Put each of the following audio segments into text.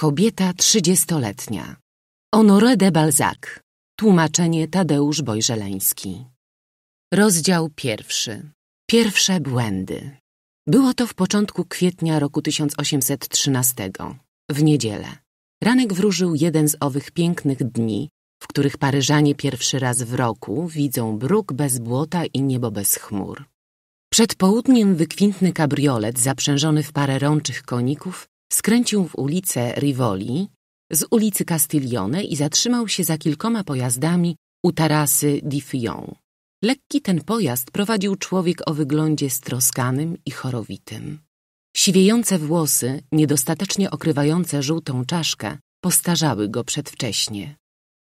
Kobieta trzydziestoletnia. Honoré de Balzac. Tłumaczenie Tadeusz Bojżeleński. Rozdział pierwszy. Pierwsze błędy. Było to w początku kwietnia roku 1813, w niedzielę. Ranek wróżył jeden z owych pięknych dni, w których Paryżanie pierwszy raz w roku widzą bruk bez błota i niebo bez chmur. Przed południem wykwintny kabriolet zaprzężony w parę rączych koników Skręcił w ulicę Rivoli, z ulicy Castiglione i zatrzymał się za kilkoma pojazdami u tarasy di Fion. Lekki ten pojazd prowadził człowiek o wyglądzie stroskanym i chorowitym. Siwiejące włosy, niedostatecznie okrywające żółtą czaszkę, postarzały go przedwcześnie.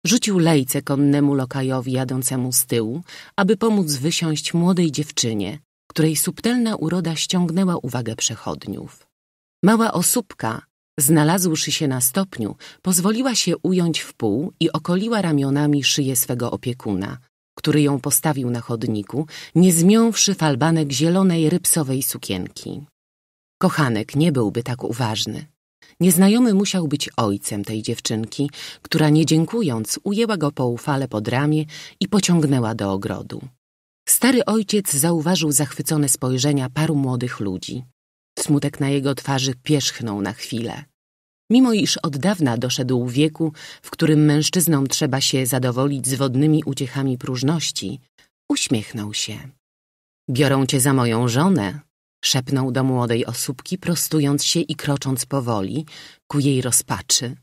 Rzucił lejce konnemu lokajowi jadącemu z tyłu, aby pomóc wysiąść młodej dziewczynie, której subtelna uroda ściągnęła uwagę przechodniów. Mała osóbka, znalazłszy się na stopniu, pozwoliła się ująć w pół i okoliła ramionami szyję swego opiekuna, który ją postawił na chodniku, nie zmiąwszy falbanek zielonej rypsowej sukienki. Kochanek nie byłby tak uważny. Nieznajomy musiał być ojcem tej dziewczynki, która nie dziękując ujęła go po ufale pod ramię i pociągnęła do ogrodu. Stary ojciec zauważył zachwycone spojrzenia paru młodych ludzi. Smutek na jego twarzy pierzchnął na chwilę. Mimo iż od dawna doszedł wieku, w którym mężczyznom trzeba się zadowolić z wodnymi uciechami próżności, uśmiechnął się. Biorą cię za moją żonę, szepnął do młodej osóbki, prostując się i krocząc powoli, ku jej rozpaczy.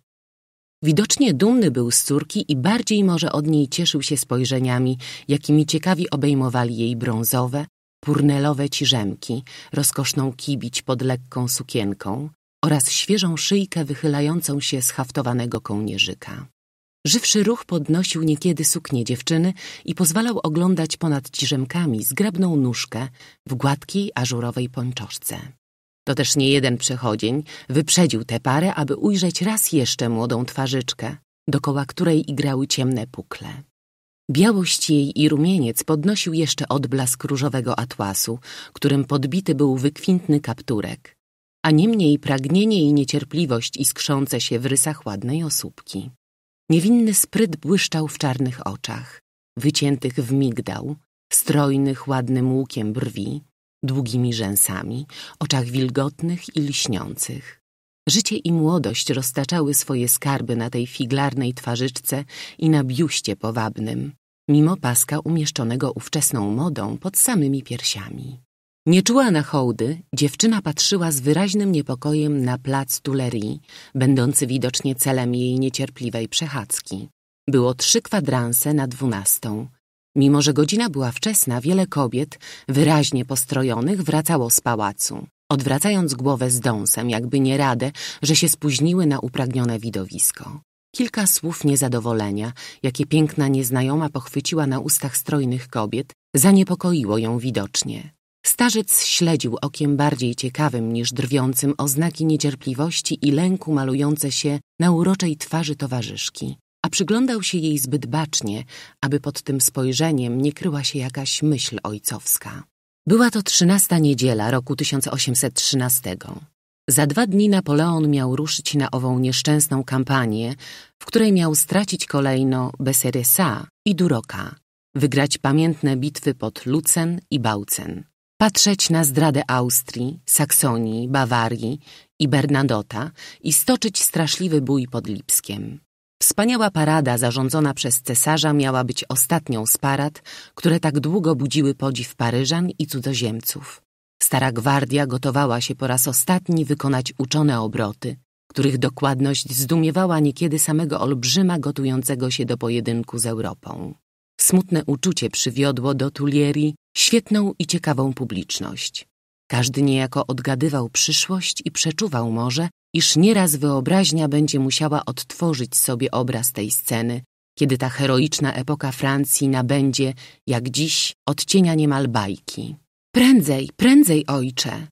Widocznie dumny był z córki i bardziej może od niej cieszył się spojrzeniami, jakimi ciekawi obejmowali jej brązowe, purnelowe ciżemki, rozkoszną kibić pod lekką sukienką oraz świeżą szyjkę wychylającą się z haftowanego kołnierzyka. Żywszy ruch podnosił niekiedy suknię dziewczyny i pozwalał oglądać ponad ciżemkami zgrabną nóżkę w gładkiej, ażurowej pończoszce. To też nie jeden przechodzień wyprzedził tę parę, aby ujrzeć raz jeszcze młodą twarzyczkę, dokoła której igrały ciemne pukle. Białość jej i rumieniec podnosił jeszcze odblask różowego atłasu, którym podbity był wykwintny kapturek, a niemniej pragnienie i niecierpliwość iskrzące się w rysach ładnej osóbki. Niewinny spryt błyszczał w czarnych oczach, wyciętych w migdał, strojnych ładnym łukiem brwi, długimi rzęsami, oczach wilgotnych i lśniących. Życie i młodość roztaczały swoje skarby na tej figlarnej twarzyczce i na biuście powabnym, mimo paska umieszczonego ówczesną modą pod samymi piersiami. Nie czuła na hołdy, dziewczyna patrzyła z wyraźnym niepokojem na plac Tulerii, będący widocznie celem jej niecierpliwej przechadzki. Było trzy kwadranse na dwunastą. Mimo, że godzina była wczesna, wiele kobiet, wyraźnie postrojonych, wracało z pałacu odwracając głowę z dąsem, jakby nie radę, że się spóźniły na upragnione widowisko. Kilka słów niezadowolenia, jakie piękna nieznajoma pochwyciła na ustach strojnych kobiet, zaniepokoiło ją widocznie. Starzec śledził okiem bardziej ciekawym niż drwiącym oznaki niecierpliwości i lęku malujące się na uroczej twarzy towarzyszki, a przyglądał się jej zbyt bacznie, aby pod tym spojrzeniem nie kryła się jakaś myśl ojcowska. Była to trzynasta niedziela roku 1813. Za dwa dni Napoleon miał ruszyć na ową nieszczęsną kampanię, w której miał stracić kolejno Besseresa i Duroka, wygrać pamiętne bitwy pod Lucen i Baucen, patrzeć na zdradę Austrii, Saksonii, Bawarii i Bernadota i stoczyć straszliwy bój pod Lipskiem. Wspaniała parada zarządzona przez cesarza miała być ostatnią z parad, które tak długo budziły podziw Paryżan i cudzoziemców. Stara gwardia gotowała się po raz ostatni wykonać uczone obroty, których dokładność zdumiewała niekiedy samego olbrzyma gotującego się do pojedynku z Europą. Smutne uczucie przywiodło do Tulieri świetną i ciekawą publiczność. Każdy niejako odgadywał przyszłość i przeczuwał może, iż nieraz wyobraźnia będzie musiała odtworzyć sobie obraz tej sceny, kiedy ta heroiczna epoka Francji nabędzie, jak dziś, odcienia niemal bajki. Prędzej, prędzej, ojcze!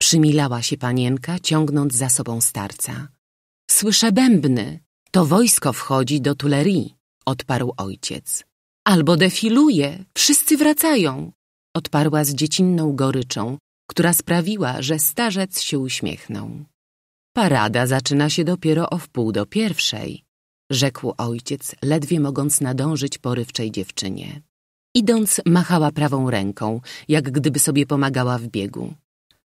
Przymilała się panienka, ciągnąc za sobą starca. Słyszę bębny. To wojsko wchodzi do Tulerii, odparł ojciec. Albo defiluje, wszyscy wracają, odparła z dziecinną goryczą, która sprawiła, że starzec się uśmiechnął. Parada zaczyna się dopiero o wpół do pierwszej, rzekł ojciec, ledwie mogąc nadążyć porywczej dziewczynie. Idąc, machała prawą ręką, jak gdyby sobie pomagała w biegu.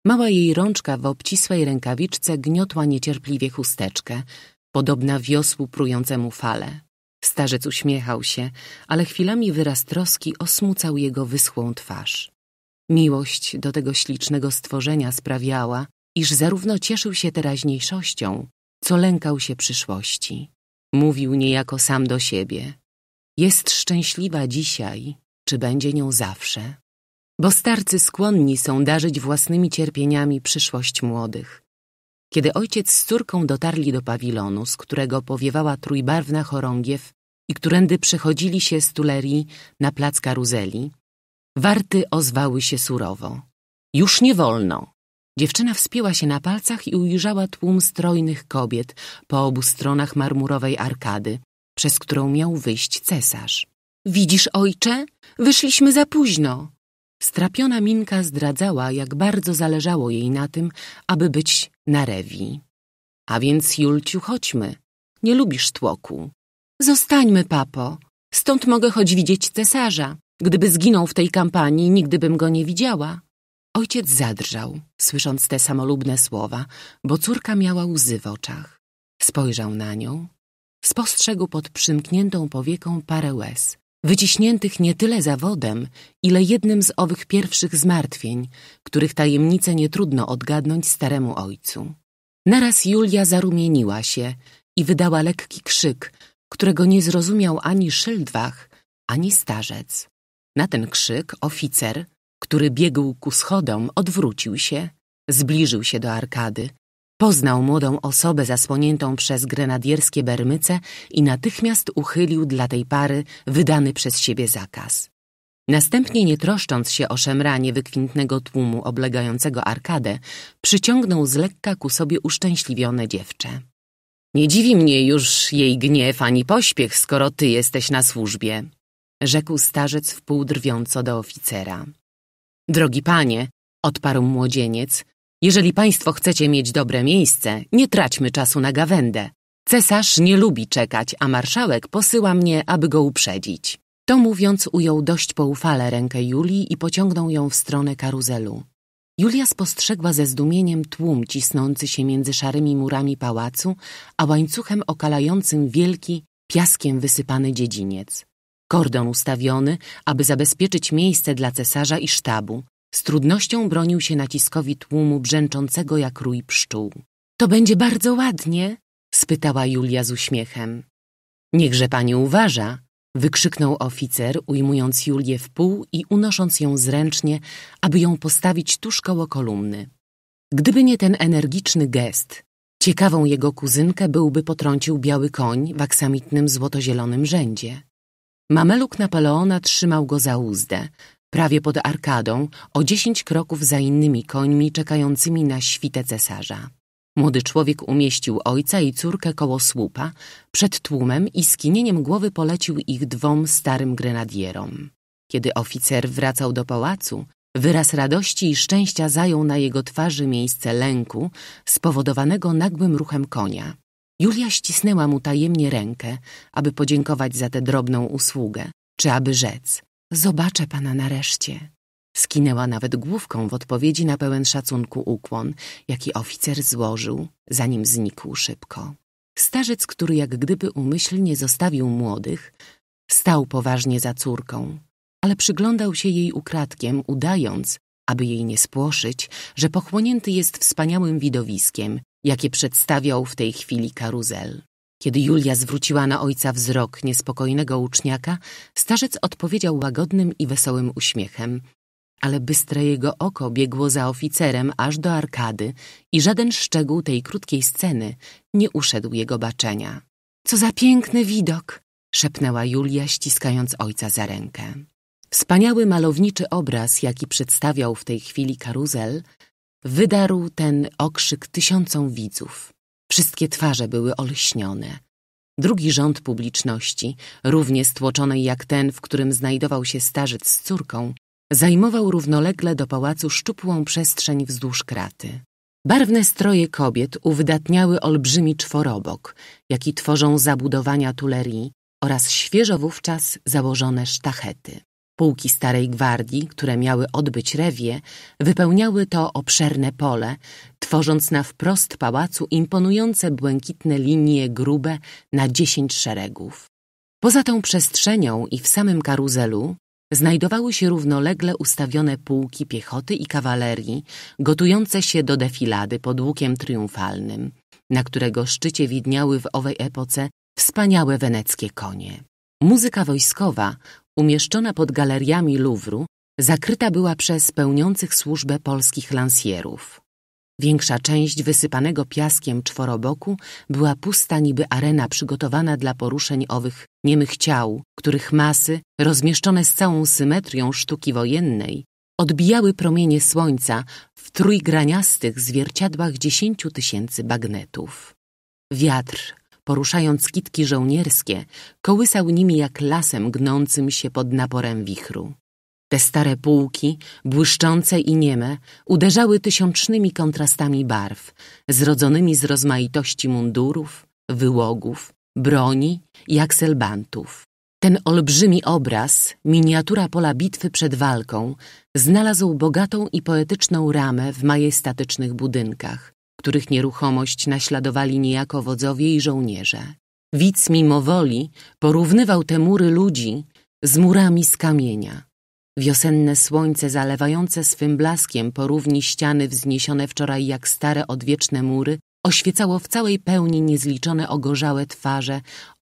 Mała jej rączka w obcisłej rękawiczce gniotła niecierpliwie chusteczkę, podobna wiosłu prującemu fale. Starzec uśmiechał się, ale chwilami wyraz troski osmucał jego wyschłą twarz. Miłość do tego ślicznego stworzenia sprawiała, iż zarówno cieszył się teraźniejszością, co lękał się przyszłości. Mówił niejako sam do siebie. Jest szczęśliwa dzisiaj, czy będzie nią zawsze? Bo starcy skłonni są darzyć własnymi cierpieniami przyszłość młodych. Kiedy ojciec z córką dotarli do pawilonu, z którego powiewała trójbarwna chorągiew i którędy przechodzili się z Tulerii na plac karuzeli, Warty ozwały się surowo. Już nie wolno. Dziewczyna wspięła się na palcach i ujrzała tłum strojnych kobiet po obu stronach marmurowej arkady, przez którą miał wyjść cesarz. Widzisz, ojcze? Wyszliśmy za późno. Strapiona Minka zdradzała, jak bardzo zależało jej na tym, aby być na rewii. A więc, Julciu, chodźmy. Nie lubisz tłoku. Zostańmy, papo. Stąd mogę choć widzieć cesarza. Gdyby zginął w tej kampanii, nigdy bym go nie widziała. Ojciec zadrżał, słysząc te samolubne słowa, bo córka miała łzy w oczach. Spojrzał na nią. Spostrzegł pod przymkniętą powieką parę łez, wyciśniętych nie tyle zawodem, ile jednym z owych pierwszych zmartwień, których tajemnice nie trudno odgadnąć staremu ojcu. Naraz Julia zarumieniła się i wydała lekki krzyk, którego nie zrozumiał ani Szyldwach, ani starzec. Na ten krzyk oficer, który biegł ku schodom, odwrócił się, zbliżył się do arkady, poznał młodą osobę zasłoniętą przez grenadierskie bermyce i natychmiast uchylił dla tej pary wydany przez siebie zakaz. Następnie, nie troszcząc się o szemranie wykwintnego tłumu oblegającego arkadę, przyciągnął z lekka ku sobie uszczęśliwione dziewczę. Nie dziwi mnie już jej gniew ani pośpiech, skoro ty jesteś na służbie, rzekł starzec wpół drwiąco do oficera. Drogi panie, odparł młodzieniec, jeżeli państwo chcecie mieć dobre miejsce, nie traćmy czasu na gawędę. Cesarz nie lubi czekać, a marszałek posyła mnie, aby go uprzedzić. To mówiąc ujął dość poufale rękę Julii i pociągnął ją w stronę karuzelu. Julia spostrzegła ze zdumieniem tłum cisnący się między szarymi murami pałacu, a łańcuchem okalającym wielki, piaskiem wysypany dziedziniec. Kordon ustawiony, aby zabezpieczyć miejsce dla cesarza i sztabu. Z trudnością bronił się naciskowi tłumu brzęczącego jak rój pszczół. To będzie bardzo ładnie, spytała Julia z uśmiechem. Niechże pani uważa, wykrzyknął oficer, ujmując Julię w pół i unosząc ją zręcznie, aby ją postawić tuż koło kolumny. Gdyby nie ten energiczny gest, ciekawą jego kuzynkę byłby potrącił biały koń w aksamitnym złotozielonym rzędzie. Mameluk Napoleona trzymał go za uzdę, prawie pod arkadą, o dziesięć kroków za innymi końmi czekającymi na świtę cesarza. Młody człowiek umieścił ojca i córkę koło słupa, przed tłumem i skinieniem głowy polecił ich dwom starym grenadierom. Kiedy oficer wracał do pałacu, wyraz radości i szczęścia zajął na jego twarzy miejsce lęku spowodowanego nagłym ruchem konia. Julia ścisnęła mu tajemnie rękę, aby podziękować za tę drobną usługę, czy aby rzec. Zobaczę pana nareszcie. Skinęła nawet główką w odpowiedzi na pełen szacunku ukłon, jaki oficer złożył, zanim znikł szybko. Starzec, który jak gdyby umyślnie zostawił młodych, stał poważnie za córką, ale przyglądał się jej ukradkiem, udając, aby jej nie spłoszyć, że pochłonięty jest wspaniałym widowiskiem jakie przedstawiał w tej chwili karuzel. Kiedy Julia zwróciła na ojca wzrok niespokojnego uczniaka, starzec odpowiedział łagodnym i wesołym uśmiechem. Ale bystre jego oko biegło za oficerem aż do arkady i żaden szczegół tej krótkiej sceny nie uszedł jego baczenia. Co za piękny widok! szepnęła Julia, ściskając ojca za rękę. Wspaniały malowniczy obraz, jaki przedstawiał w tej chwili karuzel, Wydarł ten okrzyk tysiącom widzów. Wszystkie twarze były olśnione. Drugi rząd publiczności, równie stłoczonej jak ten, w którym znajdował się starzec z córką, zajmował równolegle do pałacu szczupłą przestrzeń wzdłuż kraty. Barwne stroje kobiet uwydatniały olbrzymi czworobok, jaki tworzą zabudowania tulerii oraz świeżo wówczas założone sztachety. Pułki Starej Gwardii, które miały odbyć rewie, wypełniały to obszerne pole, tworząc na wprost pałacu imponujące błękitne linie grube na dziesięć szeregów. Poza tą przestrzenią i w samym karuzelu znajdowały się równolegle ustawione pułki piechoty i kawalerii, gotujące się do defilady pod łukiem triumfalnym, na którego szczycie widniały w owej epoce wspaniałe weneckie konie. Muzyka wojskowa umieszczona pod galeriami Luwru, zakryta była przez pełniących służbę polskich lansjerów. Większa część wysypanego piaskiem czworoboku była pusta niby arena przygotowana dla poruszeń owych niemych ciał, których masy, rozmieszczone z całą symetrią sztuki wojennej, odbijały promienie słońca w trójgraniastych zwierciadłach dziesięciu tysięcy bagnetów. Wiatr poruszając kitki żołnierskie, kołysał nimi jak lasem gnącym się pod naporem wichru. Te stare półki, błyszczące i nieme, uderzały tysiącznymi kontrastami barw, zrodzonymi z rozmaitości mundurów, wyłogów, broni i akselbantów. Ten olbrzymi obraz, miniatura pola bitwy przed walką, znalazł bogatą i poetyczną ramę w majestatycznych budynkach, których nieruchomość naśladowali niejako wodzowie i żołnierze. Widz mimowoli porównywał te mury ludzi z murami z kamienia. Wiosenne słońce zalewające swym blaskiem porówni ściany wzniesione wczoraj jak stare odwieczne mury oświecało w całej pełni niezliczone ogorzałe twarze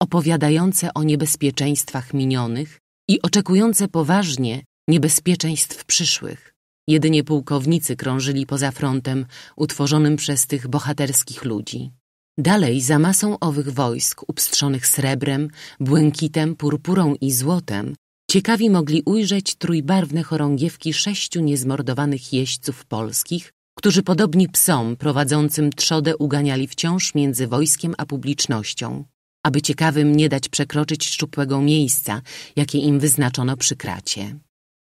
opowiadające o niebezpieczeństwach minionych i oczekujące poważnie niebezpieczeństw przyszłych. Jedynie pułkownicy krążyli poza frontem utworzonym przez tych bohaterskich ludzi. Dalej, za masą owych wojsk, upstrzonych srebrem, błękitem, purpurą i złotem, ciekawi mogli ujrzeć trójbarwne chorągiewki sześciu niezmordowanych jeźdźców polskich, którzy podobni psom prowadzącym trzodę uganiali wciąż między wojskiem a publicznością, aby ciekawym nie dać przekroczyć szczupłego miejsca, jakie im wyznaczono przy kracie.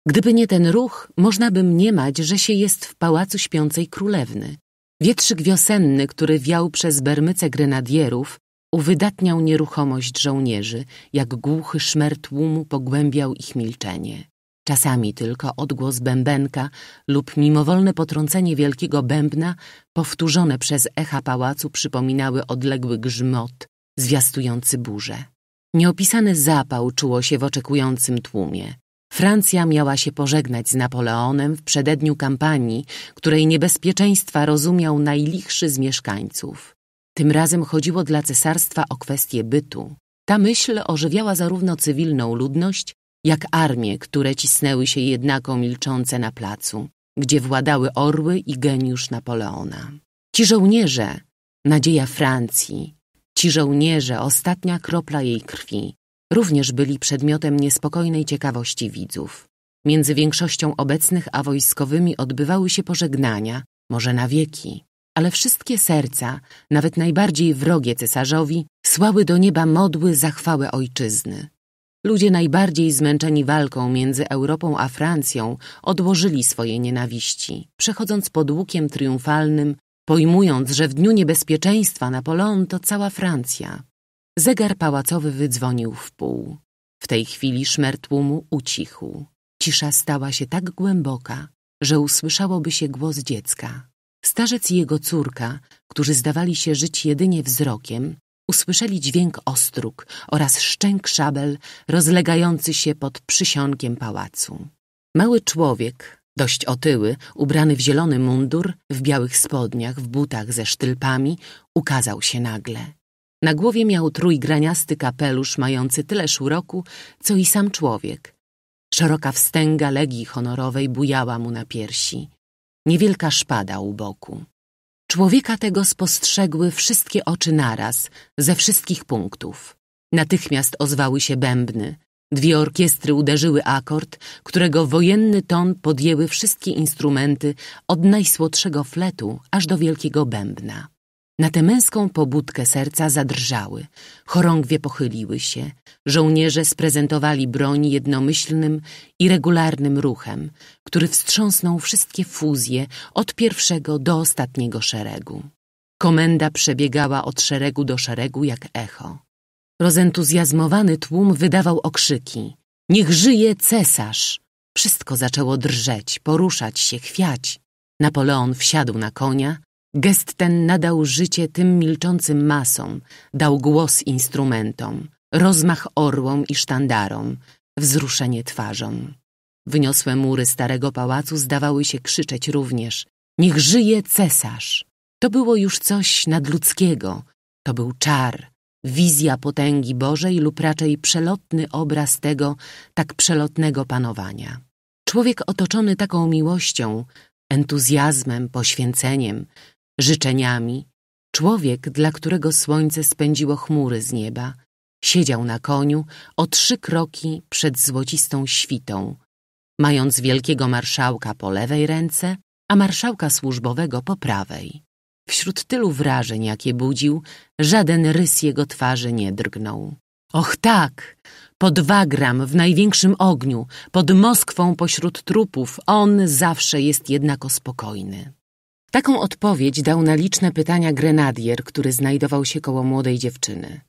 Gdyby nie ten ruch, można by mniemać, że się jest w pałacu śpiącej królewny. Wietrzyk wiosenny, który wiał przez bermyce grenadierów, uwydatniał nieruchomość żołnierzy, jak głuchy szmer tłumu pogłębiał ich milczenie. Czasami tylko odgłos bębenka lub mimowolne potrącenie wielkiego bębna, powtórzone przez echa pałacu, przypominały odległy grzmot, zwiastujący burzę. Nieopisany zapał czuło się w oczekującym tłumie. Francja miała się pożegnać z Napoleonem w przededniu kampanii, której niebezpieczeństwa rozumiał najlichszy z mieszkańców. Tym razem chodziło dla cesarstwa o kwestię bytu. Ta myśl ożywiała zarówno cywilną ludność, jak armie, które cisnęły się jednako milczące na placu, gdzie władały orły i geniusz Napoleona. Ci żołnierze, nadzieja Francji, ci żołnierze, ostatnia kropla jej krwi, również byli przedmiotem niespokojnej ciekawości widzów. Między większością obecnych a wojskowymi odbywały się pożegnania, może na wieki, ale wszystkie serca, nawet najbardziej wrogie cesarzowi, słały do nieba modły chwałę ojczyzny. Ludzie najbardziej zmęczeni walką między Europą a Francją odłożyli swoje nienawiści, przechodząc pod łukiem triumfalnym, pojmując, że w dniu niebezpieczeństwa Napoleon to cała Francja, Zegar pałacowy wydzwonił w pół. W tej chwili szmer tłumu ucichł. Cisza stała się tak głęboka, że usłyszałoby się głos dziecka. Starzec i jego córka, którzy zdawali się żyć jedynie wzrokiem, usłyszeli dźwięk ostróg oraz szczęk szabel rozlegający się pod przysionkiem pałacu. Mały człowiek, dość otyły, ubrany w zielony mundur, w białych spodniach, w butach ze sztylpami, ukazał się nagle. Na głowie miał trójgraniasty kapelusz mający tyle szuroku, co i sam człowiek. Szeroka wstęga legii honorowej bujała mu na piersi. Niewielka szpada u boku. Człowieka tego spostrzegły wszystkie oczy naraz, ze wszystkich punktów. Natychmiast ozwały się bębny. Dwie orkiestry uderzyły akord, którego wojenny ton podjęły wszystkie instrumenty od najsłodszego fletu aż do wielkiego bębna. Na tę męską pobudkę serca zadrżały, chorągwie pochyliły się, żołnierze sprezentowali broń jednomyślnym i regularnym ruchem, który wstrząsnął wszystkie fuzje od pierwszego do ostatniego szeregu. Komenda przebiegała od szeregu do szeregu jak echo. Rozentuzjazmowany tłum wydawał okrzyki. Niech żyje cesarz! Wszystko zaczęło drżeć, poruszać się, chwiać. Napoleon wsiadł na konia, Gest ten nadał życie tym milczącym masom, dał głos instrumentom, rozmach orłom i sztandarom, wzruszenie twarzom. Wyniosłe mury starego pałacu zdawały się krzyczeć również Niech żyje cesarz! To było już coś nadludzkiego, to był czar, wizja potęgi Bożej lub raczej przelotny obraz tego tak przelotnego panowania. Człowiek otoczony taką miłością, entuzjazmem, poświęceniem, życzeniami. Człowiek, dla którego słońce spędziło chmury z nieba, siedział na koniu o trzy kroki przed złocistą świtą, mając wielkiego marszałka po lewej ręce, a marszałka służbowego po prawej. Wśród tylu wrażeń, jakie budził, żaden rys jego twarzy nie drgnął. Och tak, pod wagram w największym ogniu, pod Moskwą pośród trupów, on zawsze jest jednako spokojny. Taką odpowiedź dał na liczne pytania grenadier, który znajdował się koło młodej dziewczyny.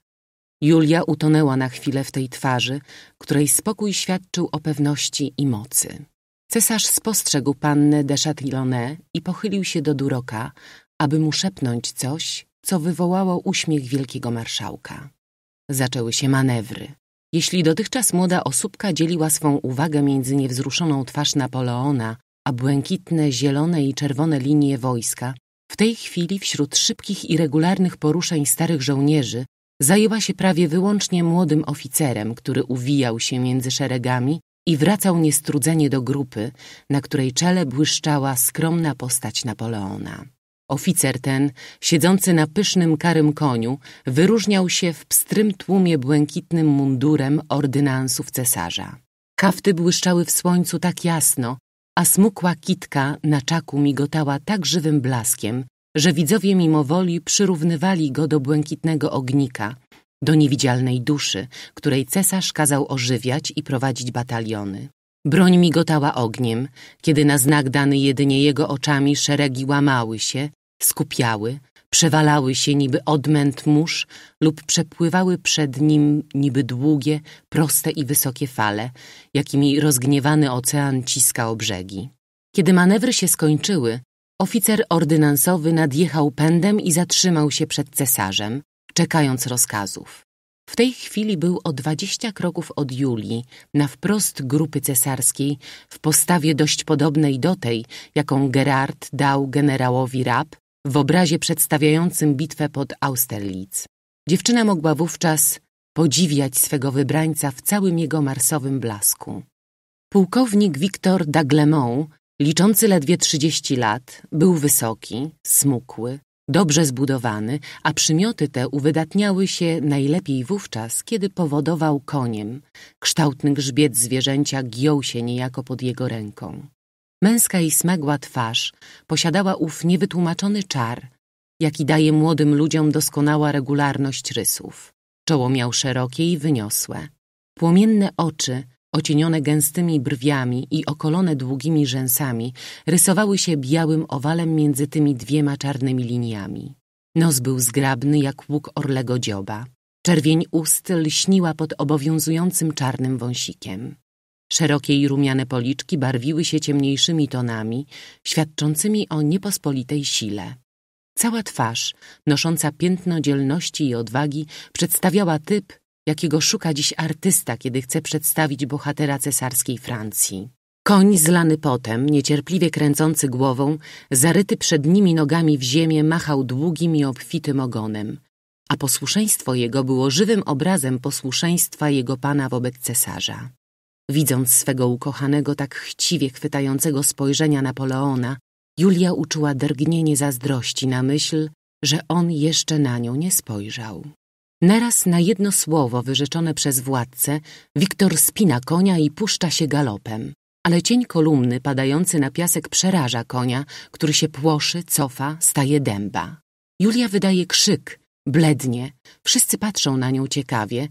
Julia utonęła na chwilę w tej twarzy, której spokój świadczył o pewności i mocy. Cesarz spostrzegł pannę de Chatillonnet i pochylił się do Duroka, aby mu szepnąć coś, co wywołało uśmiech wielkiego marszałka. Zaczęły się manewry. Jeśli dotychczas młoda osóbka dzieliła swą uwagę między niewzruszoną twarz Napoleona a błękitne, zielone i czerwone linie wojska, w tej chwili wśród szybkich i regularnych poruszeń starych żołnierzy zajęła się prawie wyłącznie młodym oficerem, który uwijał się między szeregami i wracał niestrudzenie do grupy, na której czele błyszczała skromna postać Napoleona. Oficer ten, siedzący na pysznym karym koniu, wyróżniał się w pstrym tłumie błękitnym mundurem ordynansów cesarza. Kafty błyszczały w słońcu tak jasno, a smukła kitka na czaku migotała tak żywym blaskiem, że widzowie mimowoli przyrównywali go do błękitnego ognika, do niewidzialnej duszy, której cesarz kazał ożywiać i prowadzić bataliony. Broń migotała ogniem, kiedy na znak dany jedynie jego oczami szeregi łamały się, skupiały, Przewalały się niby odmęt mórz lub przepływały przed nim niby długie, proste i wysokie fale, jakimi rozgniewany ocean ciska o brzegi. Kiedy manewry się skończyły, oficer ordynansowy nadjechał pędem i zatrzymał się przed cesarzem, czekając rozkazów. W tej chwili był o dwadzieścia kroków od Julii, na wprost grupy cesarskiej, w postawie dość podobnej do tej, jaką Gerard dał generałowi Rab w obrazie przedstawiającym bitwę pod Austerlitz. Dziewczyna mogła wówczas podziwiać swego wybrańca w całym jego marsowym blasku. Pułkownik Victor d'Aglemont, liczący ledwie trzydzieści lat, był wysoki, smukły, dobrze zbudowany, a przymioty te uwydatniały się najlepiej wówczas, kiedy powodował koniem. Kształtny grzbiet zwierzęcia giął się niejako pod jego ręką. Męska i smagła twarz posiadała ów niewytłumaczony czar, jaki daje młodym ludziom doskonała regularność rysów. Czoło miał szerokie i wyniosłe. Płomienne oczy, ocienione gęstymi brwiami i okolone długimi rzęsami, rysowały się białym owalem między tymi dwiema czarnymi liniami. Nos był zgrabny jak łuk orlego dzioba. Czerwień ust lśniła pod obowiązującym czarnym wąsikiem. Szerokie i rumiane policzki barwiły się ciemniejszymi tonami, świadczącymi o niepospolitej sile. Cała twarz, nosząca piętno dzielności i odwagi, przedstawiała typ, jakiego szuka dziś artysta, kiedy chce przedstawić bohatera cesarskiej Francji. Koń zlany potem, niecierpliwie kręcący głową, zaryty przed nimi nogami w ziemię, machał długim i obfitym ogonem, a posłuszeństwo jego było żywym obrazem posłuszeństwa jego pana wobec cesarza. Widząc swego ukochanego tak chciwie chwytającego spojrzenia Napoleona, Julia uczuła drgnienie zazdrości na myśl, że on jeszcze na nią nie spojrzał. Naraz na jedno słowo wyrzeczone przez władcę, Wiktor spina konia i puszcza się galopem. Ale cień kolumny padający na piasek przeraża konia, który się płoszy, cofa, staje dęba. Julia wydaje krzyk, blednie. Wszyscy patrzą na nią ciekawie.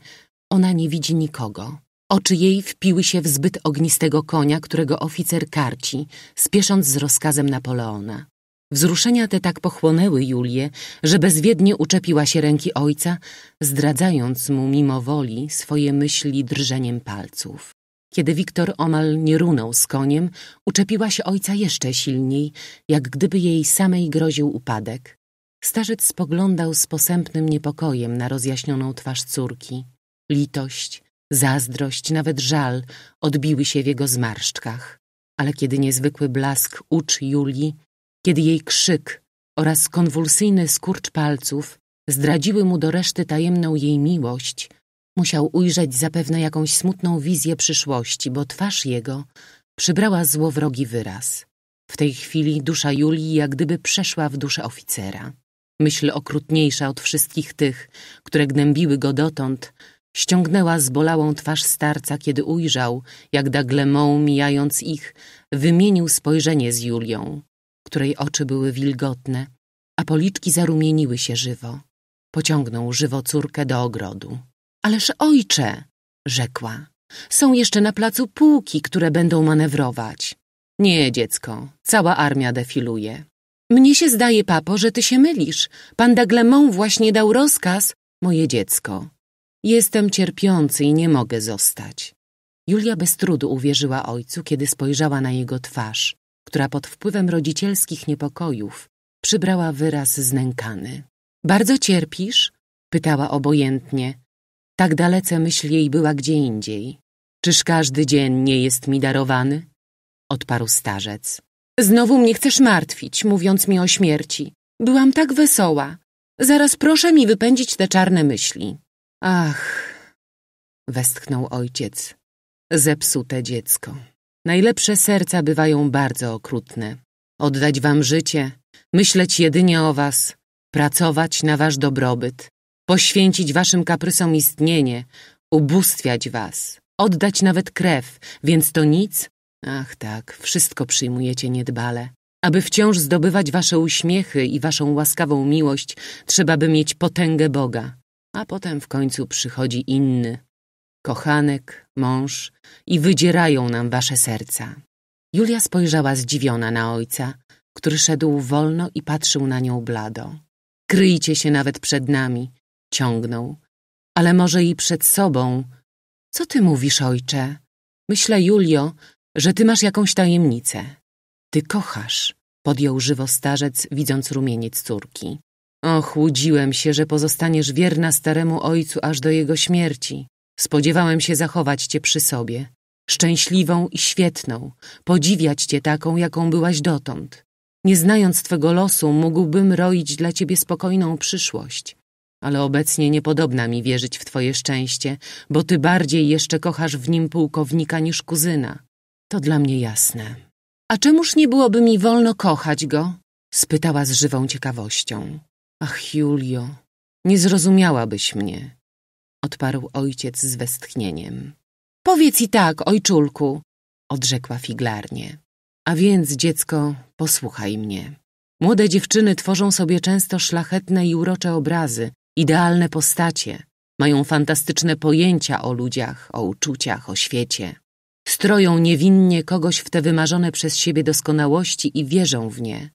Ona nie widzi nikogo. Oczy jej wpiły się w zbyt ognistego konia, którego oficer karci, spiesząc z rozkazem Napoleona. Wzruszenia te tak pochłonęły Julię, że bezwiednie uczepiła się ręki ojca, zdradzając mu mimo woli swoje myśli drżeniem palców. Kiedy Wiktor omal nie runął z koniem, uczepiła się ojca jeszcze silniej, jak gdyby jej samej groził upadek. Starzec spoglądał z posępnym niepokojem na rozjaśnioną twarz córki. Litość, zazdrość, nawet żal odbiły się w jego zmarszczkach. Ale kiedy niezwykły blask ucz Julii, kiedy jej krzyk oraz konwulsyjny skurcz palców zdradziły mu do reszty tajemną jej miłość, musiał ujrzeć zapewne jakąś smutną wizję przyszłości, bo twarz jego przybrała złowrogi wyraz. W tej chwili dusza Julii jak gdyby przeszła w duszę oficera. Myśl okrutniejsza od wszystkich tych, które gnębiły go dotąd, Ściągnęła zbolałą twarz starca, kiedy ujrzał, jak Daglemont, mijając ich, wymienił spojrzenie z Julią, której oczy były wilgotne, a policzki zarumieniły się żywo. Pociągnął żywo córkę do ogrodu. Ależ ojcze, rzekła, są jeszcze na placu pułki, które będą manewrować. Nie, dziecko, cała armia defiluje. Mnie się zdaje, papo, że ty się mylisz. Pan Daglemont właśnie dał rozkaz. Moje dziecko, Jestem cierpiący i nie mogę zostać. Julia bez trudu uwierzyła ojcu, kiedy spojrzała na jego twarz, która pod wpływem rodzicielskich niepokojów przybrała wyraz znękany. Bardzo cierpisz? pytała obojętnie. Tak dalece myśl jej była gdzie indziej. Czyż każdy dzień nie jest mi darowany? odparł starzec. Znowu mnie chcesz martwić, mówiąc mi o śmierci. Byłam tak wesoła. Zaraz proszę mi wypędzić te czarne myśli. Ach, westchnął ojciec, zepsute dziecko. Najlepsze serca bywają bardzo okrutne. Oddać wam życie, myśleć jedynie o was, pracować na wasz dobrobyt, poświęcić waszym kaprysom istnienie, ubóstwiać was, oddać nawet krew, więc to nic? Ach tak, wszystko przyjmujecie niedbale. Aby wciąż zdobywać wasze uśmiechy i waszą łaskawą miłość, trzeba by mieć potęgę Boga a potem w końcu przychodzi inny, kochanek, mąż i wydzierają nam wasze serca. Julia spojrzała zdziwiona na ojca, który szedł wolno i patrzył na nią blado. Kryjcie się nawet przed nami, ciągnął, ale może i przed sobą. Co ty mówisz, ojcze? Myślę, Julio, że ty masz jakąś tajemnicę. Ty kochasz, podjął żywo starzec, widząc rumieniec córki. Ochłudziłem się, że pozostaniesz wierna staremu ojcu aż do jego śmierci. Spodziewałem się zachować cię przy sobie, szczęśliwą i świetną, podziwiać cię taką, jaką byłaś dotąd. Nie znając twego losu, mógłbym roić dla ciebie spokojną przyszłość. Ale obecnie niepodobna mi wierzyć w twoje szczęście, bo ty bardziej jeszcze kochasz w nim pułkownika niż kuzyna. To dla mnie jasne. A czemuż nie byłoby mi wolno kochać go? spytała z żywą ciekawością. Ach, Julio, nie zrozumiałabyś mnie, odparł ojciec z westchnieniem. Powiedz i tak, ojczulku, odrzekła figlarnie. A więc, dziecko, posłuchaj mnie. Młode dziewczyny tworzą sobie często szlachetne i urocze obrazy, idealne postacie. Mają fantastyczne pojęcia o ludziach, o uczuciach, o świecie. Stroją niewinnie kogoś w te wymarzone przez siebie doskonałości i wierzą w nie.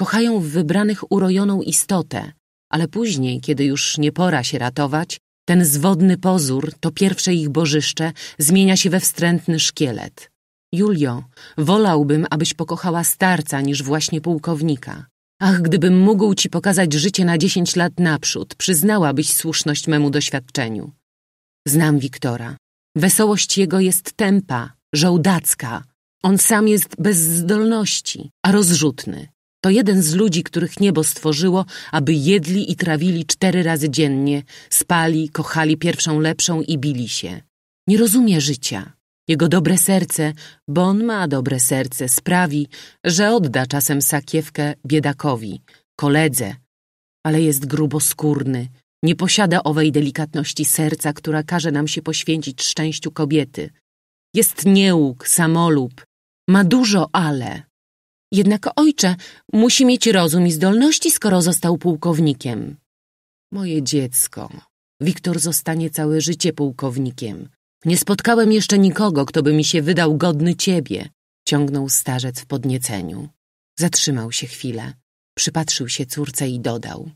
Kochają w wybranych urojoną istotę, ale później, kiedy już nie pora się ratować, ten zwodny pozór, to pierwsze ich bożyszcze, zmienia się we wstrętny szkielet. Julio, wolałbym, abyś pokochała starca niż właśnie pułkownika. Ach, gdybym mógł ci pokazać życie na dziesięć lat naprzód, przyznałabyś słuszność memu doświadczeniu. Znam Wiktora. Wesołość jego jest tempa, żołdacka. On sam jest bez zdolności, a rozrzutny. To jeden z ludzi, których niebo stworzyło, aby jedli i trawili cztery razy dziennie, spali, kochali pierwszą lepszą i bili się. Nie rozumie życia. Jego dobre serce, bo on ma dobre serce, sprawi, że odda czasem sakiewkę biedakowi, koledze, ale jest gruboskórny, nie posiada owej delikatności serca, która każe nam się poświęcić szczęściu kobiety. Jest niełóg, samolub, ma dużo ale. Jednak ojcze musi mieć rozum i zdolności, skoro został pułkownikiem. Moje dziecko, Wiktor zostanie całe życie pułkownikiem. Nie spotkałem jeszcze nikogo, kto by mi się wydał godny ciebie, ciągnął starzec w podnieceniu. Zatrzymał się chwilę, przypatrzył się córce i dodał.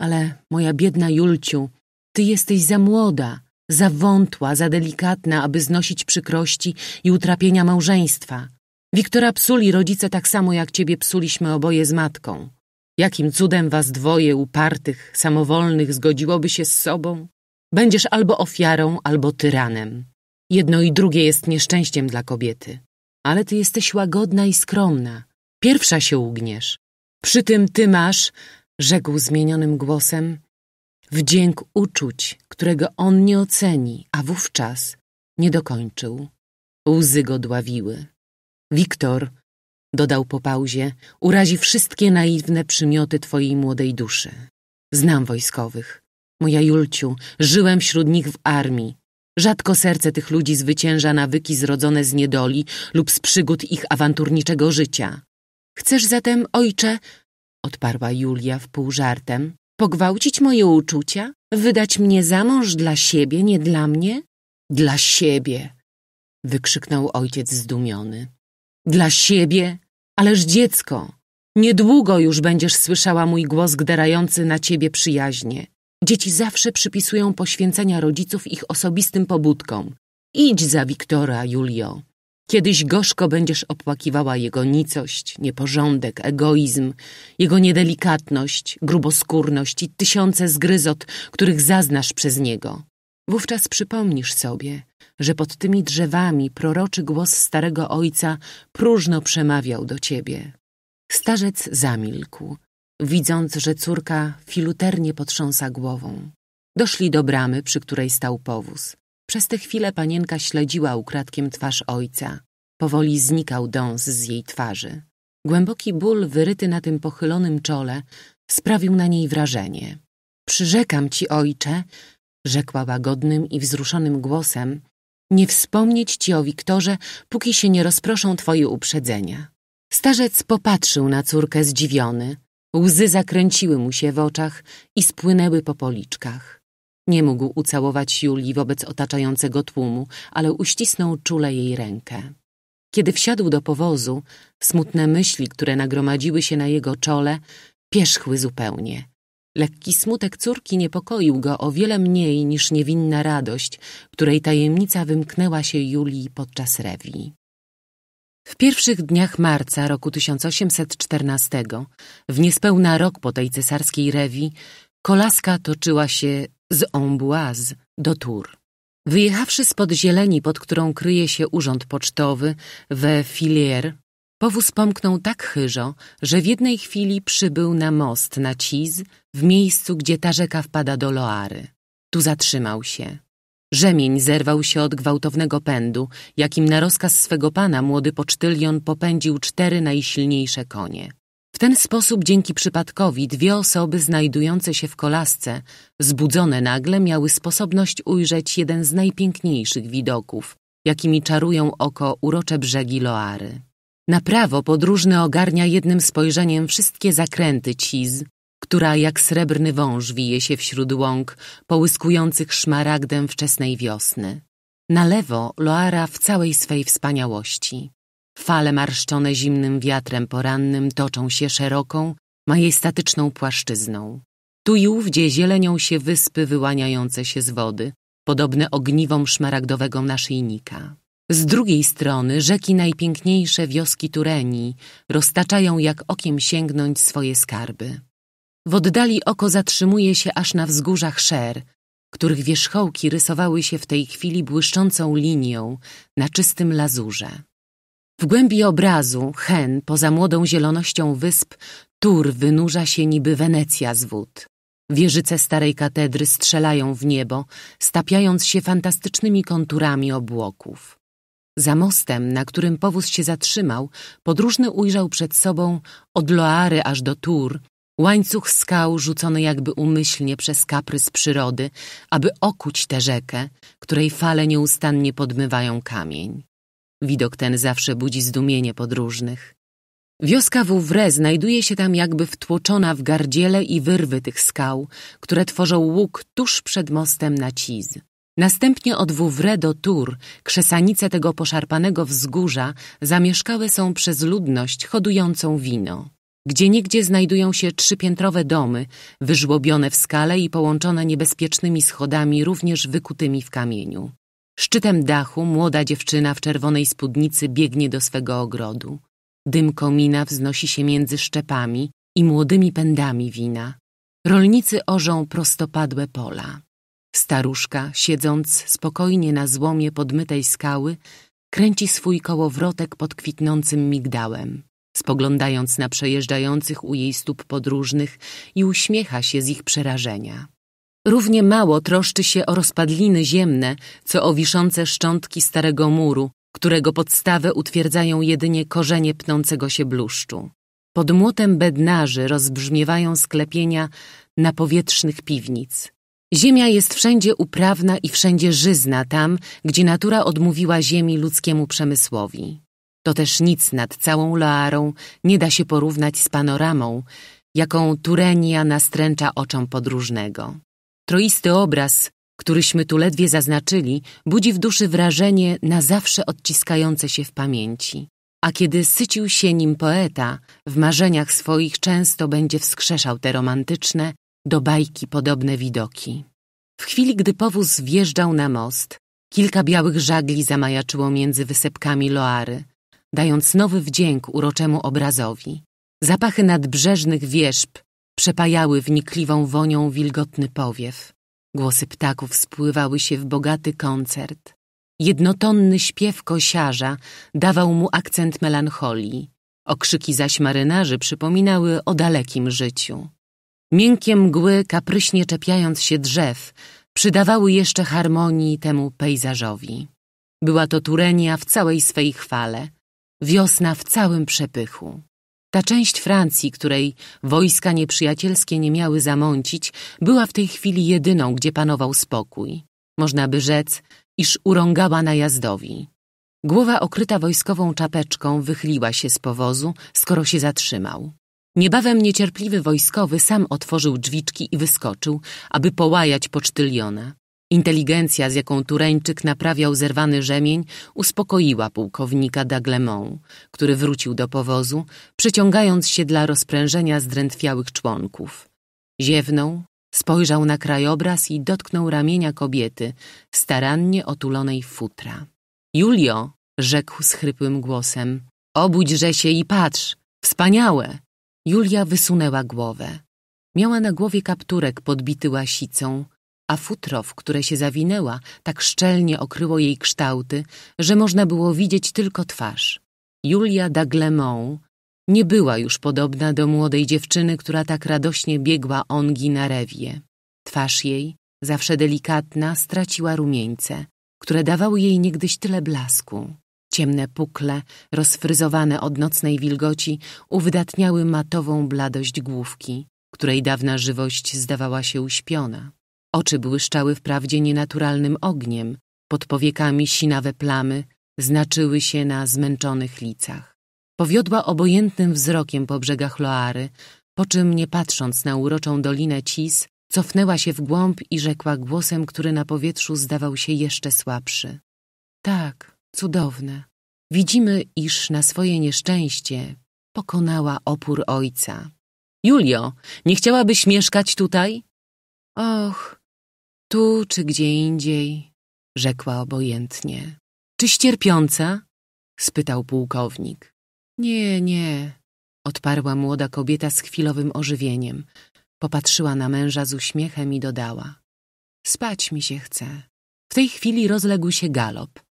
Ale moja biedna Julciu, ty jesteś za młoda, za wątła, za delikatna, aby znosić przykrości i utrapienia małżeństwa. Wiktora psuli rodzice tak samo jak ciebie psuliśmy oboje z matką. Jakim cudem was dwoje upartych, samowolnych zgodziłoby się z sobą? Będziesz albo ofiarą, albo tyranem. Jedno i drugie jest nieszczęściem dla kobiety. Ale ty jesteś łagodna i skromna. Pierwsza się ugniesz. Przy tym ty masz, rzekł zmienionym głosem, wdzięk uczuć, którego on nie oceni, a wówczas nie dokończył. Łzy go dławiły. Wiktor, dodał po pauzie, urazi wszystkie naiwne przymioty twojej młodej duszy. Znam wojskowych. Moja Julciu, żyłem wśród nich w armii. Rzadko serce tych ludzi zwycięża nawyki zrodzone z niedoli lub z przygód ich awanturniczego życia. Chcesz zatem, ojcze, odparła Julia wpół żartem, pogwałcić moje uczucia? Wydać mnie za mąż dla siebie, nie dla mnie? Dla siebie! wykrzyknął ojciec zdumiony. Dla siebie? Ależ dziecko! Niedługo już będziesz słyszała mój głos gderający na ciebie przyjaźnie. Dzieci zawsze przypisują poświęcenia rodziców ich osobistym pobudkom. Idź za Wiktora, Julio. Kiedyś gorzko będziesz opłakiwała jego nicość, nieporządek, egoizm, jego niedelikatność, gruboskórność i tysiące zgryzot, których zaznasz przez niego. Wówczas przypomnisz sobie, że pod tymi drzewami proroczy głos starego ojca próżno przemawiał do ciebie. Starzec zamilkł, widząc, że córka filuternie potrząsa głową. Doszli do bramy, przy której stał powóz. Przez tę chwilę panienka śledziła ukradkiem twarz ojca. Powoli znikał dąs z jej twarzy. Głęboki ból wyryty na tym pochylonym czole sprawił na niej wrażenie. Przyrzekam ci, ojcze, rzekła łagodnym i wzruszonym głosem, nie wspomnieć ci o Wiktorze, póki się nie rozproszą twoje uprzedzenia. Starzec popatrzył na córkę zdziwiony. Łzy zakręciły mu się w oczach i spłynęły po policzkach. Nie mógł ucałować Julii wobec otaczającego tłumu, ale uścisnął czule jej rękę. Kiedy wsiadł do powozu, smutne myśli, które nagromadziły się na jego czole, pierzchły zupełnie. Lekki smutek córki niepokoił go o wiele mniej niż niewinna radość, której tajemnica wymknęła się Julii podczas rewii. W pierwszych dniach marca roku 1814, w niespełna rok po tej cesarskiej rewii, kolaska toczyła się z Amboise do Tours. Wyjechawszy spod zieleni, pod którą kryje się urząd pocztowy we Filière, Powóz pomknął tak chyżo, że w jednej chwili przybył na most na Ciz, w miejscu, gdzie ta rzeka wpada do Loary. Tu zatrzymał się. Rzemień zerwał się od gwałtownego pędu, jakim na rozkaz swego pana młody pocztylion popędził cztery najsilniejsze konie. W ten sposób dzięki przypadkowi dwie osoby znajdujące się w kolasce, zbudzone nagle, miały sposobność ujrzeć jeden z najpiękniejszych widoków, jakimi czarują oko urocze brzegi Loary. Na prawo podróżny ogarnia jednym spojrzeniem wszystkie zakręty ciz, która jak srebrny wąż wije się wśród łąk połyskujących szmaragdem wczesnej wiosny. Na lewo Loara w całej swej wspaniałości. Fale marszczone zimnym wiatrem porannym toczą się szeroką, majestatyczną płaszczyzną. Tu i ówdzie zielenią się wyspy wyłaniające się z wody, podobne ogniwom szmaragdowego naszyjnika. Z drugiej strony rzeki najpiękniejsze wioski Turenii roztaczają jak okiem sięgnąć swoje skarby. W oddali oko zatrzymuje się aż na wzgórzach szer, których wierzchołki rysowały się w tej chwili błyszczącą linią na czystym lazurze. W głębi obrazu Hen poza młodą zielonością wysp Tur wynurza się niby Wenecja z wód. Wieżyce starej katedry strzelają w niebo, stapiając się fantastycznymi konturami obłoków. Za mostem, na którym powóz się zatrzymał, podróżny ujrzał przed sobą, od Loary aż do Tur, łańcuch skał rzucony jakby umyślnie przez kaprys przyrody, aby okuć tę rzekę, której fale nieustannie podmywają kamień. Widok ten zawsze budzi zdumienie podróżnych. Wioska Wówre znajduje się tam jakby wtłoczona w gardziele i wyrwy tych skał, które tworzą łuk tuż przed mostem na Ciz. Następnie od Wówre do Tur, krzesanice tego poszarpanego wzgórza, zamieszkałe są przez ludność hodującą wino. Gdzieniegdzie znajdują się trzypiętrowe domy, wyżłobione w skale i połączone niebezpiecznymi schodami, również wykutymi w kamieniu. Szczytem dachu młoda dziewczyna w czerwonej spódnicy biegnie do swego ogrodu. Dym komina wznosi się między szczepami i młodymi pędami wina. Rolnicy orzą prostopadłe pola. Staruszka, siedząc spokojnie na złomie podmytej skały, kręci swój kołowrotek pod kwitnącym migdałem, spoglądając na przejeżdżających u jej stóp podróżnych i uśmiecha się z ich przerażenia. Równie mało troszczy się o rozpadliny ziemne, co o wiszące szczątki starego muru, którego podstawę utwierdzają jedynie korzenie pnącego się bluszczu. Pod młotem bednarzy rozbrzmiewają sklepienia napowietrznych piwnic – Ziemia jest wszędzie uprawna i wszędzie żyzna tam, gdzie natura odmówiła ziemi ludzkiemu przemysłowi. To też nic nad całą Loarą nie da się porównać z panoramą, jaką Turenia nastręcza oczom podróżnego. Troisty obraz, któryśmy tu ledwie zaznaczyli, budzi w duszy wrażenie na zawsze odciskające się w pamięci. A kiedy sycił się nim poeta, w marzeniach swoich często będzie wskrzeszał te romantyczne, do bajki podobne widoki. W chwili, gdy powóz wjeżdżał na most, kilka białych żagli zamajaczyło między wysepkami Loary, dając nowy wdzięk uroczemu obrazowi. Zapachy nadbrzeżnych wierzb przepajały wnikliwą wonią wilgotny powiew. Głosy ptaków spływały się w bogaty koncert. Jednotonny śpiew kosiarza dawał mu akcent melancholii. Okrzyki zaś marynarzy przypominały o dalekim życiu. Miękkie mgły, kapryśnie czepiając się drzew, przydawały jeszcze harmonii temu pejzażowi. Była to Turenia w całej swej chwale, wiosna w całym przepychu. Ta część Francji, której wojska nieprzyjacielskie nie miały zamącić, była w tej chwili jedyną, gdzie panował spokój. Można by rzec, iż urągała najazdowi. Głowa okryta wojskową czapeczką wychyliła się z powozu, skoro się zatrzymał. Niebawem niecierpliwy wojskowy sam otworzył drzwiczki i wyskoczył, aby połajać pocztyliona. Inteligencja, z jaką Tureńczyk naprawiał zerwany rzemień, uspokoiła pułkownika Daglemont, który wrócił do powozu, przyciągając się dla rozprężenia zdrętwiałych członków. Ziewnął, spojrzał na krajobraz i dotknął ramienia kobiety, starannie otulonej futra. Julio, rzekł schrypłym głosem, obudźże się i patrz, wspaniałe! Julia wysunęła głowę. Miała na głowie kapturek podbity łasicą, a futro, w które się zawinęła, tak szczelnie okryło jej kształty, że można było widzieć tylko twarz. Julia d'Aglemont nie była już podobna do młodej dziewczyny, która tak radośnie biegła ongi na rewie. Twarz jej, zawsze delikatna, straciła rumieńce, które dawały jej niegdyś tyle blasku. Ciemne pukle, rozfryzowane od nocnej wilgoci, uwydatniały matową bladość główki, której dawna żywość zdawała się uśpiona. Oczy błyszczały wprawdzie nienaturalnym ogniem, pod powiekami sinawe plamy znaczyły się na zmęczonych licach. Powiodła obojętnym wzrokiem po brzegach Loary, po czym, nie patrząc na uroczą dolinę Cis, cofnęła się w głąb i rzekła głosem, który na powietrzu zdawał się jeszcze słabszy. Tak, cudowne. Widzimy, iż na swoje nieszczęście pokonała opór ojca. Julio, nie chciałabyś mieszkać tutaj? Och, tu czy gdzie indziej, rzekła obojętnie. Czyś cierpiąca? spytał pułkownik. Nie, nie, odparła młoda kobieta z chwilowym ożywieniem. Popatrzyła na męża z uśmiechem i dodała. Spać mi się chce. W tej chwili rozległ się galop.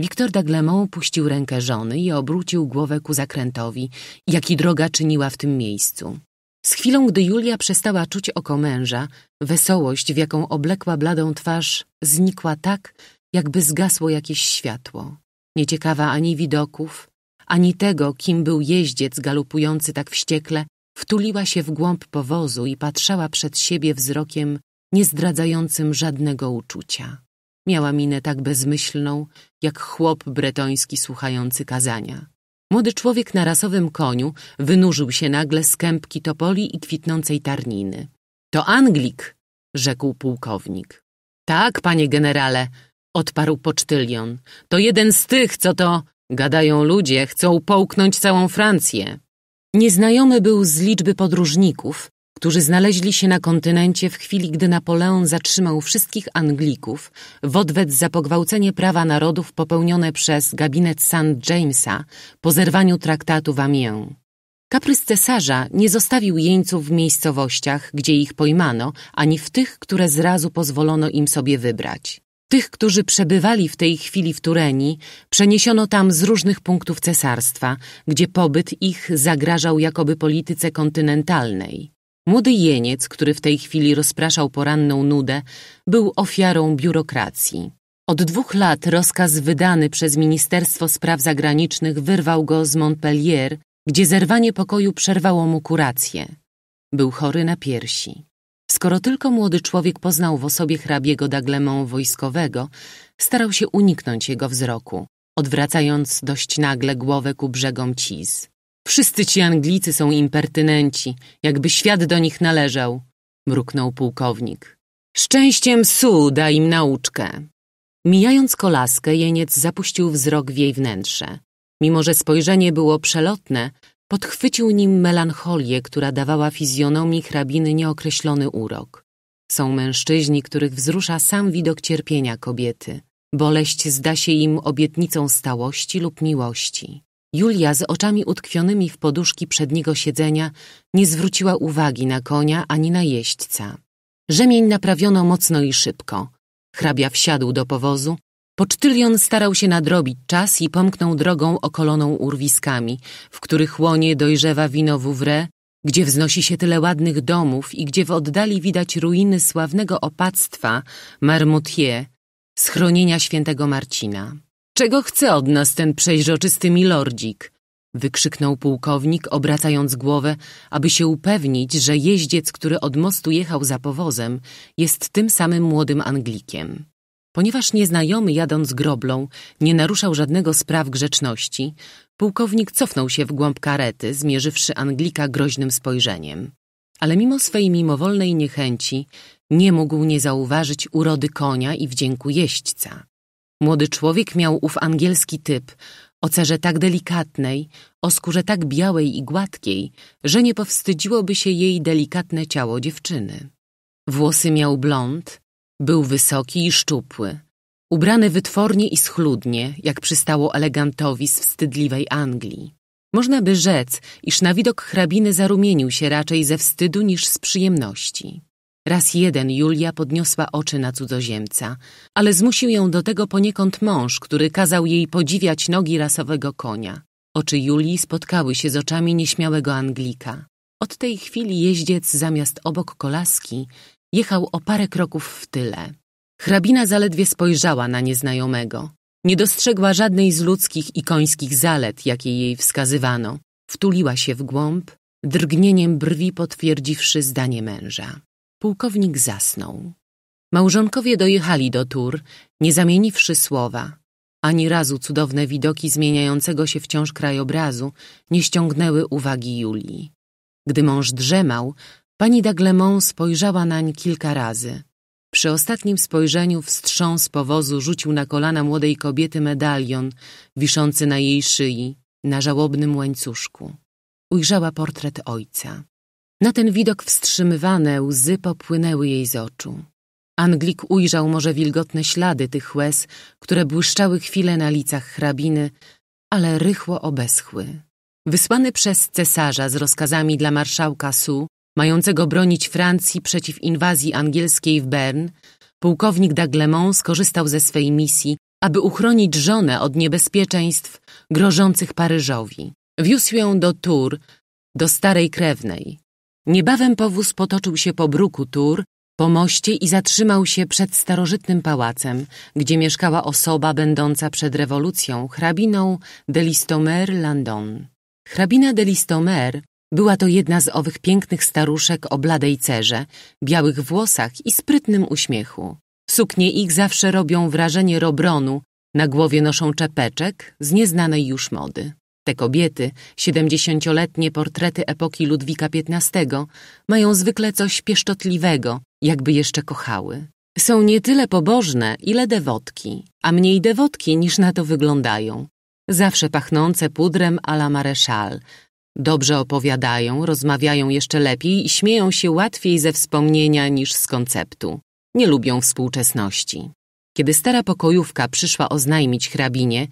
Wiktor Daglemont puścił rękę żony i obrócił głowę ku zakrętowi, jaki droga czyniła w tym miejscu. Z chwilą, gdy Julia przestała czuć oko męża, wesołość, w jaką oblekła bladą twarz, znikła tak, jakby zgasło jakieś światło. Nieciekawa ani widoków, ani tego, kim był jeździec galopujący tak wściekle, wtuliła się w głąb powozu i patrzała przed siebie wzrokiem niezdradzającym żadnego uczucia. Miała minę tak bezmyślną, jak chłop bretoński słuchający kazania. Młody człowiek na rasowym koniu wynurzył się nagle z kępki topoli i kwitnącej tarniny. To Anglik, rzekł pułkownik. Tak, panie generale, odparł pocztylion. To jeden z tych, co to gadają ludzie, chcą połknąć całą Francję. Nieznajomy był z liczby podróżników, którzy znaleźli się na kontynencie w chwili, gdy Napoleon zatrzymał wszystkich Anglików w odwet za pogwałcenie prawa narodów popełnione przez gabinet St. Jamesa po zerwaniu traktatu w Amiens. Kaprys cesarza nie zostawił jeńców w miejscowościach, gdzie ich pojmano, ani w tych, które zrazu pozwolono im sobie wybrać. Tych, którzy przebywali w tej chwili w Turenii, przeniesiono tam z różnych punktów cesarstwa, gdzie pobyt ich zagrażał jakoby polityce kontynentalnej. Młody jeniec, który w tej chwili rozpraszał poranną nudę, był ofiarą biurokracji. Od dwóch lat rozkaz wydany przez Ministerstwo Spraw Zagranicznych wyrwał go z Montpellier, gdzie zerwanie pokoju przerwało mu kurację. Był chory na piersi. Skoro tylko młody człowiek poznał w osobie hrabiego Daglemą wojskowego, starał się uniknąć jego wzroku, odwracając dość nagle głowę ku brzegom Cis. Wszyscy ci Anglicy są impertynenci, jakby świat do nich należał, mruknął pułkownik. Szczęściem Su da im nauczkę. Mijając kolaskę, jeniec zapuścił wzrok w jej wnętrze. Mimo, że spojrzenie było przelotne, podchwycił nim melancholię, która dawała fizjonomii hrabiny nieokreślony urok. Są mężczyźni, których wzrusza sam widok cierpienia kobiety. Boleść zda się im obietnicą stałości lub miłości. Julia z oczami utkwionymi w poduszki przedniego siedzenia nie zwróciła uwagi na konia ani na jeźdźca. Rzemień naprawiono mocno i szybko. Hrabia wsiadł do powozu. Pocztylion starał się nadrobić czas i pomknął drogą okoloną urwiskami, w których łonie dojrzewa wino Wówre, gdzie wznosi się tyle ładnych domów i gdzie w oddali widać ruiny sławnego opactwa Marmoutier, schronienia świętego Marcina. Czego chce od nas ten przejrzoczysty milordzik? Wykrzyknął pułkownik, obracając głowę, aby się upewnić, że jeździec, który od mostu jechał za powozem, jest tym samym młodym Anglikiem. Ponieważ nieznajomy jadąc groblą nie naruszał żadnego spraw grzeczności, pułkownik cofnął się w głąb karety, zmierzywszy Anglika groźnym spojrzeniem. Ale mimo swej mimowolnej niechęci nie mógł nie zauważyć urody konia i wdzięku jeźdźca. Młody człowiek miał ów angielski typ, o cerze tak delikatnej, o skórze tak białej i gładkiej, że nie powstydziłoby się jej delikatne ciało dziewczyny. Włosy miał blond, był wysoki i szczupły, ubrany wytwornie i schludnie, jak przystało elegantowi z wstydliwej Anglii. Można by rzec, iż na widok hrabiny zarumienił się raczej ze wstydu niż z przyjemności. Raz jeden Julia podniosła oczy na cudzoziemca, ale zmusił ją do tego poniekąd mąż, który kazał jej podziwiać nogi rasowego konia. Oczy Julii spotkały się z oczami nieśmiałego Anglika. Od tej chwili jeździec zamiast obok kolaski jechał o parę kroków w tyle. Hrabina zaledwie spojrzała na nieznajomego. Nie dostrzegła żadnej z ludzkich i końskich zalet, jakie jej wskazywano. Wtuliła się w głąb, drgnieniem brwi potwierdziwszy zdanie męża. Pułkownik zasnął. Małżonkowie dojechali do Tur, nie zamieniwszy słowa. Ani razu cudowne widoki zmieniającego się wciąż krajobrazu nie ściągnęły uwagi Julii. Gdy mąż drzemał, pani Daglemont spojrzała nań kilka razy. Przy ostatnim spojrzeniu wstrząs powozu rzucił na kolana młodej kobiety medalion wiszący na jej szyi, na żałobnym łańcuszku. Ujrzała portret ojca. Na ten widok wstrzymywane łzy popłynęły jej z oczu. Anglik ujrzał może wilgotne ślady tych łez, które błyszczały chwilę na licach hrabiny, ale rychło obeschły. Wysłany przez cesarza z rozkazami dla marszałka Su, mającego bronić Francji przeciw inwazji angielskiej w Bern, pułkownik d'Aglemont skorzystał ze swej misji, aby uchronić żonę od niebezpieczeństw grożących Paryżowi. Wiózł ją do Tours, do starej krewnej. Niebawem powóz potoczył się po bruku Tur, po moście i zatrzymał się przed starożytnym pałacem, gdzie mieszkała osoba będąca przed rewolucją hrabiną Delistomer Landon. Hrabina Delistomer była to jedna z owych pięknych staruszek o bladej cerze, białych włosach i sprytnym uśmiechu. Suknie ich zawsze robią wrażenie robronu, na głowie noszą czepeczek z nieznanej już mody. Te kobiety, siedemdziesięcioletnie portrety epoki Ludwika XV, mają zwykle coś pieszczotliwego, jakby jeszcze kochały. Są nie tyle pobożne, ile dewotki, a mniej dewotki niż na to wyglądają. Zawsze pachnące pudrem à la Mareszal. Dobrze opowiadają, rozmawiają jeszcze lepiej i śmieją się łatwiej ze wspomnienia niż z konceptu. Nie lubią współczesności. Kiedy stara pokojówka przyszła oznajmić hrabinie,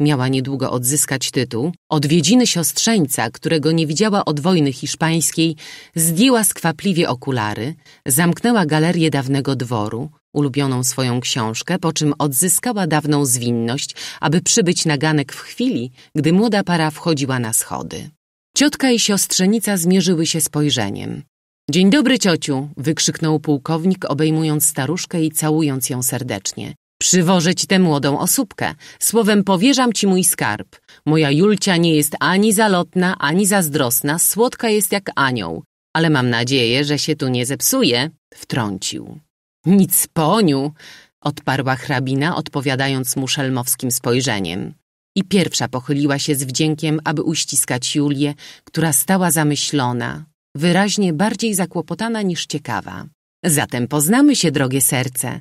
miała niedługo odzyskać tytuł, odwiedziny siostrzeńca, którego nie widziała od wojny hiszpańskiej, zdjęła skwapliwie okulary, zamknęła galerię dawnego dworu, ulubioną swoją książkę, po czym odzyskała dawną zwinność, aby przybyć na ganek w chwili, gdy młoda para wchodziła na schody. Ciotka i siostrzenica zmierzyły się spojrzeniem. Dzień dobry, ciociu! wykrzyknął pułkownik, obejmując staruszkę i całując ją serdecznie. Przywożę ci tę młodą osóbkę. Słowem powierzam ci mój skarb. Moja Julcia nie jest ani zalotna, ani zazdrosna, słodka jest jak anioł. Ale mam nadzieję, że się tu nie zepsuje, wtrącił. Nic poniu, odparła hrabina, odpowiadając mu szelmowskim spojrzeniem. I pierwsza pochyliła się z wdziękiem, aby uściskać Julię, która stała zamyślona, wyraźnie bardziej zakłopotana niż ciekawa. Zatem poznamy się, drogie serce,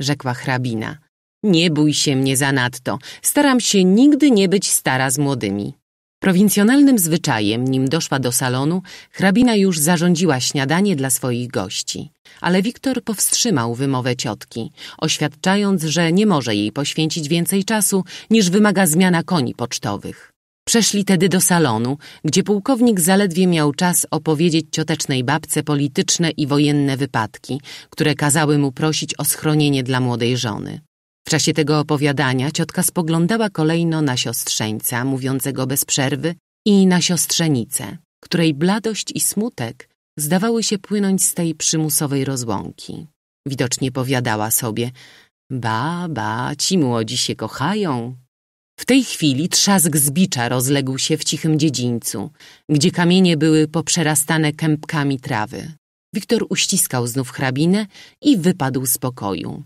rzekła hrabina. Nie bój się mnie zanadto. Staram się nigdy nie być stara z młodymi. Prowincjonalnym zwyczajem, nim doszła do salonu, hrabina już zarządziła śniadanie dla swoich gości. Ale Wiktor powstrzymał wymowę ciotki, oświadczając, że nie może jej poświęcić więcej czasu, niż wymaga zmiana koni pocztowych. Przeszli tedy do salonu, gdzie pułkownik zaledwie miał czas opowiedzieć ciotecznej babce polityczne i wojenne wypadki, które kazały mu prosić o schronienie dla młodej żony. W czasie tego opowiadania ciotka spoglądała kolejno na siostrzeńca, mówiącego bez przerwy, i na siostrzenicę, której bladość i smutek zdawały się płynąć z tej przymusowej rozłąki. Widocznie powiadała sobie, ba, ba, ci młodzi się kochają, w tej chwili trzask zbicza rozległ się w cichym dziedzińcu, gdzie kamienie były poprzerastane kępkami trawy. Wiktor uściskał znów hrabinę i wypadł z pokoju.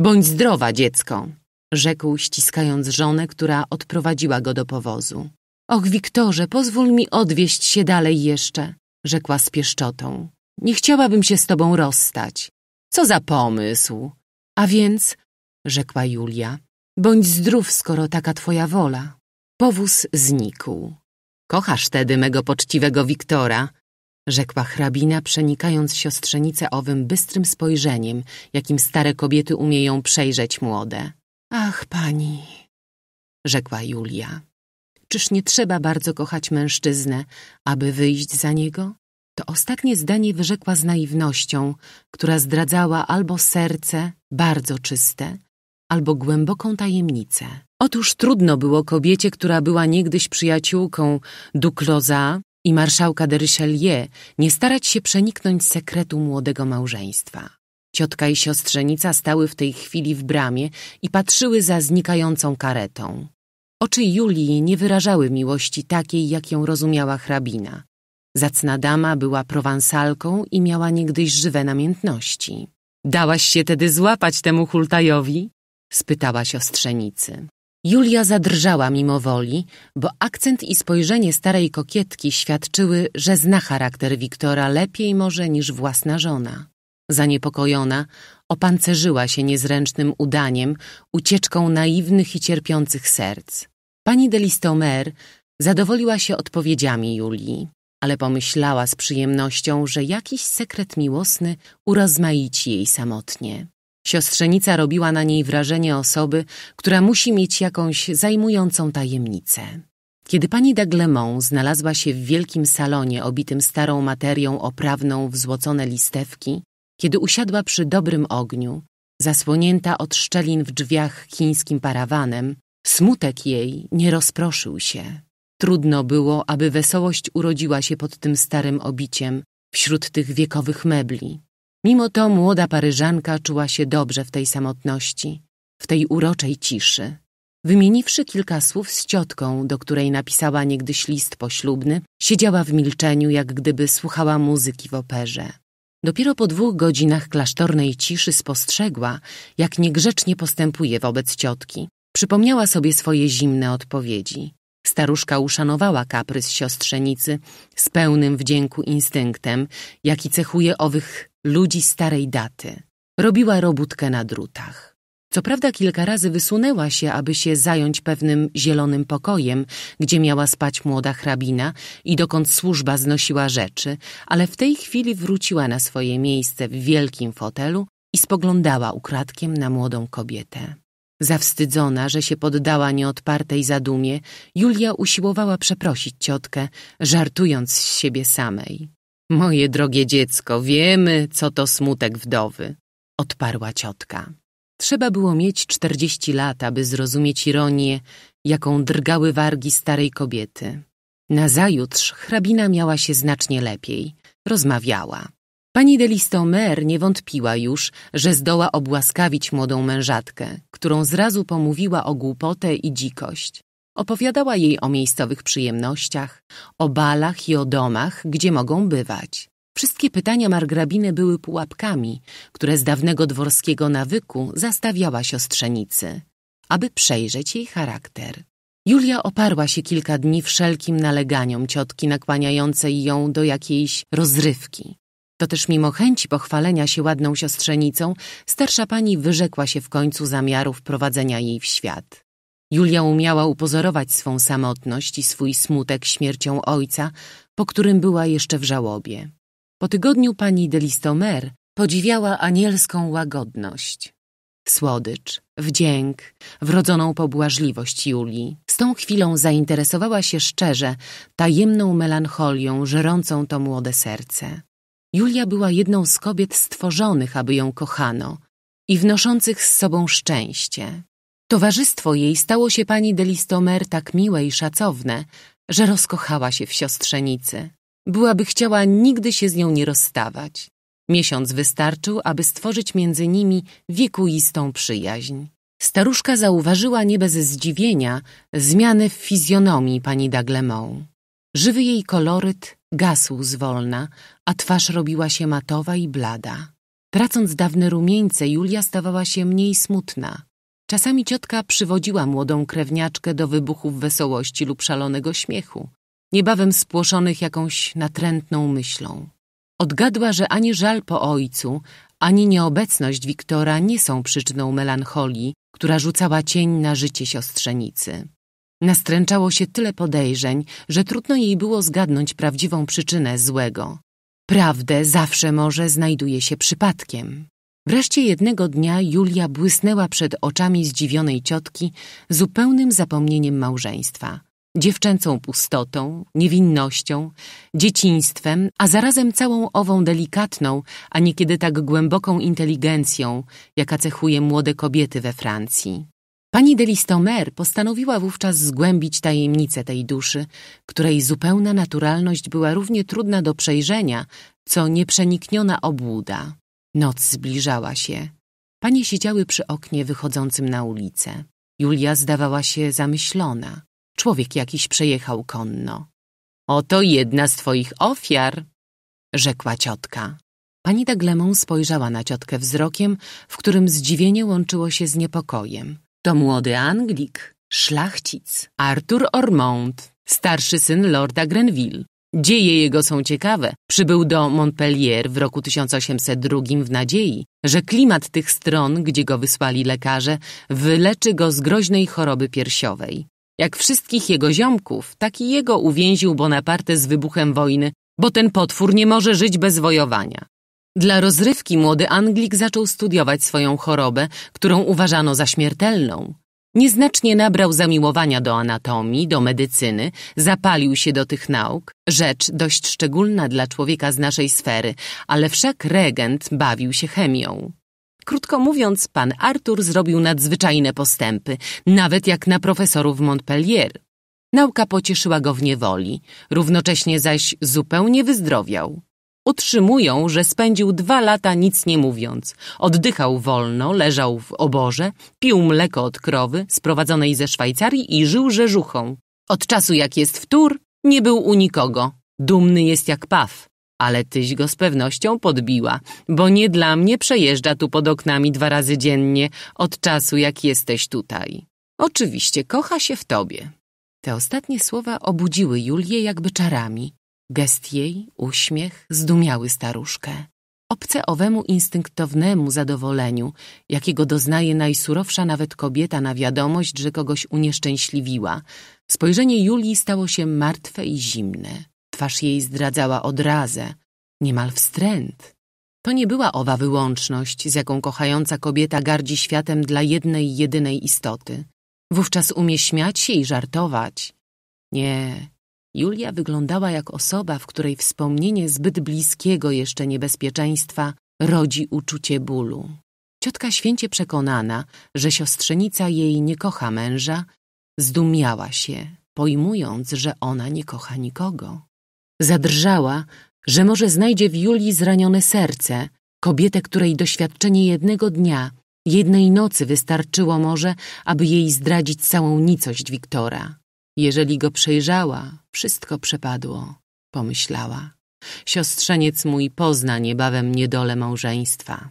Bądź zdrowa, dziecko! rzekł, ściskając żonę, która odprowadziła go do powozu. Och, Wiktorze, pozwól mi odwieźć się dalej jeszcze, rzekła z pieszczotą. Nie chciałabym się z tobą rozstać. Co za pomysł! A więc, rzekła Julia, Bądź zdrów, skoro taka twoja wola. Powóz znikł. Kochasz tedy mego poczciwego Wiktora, rzekła hrabina, przenikając siostrzenicę owym bystrym spojrzeniem, jakim stare kobiety umieją przejrzeć młode. Ach, pani, rzekła Julia. Czyż nie trzeba bardzo kochać mężczyznę, aby wyjść za niego? To ostatnie zdanie wyrzekła z naiwnością, która zdradzała albo serce bardzo czyste, albo głęboką tajemnicę. Otóż trudno było kobiecie, która była niegdyś przyjaciółką Ducloza i marszałka de Richelieu, nie starać się przeniknąć sekretu młodego małżeństwa. Ciotka i siostrzenica stały w tej chwili w bramie i patrzyły za znikającą karetą. Oczy Julii nie wyrażały miłości takiej, jak ją rozumiała hrabina. Zacna dama była prowansalką i miała niegdyś żywe namiętności. Dałaś się tedy złapać temu hultajowi? spytała siostrzenicy. Julia zadrżała mimo woli, bo akcent i spojrzenie starej kokietki świadczyły, że zna charakter Wiktora lepiej może niż własna żona. Zaniepokojona, opancerzyła się niezręcznym udaniem, ucieczką naiwnych i cierpiących serc. Pani de Listomer zadowoliła się odpowiedziami Julii, ale pomyślała z przyjemnością, że jakiś sekret miłosny urozmaici jej samotnie. Siostrzenica robiła na niej wrażenie osoby, która musi mieć jakąś zajmującą tajemnicę. Kiedy pani Daglemont znalazła się w wielkim salonie obitym starą materią oprawną w złocone listewki, kiedy usiadła przy dobrym ogniu, zasłonięta od szczelin w drzwiach chińskim parawanem, smutek jej nie rozproszył się. Trudno było, aby wesołość urodziła się pod tym starym obiciem, wśród tych wiekowych mebli. Mimo to młoda Paryżanka czuła się dobrze w tej samotności, w tej uroczej ciszy. Wymieniwszy kilka słów z ciotką, do której napisała niegdyś list poślubny, siedziała w milczeniu, jak gdyby słuchała muzyki w operze. Dopiero po dwóch godzinach klasztornej ciszy spostrzegła, jak niegrzecznie postępuje wobec ciotki. Przypomniała sobie swoje zimne odpowiedzi. Staruszka uszanowała kaprys siostrzenicy z pełnym wdzięku instynktem, jaki cechuje owych ludzi starej daty. Robiła robótkę na drutach. Co prawda kilka razy wysunęła się, aby się zająć pewnym zielonym pokojem, gdzie miała spać młoda hrabina i dokąd służba znosiła rzeczy, ale w tej chwili wróciła na swoje miejsce w wielkim fotelu i spoglądała ukradkiem na młodą kobietę. Zawstydzona, że się poddała nieodpartej zadumie, Julia usiłowała przeprosić ciotkę, żartując z siebie samej. Moje drogie dziecko, wiemy, co to smutek wdowy, odparła ciotka. Trzeba było mieć czterdzieści lat, aby zrozumieć ironię, jaką drgały wargi starej kobiety. Nazajutrz hrabina miała się znacznie lepiej. Rozmawiała. Pani de Listomer nie wątpiła już, że zdoła obłaskawić młodą mężatkę, którą zrazu pomówiła o głupotę i dzikość. Opowiadała jej o miejscowych przyjemnościach, o balach i o domach, gdzie mogą bywać. Wszystkie pytania margrabiny były pułapkami, które z dawnego dworskiego nawyku zastawiała siostrzenicy, aby przejrzeć jej charakter. Julia oparła się kilka dni wszelkim naleganiom ciotki nakłaniającej ją do jakiejś rozrywki. To też mimo chęci pochwalenia się ładną siostrzenicą, starsza pani wyrzekła się w końcu zamiaru wprowadzenia jej w świat. Julia umiała upozorować swą samotność i swój smutek śmiercią ojca, po którym była jeszcze w żałobie. Po tygodniu pani de Listomer podziwiała anielską łagodność. Słodycz, wdzięk, wrodzoną pobłażliwość Julii. Z tą chwilą zainteresowała się szczerze tajemną melancholią żerącą to młode serce. Julia była jedną z kobiet stworzonych, aby ją kochano i wnoszących z sobą szczęście. Towarzystwo jej stało się pani Delistomer tak miłe i szacowne, że rozkochała się w siostrzenicy. Byłaby chciała nigdy się z nią nie rozstawać. Miesiąc wystarczył, aby stworzyć między nimi wiekuistą przyjaźń. Staruszka zauważyła nie bez zdziwienia zmiany w fizjonomii pani Daglemont. Żywy jej koloryt gasł zwolna, a twarz robiła się matowa i blada. Tracąc dawne rumieńce, Julia stawała się mniej smutna. Czasami ciotka przywodziła młodą krewniaczkę do wybuchów wesołości lub szalonego śmiechu, niebawem spłoszonych jakąś natrętną myślą. Odgadła, że ani żal po ojcu, ani nieobecność Wiktora nie są przyczyną melancholii, która rzucała cień na życie siostrzenicy. Nastręczało się tyle podejrzeń, że trudno jej było zgadnąć prawdziwą przyczynę złego. Prawdę zawsze może znajduje się przypadkiem. Wreszcie jednego dnia Julia błysnęła przed oczami zdziwionej ciotki zupełnym zapomnieniem małżeństwa, dziewczęcą pustotą, niewinnością, dzieciństwem, a zarazem całą ową delikatną, a niekiedy tak głęboką inteligencją, jaka cechuje młode kobiety we Francji. Pani de Listomer postanowiła wówczas zgłębić tajemnicę tej duszy, której zupełna naturalność była równie trudna do przejrzenia, co nieprzenikniona obłuda. Noc zbliżała się. Panie siedziały przy oknie wychodzącym na ulicę. Julia zdawała się zamyślona. Człowiek jakiś przejechał konno. Oto jedna z twoich ofiar, rzekła ciotka. Pani Daglemon spojrzała na ciotkę wzrokiem, w którym zdziwienie łączyło się z niepokojem. To młody Anglik, szlachcic, Arthur Ormond, starszy syn lorda Grenville. Dzieje jego są ciekawe. Przybył do Montpellier w roku 1802 w nadziei, że klimat tych stron, gdzie go wysłali lekarze, wyleczy go z groźnej choroby piersiowej. Jak wszystkich jego ziomków, tak i jego uwięził Bonaparte z wybuchem wojny, bo ten potwór nie może żyć bez wojowania. Dla rozrywki młody Anglik zaczął studiować swoją chorobę, którą uważano za śmiertelną. Nieznacznie nabrał zamiłowania do anatomii, do medycyny, zapalił się do tych nauk, rzecz dość szczególna dla człowieka z naszej sfery, ale wszak regent bawił się chemią. Krótko mówiąc, pan Artur zrobił nadzwyczajne postępy, nawet jak na profesorów Montpellier. Nauka pocieszyła go w niewoli, równocześnie zaś zupełnie wyzdrowiał. Utrzymują, że spędził dwa lata nic nie mówiąc. Oddychał wolno, leżał w oborze, pił mleko od krowy sprowadzonej ze Szwajcarii i żył rzeżuchą. Od czasu jak jest wtór, nie był u nikogo. Dumny jest jak paw. Ale tyś go z pewnością podbiła, bo nie dla mnie przejeżdża tu pod oknami dwa razy dziennie od czasu jak jesteś tutaj. Oczywiście kocha się w tobie. Te ostatnie słowa obudziły Julię jakby czarami. Gest jej, uśmiech zdumiały staruszkę. Obce owemu instynktownemu zadowoleniu, jakiego doznaje najsurowsza nawet kobieta na wiadomość, że kogoś unieszczęśliwiła, spojrzenie Julii stało się martwe i zimne. Twarz jej zdradzała odrazę, niemal wstręt. To nie była owa wyłączność, z jaką kochająca kobieta gardzi światem dla jednej jedynej istoty. Wówczas umie śmiać się i żartować. Nie, Julia wyglądała jak osoba, w której wspomnienie zbyt bliskiego jeszcze niebezpieczeństwa rodzi uczucie bólu. Ciotka święcie przekonana, że siostrzenica jej nie kocha męża, zdumiała się, pojmując, że ona nie kocha nikogo. Zadrżała, że może znajdzie w Julii zranione serce, kobietę, której doświadczenie jednego dnia, jednej nocy wystarczyło może, aby jej zdradzić całą nicość Wiktora. Jeżeli go przejrzała, wszystko przepadło, pomyślała. Siostrzeniec mój pozna niebawem niedolę małżeństwa.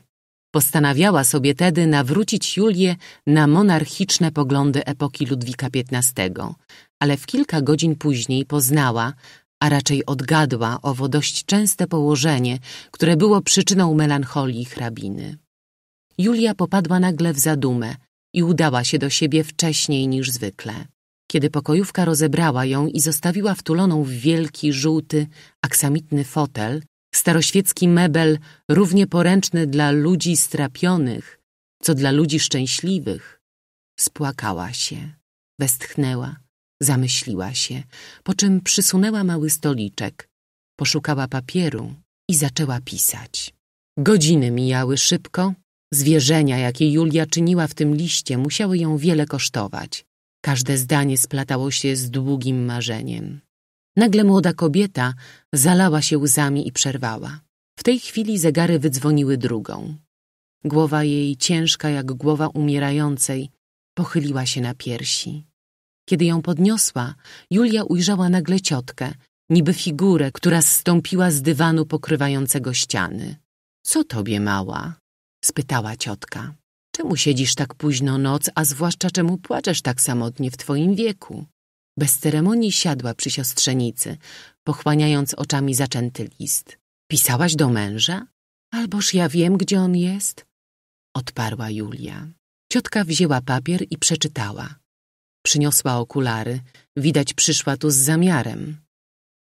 Postanawiała sobie tedy nawrócić Julię na monarchiczne poglądy epoki Ludwika XV, ale w kilka godzin później poznała, a raczej odgadła owo dość częste położenie, które było przyczyną melancholii hrabiny. Julia popadła nagle w zadumę i udała się do siebie wcześniej niż zwykle. Kiedy pokojówka rozebrała ją i zostawiła wtuloną w wielki, żółty, aksamitny fotel, staroświecki mebel równie poręczny dla ludzi strapionych, co dla ludzi szczęśliwych, spłakała się, westchnęła, zamyśliła się, po czym przysunęła mały stoliczek, poszukała papieru i zaczęła pisać. Godziny mijały szybko, zwierzenia, jakie Julia czyniła w tym liście, musiały ją wiele kosztować. Każde zdanie splatało się z długim marzeniem. Nagle młoda kobieta zalała się łzami i przerwała. W tej chwili zegary wydzwoniły drugą. Głowa jej, ciężka jak głowa umierającej, pochyliła się na piersi. Kiedy ją podniosła, Julia ujrzała nagle ciotkę, niby figurę, która zstąpiła z dywanu pokrywającego ściany. – Co tobie, mała? – spytała ciotka. Czemu siedzisz tak późno noc, a zwłaszcza czemu płaczesz tak samotnie w twoim wieku? Bez ceremonii siadła przy siostrzenicy, pochłaniając oczami zaczęty list. Pisałaś do męża? Alboż ja wiem, gdzie on jest? Odparła Julia. Ciotka wzięła papier i przeczytała. Przyniosła okulary. Widać przyszła tu z zamiarem.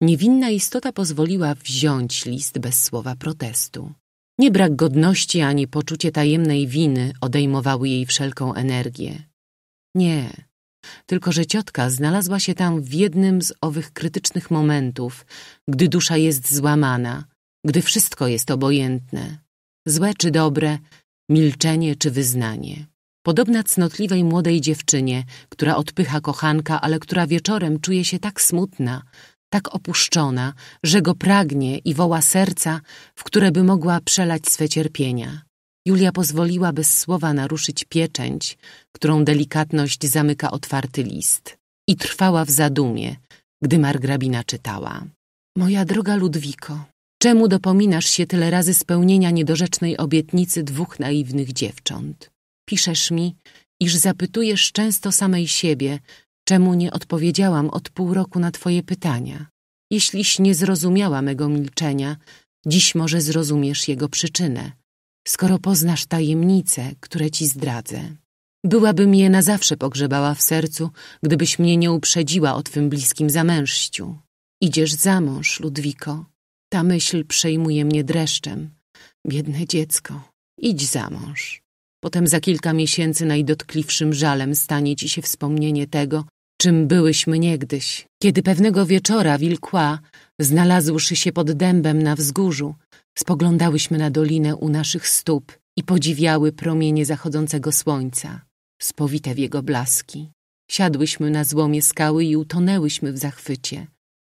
Niewinna istota pozwoliła wziąć list bez słowa protestu. Nie brak godności ani poczucie tajemnej winy odejmowały jej wszelką energię. Nie, tylko że ciotka znalazła się tam w jednym z owych krytycznych momentów, gdy dusza jest złamana, gdy wszystko jest obojętne, złe czy dobre, milczenie czy wyznanie. Podobna cnotliwej młodej dziewczynie, która odpycha kochanka, ale która wieczorem czuje się tak smutna, tak opuszczona, że go pragnie i woła serca, w które by mogła przelać swe cierpienia. Julia pozwoliła bez słowa naruszyć pieczęć, którą delikatność zamyka otwarty list. I trwała w zadumie, gdy margrabina czytała. Moja droga Ludwiko, czemu dopominasz się tyle razy spełnienia niedorzecznej obietnicy dwóch naiwnych dziewcząt? Piszesz mi, iż zapytujesz często samej siebie, Czemu nie odpowiedziałam od pół roku na twoje pytania? Jeśliś nie zrozumiała mego milczenia, dziś może zrozumiesz jego przyczynę, skoro poznasz tajemnice, które ci zdradzę. Byłabym je na zawsze pogrzebała w sercu, gdybyś mnie nie uprzedziła o twym bliskim zamężściu. Idziesz za mąż, Ludwiko. Ta myśl przejmuje mnie dreszczem. Biedne dziecko, idź za mąż. Potem za kilka miesięcy najdotkliwszym żalem stanie ci się wspomnienie tego, czym byłyśmy niegdyś. Kiedy pewnego wieczora wilkła, znalazłszy się pod dębem na wzgórzu, spoglądałyśmy na dolinę u naszych stóp i podziwiały promienie zachodzącego słońca, spowite w jego blaski. Siadłyśmy na złomie skały i utonęłyśmy w zachwycie,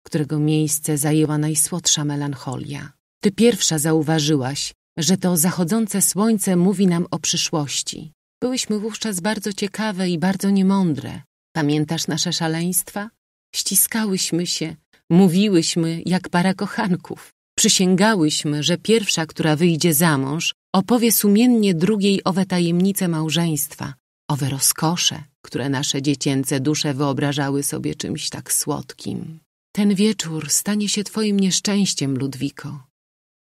którego miejsce zajęła najsłodsza melancholia. Ty pierwsza zauważyłaś, że to zachodzące słońce mówi nam o przyszłości. Byłyśmy wówczas bardzo ciekawe i bardzo niemądre. Pamiętasz nasze szaleństwa? Ściskałyśmy się, mówiłyśmy jak para kochanków. Przysięgałyśmy, że pierwsza, która wyjdzie za mąż, opowie sumiennie drugiej owe tajemnice małżeństwa, owe rozkosze, które nasze dziecięce dusze wyobrażały sobie czymś tak słodkim. Ten wieczór stanie się twoim nieszczęściem, Ludwiko.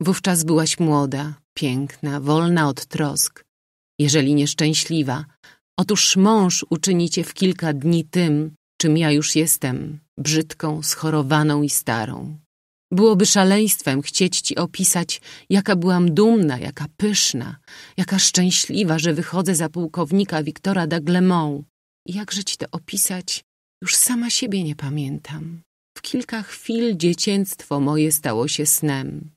Wówczas byłaś młoda, piękna, wolna od trosk. Jeżeli nieszczęśliwa, Otóż mąż uczynicie w kilka dni tym, czym ja już jestem, brzydką, schorowaną i starą. Byłoby szaleństwem chcieć ci opisać, jaka byłam dumna, jaka pyszna, jaka szczęśliwa, że wychodzę za pułkownika Wiktora d'Aglemont. jakże ci to opisać, już sama siebie nie pamiętam. W kilka chwil dziecięctwo moje stało się snem.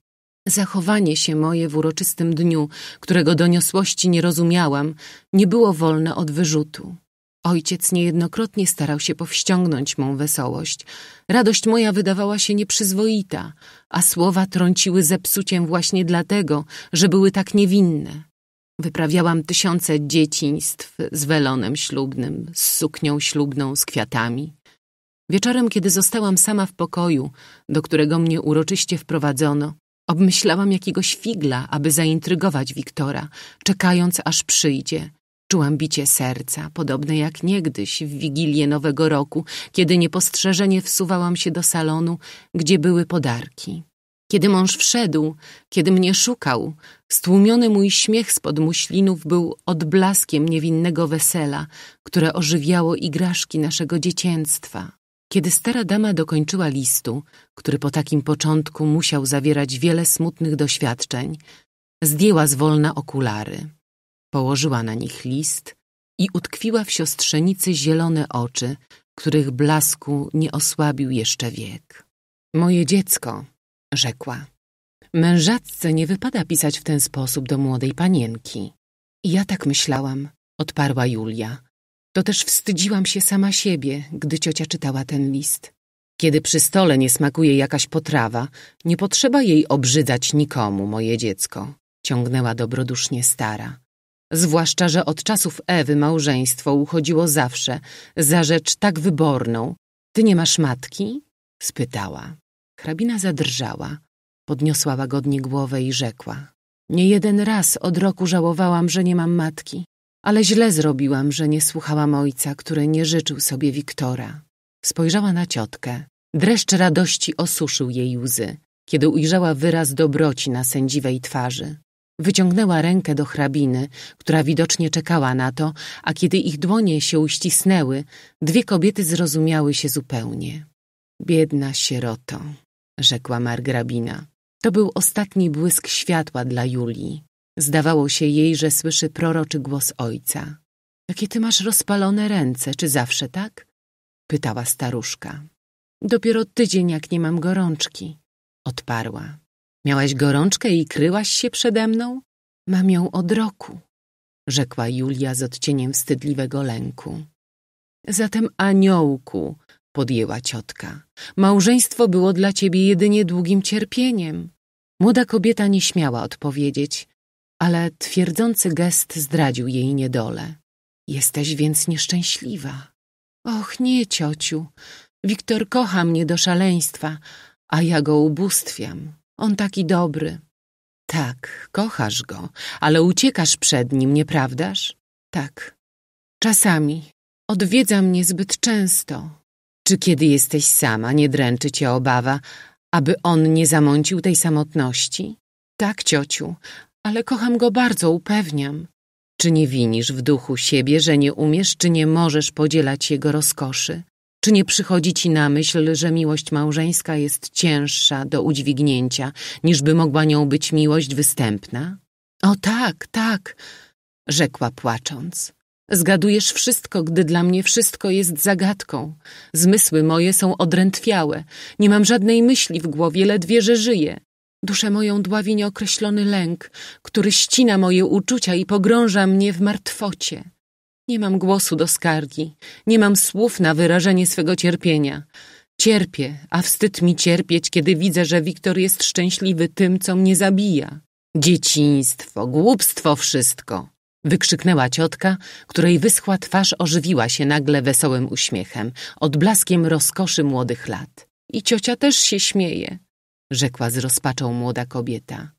Zachowanie się moje w uroczystym dniu, którego doniosłości nie rozumiałam, nie było wolne od wyrzutu. Ojciec niejednokrotnie starał się powściągnąć mą wesołość. Radość moja wydawała się nieprzyzwoita, a słowa trąciły zepsuciem właśnie dlatego, że były tak niewinne. Wyprawiałam tysiące dzieciństw z welonem ślubnym, z suknią ślubną, z kwiatami. Wieczorem, kiedy zostałam sama w pokoju, do którego mnie uroczyście wprowadzono, Obmyślałam jakiegoś figla, aby zaintrygować Wiktora, czekając aż przyjdzie. Czułam bicie serca, podobne jak niegdyś w Wigilię Nowego Roku, kiedy niepostrzeżenie wsuwałam się do salonu, gdzie były podarki. Kiedy mąż wszedł, kiedy mnie szukał, stłumiony mój śmiech spod muślinów był odblaskiem niewinnego wesela, które ożywiało igraszki naszego dziecięctwa. Kiedy stara dama dokończyła listu, który po takim początku musiał zawierać wiele smutnych doświadczeń, zdjęła zwolna okulary, położyła na nich list i utkwiła w siostrzenicy zielone oczy, których blasku nie osłabił jeszcze wiek. Moje dziecko, rzekła. Mężatce nie wypada pisać w ten sposób do młodej panienki. Ja tak myślałam, odparła Julia, to też wstydziłam się sama siebie, gdy ciocia czytała ten list. Kiedy przy stole nie smakuje jakaś potrawa, nie potrzeba jej obrzydzać nikomu, moje dziecko, ciągnęła dobrodusznie stara. Zwłaszcza, że od czasów Ewy małżeństwo uchodziło zawsze za rzecz tak wyborną. Ty nie masz matki? spytała. Hrabina zadrżała, podniosła łagodnie głowę i rzekła. Nie jeden raz od roku żałowałam, że nie mam matki. Ale źle zrobiłam, że nie słuchałam ojca, który nie życzył sobie Wiktora. Spojrzała na ciotkę. Dreszcz radości osuszył jej łzy, kiedy ujrzała wyraz dobroci na sędziwej twarzy. Wyciągnęła rękę do hrabiny, która widocznie czekała na to, a kiedy ich dłonie się uścisnęły, dwie kobiety zrozumiały się zupełnie. Biedna sieroto, rzekła margrabina. To był ostatni błysk światła dla Julii. Zdawało się jej, że słyszy proroczy głos ojca. Jakie ty masz rozpalone ręce, czy zawsze tak? Pytała staruszka. Dopiero tydzień, jak nie mam gorączki. Odparła. Miałaś gorączkę i kryłaś się przede mną? Mam ją od roku, rzekła Julia z odcieniem wstydliwego lęku. Zatem aniołku, podjęła ciotka. Małżeństwo było dla ciebie jedynie długim cierpieniem. Młoda kobieta nie śmiała odpowiedzieć, ale twierdzący gest zdradził jej niedolę. Jesteś więc nieszczęśliwa. Och, nie, ciociu. Wiktor kocha mnie do szaleństwa, a ja go ubóstwiam. On taki dobry. Tak, kochasz go, ale uciekasz przed nim, nieprawdaż? Tak. Czasami. Odwiedza mnie zbyt często. Czy kiedy jesteś sama, nie dręczy cię obawa, aby on nie zamącił tej samotności? Tak, ciociu, ale kocham go bardzo, upewniam. Czy nie winisz w duchu siebie, że nie umiesz, czy nie możesz podzielać jego rozkoszy? Czy nie przychodzi ci na myśl, że miłość małżeńska jest cięższa do udźwignięcia, niż by mogła nią być miłość występna? O tak, tak, rzekła płacząc. Zgadujesz wszystko, gdy dla mnie wszystko jest zagadką. Zmysły moje są odrętwiałe. Nie mam żadnej myśli w głowie, ledwie że żyję. Duszę moją dławi nieokreślony lęk, który ścina moje uczucia i pogrąża mnie w martwocie. Nie mam głosu do skargi, nie mam słów na wyrażenie swego cierpienia. Cierpię, a wstyd mi cierpieć, kiedy widzę, że Wiktor jest szczęśliwy tym, co mnie zabija. Dzieciństwo, głupstwo, wszystko! Wykrzyknęła ciotka, której wyschła twarz ożywiła się nagle wesołym uśmiechem, odblaskiem rozkoszy młodych lat. I ciocia też się śmieje rzekła z rozpaczą młoda kobieta.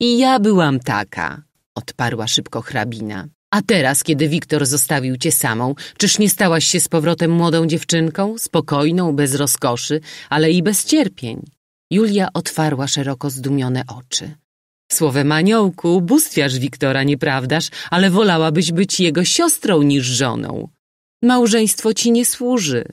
I ja byłam taka, odparła szybko hrabina. A teraz, kiedy Wiktor zostawił cię samą, czyż nie stałaś się z powrotem młodą dziewczynką, spokojną, bez rozkoszy, ale i bez cierpień? Julia otwarła szeroko zdumione oczy. Słowem aniołku, bóstwiasz Wiktora, nieprawdaż, ale wolałabyś być jego siostrą niż żoną. Małżeństwo ci nie służy.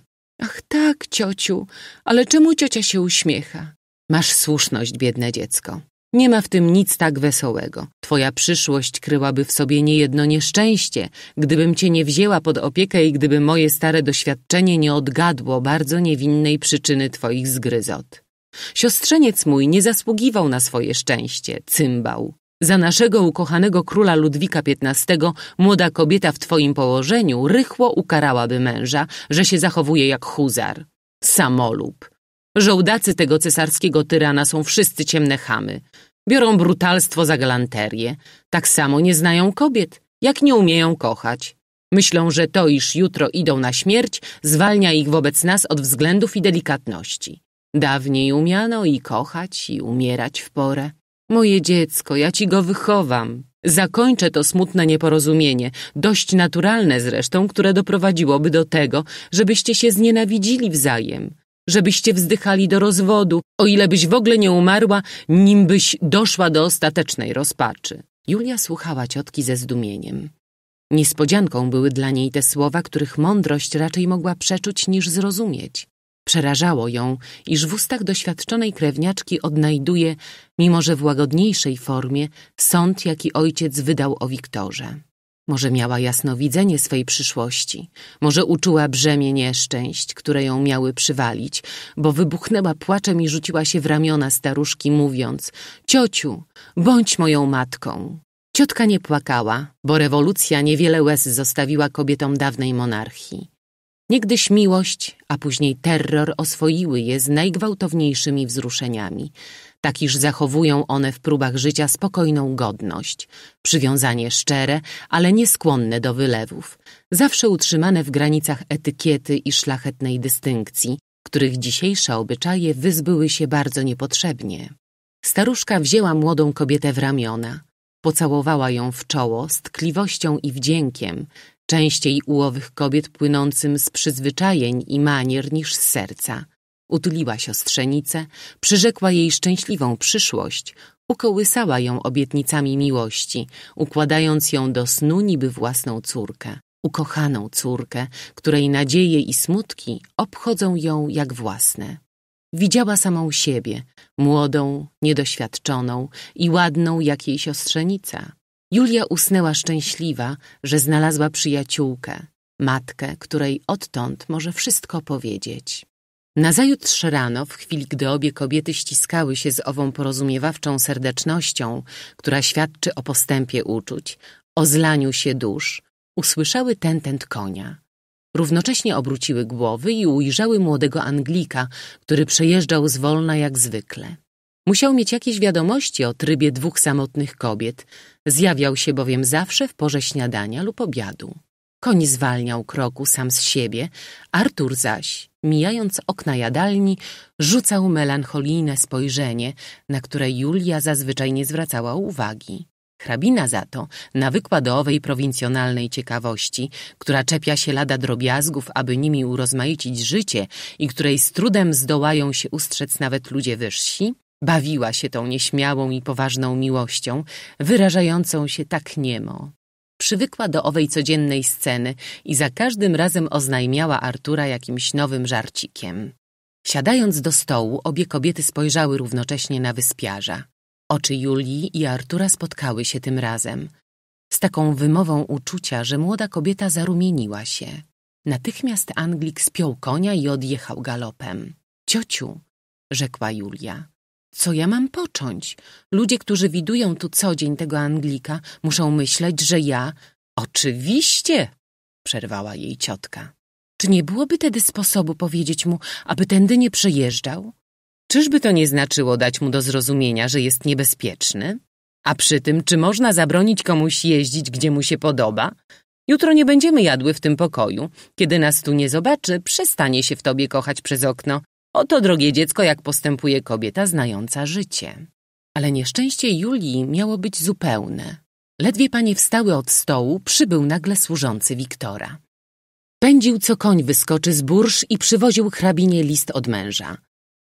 Ach tak, ciociu, ale czemu ciocia się uśmiecha? Masz słuszność, biedne dziecko. Nie ma w tym nic tak wesołego. Twoja przyszłość kryłaby w sobie niejedno nieszczęście, gdybym cię nie wzięła pod opiekę i gdyby moje stare doświadczenie nie odgadło bardzo niewinnej przyczyny twoich zgryzot. Siostrzeniec mój nie zasługiwał na swoje szczęście, cymbał. Za naszego ukochanego króla Ludwika XV młoda kobieta w twoim położeniu rychło ukarałaby męża, że się zachowuje jak huzar. Samolub. Żołdacy tego cesarskiego tyrana są wszyscy ciemne chamy. Biorą brutalstwo za galanterię. Tak samo nie znają kobiet, jak nie umieją kochać. Myślą, że to, iż jutro idą na śmierć, zwalnia ich wobec nas od względów i delikatności. Dawniej umiano i kochać, i umierać w porę. Moje dziecko, ja ci go wychowam. Zakończę to smutne nieporozumienie, dość naturalne zresztą, które doprowadziłoby do tego, żebyście się znienawidzili wzajem żebyście wzdychali do rozwodu, o ile byś w ogóle nie umarła, nim byś doszła do ostatecznej rozpaczy. Julia słuchała ciotki ze zdumieniem. Niespodzianką były dla niej te słowa, których mądrość raczej mogła przeczuć niż zrozumieć. Przerażało ją, iż w ustach doświadczonej krewniaczki odnajduje, mimo że w łagodniejszej formie, sąd, jaki ojciec wydał o Wiktorze. Może miała jasnowidzenie swej przyszłości, może uczuła brzemię nieszczęść, które ją miały przywalić, bo wybuchnęła płaczem i rzuciła się w ramiona staruszki, mówiąc – Ciociu, bądź moją matką! Ciotka nie płakała, bo rewolucja niewiele łez zostawiła kobietom dawnej monarchii. Niegdyś miłość, a później terror oswoiły je z najgwałtowniejszymi wzruszeniami – tak iż zachowują one w próbach życia spokojną godność, przywiązanie szczere, ale nieskłonne do wylewów, zawsze utrzymane w granicach etykiety i szlachetnej dystynkcji, których dzisiejsze obyczaje wyzbyły się bardzo niepotrzebnie. Staruszka wzięła młodą kobietę w ramiona, pocałowała ją w czoło z tkliwością i wdziękiem, częściej u owych kobiet płynącym z przyzwyczajeń i manier niż z serca – Utuliła siostrzenicę, przyrzekła jej szczęśliwą przyszłość, ukołysała ją obietnicami miłości, układając ją do snu niby własną córkę, ukochaną córkę, której nadzieje i smutki obchodzą ją jak własne. Widziała samą siebie, młodą, niedoświadczoną i ładną jak jej siostrzenica. Julia usnęła szczęśliwa, że znalazła przyjaciółkę, matkę, której odtąd może wszystko powiedzieć. Nazajutrz rano, w chwili gdy obie kobiety ściskały się z ową porozumiewawczą serdecznością, która świadczy o postępie uczuć, o zlaniu się dusz, usłyszały tentent konia. Równocześnie obróciły głowy i ujrzały młodego Anglika, który przejeżdżał zwolna jak zwykle. Musiał mieć jakieś wiadomości o trybie dwóch samotnych kobiet, zjawiał się bowiem zawsze w porze śniadania lub obiadu. Koń zwalniał kroku sam z siebie, Artur zaś, mijając okna jadalni, rzucał melancholijne spojrzenie, na które Julia zazwyczaj nie zwracała uwagi. Hrabina za to, na wykładowej prowincjonalnej ciekawości, która czepia się lada drobiazgów, aby nimi urozmaicić życie i której z trudem zdołają się ustrzec nawet ludzie wyżsi, bawiła się tą nieśmiałą i poważną miłością, wyrażającą się tak niemo, Przywykła do owej codziennej sceny i za każdym razem oznajmiała Artura jakimś nowym żarcikiem. Siadając do stołu, obie kobiety spojrzały równocześnie na wyspiarza. Oczy Julii i Artura spotkały się tym razem. Z taką wymową uczucia, że młoda kobieta zarumieniła się. Natychmiast Anglik spiął konia i odjechał galopem. Ciociu, rzekła Julia, co ja mam począć? Ludzie, którzy widują tu co dzień tego Anglika, muszą myśleć, że ja... Oczywiście! Przerwała jej ciotka. Czy nie byłoby tedy sposobu powiedzieć mu, aby tędy nie przejeżdżał? Czyżby to nie znaczyło dać mu do zrozumienia, że jest niebezpieczny? A przy tym, czy można zabronić komuś jeździć, gdzie mu się podoba? Jutro nie będziemy jadły w tym pokoju. Kiedy nas tu nie zobaczy, przestanie się w tobie kochać przez okno Oto, drogie dziecko, jak postępuje kobieta znająca życie. Ale nieszczęście Julii miało być zupełne. Ledwie panie wstały od stołu, przybył nagle służący Wiktora. Pędził co koń wyskoczy z bursz i przywoził hrabinie list od męża.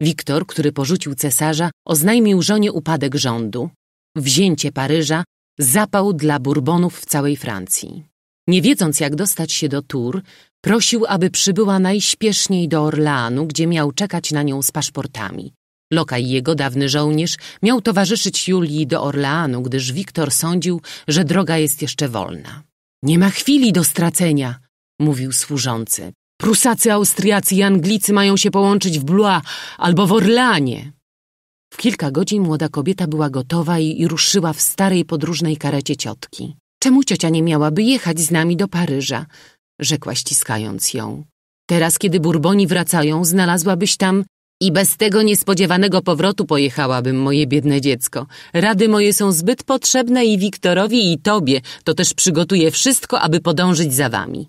Wiktor, który porzucił cesarza, oznajmił żonie upadek rządu, wzięcie Paryża, zapał dla Bourbonów w całej Francji. Nie wiedząc jak dostać się do Tur. Prosił, aby przybyła najśpieszniej do Orleanu, gdzie miał czekać na nią z paszportami. Lokaj, jego dawny żołnierz, miał towarzyszyć Julii do Orleanu, gdyż Wiktor sądził, że droga jest jeszcze wolna. Nie ma chwili do stracenia, mówił służący. Prusacy, Austriacy i Anglicy mają się połączyć w Blois albo w Orleanie. W kilka godzin młoda kobieta była gotowa i ruszyła w starej podróżnej karecie ciotki. Czemu ciocia nie miałaby jechać z nami do Paryża? rzekła ściskając ją. Teraz, kiedy Burboni wracają, znalazłabyś tam i bez tego niespodziewanego powrotu pojechałabym, moje biedne dziecko. Rady moje są zbyt potrzebne i Wiktorowi, i tobie. To też przygotuję wszystko, aby podążyć za wami.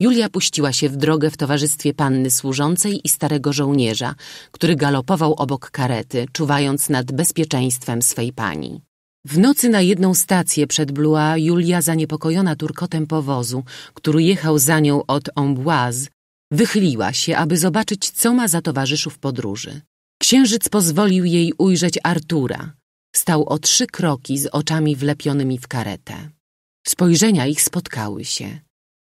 Julia puściła się w drogę w towarzystwie panny służącej i starego żołnierza, który galopował obok karety, czuwając nad bezpieczeństwem swej pani. W nocy na jedną stację przed Blois Julia, zaniepokojona turkotem powozu, który jechał za nią od Amboise, wychyliła się, aby zobaczyć, co ma za towarzyszów podróży. Księżyc pozwolił jej ujrzeć Artura. Stał o trzy kroki z oczami wlepionymi w karetę. Spojrzenia ich spotkały się.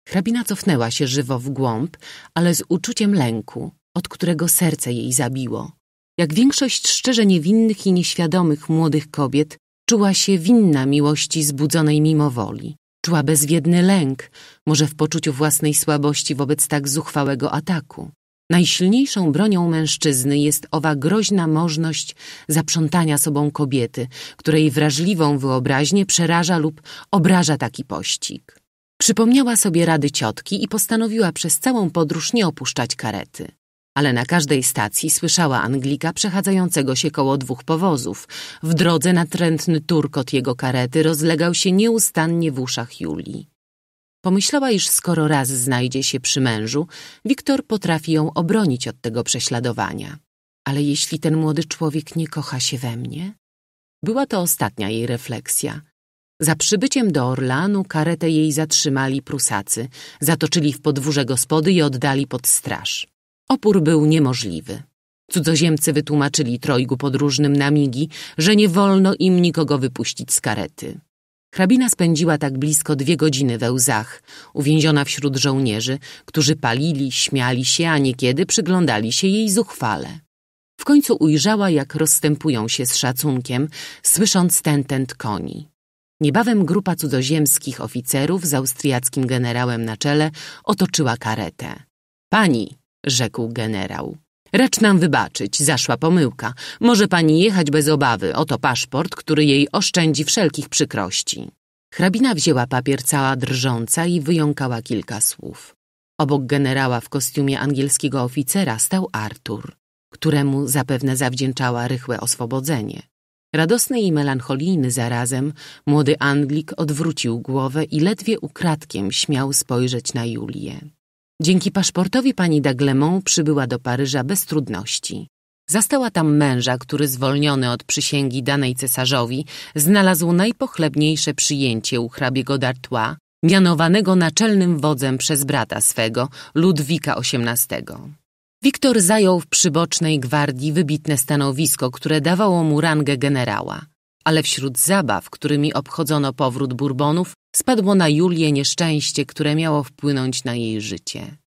Hrabina cofnęła się żywo w głąb, ale z uczuciem lęku, od którego serce jej zabiło. Jak większość szczerze niewinnych i nieświadomych młodych kobiet, Czuła się winna miłości zbudzonej mimo woli. Czuła bezwiedny lęk, może w poczuciu własnej słabości wobec tak zuchwałego ataku. Najsilniejszą bronią mężczyzny jest owa groźna możność zaprzątania sobą kobiety, której wrażliwą wyobraźnię przeraża lub obraża taki pościg. Przypomniała sobie rady ciotki i postanowiła przez całą podróż nie opuszczać karety ale na każdej stacji słyszała Anglika przechadzającego się koło dwóch powozów. W drodze natrętny turkot jego karety rozlegał się nieustannie w uszach Julii. Pomyślała, iż skoro raz znajdzie się przy mężu, Wiktor potrafi ją obronić od tego prześladowania. Ale jeśli ten młody człowiek nie kocha się we mnie? Była to ostatnia jej refleksja. Za przybyciem do Orlanu karetę jej zatrzymali prusacy, zatoczyli w podwórze gospody i oddali pod straż. Opór był niemożliwy. Cudzoziemcy wytłumaczyli trojgu podróżnym na migi, że nie wolno im nikogo wypuścić z karety. Hrabina spędziła tak blisko dwie godziny we łzach, uwięziona wśród żołnierzy, którzy palili, śmiali się, a niekiedy przyglądali się jej zuchwale. W końcu ujrzała, jak rozstępują się z szacunkiem, słysząc tentent koni. Niebawem grupa cudzoziemskich oficerów z austriackim generałem na czele otoczyła karetę. Pani, rzekł generał. Racz nam wybaczyć, zaszła pomyłka. Może pani jechać bez obawy, oto paszport, który jej oszczędzi wszelkich przykrości. Hrabina wzięła papier cała drżąca i wyjąkała kilka słów. Obok generała w kostiumie angielskiego oficera stał Artur, któremu zapewne zawdzięczała rychłe oswobodzenie. Radosny i melancholijny zarazem, młody Anglik odwrócił głowę i ledwie ukradkiem śmiał spojrzeć na Julię. Dzięki paszportowi pani Daglemont przybyła do Paryża bez trudności. Zastała tam męża, który zwolniony od przysięgi danej cesarzowi znalazł najpochlebniejsze przyjęcie u hrabiego d'Artois, mianowanego naczelnym wodzem przez brata swego, Ludwika XVIII. Wiktor zajął w przybocznej gwardii wybitne stanowisko, które dawało mu rangę generała, ale wśród zabaw, którymi obchodzono powrót Bourbonów, Spadło na Julię nieszczęście, które miało wpłynąć na jej życie.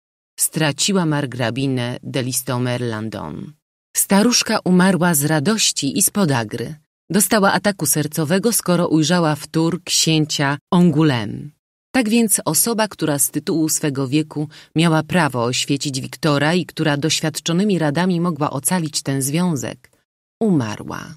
Straciła margrabinę de Listomer Landon. Staruszka umarła z radości i z podagry. Dostała ataku sercowego, skoro ujrzała wtór księcia Ongulem. Tak więc osoba, która z tytułu swego wieku miała prawo oświecić Wiktora i która doświadczonymi radami mogła ocalić ten związek, umarła.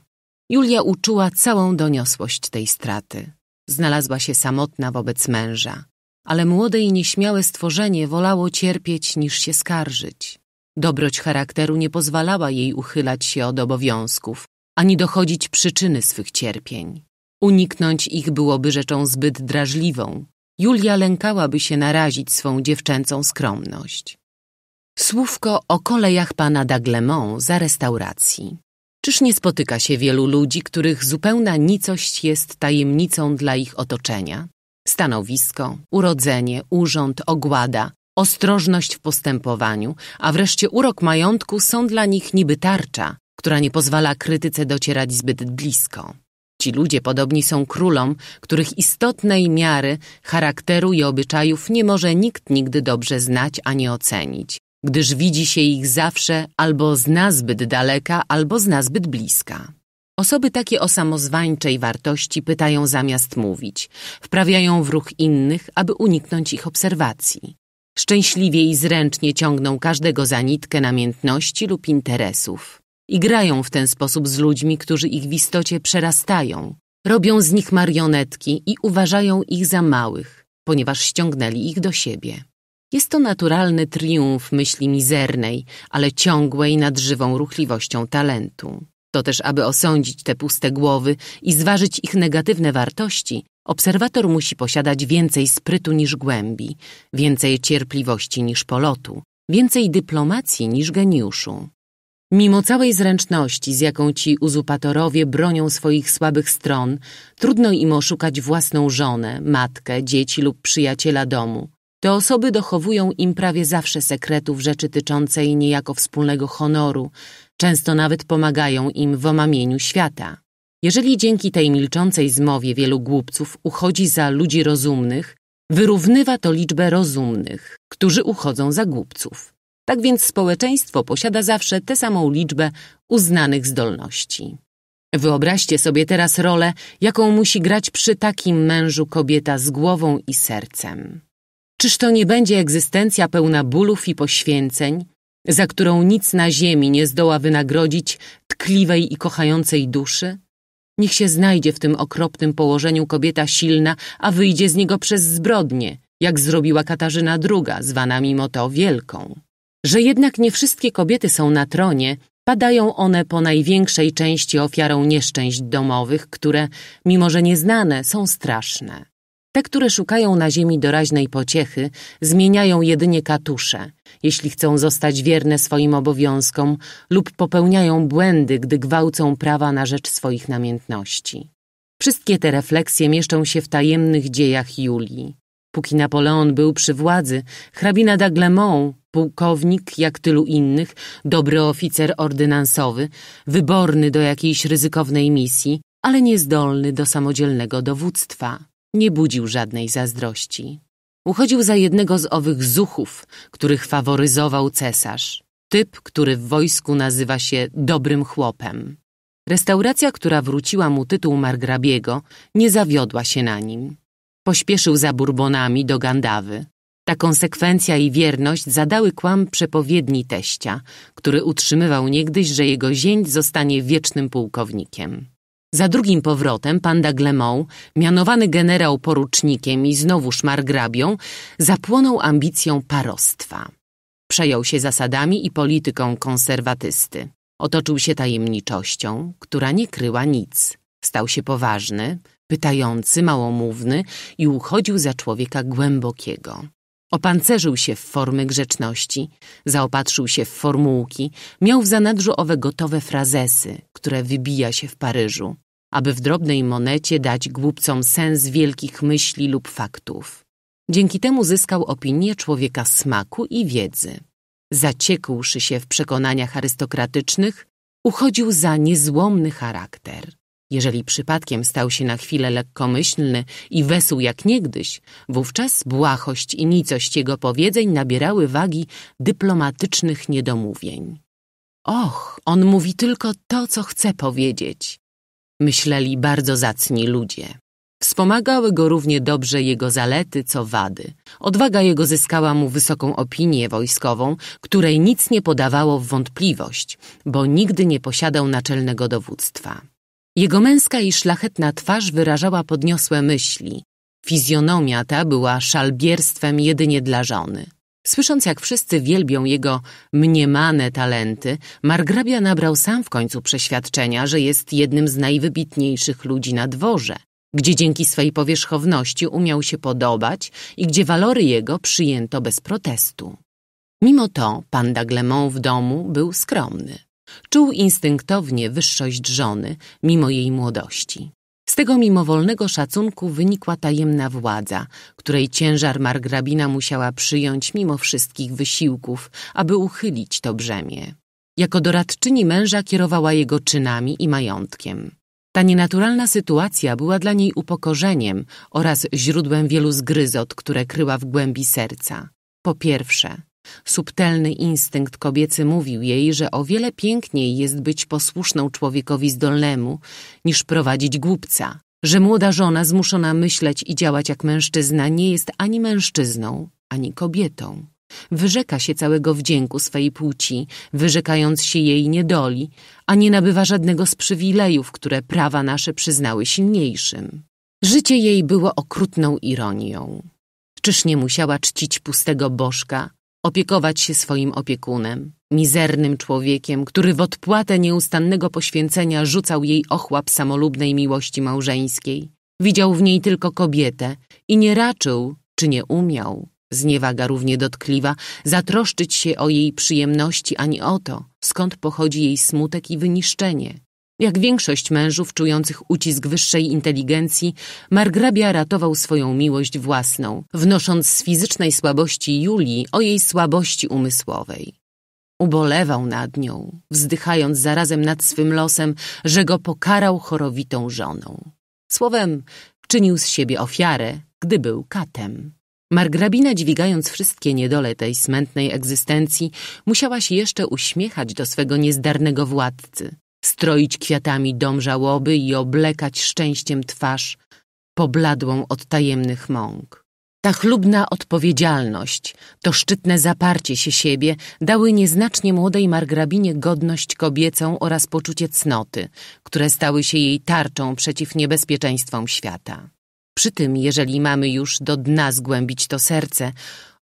Julia uczuła całą doniosłość tej straty znalazła się samotna wobec męża. Ale młode i nieśmiałe stworzenie wolało cierpieć niż się skarżyć. Dobroć charakteru nie pozwalała jej uchylać się od obowiązków, ani dochodzić przyczyny swych cierpień. Uniknąć ich byłoby rzeczą zbyt drażliwą. Julia lękałaby się narazić swą dziewczęcą skromność. Słówko o kolejach pana Daglemont za restauracji. Czyż nie spotyka się wielu ludzi, których zupełna nicość jest tajemnicą dla ich otoczenia? Stanowisko, urodzenie, urząd, ogłada, ostrożność w postępowaniu, a wreszcie urok majątku są dla nich niby tarcza, która nie pozwala krytyce docierać zbyt blisko. Ci ludzie podobni są królom, których istotnej miary, charakteru i obyczajów nie może nikt nigdy dobrze znać ani ocenić gdyż widzi się ich zawsze albo z nazbyt daleka, albo z nazbyt bliska. Osoby takie o samozwańczej wartości pytają zamiast mówić, wprawiają w ruch innych, aby uniknąć ich obserwacji. Szczęśliwie i zręcznie ciągną każdego za nitkę namiętności lub interesów. I grają w ten sposób z ludźmi, którzy ich w istocie przerastają. Robią z nich marionetki i uważają ich za małych, ponieważ ściągnęli ich do siebie. Jest to naturalny triumf myśli mizernej, ale ciągłej nad żywą ruchliwością talentu. To też, aby osądzić te puste głowy i zważyć ich negatywne wartości, obserwator musi posiadać więcej sprytu niż głębi, więcej cierpliwości niż polotu, więcej dyplomacji niż geniuszu. Mimo całej zręczności, z jaką ci uzupatorowie bronią swoich słabych stron, trudno im oszukać własną żonę, matkę, dzieci lub przyjaciela domu. Te osoby dochowują im prawie zawsze sekretów rzeczy tyczącej niejako wspólnego honoru, często nawet pomagają im w omamieniu świata. Jeżeli dzięki tej milczącej zmowie wielu głupców uchodzi za ludzi rozumnych, wyrównywa to liczbę rozumnych, którzy uchodzą za głupców. Tak więc społeczeństwo posiada zawsze tę samą liczbę uznanych zdolności. Wyobraźcie sobie teraz rolę, jaką musi grać przy takim mężu kobieta z głową i sercem. Czyż to nie będzie egzystencja pełna bólów i poświęceń, za którą nic na ziemi nie zdoła wynagrodzić tkliwej i kochającej duszy? Niech się znajdzie w tym okropnym położeniu kobieta silna, a wyjdzie z niego przez zbrodnie, jak zrobiła Katarzyna II, zwana mimo to Wielką. Że jednak nie wszystkie kobiety są na tronie, padają one po największej części ofiarą nieszczęść domowych, które, mimo że nieznane, są straszne. Te, które szukają na ziemi doraźnej pociechy, zmieniają jedynie katusze, jeśli chcą zostać wierne swoim obowiązkom lub popełniają błędy, gdy gwałcą prawa na rzecz swoich namiętności. Wszystkie te refleksje mieszczą się w tajemnych dziejach Julii. Póki Napoleon był przy władzy, hrabina d'Aglemont, pułkownik jak tylu innych, dobry oficer ordynansowy, wyborny do jakiejś ryzykownej misji, ale niezdolny do samodzielnego dowództwa nie budził żadnej zazdrości. Uchodził za jednego z owych zuchów, których faworyzował cesarz. Typ, który w wojsku nazywa się dobrym chłopem. Restauracja, która wróciła mu tytuł margrabiego, nie zawiodła się na nim. Pośpieszył za Burbonami do Gandawy. Ta konsekwencja i wierność zadały kłam przepowiedni teścia, który utrzymywał niegdyś, że jego zięć zostanie wiecznym pułkownikiem. Za drugim powrotem panda Glemont, mianowany generał porucznikiem i znowuż margrabią, zapłonął ambicją parostwa. Przejął się zasadami i polityką konserwatysty. Otoczył się tajemniczością, która nie kryła nic. Stał się poważny, pytający, małomówny i uchodził za człowieka głębokiego. Opancerzył się w formy grzeczności, zaopatrzył się w formułki, miał w zanadrzu owe gotowe frazesy, które wybija się w Paryżu, aby w drobnej monecie dać głupcom sens wielkich myśli lub faktów. Dzięki temu zyskał opinię człowieka smaku i wiedzy. Zaciekłszy się w przekonaniach arystokratycznych, uchodził za niezłomny charakter. Jeżeli przypadkiem stał się na chwilę lekkomyślny i wesół jak niegdyś, wówczas błahość i nicość jego powiedzeń nabierały wagi dyplomatycznych niedomówień. Och, on mówi tylko to, co chce powiedzieć. Myśleli bardzo zacni ludzie. Wspomagały go równie dobrze jego zalety, co wady. Odwaga jego zyskała mu wysoką opinię wojskową, której nic nie podawało w wątpliwość, bo nigdy nie posiadał naczelnego dowództwa. Jego męska i szlachetna twarz wyrażała podniosłe myśli. Fizjonomia ta była szalbierstwem jedynie dla żony. Słysząc, jak wszyscy wielbią jego mniemane talenty, margrabia nabrał sam w końcu przeświadczenia, że jest jednym z najwybitniejszych ludzi na dworze, gdzie dzięki swej powierzchowności umiał się podobać i gdzie walory jego przyjęto bez protestu. Mimo to pan Daglemont w domu był skromny. Czuł instynktownie wyższość żony, mimo jej młodości. Z tego mimowolnego szacunku wynikła tajemna władza, której ciężar margrabina musiała przyjąć mimo wszystkich wysiłków, aby uchylić to brzemię. Jako doradczyni męża kierowała jego czynami i majątkiem. Ta nienaturalna sytuacja była dla niej upokorzeniem oraz źródłem wielu zgryzot, które kryła w głębi serca. Po pierwsze, Subtelny instynkt kobiecy mówił jej, że o wiele piękniej jest być posłuszną człowiekowi zdolnemu, niż prowadzić głupca. Że młoda żona zmuszona myśleć i działać jak mężczyzna nie jest ani mężczyzną, ani kobietą. Wyrzeka się całego wdzięku swej płci, wyrzekając się jej niedoli, a nie nabywa żadnego z przywilejów, które prawa nasze przyznały silniejszym. Życie jej było okrutną ironią. Czyż nie musiała czcić pustego bożka, opiekować się swoim opiekunem, mizernym człowiekiem, który w odpłatę nieustannego poświęcenia rzucał jej ochłap samolubnej miłości małżeńskiej. Widział w niej tylko kobietę i nie raczył, czy nie umiał, zniewaga równie dotkliwa, zatroszczyć się o jej przyjemności ani o to, skąd pochodzi jej smutek i wyniszczenie. Jak większość mężów czujących ucisk wyższej inteligencji, margrabia ratował swoją miłość własną, wnosząc z fizycznej słabości Julii o jej słabości umysłowej. Ubolewał nad nią, wzdychając zarazem nad swym losem, że go pokarał chorowitą żoną. Słowem, czynił z siebie ofiarę, gdy był katem. Margrabina, dźwigając wszystkie niedole tej smętnej egzystencji, musiała się jeszcze uśmiechać do swego niezdarnego władcy, stroić kwiatami dom żałoby i oblekać szczęściem twarz pobladłą od tajemnych mąk. Ta chlubna odpowiedzialność, to szczytne zaparcie się siebie dały nieznacznie młodej margrabinie godność kobiecą oraz poczucie cnoty, które stały się jej tarczą przeciw niebezpieczeństwom świata. Przy tym, jeżeli mamy już do dna zgłębić to serce,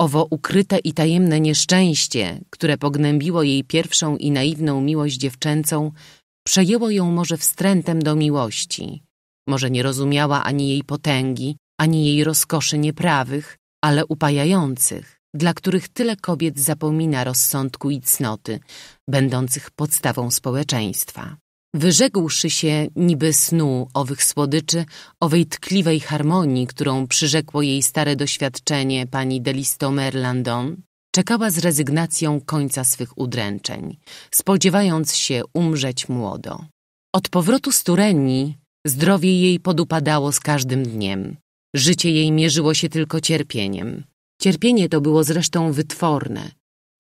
owo ukryte i tajemne nieszczęście, które pognębiło jej pierwszą i naiwną miłość dziewczęcą, Przejęło ją może wstrętem do miłości. Może nie rozumiała ani jej potęgi, ani jej rozkoszy nieprawych, ale upajających, dla których tyle kobiet zapomina rozsądku i cnoty, będących podstawą społeczeństwa. Wyrzekłszy się niby snu owych słodyczy, owej tkliwej harmonii, którą przyrzekło jej stare doświadczenie pani Delisto Merlandon, Czekała z rezygnacją końca swych udręczeń, spodziewając się umrzeć młodo. Od powrotu z Turenii zdrowie jej podupadało z każdym dniem. Życie jej mierzyło się tylko cierpieniem. Cierpienie to było zresztą wytworne.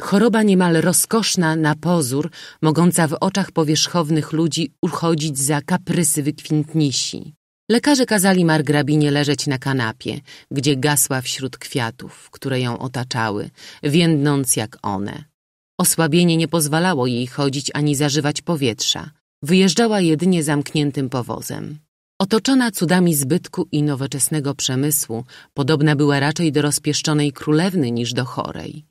Choroba niemal rozkoszna na pozór, mogąca w oczach powierzchownych ludzi uchodzić za kaprysy wykwintnisi. Lekarze kazali margrabinie leżeć na kanapie, gdzie gasła wśród kwiatów, które ją otaczały, więdnąc jak one. Osłabienie nie pozwalało jej chodzić ani zażywać powietrza. Wyjeżdżała jedynie zamkniętym powozem. Otoczona cudami zbytku i nowoczesnego przemysłu, podobna była raczej do rozpieszczonej królewny niż do chorej.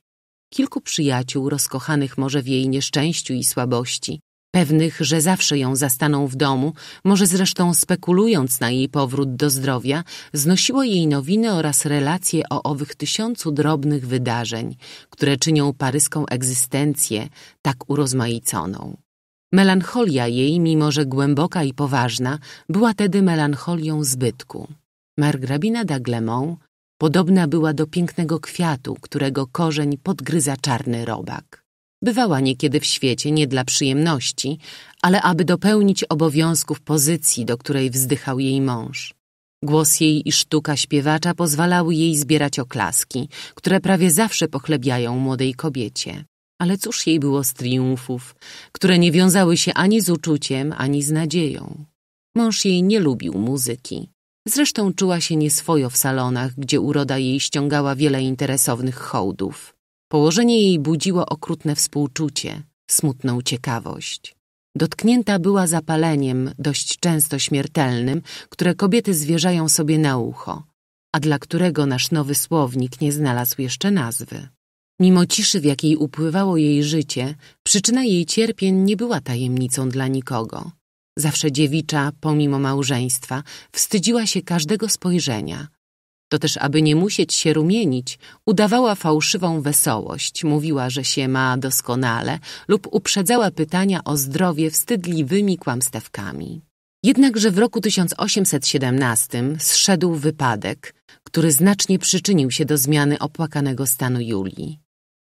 Kilku przyjaciół, rozkochanych może w jej nieszczęściu i słabości, pewnych, że zawsze ją zastaną w domu, może zresztą spekulując na jej powrót do zdrowia, znosiło jej nowiny oraz relacje o owych tysiącu drobnych wydarzeń, które czynią paryską egzystencję tak urozmaiconą. Melancholia jej, mimo że głęboka i poważna, była tedy melancholią zbytku. Margrabina d'Aglemont podobna była do pięknego kwiatu, którego korzeń podgryza czarny robak. Bywała niekiedy w świecie nie dla przyjemności, ale aby dopełnić obowiązków pozycji, do której wzdychał jej mąż. Głos jej i sztuka śpiewacza pozwalały jej zbierać oklaski, które prawie zawsze pochlebiają młodej kobiecie. Ale cóż jej było z triumfów, które nie wiązały się ani z uczuciem, ani z nadzieją. Mąż jej nie lubił muzyki. Zresztą czuła się nieswojo w salonach, gdzie uroda jej ściągała wiele interesownych hołdów. Położenie jej budziło okrutne współczucie, smutną ciekawość. Dotknięta była zapaleniem, dość często śmiertelnym, które kobiety zwierzają sobie na ucho, a dla którego nasz nowy słownik nie znalazł jeszcze nazwy. Mimo ciszy, w jakiej upływało jej życie, przyczyna jej cierpień nie była tajemnicą dla nikogo. Zawsze dziewicza, pomimo małżeństwa, wstydziła się każdego spojrzenia, to też, aby nie musieć się rumienić, udawała fałszywą wesołość, mówiła, że się ma doskonale lub uprzedzała pytania o zdrowie wstydliwymi kłamstewkami. Jednakże w roku 1817 zszedł wypadek, który znacznie przyczynił się do zmiany opłakanego stanu Julii.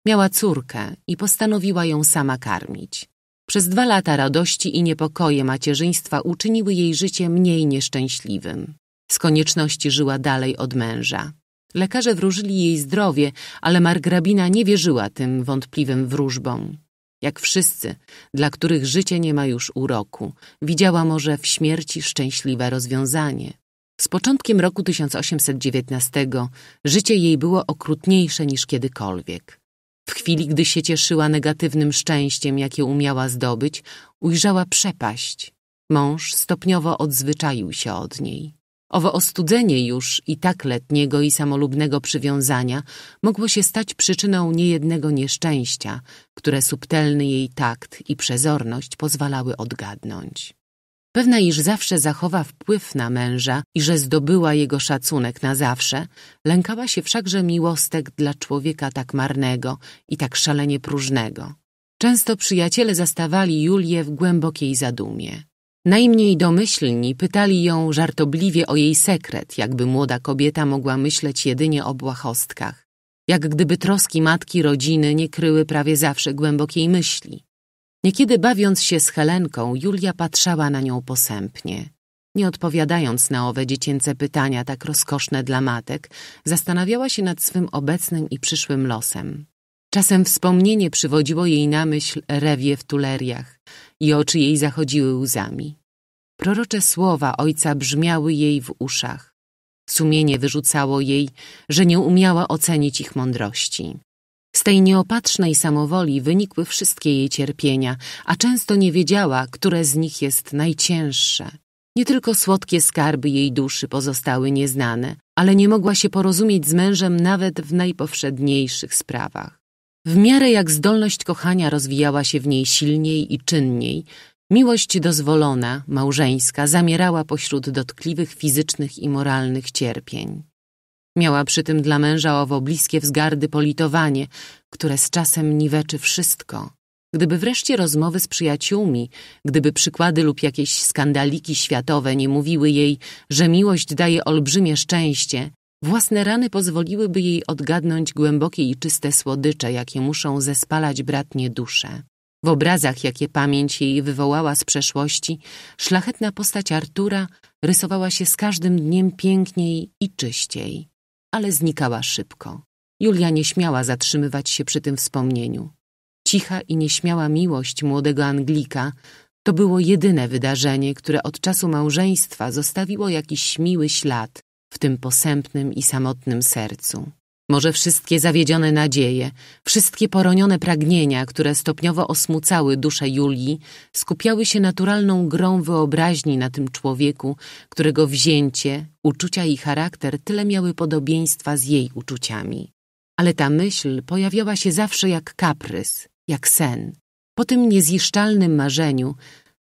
Miała córkę i postanowiła ją sama karmić. Przez dwa lata radości i niepokoje macierzyństwa uczyniły jej życie mniej nieszczęśliwym. Z konieczności żyła dalej od męża. Lekarze wróżyli jej zdrowie, ale margrabina nie wierzyła tym wątpliwym wróżbom. Jak wszyscy, dla których życie nie ma już uroku, widziała może w śmierci szczęśliwe rozwiązanie. Z początkiem roku 1819 życie jej było okrutniejsze niż kiedykolwiek. W chwili, gdy się cieszyła negatywnym szczęściem, jakie umiała zdobyć, ujrzała przepaść. Mąż stopniowo odzwyczaił się od niej. Owo ostudzenie już i tak letniego i samolubnego przywiązania mogło się stać przyczyną niejednego nieszczęścia, które subtelny jej takt i przezorność pozwalały odgadnąć. Pewna, iż zawsze zachowa wpływ na męża i że zdobyła jego szacunek na zawsze, lękała się wszakże miłostek dla człowieka tak marnego i tak szalenie próżnego. Często przyjaciele zastawali Julię w głębokiej zadumie. Najmniej domyślni pytali ją żartobliwie o jej sekret, jakby młoda kobieta mogła myśleć jedynie o błahostkach, jak gdyby troski matki rodziny nie kryły prawie zawsze głębokiej myśli. Niekiedy bawiąc się z Helenką, Julia patrzała na nią posępnie. Nie odpowiadając na owe dziecięce pytania tak rozkoszne dla matek, zastanawiała się nad swym obecnym i przyszłym losem. Czasem wspomnienie przywodziło jej na myśl rewie w tuleriach i oczy jej zachodziły łzami. Prorocze słowa ojca brzmiały jej w uszach. Sumienie wyrzucało jej, że nie umiała ocenić ich mądrości. Z tej nieopatrznej samowoli wynikły wszystkie jej cierpienia, a często nie wiedziała, które z nich jest najcięższe. Nie tylko słodkie skarby jej duszy pozostały nieznane, ale nie mogła się porozumieć z mężem nawet w najpowszedniejszych sprawach. W miarę jak zdolność kochania rozwijała się w niej silniej i czynniej, miłość dozwolona, małżeńska, zamierała pośród dotkliwych fizycznych i moralnych cierpień. Miała przy tym dla męża owo bliskie wzgardy politowanie, które z czasem niweczy wszystko. Gdyby wreszcie rozmowy z przyjaciółmi, gdyby przykłady lub jakieś skandaliki światowe nie mówiły jej, że miłość daje olbrzymie szczęście, Własne rany pozwoliłyby jej odgadnąć głębokie i czyste słodycze, jakie muszą zespalać bratnie dusze. W obrazach, jakie pamięć jej wywołała z przeszłości, szlachetna postać Artura rysowała się z każdym dniem piękniej i czyściej, ale znikała szybko. Julia nie śmiała zatrzymywać się przy tym wspomnieniu. Cicha i nieśmiała miłość młodego Anglika to było jedyne wydarzenie, które od czasu małżeństwa zostawiło jakiś miły ślad w tym posępnym i samotnym sercu. Może wszystkie zawiedzione nadzieje, wszystkie poronione pragnienia, które stopniowo osmucały duszę Julii, skupiały się naturalną grą wyobraźni na tym człowieku, którego wzięcie, uczucia i charakter tyle miały podobieństwa z jej uczuciami. Ale ta myśl pojawiała się zawsze jak kaprys, jak sen. Po tym nieziszczalnym marzeniu,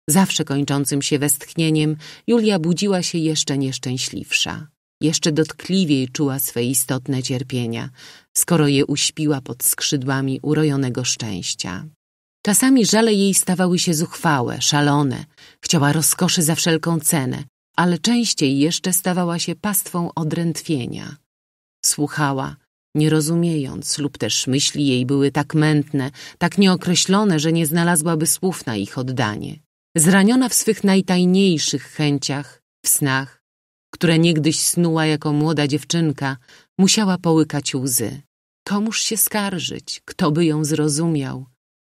zawsze kończącym się westchnieniem, Julia budziła się jeszcze nieszczęśliwsza. Jeszcze dotkliwiej czuła swe istotne cierpienia, skoro je uśpiła pod skrzydłami urojonego szczęścia. Czasami żale jej stawały się zuchwałe, szalone, chciała rozkoszy za wszelką cenę, ale częściej jeszcze stawała się pastwą odrętwienia. Słuchała, nie rozumiejąc, lub też myśli jej były tak mętne, tak nieokreślone, że nie znalazłaby słów na ich oddanie. Zraniona w swych najtajniejszych chęciach, w snach, które niegdyś snuła jako młoda dziewczynka, musiała połykać łzy. Komuż się skarżyć, kto by ją zrozumiał?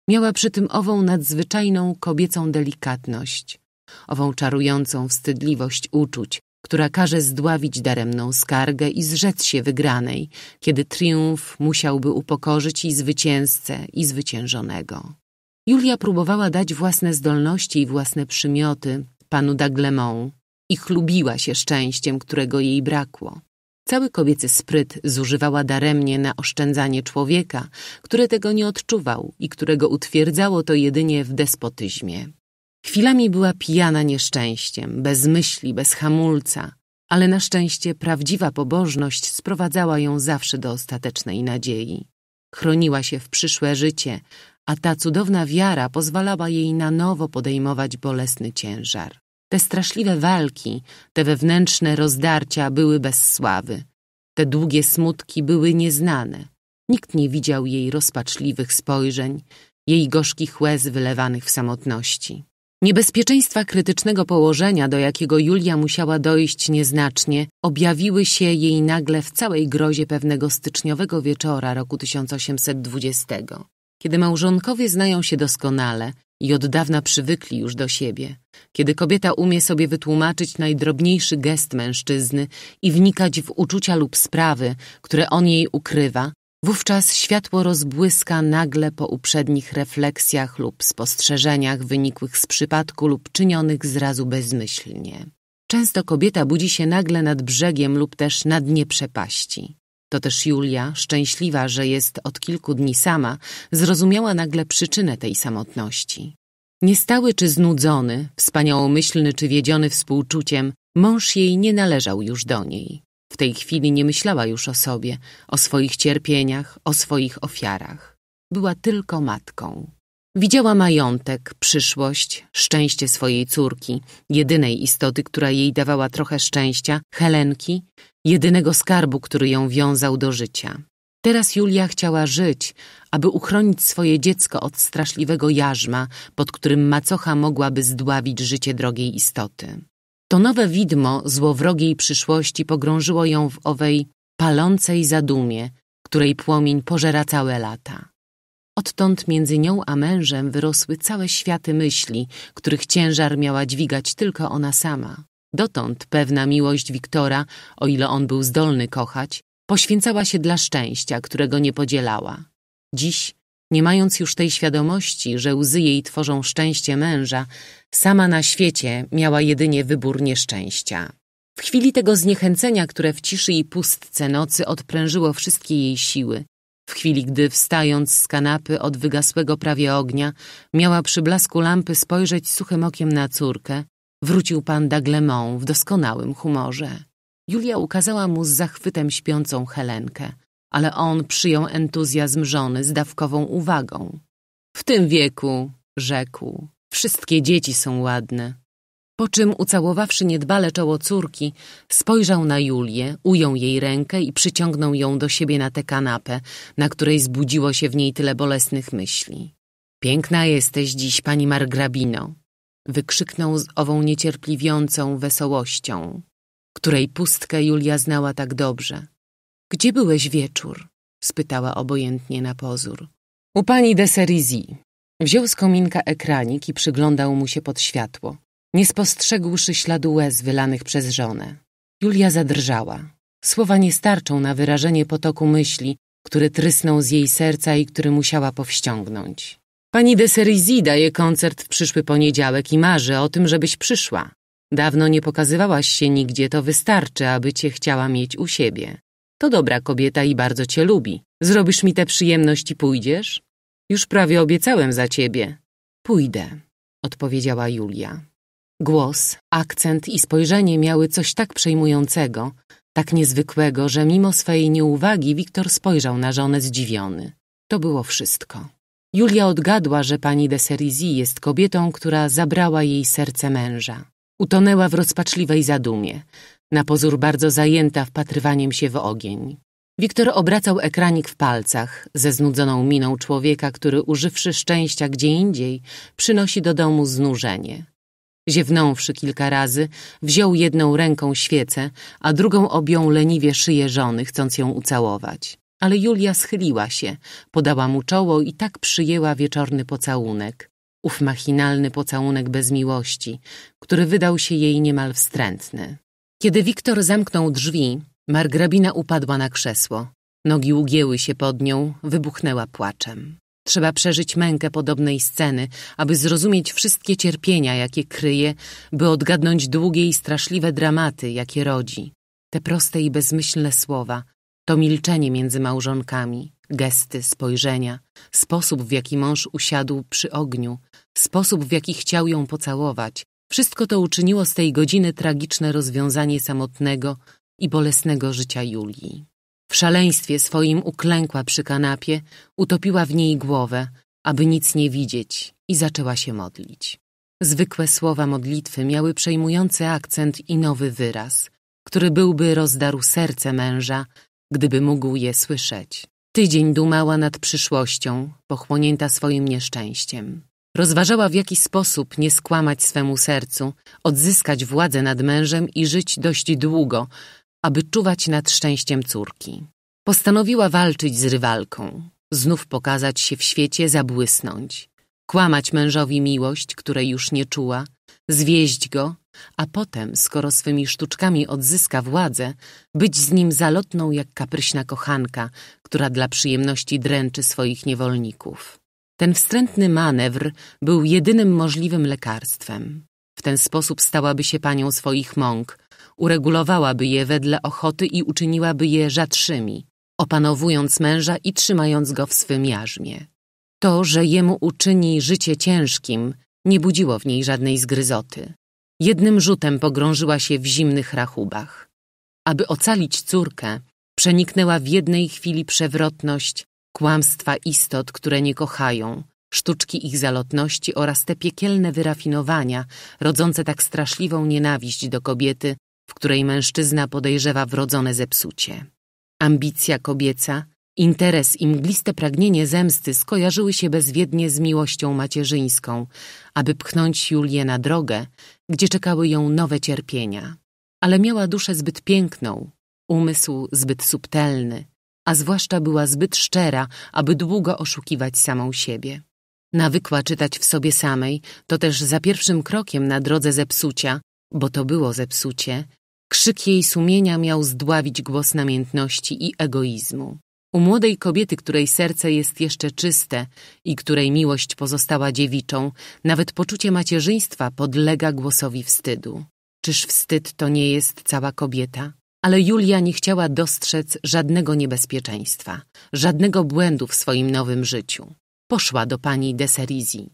Miała przy tym ową nadzwyczajną kobiecą delikatność, ową czarującą wstydliwość uczuć, która każe zdławić daremną skargę i zrzec się wygranej, kiedy triumf musiałby upokorzyć i zwycięzcę, i zwyciężonego. Julia próbowała dać własne zdolności i własne przymioty panu Daglemont, i chlubiła się szczęściem, którego jej brakło. Cały kobiecy spryt zużywała daremnie na oszczędzanie człowieka, który tego nie odczuwał i którego utwierdzało to jedynie w despotyzmie. Chwilami była pijana nieszczęściem, bez myśli, bez hamulca, ale na szczęście prawdziwa pobożność sprowadzała ją zawsze do ostatecznej nadziei. Chroniła się w przyszłe życie, a ta cudowna wiara pozwalała jej na nowo podejmować bolesny ciężar. Te straszliwe walki, te wewnętrzne rozdarcia były bez sławy. Te długie smutki były nieznane. Nikt nie widział jej rozpaczliwych spojrzeń, jej gorzkich łez wylewanych w samotności. Niebezpieczeństwa krytycznego położenia, do jakiego Julia musiała dojść nieznacznie, objawiły się jej nagle w całej grozie pewnego styczniowego wieczora roku 1820. Kiedy małżonkowie znają się doskonale i od dawna przywykli już do siebie, kiedy kobieta umie sobie wytłumaczyć najdrobniejszy gest mężczyzny i wnikać w uczucia lub sprawy, które on jej ukrywa, wówczas światło rozbłyska nagle po uprzednich refleksjach lub spostrzeżeniach wynikłych z przypadku lub czynionych zrazu bezmyślnie. Często kobieta budzi się nagle nad brzegiem lub też na dnie przepaści. To też Julia, szczęśliwa, że jest od kilku dni sama, zrozumiała nagle przyczynę tej samotności. Niestały czy znudzony, wspaniałomyślny czy wiedziony współczuciem, mąż jej nie należał już do niej. W tej chwili nie myślała już o sobie, o swoich cierpieniach, o swoich ofiarach. Była tylko matką. Widziała majątek, przyszłość, szczęście swojej córki, jedynej istoty, która jej dawała trochę szczęścia, Helenki, jedynego skarbu, który ją wiązał do życia. Teraz Julia chciała żyć, aby uchronić swoje dziecko od straszliwego jarzma, pod którym macocha mogłaby zdławić życie drogiej istoty. To nowe widmo złowrogiej przyszłości pogrążyło ją w owej palącej zadumie, której płomień pożera całe lata. Odtąd między nią a mężem wyrosły całe światy myśli, których ciężar miała dźwigać tylko ona sama. Dotąd pewna miłość Wiktora, o ile on był zdolny kochać, poświęcała się dla szczęścia, którego nie podzielała. Dziś, nie mając już tej świadomości, że łzy jej tworzą szczęście męża, sama na świecie miała jedynie wybór nieszczęścia. W chwili tego zniechęcenia, które w ciszy i pustce nocy odprężyło wszystkie jej siły, w chwili, gdy wstając z kanapy od wygasłego prawie ognia, miała przy blasku lampy spojrzeć suchym okiem na córkę, wrócił pan Daglemont w doskonałym humorze. Julia ukazała mu z zachwytem śpiącą Helenkę, ale on przyjął entuzjazm żony z dawkową uwagą. W tym wieku, rzekł, wszystkie dzieci są ładne. Po czym, ucałowawszy niedbale czoło córki, spojrzał na Julię, ujął jej rękę i przyciągnął ją do siebie na tę kanapę, na której zbudziło się w niej tyle bolesnych myśli. Piękna jesteś dziś, pani Margrabino! wykrzyknął z ową niecierpliwiącą wesołością, której pustkę Julia znała tak dobrze. Gdzie byłeś wieczór? spytała obojętnie na pozór. U pani de Serizi. Wziął z kominka ekranik i przyglądał mu się pod światło. Nie spostrzegłszy śladu łez wylanych przez żonę, Julia zadrżała. Słowa nie starczą na wyrażenie potoku myśli, który trysnął z jej serca i który musiała powściągnąć. Pani de Serizy daje koncert w przyszły poniedziałek i marzy o tym, żebyś przyszła. Dawno nie pokazywałaś się nigdzie, to wystarczy, aby cię chciała mieć u siebie. To dobra kobieta i bardzo cię lubi. Zrobisz mi tę przyjemność i pójdziesz? Już prawie obiecałem za ciebie. Pójdę, odpowiedziała Julia. Głos, akcent i spojrzenie miały coś tak przejmującego, tak niezwykłego, że mimo swej nieuwagi Wiktor spojrzał na żonę zdziwiony. To było wszystko. Julia odgadła, że pani de Serizi jest kobietą, która zabrała jej serce męża. Utonęła w rozpaczliwej zadumie, na pozór bardzo zajęta wpatrywaniem się w ogień. Wiktor obracał ekranik w palcach, ze znudzoną miną człowieka, który używszy szczęścia gdzie indziej, przynosi do domu znużenie. Ziewnąwszy kilka razy, wziął jedną ręką świecę, a drugą objął leniwie szyję żony, chcąc ją ucałować. Ale Julia schyliła się, podała mu czoło i tak przyjęła wieczorny pocałunek. Ów machinalny pocałunek bez miłości, który wydał się jej niemal wstrętny. Kiedy Wiktor zamknął drzwi, margrabina upadła na krzesło. Nogi ugięły się pod nią, wybuchnęła płaczem. Trzeba przeżyć mękę podobnej sceny, aby zrozumieć wszystkie cierpienia, jakie kryje, by odgadnąć długie i straszliwe dramaty, jakie rodzi. Te proste i bezmyślne słowa, to milczenie między małżonkami, gesty, spojrzenia, sposób, w jaki mąż usiadł przy ogniu, sposób, w jaki chciał ją pocałować. Wszystko to uczyniło z tej godziny tragiczne rozwiązanie samotnego i bolesnego życia Julii. W szaleństwie swoim uklękła przy kanapie, utopiła w niej głowę, aby nic nie widzieć i zaczęła się modlić. Zwykłe słowa modlitwy miały przejmujący akcent i nowy wyraz, który byłby rozdarł serce męża, gdyby mógł je słyszeć. Tydzień dumała nad przyszłością, pochłonięta swoim nieszczęściem. Rozważała, w jaki sposób nie skłamać swemu sercu, odzyskać władzę nad mężem i żyć dość długo, aby czuwać nad szczęściem córki. Postanowiła walczyć z rywalką, znów pokazać się w świecie, zabłysnąć, kłamać mężowi miłość, której już nie czuła, zwieść go, a potem, skoro swymi sztuczkami odzyska władzę, być z nim zalotną jak kapryśna kochanka, która dla przyjemności dręczy swoich niewolników. Ten wstrętny manewr był jedynym możliwym lekarstwem. W ten sposób stałaby się panią swoich mąk, uregulowałaby je wedle ochoty i uczyniłaby je rzadszymi, opanowując męża i trzymając go w swym jarzmie. To, że jemu uczyni życie ciężkim, nie budziło w niej żadnej zgryzoty. Jednym rzutem pogrążyła się w zimnych rachubach. Aby ocalić córkę, przeniknęła w jednej chwili przewrotność, kłamstwa istot, które nie kochają, sztuczki ich zalotności oraz te piekielne wyrafinowania rodzące tak straszliwą nienawiść do kobiety, w której mężczyzna podejrzewa wrodzone zepsucie. Ambicja kobieca, interes i mgliste pragnienie zemsty skojarzyły się bezwiednie z miłością macierzyńską, aby pchnąć Julię na drogę, gdzie czekały ją nowe cierpienia. Ale miała duszę zbyt piękną, umysł zbyt subtelny, a zwłaszcza była zbyt szczera, aby długo oszukiwać samą siebie. Nawykła czytać w sobie samej, to też za pierwszym krokiem na drodze zepsucia bo to było zepsucie, krzyk jej sumienia miał zdławić głos namiętności i egoizmu. U młodej kobiety, której serce jest jeszcze czyste i której miłość pozostała dziewiczą, nawet poczucie macierzyństwa podlega głosowi wstydu. Czyż wstyd to nie jest cała kobieta? Ale Julia nie chciała dostrzec żadnego niebezpieczeństwa, żadnego błędu w swoim nowym życiu. Poszła do pani Deserizi.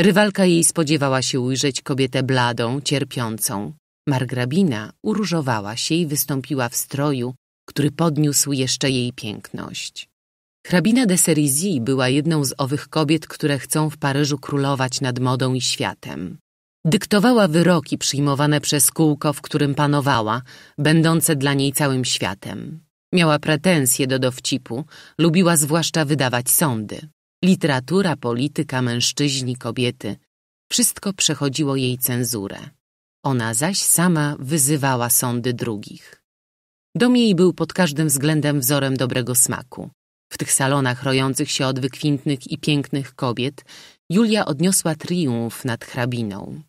Rywalka jej spodziewała się ujrzeć kobietę bladą, cierpiącą. Margrabina uróżowała się i wystąpiła w stroju, który podniósł jeszcze jej piękność. Hrabina de Serizy była jedną z owych kobiet, które chcą w Paryżu królować nad modą i światem. Dyktowała wyroki przyjmowane przez kółko, w którym panowała, będące dla niej całym światem. Miała pretensje do dowcipu, lubiła zwłaszcza wydawać sądy. Literatura, polityka, mężczyźni, kobiety. Wszystko przechodziło jej cenzurę. Ona zaś sama wyzywała sądy drugich. Dom jej był pod każdym względem wzorem dobrego smaku. W tych salonach rojących się od wykwintnych i pięknych kobiet Julia odniosła triumf nad hrabiną.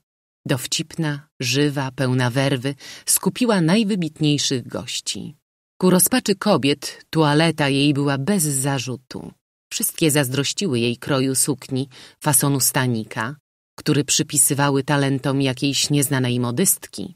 Dowcipna, żywa, pełna werwy, skupiła najwybitniejszych gości. Ku rozpaczy kobiet toaleta jej była bez zarzutu. Wszystkie zazdrościły jej kroju sukni, fasonu stanika, który przypisywały talentom jakiejś nieznanej modystki.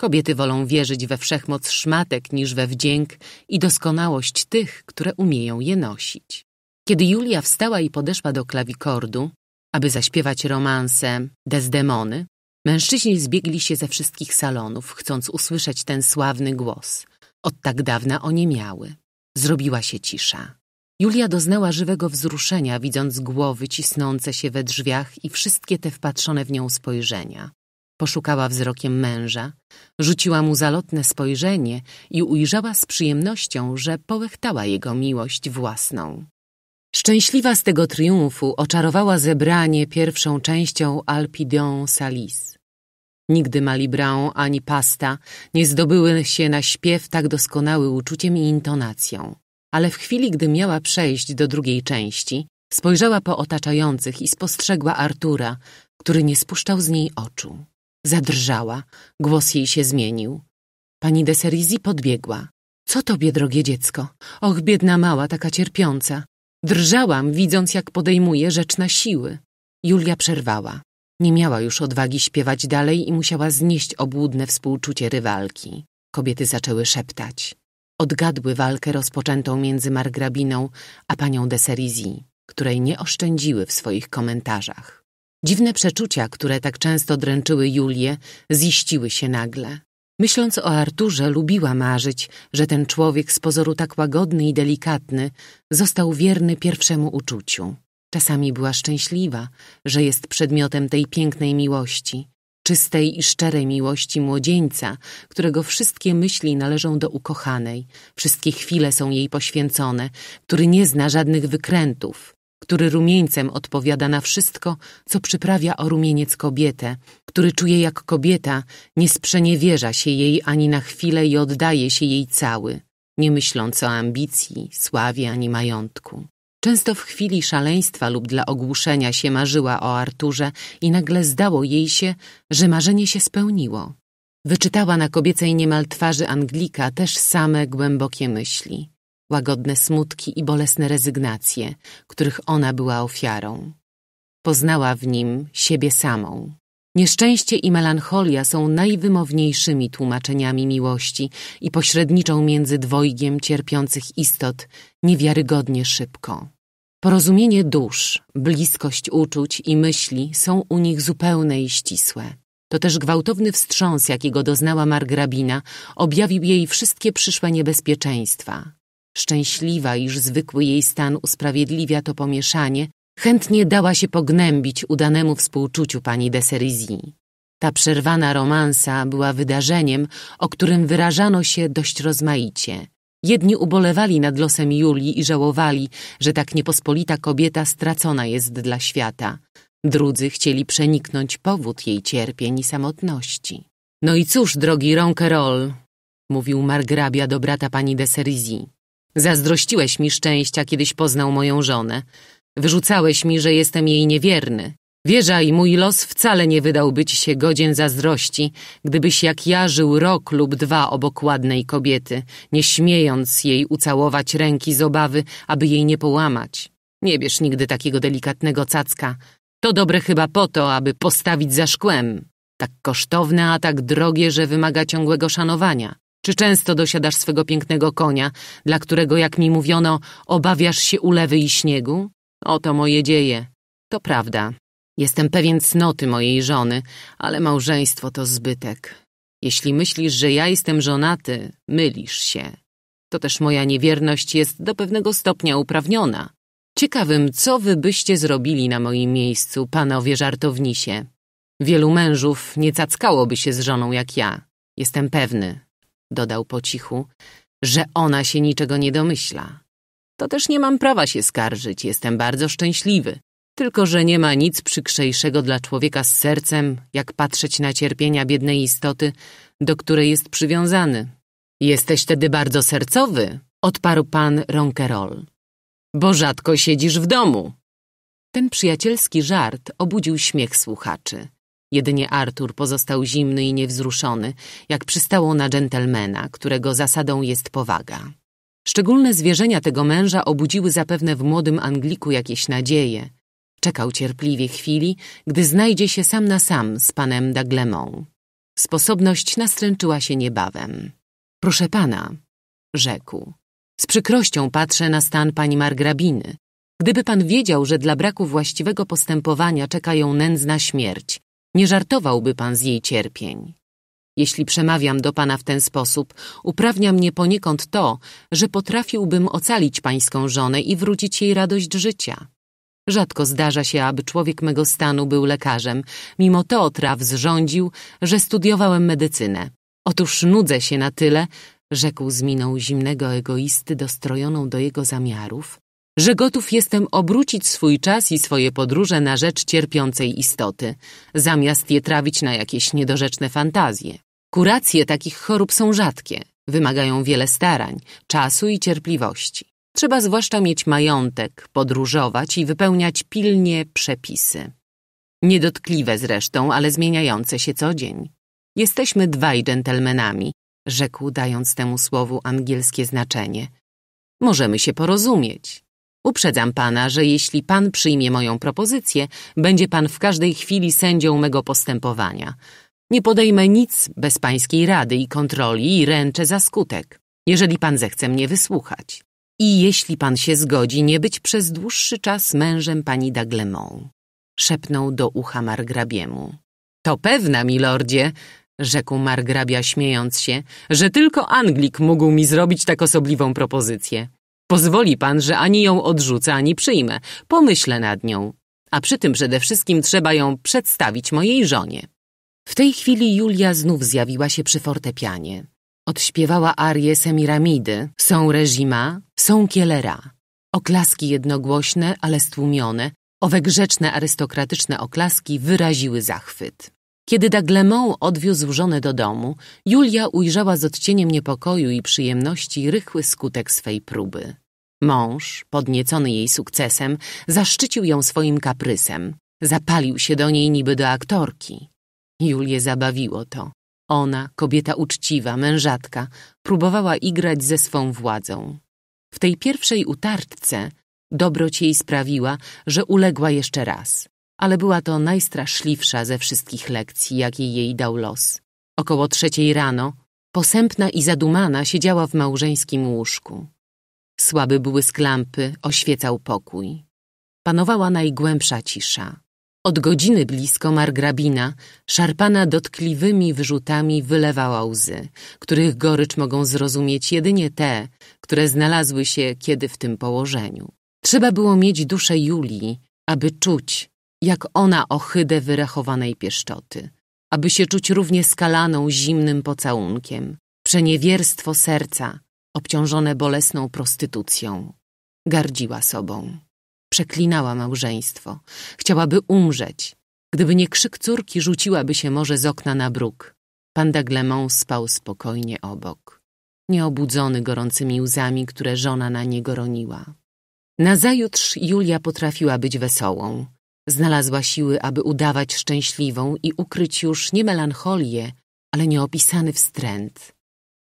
Kobiety wolą wierzyć we wszechmoc szmatek niż we wdzięk i doskonałość tych, które umieją je nosić. Kiedy Julia wstała i podeszła do klawikordu, aby zaśpiewać romanse Desdemony, mężczyźni zbiegli się ze wszystkich salonów, chcąc usłyszeć ten sławny głos. Od tak dawna o nie miały. Zrobiła się cisza. Julia doznała żywego wzruszenia, widząc głowy cisnące się we drzwiach i wszystkie te wpatrzone w nią spojrzenia. Poszukała wzrokiem męża, rzuciła mu zalotne spojrzenie i ujrzała z przyjemnością, że połechtała jego miłość własną. Szczęśliwa z tego triumfu oczarowała zebranie pierwszą częścią Alpidon Salis. Nigdy Malibran ani Pasta nie zdobyły się na śpiew tak doskonały uczuciem i intonacją ale w chwili, gdy miała przejść do drugiej części, spojrzała po otaczających i spostrzegła Artura, który nie spuszczał z niej oczu. Zadrżała, głos jej się zmienił. Pani de Serizi podbiegła. Co tobie, drogie dziecko? Och, biedna mała, taka cierpiąca. Drżałam, widząc, jak podejmuje rzecz na siły. Julia przerwała. Nie miała już odwagi śpiewać dalej i musiała znieść obłudne współczucie rywalki. Kobiety zaczęły szeptać odgadły walkę rozpoczętą między margrabiną a panią de Serizi, której nie oszczędziły w swoich komentarzach. Dziwne przeczucia, które tak często dręczyły Julię, ziściły się nagle. Myśląc o Arturze, lubiła marzyć, że ten człowiek z pozoru tak łagodny i delikatny został wierny pierwszemu uczuciu. Czasami była szczęśliwa, że jest przedmiotem tej pięknej miłości, czystej i szczerej miłości młodzieńca, którego wszystkie myśli należą do ukochanej, wszystkie chwile są jej poświęcone, który nie zna żadnych wykrętów, który rumieńcem odpowiada na wszystko, co przyprawia o rumieniec kobietę, który czuje jak kobieta, nie sprzeniewierza się jej ani na chwilę i oddaje się jej cały, nie myśląc o ambicji, sławie ani majątku. Często w chwili szaleństwa lub dla ogłuszenia się marzyła o Arturze i nagle zdało jej się, że marzenie się spełniło. Wyczytała na kobiecej niemal twarzy Anglika też same głębokie myśli, łagodne smutki i bolesne rezygnacje, których ona była ofiarą. Poznała w nim siebie samą. Nieszczęście i melancholia są najwymowniejszymi tłumaczeniami miłości i pośredniczą między dwojgiem cierpiących istot niewiarygodnie szybko. Porozumienie dusz, bliskość uczuć i myśli są u nich zupełne i ścisłe. To też gwałtowny wstrząs, jakiego doznała margrabina, objawił jej wszystkie przyszłe niebezpieczeństwa. Szczęśliwa, iż zwykły jej stan usprawiedliwia to pomieszanie, Chętnie dała się pognębić udanemu współczuciu pani de Serizy. Ta przerwana romansa była wydarzeniem, o którym wyrażano się dość rozmaicie. Jedni ubolewali nad losem Julii i żałowali, że tak niepospolita kobieta stracona jest dla świata. Drudzy chcieli przeniknąć powód jej cierpień i samotności. No i cóż, drogi ronkerol, mówił margrabia do brata pani de Serizy. Zazdrościłeś mi szczęścia, kiedyś poznał moją żonę. Wyrzucałeś mi, że jestem jej niewierny. Wierzaj, mój los wcale nie wydałby ci się godzien zazdrości, gdybyś jak ja żył rok lub dwa obok ładnej kobiety, nie śmiejąc jej ucałować ręki z obawy, aby jej nie połamać. Nie bierz nigdy takiego delikatnego cacka. To dobre chyba po to, aby postawić za szkłem. Tak kosztowne, a tak drogie, że wymaga ciągłego szanowania. Czy często dosiadasz swego pięknego konia, dla którego, jak mi mówiono, obawiasz się ulewy i śniegu? Oto moje dzieje. To prawda. Jestem pewien cnoty mojej żony, ale małżeństwo to zbytek. Jeśli myślisz, że ja jestem żonaty, mylisz się. To też moja niewierność jest do pewnego stopnia uprawniona. Ciekawym, co wy byście zrobili na moim miejscu, panowie żartownisie. Wielu mężów nie cackałoby się z żoną jak ja. Jestem pewny, dodał po cichu, że ona się niczego nie domyśla to też nie mam prawa się skarżyć, jestem bardzo szczęśliwy. Tylko, że nie ma nic przykrzejszego dla człowieka z sercem, jak patrzeć na cierpienia biednej istoty, do której jest przywiązany. Jesteś tedy bardzo sercowy, odparł pan ronkerol, Bo rzadko siedzisz w domu. Ten przyjacielski żart obudził śmiech słuchaczy. Jedynie Artur pozostał zimny i niewzruszony, jak przystało na dżentelmena, którego zasadą jest powaga. Szczególne zwierzenia tego męża obudziły zapewne w młodym Angliku jakieś nadzieje. Czekał cierpliwie chwili, gdy znajdzie się sam na sam z panem Daglemą. Sposobność nastręczyła się niebawem. Proszę pana, rzekł. Z przykrością patrzę na stan pani margrabiny. Gdyby pan wiedział, że dla braku właściwego postępowania czeka ją nędzna śmierć, nie żartowałby pan z jej cierpień. Jeśli przemawiam do Pana w ten sposób, uprawnia mnie poniekąd to, że potrafiłbym ocalić Pańską żonę i wrócić jej radość życia. Rzadko zdarza się, aby człowiek mego stanu był lekarzem. Mimo to Traw zrządził, że studiowałem medycynę. Otóż nudzę się na tyle, rzekł z miną zimnego egoisty dostrojoną do jego zamiarów, że gotów jestem obrócić swój czas i swoje podróże na rzecz cierpiącej istoty, zamiast je trawić na jakieś niedorzeczne fantazje. Kuracje takich chorób są rzadkie, wymagają wiele starań, czasu i cierpliwości. Trzeba zwłaszcza mieć majątek, podróżować i wypełniać pilnie przepisy. Niedotkliwe zresztą, ale zmieniające się co dzień. Jesteśmy dwaj dżentelmenami, rzekł dając temu słowu angielskie znaczenie. Możemy się porozumieć. Uprzedzam pana, że jeśli pan przyjmie moją propozycję, będzie pan w każdej chwili sędzią mego postępowania. Nie podejmę nic bez pańskiej rady i kontroli i ręczę za skutek, jeżeli pan zechce mnie wysłuchać. I jeśli pan się zgodzi nie być przez dłuższy czas mężem pani Daglemont. Szepnął do ucha margrabiemu. To pewna, milordzie, rzekł margrabia śmiejąc się, że tylko Anglik mógł mi zrobić tak osobliwą propozycję. Pozwoli pan, że ani ją odrzucę, ani przyjmę. Pomyślę nad nią. A przy tym przede wszystkim trzeba ją przedstawić mojej żonie. W tej chwili Julia znów zjawiła się przy fortepianie. Odśpiewała arię Semiramidy, są reżima, są kielera. Oklaski jednogłośne, ale stłumione, owe grzeczne, arystokratyczne oklaski wyraziły zachwyt. Kiedy Daglemont odwiózł żonę do domu, Julia ujrzała z odcieniem niepokoju i przyjemności rychły skutek swej próby. Mąż, podniecony jej sukcesem, zaszczycił ją swoim kaprysem. Zapalił się do niej niby do aktorki. Julię zabawiło to. Ona, kobieta uczciwa, mężatka, próbowała igrać ze swą władzą. W tej pierwszej utartce dobroć jej sprawiła, że uległa jeszcze raz. Ale była to najstraszliwsza ze wszystkich lekcji, jakie jej dał los. Około trzeciej rano, posępna i zadumana, siedziała w małżeńskim łóżku. Słaby błysk lampy oświecał pokój. Panowała najgłębsza cisza. Od godziny blisko margrabina, szarpana dotkliwymi wyrzutami, wylewała łzy, których gorycz mogą zrozumieć jedynie te, które znalazły się kiedy w tym położeniu. Trzeba było mieć duszę Julii, aby czuć, jak ona ohydę wyrachowanej pieszczoty, aby się czuć równie skalaną zimnym pocałunkiem, przeniewierstwo serca, obciążone bolesną prostytucją. Gardziła sobą. Przeklinała małżeństwo. Chciałaby umrzeć. Gdyby nie krzyk córki, rzuciłaby się może z okna na bruk. Pan Daglemont spał spokojnie obok. Nieobudzony gorącymi łzami, które żona na niego roniła. Nazajutrz Julia potrafiła być wesołą. Znalazła siły, aby udawać szczęśliwą i ukryć już nie melancholię, ale nieopisany wstręt.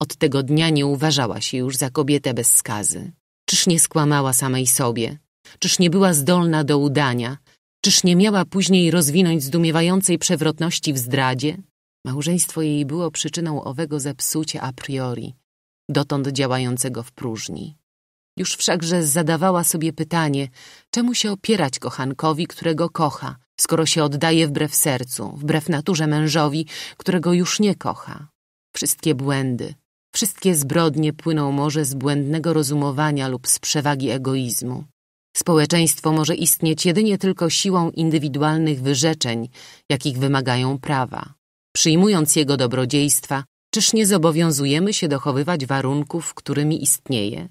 Od tego dnia nie uważała się już za kobietę bez skazy. Czyż nie skłamała samej sobie? Czyż nie była zdolna do udania? Czyż nie miała później rozwinąć zdumiewającej przewrotności w zdradzie? Małżeństwo jej było przyczyną owego zepsucia a priori, dotąd działającego w próżni. Już wszakże zadawała sobie pytanie, czemu się opierać kochankowi, którego kocha, skoro się oddaje wbrew sercu, wbrew naturze mężowi, którego już nie kocha. Wszystkie błędy, Wszystkie zbrodnie płyną może z błędnego rozumowania lub z przewagi egoizmu. Społeczeństwo może istnieć jedynie tylko siłą indywidualnych wyrzeczeń, jakich wymagają prawa. Przyjmując jego dobrodziejstwa, czyż nie zobowiązujemy się dochowywać warunków, którymi istnieje?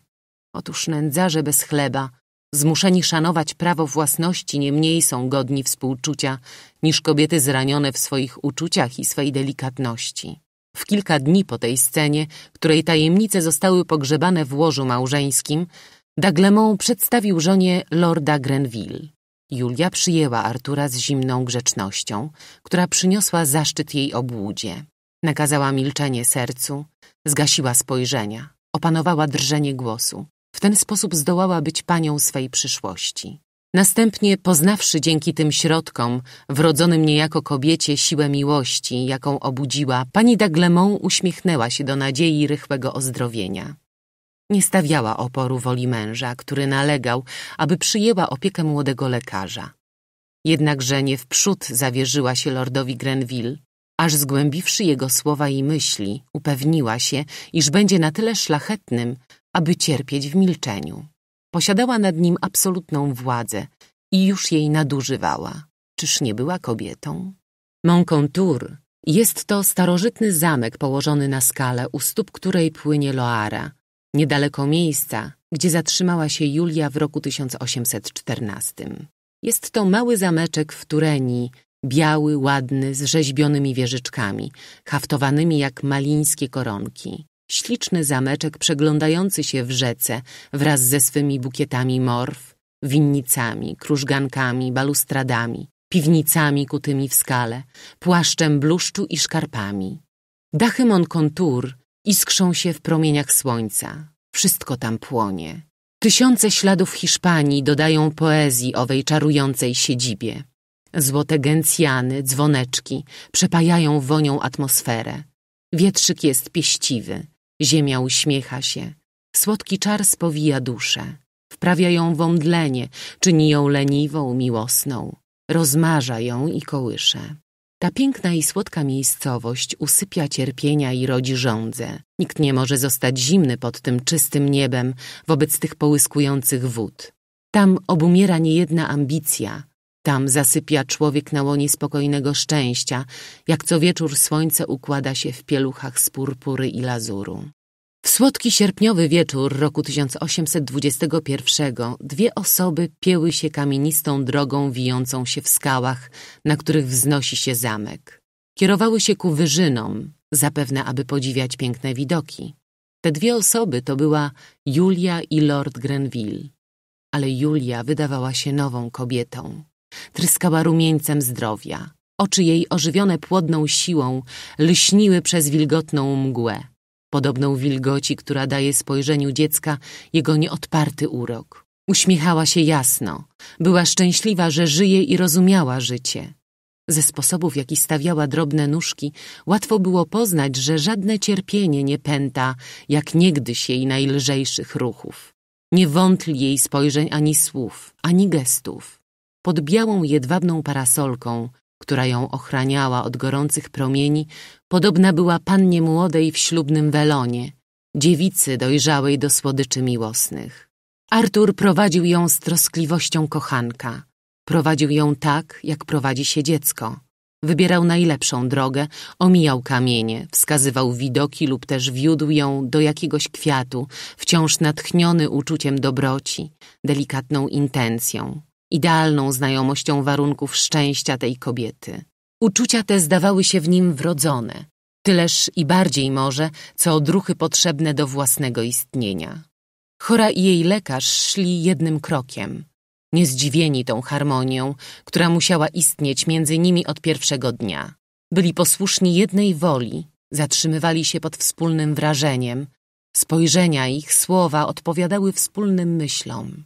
Otóż nędzarze bez chleba, zmuszeni szanować prawo własności, nie mniej są godni współczucia niż kobiety zranione w swoich uczuciach i swej delikatności. W kilka dni po tej scenie, której tajemnice zostały pogrzebane w łożu małżeńskim, Daglemont przedstawił żonie lorda Grenville. Julia przyjęła Artura z zimną grzecznością, która przyniosła zaszczyt jej obłudzie. Nakazała milczenie sercu, zgasiła spojrzenia, opanowała drżenie głosu. W ten sposób zdołała być panią swej przyszłości. Następnie, poznawszy dzięki tym środkom, wrodzonym niejako kobiecie siłę miłości, jaką obudziła, pani Daglemont uśmiechnęła się do nadziei rychłego ozdrowienia. Nie stawiała oporu woli męża, który nalegał, aby przyjęła opiekę młodego lekarza. Jednakże nie wprzód zawierzyła się lordowi Grenville, aż zgłębiwszy jego słowa i myśli, upewniła się, iż będzie na tyle szlachetnym, aby cierpieć w milczeniu. Posiadała nad nim absolutną władzę i już jej nadużywała. Czyż nie była kobietą? Moncontour jest to starożytny zamek położony na skale, u stóp której płynie Loara, niedaleko miejsca, gdzie zatrzymała się Julia w roku 1814. Jest to mały zameczek w Turenii, biały, ładny, z rzeźbionymi wieżyczkami, haftowanymi jak malińskie koronki śliczny zameczek przeglądający się w rzece wraz ze swymi bukietami morw, winnicami, krużgankami, balustradami, piwnicami kutymi w skale, płaszczem bluszczu i szkarpami. Dachy Moncontour iskrzą się w promieniach słońca. Wszystko tam płonie. Tysiące śladów Hiszpanii dodają poezji owej czarującej siedzibie. Złote gencjany, dzwoneczki przepajają wonią atmosferę. Wietrzyk jest pieściwy, Ziemia uśmiecha się. Słodki czar spowija duszę. Wprawia ją w omdlenie, czyni ją leniwą, miłosną. Rozmarza ją i kołysze. Ta piękna i słodka miejscowość usypia cierpienia i rodzi żądzę. Nikt nie może zostać zimny pod tym czystym niebem wobec tych połyskujących wód. Tam obumiera niejedna ambicja, tam zasypia człowiek na łonie spokojnego szczęścia, jak co wieczór słońce układa się w pieluchach z purpury i lazuru. W słodki sierpniowy wieczór roku 1821 dwie osoby pieły się kamienistą drogą wijącą się w skałach, na których wznosi się zamek. Kierowały się ku wyżynom, zapewne aby podziwiać piękne widoki. Te dwie osoby to była Julia i Lord Grenville, ale Julia wydawała się nową kobietą. Tryskała rumieńcem zdrowia. Oczy jej ożywione płodną siłą lśniły przez wilgotną mgłę, podobną wilgoci, która daje spojrzeniu dziecka jego nieodparty urok. Uśmiechała się jasno, była szczęśliwa, że żyje i rozumiała życie. Ze sposobów, jaki stawiała drobne nóżki, łatwo było poznać, że żadne cierpienie nie pęta, jak niegdyś jej najlżejszych ruchów. Nie wątli jej spojrzeń ani słów, ani gestów. Pod białą jedwabną parasolką, która ją ochraniała od gorących promieni, podobna była pannie młodej w ślubnym welonie, dziewicy dojrzałej do słodyczy miłosnych. Artur prowadził ją z troskliwością kochanka. Prowadził ją tak, jak prowadzi się dziecko. Wybierał najlepszą drogę, omijał kamienie, wskazywał widoki lub też wiódł ją do jakiegoś kwiatu, wciąż natchniony uczuciem dobroci, delikatną intencją idealną znajomością warunków szczęścia tej kobiety. Uczucia te zdawały się w nim wrodzone, tyleż i bardziej może, co odruchy potrzebne do własnego istnienia. Chora i jej lekarz szli jednym krokiem, niezdziwieni tą harmonią, która musiała istnieć między nimi od pierwszego dnia. Byli posłuszni jednej woli, zatrzymywali się pod wspólnym wrażeniem, spojrzenia ich słowa odpowiadały wspólnym myślom.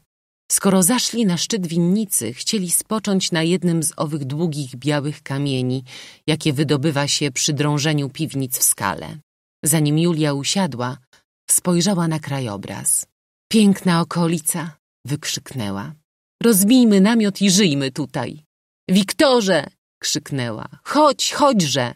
Skoro zaszli na szczyt winnicy, chcieli spocząć na jednym z owych długich białych kamieni, jakie wydobywa się przy drążeniu piwnic w skale. Zanim Julia usiadła, spojrzała na krajobraz. Piękna okolica! wykrzyknęła. Rozbijmy namiot i żyjmy tutaj. Wiktorze! krzyknęła. Chodź, chodźże!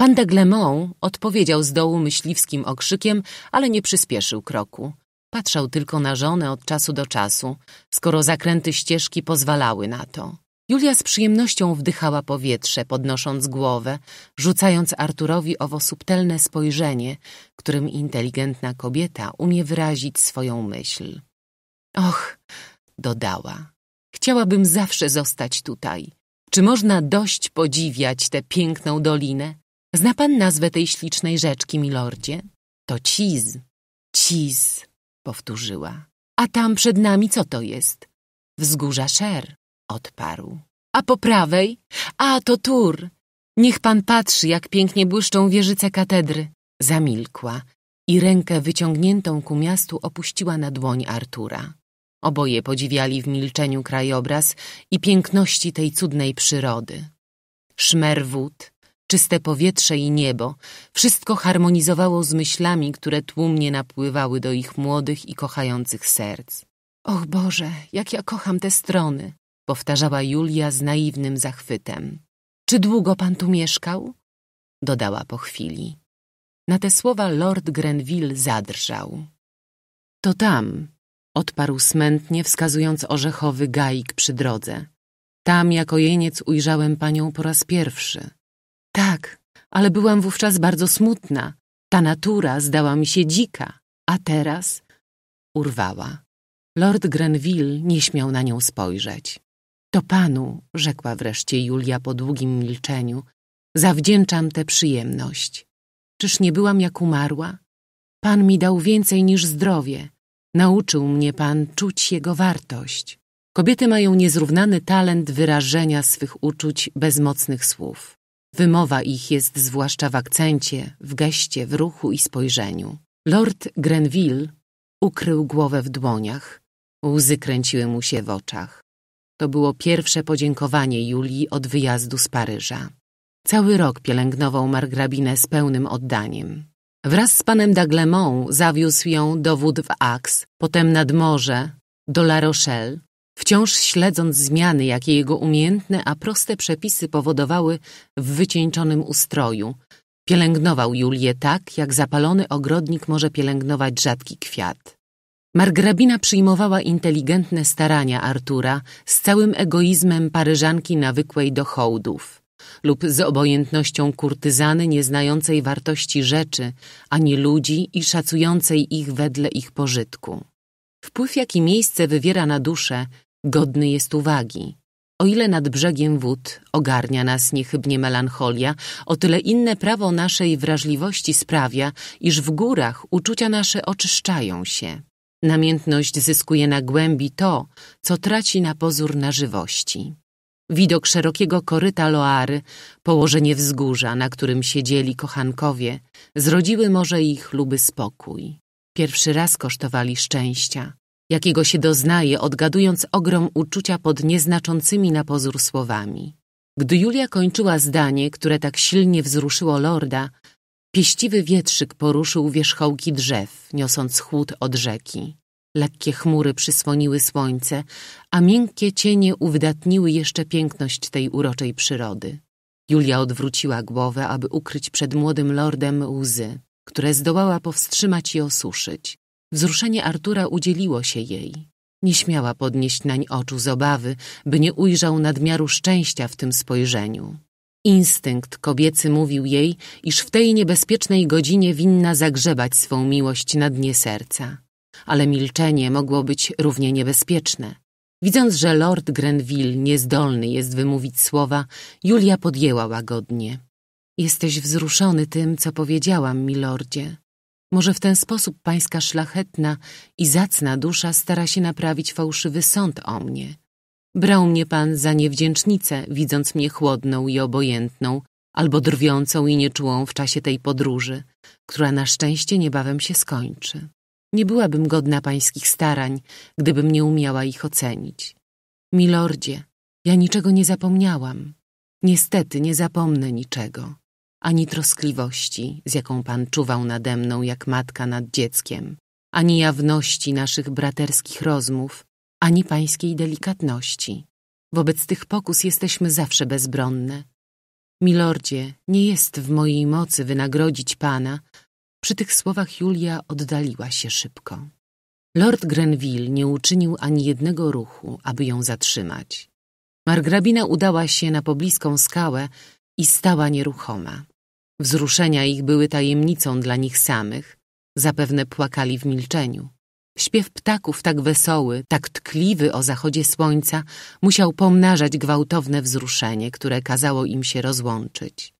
Pan de Glemont odpowiedział z dołu myśliwskim okrzykiem, ale nie przyspieszył kroku. Patrzał tylko na żonę od czasu do czasu, skoro zakręty ścieżki pozwalały na to. Julia z przyjemnością wdychała powietrze, podnosząc głowę, rzucając Arturowi owo subtelne spojrzenie, którym inteligentna kobieta umie wyrazić swoją myśl. Och, dodała, chciałabym zawsze zostać tutaj. Czy można dość podziwiać tę piękną dolinę? Zna pan nazwę tej ślicznej rzeczki, milordzie? To Ciz. Ciz powtórzyła. A tam przed nami co to jest? Wzgórza szer, odparł. A po prawej? A, to tur. Niech pan patrzy, jak pięknie błyszczą wieżyce katedry. Zamilkła i rękę wyciągniętą ku miastu opuściła na dłoń Artura. Oboje podziwiali w milczeniu krajobraz i piękności tej cudnej przyrody. Szmer wód, Czyste powietrze i niebo, wszystko harmonizowało z myślami, które tłumnie napływały do ich młodych i kochających serc. Och Boże, jak ja kocham te strony, powtarzała Julia z naiwnym zachwytem. Czy długo pan tu mieszkał? dodała po chwili. Na te słowa lord Grenville zadrżał. To tam, odparł smętnie, wskazując orzechowy gaik przy drodze. Tam jako jeniec ujrzałem panią po raz pierwszy. Tak, ale byłam wówczas bardzo smutna. Ta natura zdała mi się dzika, a teraz urwała. Lord Grenville nie śmiał na nią spojrzeć. To panu, rzekła wreszcie Julia po długim milczeniu, zawdzięczam tę przyjemność. Czyż nie byłam jak umarła? Pan mi dał więcej niż zdrowie. Nauczył mnie pan czuć jego wartość. Kobiety mają niezrównany talent wyrażenia swych uczuć bez mocnych słów. Wymowa ich jest zwłaszcza w akcencie, w geście, w ruchu i spojrzeniu. Lord Grenville ukrył głowę w dłoniach. Łzy kręciły mu się w oczach. To było pierwsze podziękowanie Julii od wyjazdu z Paryża. Cały rok pielęgnował margrabinę z pełnym oddaniem. Wraz z panem Daglemont zawiózł ją do wód w Ax, potem nad morze, do La Rochelle, wciąż śledząc zmiany, jakie jego umiejętne, a proste przepisy powodowały w wycieńczonym ustroju. Pielęgnował Julię tak, jak zapalony ogrodnik może pielęgnować rzadki kwiat. Margrabina przyjmowała inteligentne starania Artura z całym egoizmem paryżanki nawykłej do hołdów lub z obojętnością kurtyzany nieznającej wartości rzeczy ani ludzi i szacującej ich wedle ich pożytku. Wpływ, jaki miejsce wywiera na duszę, godny jest uwagi. O ile nad brzegiem wód ogarnia nas niechybnie melancholia, o tyle inne prawo naszej wrażliwości sprawia, iż w górach uczucia nasze oczyszczają się. Namiętność zyskuje na głębi to, co traci na pozór na żywości. Widok szerokiego koryta Loary, położenie wzgórza, na którym siedzieli kochankowie, zrodziły może ich luby spokój. Pierwszy raz kosztowali szczęścia jakiego się doznaje, odgadując ogrom uczucia pod nieznaczącymi na pozór słowami. Gdy Julia kończyła zdanie, które tak silnie wzruszyło lorda, pieściwy wietrzyk poruszył wierzchołki drzew, niosąc chłód od rzeki. Lekkie chmury przysłoniły słońce, a miękkie cienie uwydatniły jeszcze piękność tej uroczej przyrody. Julia odwróciła głowę, aby ukryć przed młodym lordem łzy, które zdołała powstrzymać i osuszyć. Wzruszenie Artura udzieliło się jej. Nie śmiała podnieść nań oczu z obawy, by nie ujrzał nadmiaru szczęścia w tym spojrzeniu. Instynkt kobiecy mówił jej, iż w tej niebezpiecznej godzinie winna zagrzebać swą miłość na dnie serca. Ale milczenie mogło być równie niebezpieczne. Widząc, że Lord Grenville niezdolny jest wymówić słowa, Julia podjęła łagodnie. Jesteś wzruszony tym, co powiedziałam, milordzie. Może w ten sposób pańska szlachetna i zacna dusza stara się naprawić fałszywy sąd o mnie. Brał mnie pan za niewdzięcznicę, widząc mnie chłodną i obojętną, albo drwiącą i nieczułą w czasie tej podróży, która na szczęście niebawem się skończy. Nie byłabym godna pańskich starań, gdybym nie umiała ich ocenić. Milordzie, ja niczego nie zapomniałam. Niestety nie zapomnę niczego ani troskliwości, z jaką Pan czuwał nade mną jak matka nad dzieckiem, ani jawności naszych braterskich rozmów, ani Pańskiej delikatności. Wobec tych pokus jesteśmy zawsze bezbronne. Milordzie, nie jest w mojej mocy wynagrodzić Pana. Przy tych słowach Julia oddaliła się szybko. Lord Grenville nie uczynił ani jednego ruchu, aby ją zatrzymać. Margrabina udała się na pobliską skałę i stała nieruchoma. Wzruszenia ich były tajemnicą dla nich samych. Zapewne płakali w milczeniu. Śpiew ptaków tak wesoły, tak tkliwy o zachodzie słońca musiał pomnażać gwałtowne wzruszenie, które kazało im się rozłączyć.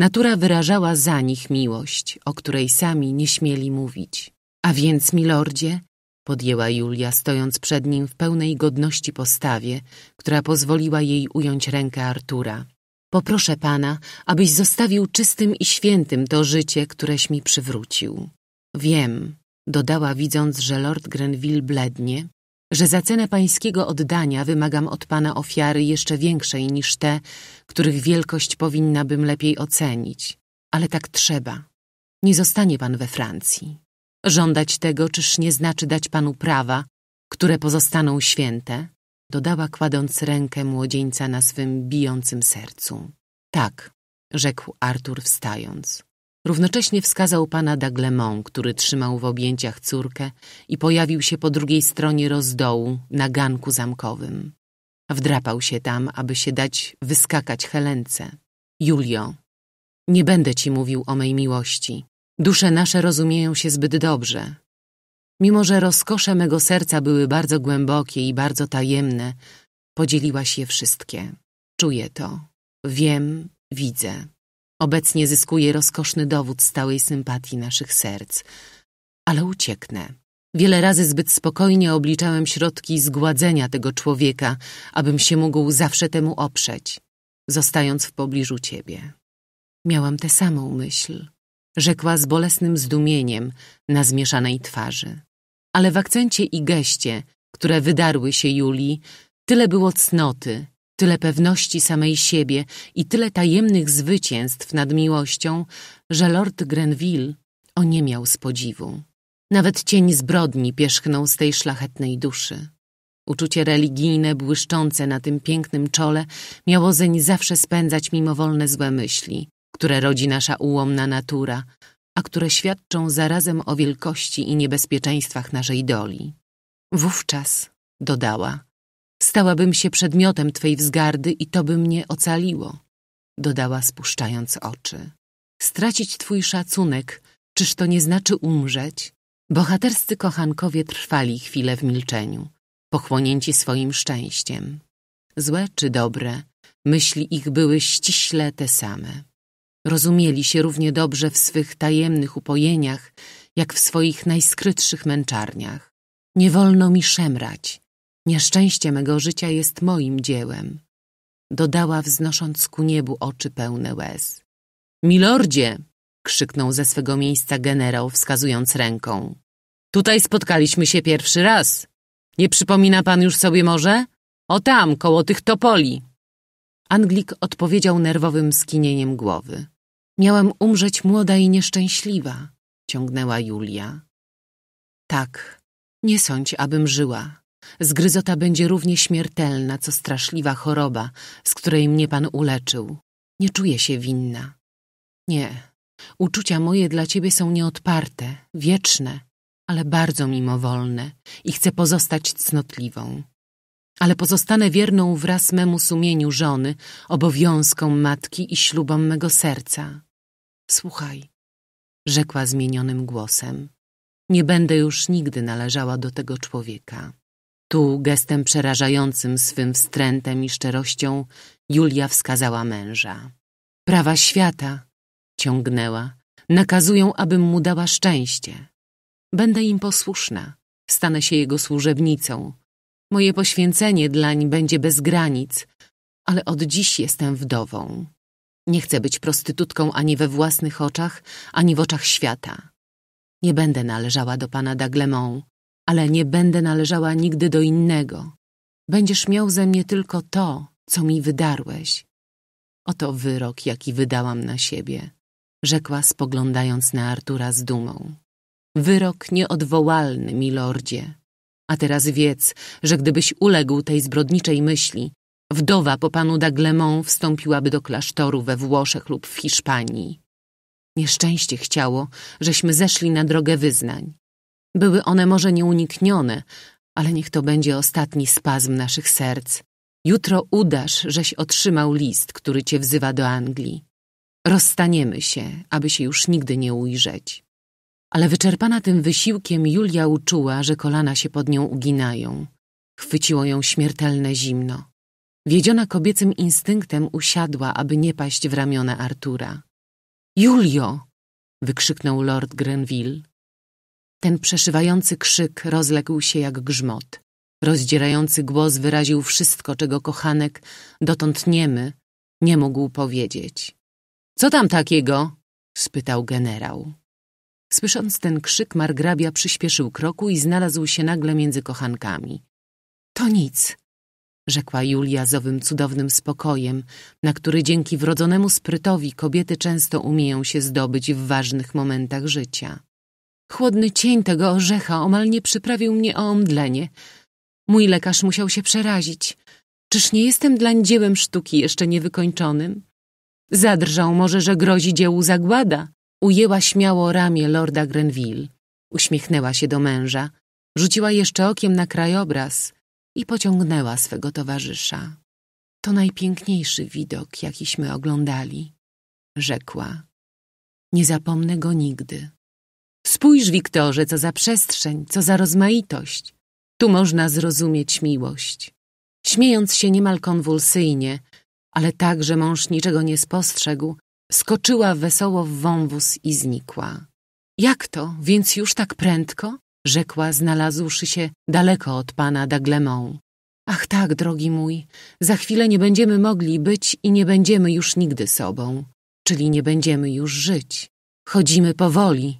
Natura wyrażała za nich miłość, o której sami nie śmieli mówić. A więc, milordzie, podjęła Julia, stojąc przed nim w pełnej godności postawie, która pozwoliła jej ująć rękę Artura. Poproszę Pana, abyś zostawił czystym i świętym to życie, któreś mi przywrócił. Wiem, dodała widząc, że Lord Grenville blednie, że za cenę pańskiego oddania wymagam od Pana ofiary jeszcze większej niż te, których wielkość powinna bym lepiej ocenić. Ale tak trzeba. Nie zostanie Pan we Francji. Żądać tego, czyż nie znaczy dać Panu prawa, które pozostaną święte, dodała kładąc rękę młodzieńca na swym bijącym sercu. Tak, rzekł Artur wstając. Równocześnie wskazał pana Daglemont, który trzymał w objęciach córkę i pojawił się po drugiej stronie rozdołu, na ganku zamkowym. Wdrapał się tam, aby się dać wyskakać Helence. Julio, nie będę ci mówił o mej miłości. Dusze nasze rozumieją się zbyt dobrze. Mimo, że rozkosze mego serca były bardzo głębokie i bardzo tajemne, podzieliłaś je wszystkie. Czuję to. Wiem, widzę. Obecnie zyskuję rozkoszny dowód stałej sympatii naszych serc. Ale ucieknę. Wiele razy zbyt spokojnie obliczałem środki zgładzenia tego człowieka, abym się mógł zawsze temu oprzeć, zostając w pobliżu ciebie. Miałam tę samą myśl, rzekła z bolesnym zdumieniem na zmieszanej twarzy ale w akcencie i geście, które wydarły się Julii, tyle było cnoty, tyle pewności samej siebie i tyle tajemnych zwycięstw nad miłością, że lord Grenville oniemiał z podziwu. Nawet cień zbrodni pierzchnął z tej szlachetnej duszy. Uczucie religijne błyszczące na tym pięknym czole miało zeń zawsze spędzać mimowolne złe myśli, które rodzi nasza ułomna natura, a które świadczą zarazem o wielkości i niebezpieczeństwach naszej doli. Wówczas, dodała, stałabym się przedmiotem Twej wzgardy i to by mnie ocaliło, dodała spuszczając oczy. Stracić Twój szacunek, czyż to nie znaczy umrzeć? Bohaterscy kochankowie trwali chwilę w milczeniu, pochłonięci swoim szczęściem. Złe czy dobre, myśli ich były ściśle te same. Rozumieli się równie dobrze w swych tajemnych upojeniach, jak w swoich najskrytszych męczarniach. Nie wolno mi szemrać. Nieszczęście mego życia jest moim dziełem. Dodała, wznosząc ku niebu oczy pełne łez. Milordzie! krzyknął ze swego miejsca generał, wskazując ręką. Tutaj spotkaliśmy się pierwszy raz. Nie przypomina pan już sobie może? O tam, koło tych topoli. Anglik odpowiedział nerwowym skinieniem głowy. Miałam umrzeć młoda i nieszczęśliwa, ciągnęła Julia. Tak, nie sądź, abym żyła. Zgryzota będzie równie śmiertelna, co straszliwa choroba, z której mnie pan uleczył. Nie czuję się winna. Nie, uczucia moje dla ciebie są nieodparte, wieczne, ale bardzo mimowolne i chcę pozostać cnotliwą ale pozostanę wierną wraz memu sumieniu żony, obowiązkom matki i ślubom mego serca. Słuchaj, rzekła zmienionym głosem. Nie będę już nigdy należała do tego człowieka. Tu gestem przerażającym swym wstrętem i szczerością Julia wskazała męża. Prawa świata, ciągnęła, nakazują, abym mu dała szczęście. Będę im posłuszna, stanę się jego służebnicą, Moje poświęcenie dlań będzie bez granic, ale od dziś jestem wdową. Nie chcę być prostytutką ani we własnych oczach, ani w oczach świata. Nie będę należała do pana Daglemont, ale nie będę należała nigdy do innego. Będziesz miał ze mnie tylko to, co mi wydarłeś. Oto wyrok, jaki wydałam na siebie, rzekła spoglądając na Artura z dumą. Wyrok nieodwołalny, milordzie. A teraz wiedz, że gdybyś uległ tej zbrodniczej myśli, wdowa po panu Daglemont wstąpiłaby do klasztoru we Włoszech lub w Hiszpanii. Nieszczęście chciało, żeśmy zeszli na drogę wyznań. Były one może nieuniknione, ale niech to będzie ostatni spazm naszych serc. Jutro udasz, żeś otrzymał list, który cię wzywa do Anglii. Rozstaniemy się, aby się już nigdy nie ujrzeć ale wyczerpana tym wysiłkiem Julia uczuła, że kolana się pod nią uginają. Chwyciło ją śmiertelne zimno. Wiedziona kobiecym instynktem usiadła, aby nie paść w ramiona Artura. Julio! wykrzyknął lord Grenville. Ten przeszywający krzyk rozległ się jak grzmot. Rozdzierający głos wyraził wszystko, czego kochanek, dotąd niemy, nie mógł powiedzieć. — Co tam takiego? — spytał generał. Słysząc ten krzyk, margrabia przyspieszył kroku i znalazł się nagle między kochankami. To nic, rzekła Julia z owym cudownym spokojem, na który dzięki wrodzonemu sprytowi kobiety często umieją się zdobyć w ważnych momentach życia. Chłodny cień tego orzecha omal nie przyprawił mnie o omdlenie. Mój lekarz musiał się przerazić. Czyż nie jestem dla dziełem sztuki jeszcze niewykończonym? Zadrżał może, że grozi dziełu zagłada, Ujęła śmiało ramię lorda Grenville, uśmiechnęła się do męża, rzuciła jeszcze okiem na krajobraz i pociągnęła swego towarzysza. To najpiękniejszy widok, jakiśmy oglądali, rzekła. Nie zapomnę go nigdy. Spójrz, Wiktorze, co za przestrzeń, co za rozmaitość. Tu można zrozumieć miłość. Śmiejąc się niemal konwulsyjnie, ale tak, że mąż niczego nie spostrzegł, Skoczyła wesoło w wąwóz i znikła. Jak to, więc już tak prędko? Rzekła, znalazłszy się daleko od pana Daglemont. Ach tak, drogi mój, za chwilę nie będziemy mogli być i nie będziemy już nigdy sobą, czyli nie będziemy już żyć. Chodzimy powoli,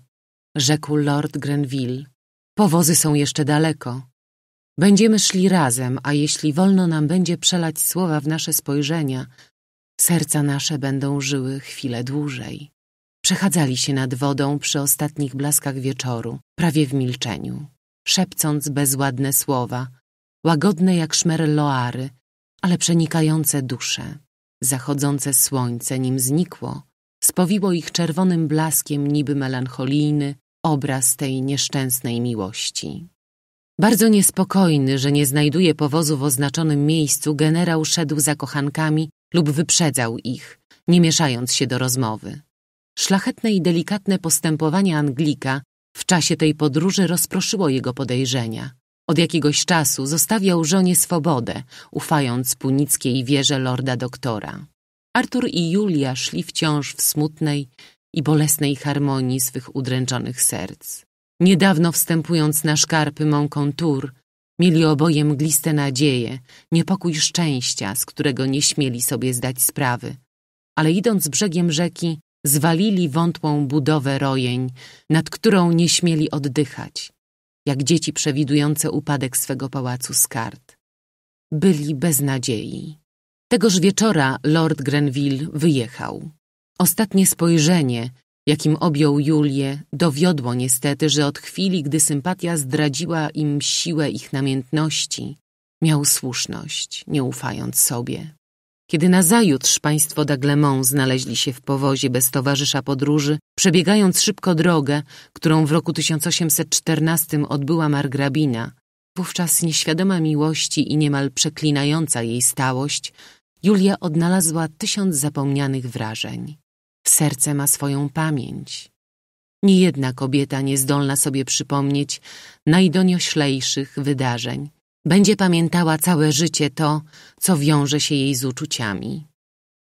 rzekł Lord Grenville. Powozy są jeszcze daleko. Będziemy szli razem, a jeśli wolno nam będzie przelać słowa w nasze spojrzenia, serca nasze będą żyły chwilę dłużej. Przechadzali się nad wodą przy ostatnich blaskach wieczoru, prawie w milczeniu, szepcąc bezładne słowa, łagodne jak szmer loary, ale przenikające dusze. Zachodzące słońce, nim znikło, spowiło ich czerwonym blaskiem niby melancholijny obraz tej nieszczęsnej miłości. Bardzo niespokojny, że nie znajduje powozu w oznaczonym miejscu, generał szedł za kochankami lub wyprzedzał ich, nie mieszając się do rozmowy. Szlachetne i delikatne postępowanie Anglika w czasie tej podróży rozproszyło jego podejrzenia. Od jakiegoś czasu zostawiał żonie swobodę, ufając punickiej wierze lorda doktora. Artur i Julia szli wciąż w smutnej i bolesnej harmonii swych udręczonych serc. Niedawno wstępując na szkarpy Tour. Mieli oboje mgliste nadzieje, niepokój szczęścia, z którego nie śmieli sobie zdać sprawy. Ale idąc brzegiem rzeki, zwalili wątłą budowę rojeń, nad którą nie śmieli oddychać, jak dzieci przewidujące upadek swego pałacu z kart. Byli bez nadziei. Tegoż wieczora Lord Grenville wyjechał. Ostatnie spojrzenie, jakim objął Julię, dowiodło niestety, że od chwili, gdy sympatia zdradziła im siłę ich namiętności, miał słuszność, nie ufając sobie. Kiedy nazajutrz państwo Daglemont znaleźli się w powozie bez towarzysza podróży, przebiegając szybko drogę, którą w roku 1814 odbyła margrabina, wówczas nieświadoma miłości i niemal przeklinająca jej stałość, Julia odnalazła tysiąc zapomnianych wrażeń. Serce ma swoją pamięć. Niejedna kobieta niezdolna sobie przypomnieć najdonioślejszych wydarzeń będzie pamiętała całe życie to, co wiąże się jej z uczuciami.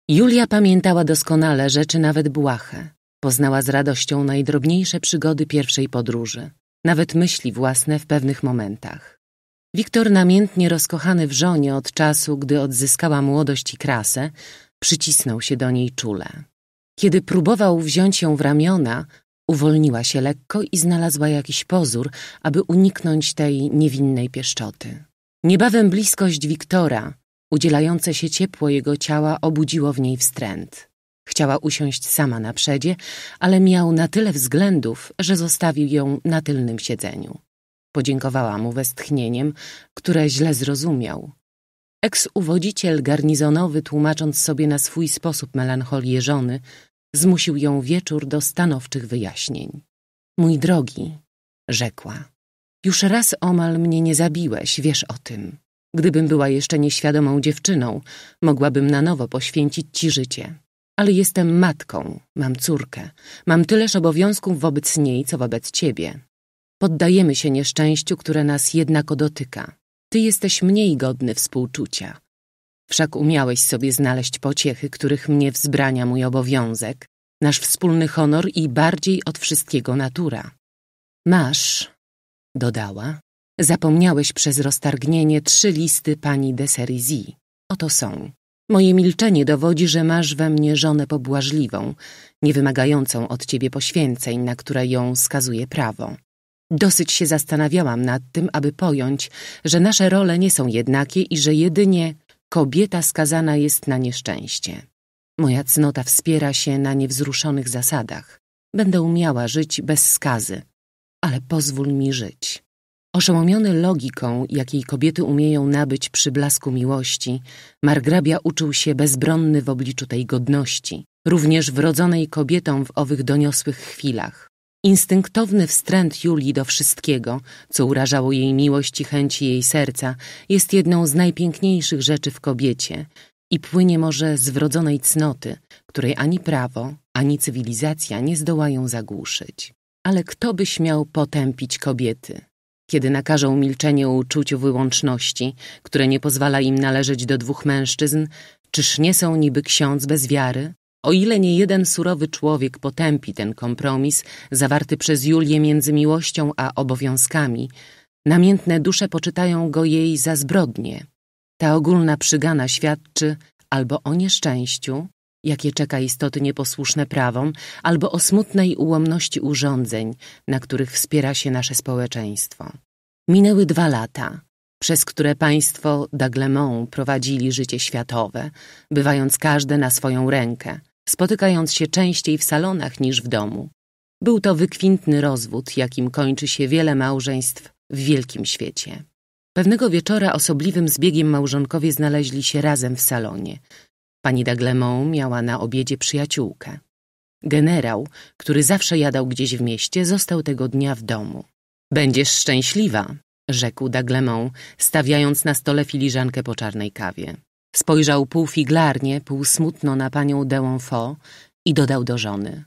Julia pamiętała doskonale rzeczy nawet błahe. Poznała z radością najdrobniejsze przygody pierwszej podróży, nawet myśli własne w pewnych momentach. Wiktor, namiętnie rozkochany w żonie od czasu, gdy odzyskała młodość i krasę, przycisnął się do niej czule. Kiedy próbował wziąć ją w ramiona, uwolniła się lekko i znalazła jakiś pozór, aby uniknąć tej niewinnej pieszczoty. Niebawem bliskość Wiktora, udzielające się ciepło jego ciała, obudziło w niej wstręt. Chciała usiąść sama na przedzie, ale miał na tyle względów, że zostawił ją na tylnym siedzeniu. Podziękowała mu westchnieniem, które źle zrozumiał. Eks-uwodziciel garnizonowy, tłumacząc sobie na swój sposób melancholię żony, Zmusił ją wieczór do stanowczych wyjaśnień. Mój drogi, rzekła, już raz omal mnie nie zabiłeś, wiesz o tym. Gdybym była jeszcze nieświadomą dziewczyną, mogłabym na nowo poświęcić ci życie. Ale jestem matką, mam córkę, mam tyleż obowiązków wobec niej, co wobec ciebie. Poddajemy się nieszczęściu, które nas jednako dotyka. Ty jesteś mniej godny współczucia. Wszak umiałeś sobie znaleźć pociechy, których mnie wzbrania mój obowiązek, nasz wspólny honor i bardziej od wszystkiego natura. Masz, dodała, zapomniałeś przez roztargnienie trzy listy pani de Serizy. Oto są. Moje milczenie dowodzi, że masz we mnie żonę pobłażliwą, niewymagającą od ciebie poświęceń, na które ją skazuje prawo. Dosyć się zastanawiałam nad tym, aby pojąć, że nasze role nie są jednakie i że jedynie Kobieta skazana jest na nieszczęście. Moja cnota wspiera się na niewzruszonych zasadach. Będę umiała żyć bez skazy, ale pozwól mi żyć. Oszołomiony logiką, jakiej kobiety umieją nabyć przy blasku miłości, margrabia uczył się bezbronny w obliczu tej godności, również wrodzonej kobietom w owych doniosłych chwilach. Instynktowny wstręt Julii do wszystkiego, co urażało jej miłość i chęci jej serca, jest jedną z najpiękniejszych rzeczy w kobiecie i płynie może z wrodzonej cnoty, której ani prawo, ani cywilizacja nie zdołają zagłuszyć. Ale kto by śmiał potępić kobiety? Kiedy nakażą milczenie o uczuciu wyłączności, które nie pozwala im należeć do dwóch mężczyzn, czyż nie są niby ksiądz bez wiary? O ile nie jeden surowy człowiek potępi ten kompromis zawarty przez Julię między miłością a obowiązkami, namiętne dusze poczytają go jej za zbrodnie. Ta ogólna przygana świadczy albo o nieszczęściu, jakie czeka istoty nieposłuszne prawom, albo o smutnej ułomności urządzeń, na których wspiera się nasze społeczeństwo. Minęły dwa lata, przez które państwo Daglemont prowadzili życie światowe, bywając każde na swoją rękę, spotykając się częściej w salonach niż w domu. Był to wykwintny rozwód, jakim kończy się wiele małżeństw w wielkim świecie. Pewnego wieczora osobliwym zbiegiem małżonkowie znaleźli się razem w salonie. Pani Daglemont miała na obiedzie przyjaciółkę. Generał, który zawsze jadał gdzieś w mieście, został tego dnia w domu. Będziesz szczęśliwa, rzekł Daglemont, stawiając na stole filiżankę po czarnej kawie. Spojrzał półfiglarnie, półsmutno na panią Deonfo i dodał do żony.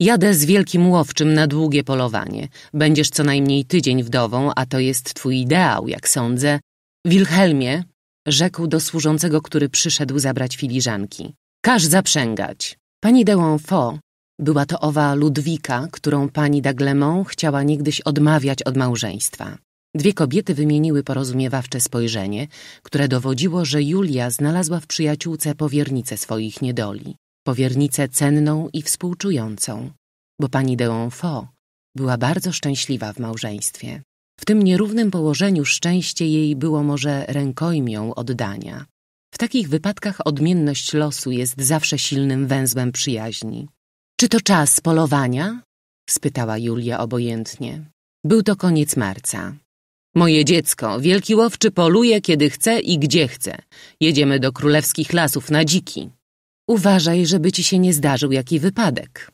Jadę z wielkim łowczym na długie polowanie. Będziesz co najmniej tydzień wdową, a to jest twój ideał, jak sądzę. Wilhelmie, rzekł do służącego, który przyszedł zabrać filiżanki. Każ zaprzęgać. Pani Deonfo była to owa Ludwika, którą pani Daglemont chciała niegdyś odmawiać od małżeństwa. Dwie kobiety wymieniły porozumiewawcze spojrzenie, które dowodziło, że Julia znalazła w przyjaciółce powiernicę swoich niedoli, powiernicę cenną i współczującą, bo pani de Onfaux była bardzo szczęśliwa w małżeństwie. W tym nierównym położeniu szczęście jej było może rękojmią oddania. W takich wypadkach odmienność losu jest zawsze silnym węzłem przyjaźni. Czy to czas polowania? spytała Julia obojętnie. Był to koniec marca. Moje dziecko, wielki łowczy poluje, kiedy chce i gdzie chce. Jedziemy do królewskich lasów na dziki. Uważaj, żeby ci się nie zdarzył jaki wypadek.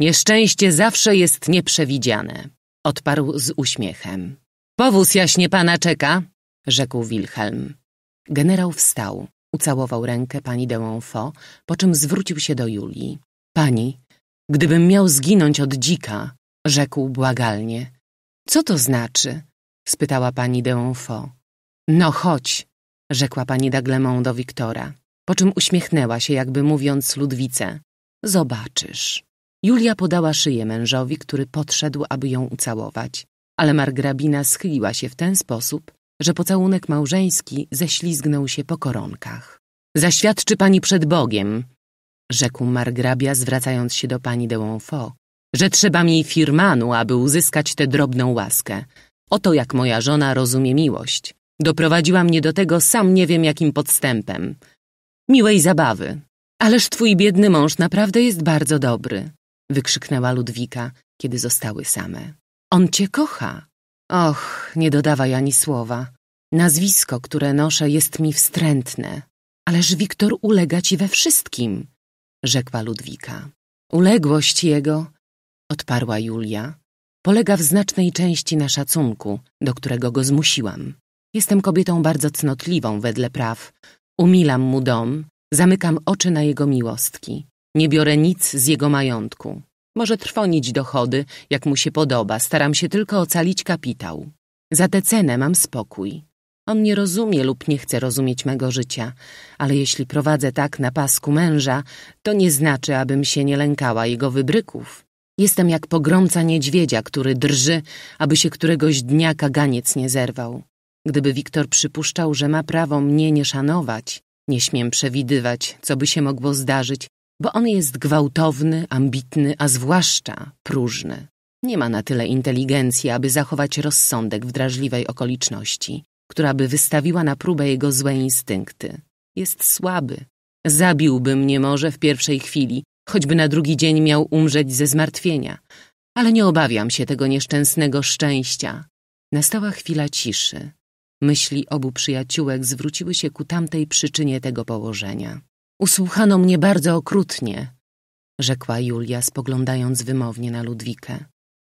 Nieszczęście zawsze jest nieprzewidziane, odparł z uśmiechem. Powóz jaśnie pana czeka, rzekł Wilhelm. Generał wstał, ucałował rękę pani de Monfort, po czym zwrócił się do Julii. Pani, gdybym miał zginąć od dzika, rzekł błagalnie. Co to znaczy? spytała pani de Deonfo. No chodź, rzekła pani Daglemont do Wiktora, po czym uśmiechnęła się, jakby mówiąc Ludwice. Zobaczysz. Julia podała szyję mężowi, który podszedł, aby ją ucałować, ale margrabina schyliła się w ten sposób, że pocałunek małżeński ześlizgnął się po koronkach. Zaświadczy pani przed Bogiem, rzekł margrabia, zwracając się do pani de Łonfo, że trzeba mi firmanu, aby uzyskać tę drobną łaskę. Oto jak moja żona rozumie miłość. Doprowadziła mnie do tego sam nie wiem jakim podstępem. Miłej zabawy. Ależ twój biedny mąż naprawdę jest bardzo dobry, wykrzyknęła Ludwika, kiedy zostały same. On cię kocha. Och, nie dodawaj ani słowa. Nazwisko, które noszę, jest mi wstrętne. Ależ Wiktor ulega ci we wszystkim, rzekła Ludwika. Uległość jego, odparła Julia, polega w znacznej części na szacunku, do którego go zmusiłam. Jestem kobietą bardzo cnotliwą wedle praw. Umilam mu dom, zamykam oczy na jego miłostki. Nie biorę nic z jego majątku. Może trwonić dochody, jak mu się podoba, staram się tylko ocalić kapitał. Za tę cenę mam spokój. On nie rozumie lub nie chce rozumieć mego życia, ale jeśli prowadzę tak na pasku męża, to nie znaczy, abym się nie lękała jego wybryków. Jestem jak pogromca niedźwiedzia, który drży, aby się któregoś dnia kaganiec nie zerwał. Gdyby Wiktor przypuszczał, że ma prawo mnie nie szanować, nie śmiem przewidywać, co by się mogło zdarzyć, bo on jest gwałtowny, ambitny, a zwłaszcza próżny. Nie ma na tyle inteligencji, aby zachować rozsądek w drażliwej okoliczności, która by wystawiła na próbę jego złe instynkty. Jest słaby. Zabiłby mnie może w pierwszej chwili, choćby na drugi dzień miał umrzeć ze zmartwienia, ale nie obawiam się tego nieszczęsnego szczęścia. Nastała chwila ciszy. Myśli obu przyjaciółek zwróciły się ku tamtej przyczynie tego położenia. Usłuchano mnie bardzo okrutnie, rzekła Julia, spoglądając wymownie na Ludwikę.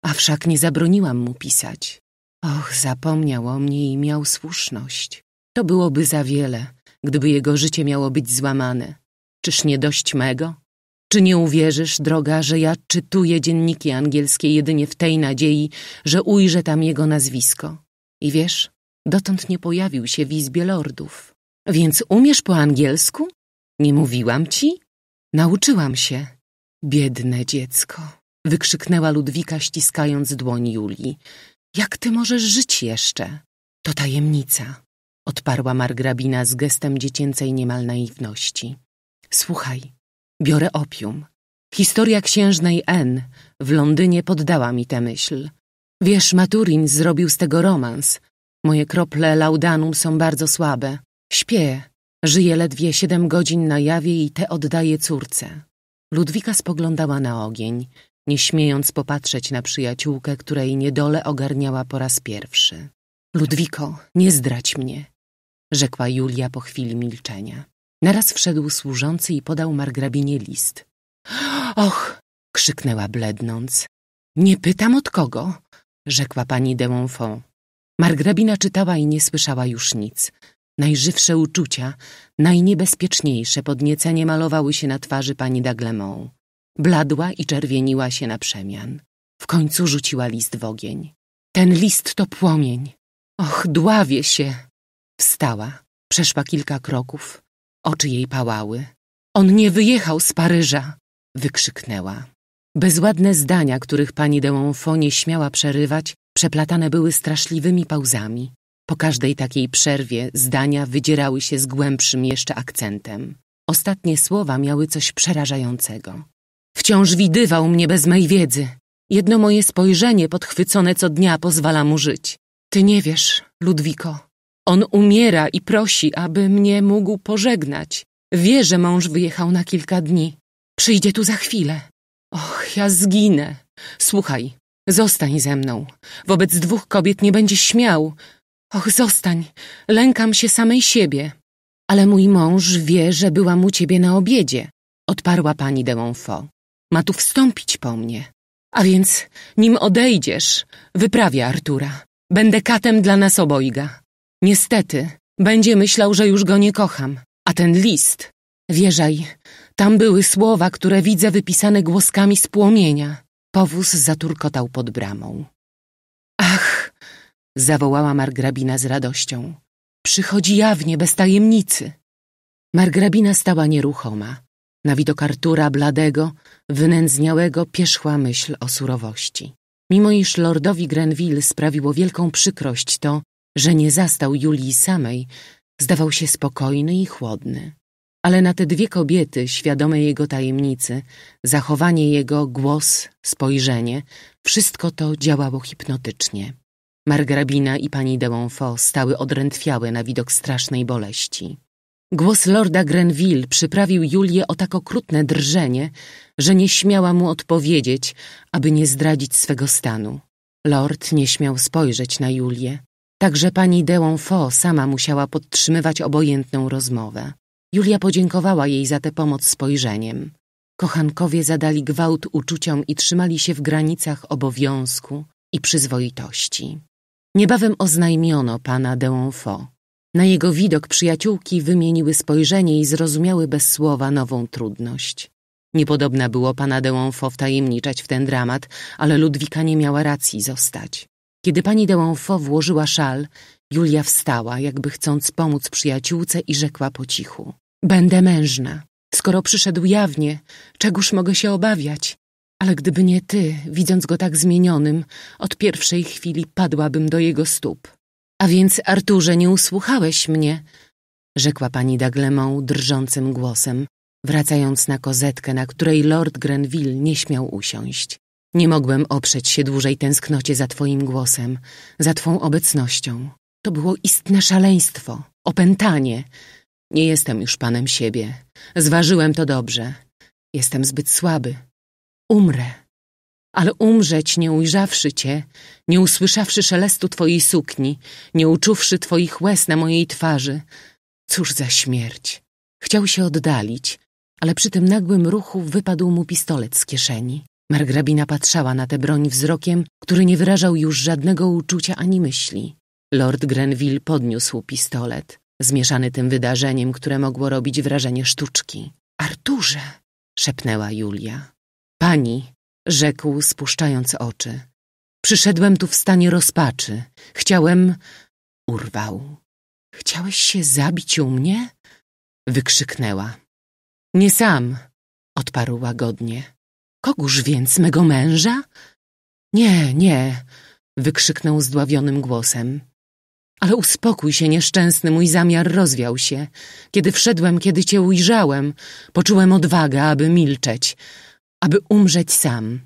A wszak nie zabroniłam mu pisać. Och, zapomniał o mnie i miał słuszność. To byłoby za wiele, gdyby jego życie miało być złamane. Czyż nie dość mego? Czy nie uwierzysz, droga, że ja czytuję dzienniki angielskie jedynie w tej nadziei, że ujrzę tam jego nazwisko? I wiesz, dotąd nie pojawił się w Izbie Lordów. Więc umiesz po angielsku? Nie mówiłam ci? Nauczyłam się. Biedne dziecko, wykrzyknęła Ludwika, ściskając dłoń Julii. Jak ty możesz żyć jeszcze? To tajemnica, odparła margrabina z gestem dziecięcej niemal naiwności. Słuchaj, Biorę opium. Historia księżnej N w Londynie poddała mi tę myśl. Wiesz, Maturin zrobił z tego romans. Moje krople laudanum są bardzo słabe. Śpię. Żyję ledwie siedem godzin na jawie i te oddaję córce. Ludwika spoglądała na ogień, nie śmiejąc popatrzeć na przyjaciółkę, której niedole ogarniała po raz pierwszy. Ludwiko, nie zdrać mnie, rzekła Julia po chwili milczenia. Naraz wszedł służący i podał margrabinie list. Och! krzyknęła blednąc. Nie pytam od kogo, rzekła pani de Montfort. Margrabina czytała i nie słyszała już nic. Najżywsze uczucia, najniebezpieczniejsze podniecenie malowały się na twarzy pani Daglemont. Bladła i czerwieniła się na przemian. W końcu rzuciła list w ogień. Ten list to płomień. Och, dławię się! Wstała, przeszła kilka kroków, Oczy jej pałały. On nie wyjechał z Paryża! wykrzyknęła. Bezładne zdania, których pani de Monfaux nie śmiała przerywać, przeplatane były straszliwymi pauzami. Po każdej takiej przerwie zdania wydzierały się z głębszym jeszcze akcentem. Ostatnie słowa miały coś przerażającego. Wciąż widywał mnie bez mej wiedzy. Jedno moje spojrzenie podchwycone co dnia pozwala mu żyć. Ty nie wiesz, Ludwiko, on umiera i prosi, aby mnie mógł pożegnać. Wie, że mąż wyjechał na kilka dni. Przyjdzie tu za chwilę. Och, ja zginę. Słuchaj, zostań ze mną. Wobec dwóch kobiet nie będziesz śmiał. Och, zostań. Lękam się samej siebie. Ale mój mąż wie, że byłam u ciebie na obiedzie. Odparła pani de Montfort. Ma tu wstąpić po mnie. A więc, nim odejdziesz, wyprawię Artura. Będę katem dla nas obojga. Niestety, będzie myślał, że już go nie kocham. A ten list... Wierzaj, tam były słowa, które widzę wypisane głoskami z płomienia. Powóz zaturkotał pod bramą. Ach! zawołała margrabina z radością. Przychodzi jawnie, bez tajemnicy. Margrabina stała nieruchoma. Na widok Artura bladego, wynędzniałego pierzchła myśl o surowości. Mimo iż lordowi Grenville sprawiło wielką przykrość to, że nie zastał Julii samej, zdawał się spokojny i chłodny. Ale na te dwie kobiety, świadome jego tajemnicy, zachowanie jego, głos, spojrzenie, wszystko to działało hipnotycznie. Margrabina i pani de Montfort stały odrętwiałe na widok strasznej boleści. Głos lorda Grenville przyprawił Julię o tak okrutne drżenie, że nie śmiała mu odpowiedzieć, aby nie zdradzić swego stanu. Lord nie śmiał spojrzeć na Julię. Także pani Deonfo sama musiała podtrzymywać obojętną rozmowę. Julia podziękowała jej za tę pomoc spojrzeniem. Kochankowie zadali gwałt uczuciom i trzymali się w granicach obowiązku i przyzwoitości. Niebawem oznajmiono pana Deonfo. Na jego widok przyjaciółki wymieniły spojrzenie i zrozumiały bez słowa nową trudność. Niepodobna było pana Deonfo wtajemniczać w ten dramat, ale Ludwika nie miała racji zostać. Kiedy pani de Łąfo włożyła szal, Julia wstała, jakby chcąc pomóc przyjaciółce i rzekła po cichu. Będę mężna. Skoro przyszedł jawnie, czegoż mogę się obawiać? Ale gdyby nie ty, widząc go tak zmienionym, od pierwszej chwili padłabym do jego stóp. A więc, Arturze, nie usłuchałeś mnie, rzekła pani Daglemą drżącym głosem, wracając na kozetkę, na której lord Grenville nie śmiał usiąść. Nie mogłem oprzeć się dłużej tęsknocie za twoim głosem, za twą obecnością. To było istne szaleństwo, opętanie. Nie jestem już panem siebie. Zważyłem to dobrze. Jestem zbyt słaby. Umrę. Ale umrzeć nie ujrzawszy cię, nie usłyszawszy szelestu twojej sukni, nie uczuwszy twoich łez na mojej twarzy. Cóż za śmierć. Chciał się oddalić, ale przy tym nagłym ruchu wypadł mu pistolet z kieszeni. Margrabina patrzała na tę broń wzrokiem, który nie wyrażał już żadnego uczucia ani myśli. Lord Grenville podniósł pistolet, zmieszany tym wydarzeniem, które mogło robić wrażenie sztuczki. Arturze! szepnęła Julia. Pani! rzekł, spuszczając oczy. Przyszedłem tu w stanie rozpaczy. Chciałem... Urwał. Chciałeś się zabić u mnie? Wykrzyknęła. Nie sam, odparł łagodnie. Kogóż więc mego męża? Nie, nie, wykrzyknął zdławionym głosem. Ale uspokój się, nieszczęsny, mój zamiar rozwiał się. Kiedy wszedłem, kiedy cię ujrzałem, poczułem odwagę, aby milczeć, aby umrzeć sam.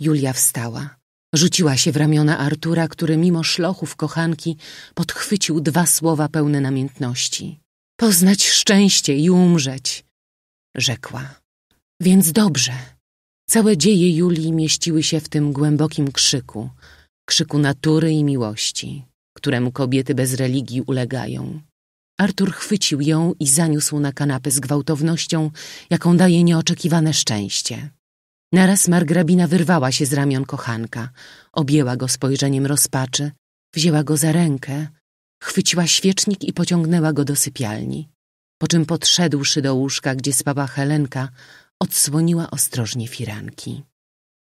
Julia wstała. Rzuciła się w ramiona Artura, który mimo szlochów kochanki podchwycił dwa słowa pełne namiętności. Poznać szczęście i umrzeć, rzekła. Więc dobrze. Całe dzieje Julii mieściły się w tym głębokim krzyku, krzyku natury i miłości, któremu kobiety bez religii ulegają. Artur chwycił ją i zaniósł na kanapę z gwałtownością, jaką daje nieoczekiwane szczęście. Naraz margrabina wyrwała się z ramion kochanka, objęła go spojrzeniem rozpaczy, wzięła go za rękę, chwyciła świecznik i pociągnęła go do sypialni. Po czym podszedłszy do łóżka, gdzie spała Helenka, odsłoniła ostrożnie firanki.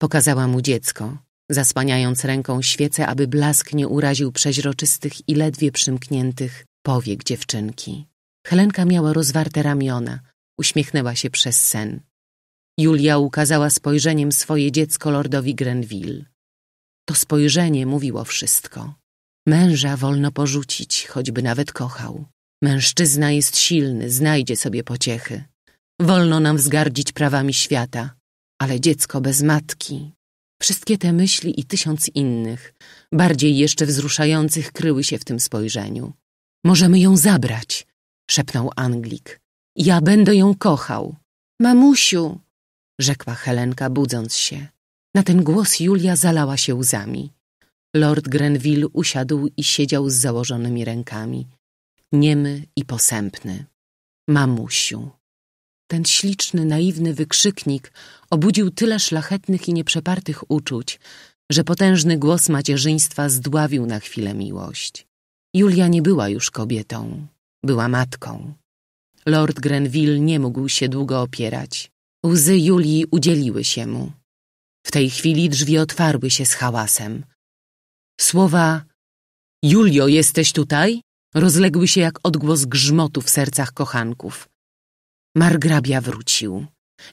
Pokazała mu dziecko, zasłaniając ręką świecę, aby blask nie uraził przeźroczystych i ledwie przymkniętych powiek dziewczynki. Helenka miała rozwarte ramiona, uśmiechnęła się przez sen. Julia ukazała spojrzeniem swoje dziecko lordowi Grenville. To spojrzenie mówiło wszystko. Męża wolno porzucić, choćby nawet kochał. Mężczyzna jest silny, znajdzie sobie pociechy. Wolno nam wzgardzić prawami świata, ale dziecko bez matki. Wszystkie te myśli i tysiąc innych, bardziej jeszcze wzruszających, kryły się w tym spojrzeniu. Możemy ją zabrać, szepnął Anglik. Ja będę ją kochał. Mamusiu, rzekła Helenka, budząc się. Na ten głos Julia zalała się łzami. Lord Grenville usiadł i siedział z założonymi rękami. Niemy i posępny. Mamusiu. Ten śliczny, naiwny wykrzyknik obudził tyle szlachetnych i nieprzepartych uczuć, że potężny głos macierzyństwa zdławił na chwilę miłość. Julia nie była już kobietą, była matką. Lord Grenville nie mógł się długo opierać. Łzy Julii udzieliły się mu. W tej chwili drzwi otwarły się z hałasem. Słowa Julio, jesteś tutaj? rozległy się jak odgłos grzmotu w sercach kochanków. Margrabia wrócił.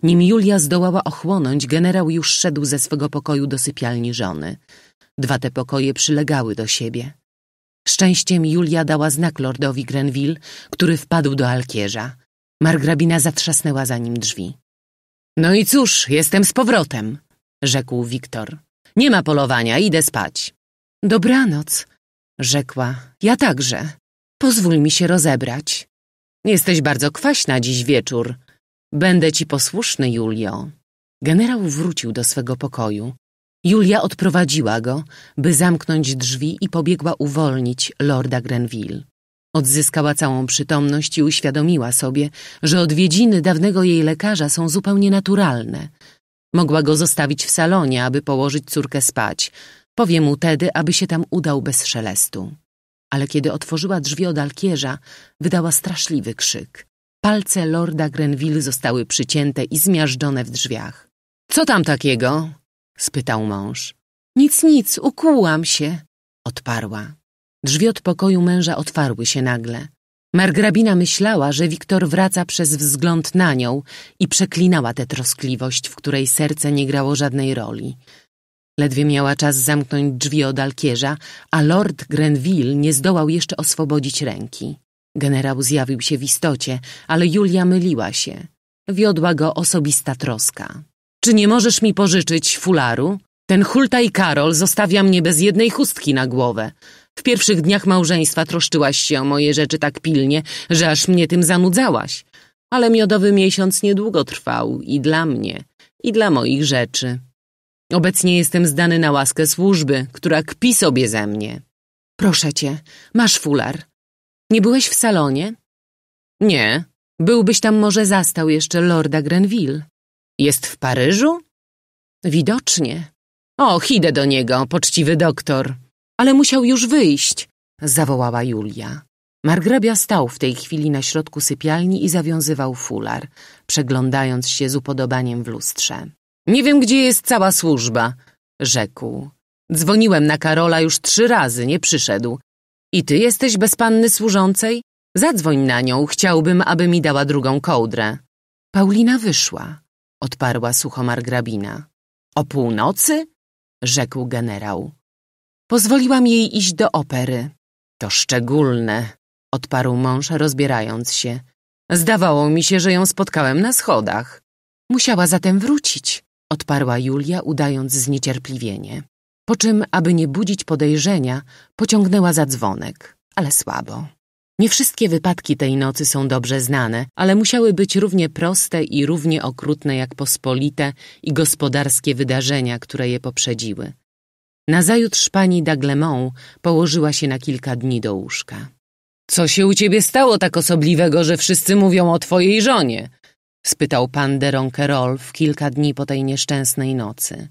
Nim Julia zdołała ochłonąć, generał już szedł ze swego pokoju do sypialni żony. Dwa te pokoje przylegały do siebie. Szczęściem Julia dała znak lordowi Grenville, który wpadł do alkierza. Margrabina zatrzasnęła za nim drzwi. No i cóż, jestem z powrotem, rzekł Wiktor. Nie ma polowania, idę spać. Dobranoc, rzekła. Ja także. Pozwól mi się rozebrać. Jesteś bardzo kwaśna dziś wieczór. Będę ci posłuszny, Julio. Generał wrócił do swego pokoju. Julia odprowadziła go, by zamknąć drzwi i pobiegła uwolnić lorda Grenville. Odzyskała całą przytomność i uświadomiła sobie, że odwiedziny dawnego jej lekarza są zupełnie naturalne. Mogła go zostawić w salonie, aby położyć córkę spać. Powie mu tedy, aby się tam udał bez szelestu ale kiedy otworzyła drzwi od alkierza, wydała straszliwy krzyk. Palce lorda Grenville zostały przycięte i zmiażdżone w drzwiach. Co tam takiego? spytał mąż. Nic, nic, ukułam się, odparła. Drzwi od pokoju męża otwarły się nagle. Margrabina myślała, że Wiktor wraca przez wzgląd na nią i przeklinała tę troskliwość, w której serce nie grało żadnej roli. Ledwie miała czas zamknąć drzwi od alkierza, a lord Grenville nie zdołał jeszcze oswobodzić ręki. Generał zjawił się w istocie, ale Julia myliła się. Wiodła go osobista troska. Czy nie możesz mi pożyczyć fularu? Ten hultaj Karol zostawia mnie bez jednej chustki na głowę. W pierwszych dniach małżeństwa troszczyłaś się o moje rzeczy tak pilnie, że aż mnie tym zanudzałaś. Ale miodowy miesiąc niedługo trwał i dla mnie, i dla moich rzeczy. Obecnie jestem zdany na łaskę służby, która kpi sobie ze mnie. Proszę cię, masz fular. Nie byłeś w salonie? Nie. Byłbyś tam może zastał jeszcze lorda Grenville. Jest w Paryżu? Widocznie. Och, idę do niego, poczciwy doktor. Ale musiał już wyjść, zawołała Julia. Margrabia stał w tej chwili na środku sypialni i zawiązywał fular, przeglądając się z upodobaniem w lustrze. Nie wiem, gdzie jest cała służba, rzekł. Dzwoniłem na Karola już trzy razy, nie przyszedł. I ty jesteś bez panny służącej? Zadzwoń na nią, chciałbym, aby mi dała drugą kołdrę. Paulina wyszła, odparła sucho margrabina. O północy? rzekł generał. Pozwoliłam jej iść do opery. To szczególne, odparł mąż, rozbierając się. Zdawało mi się, że ją spotkałem na schodach. Musiała zatem wrócić odparła Julia, udając zniecierpliwienie. Po czym, aby nie budzić podejrzenia, pociągnęła za dzwonek, ale słabo. Nie wszystkie wypadki tej nocy są dobrze znane, ale musiały być równie proste i równie okrutne jak pospolite i gospodarskie wydarzenia, które je poprzedziły. Nazajutrz pani Daglemont położyła się na kilka dni do łóżka. Co się u ciebie stało tak osobliwego, że wszyscy mówią o twojej żonie? spytał pan de w kilka dni po tej nieszczęsnej nocy.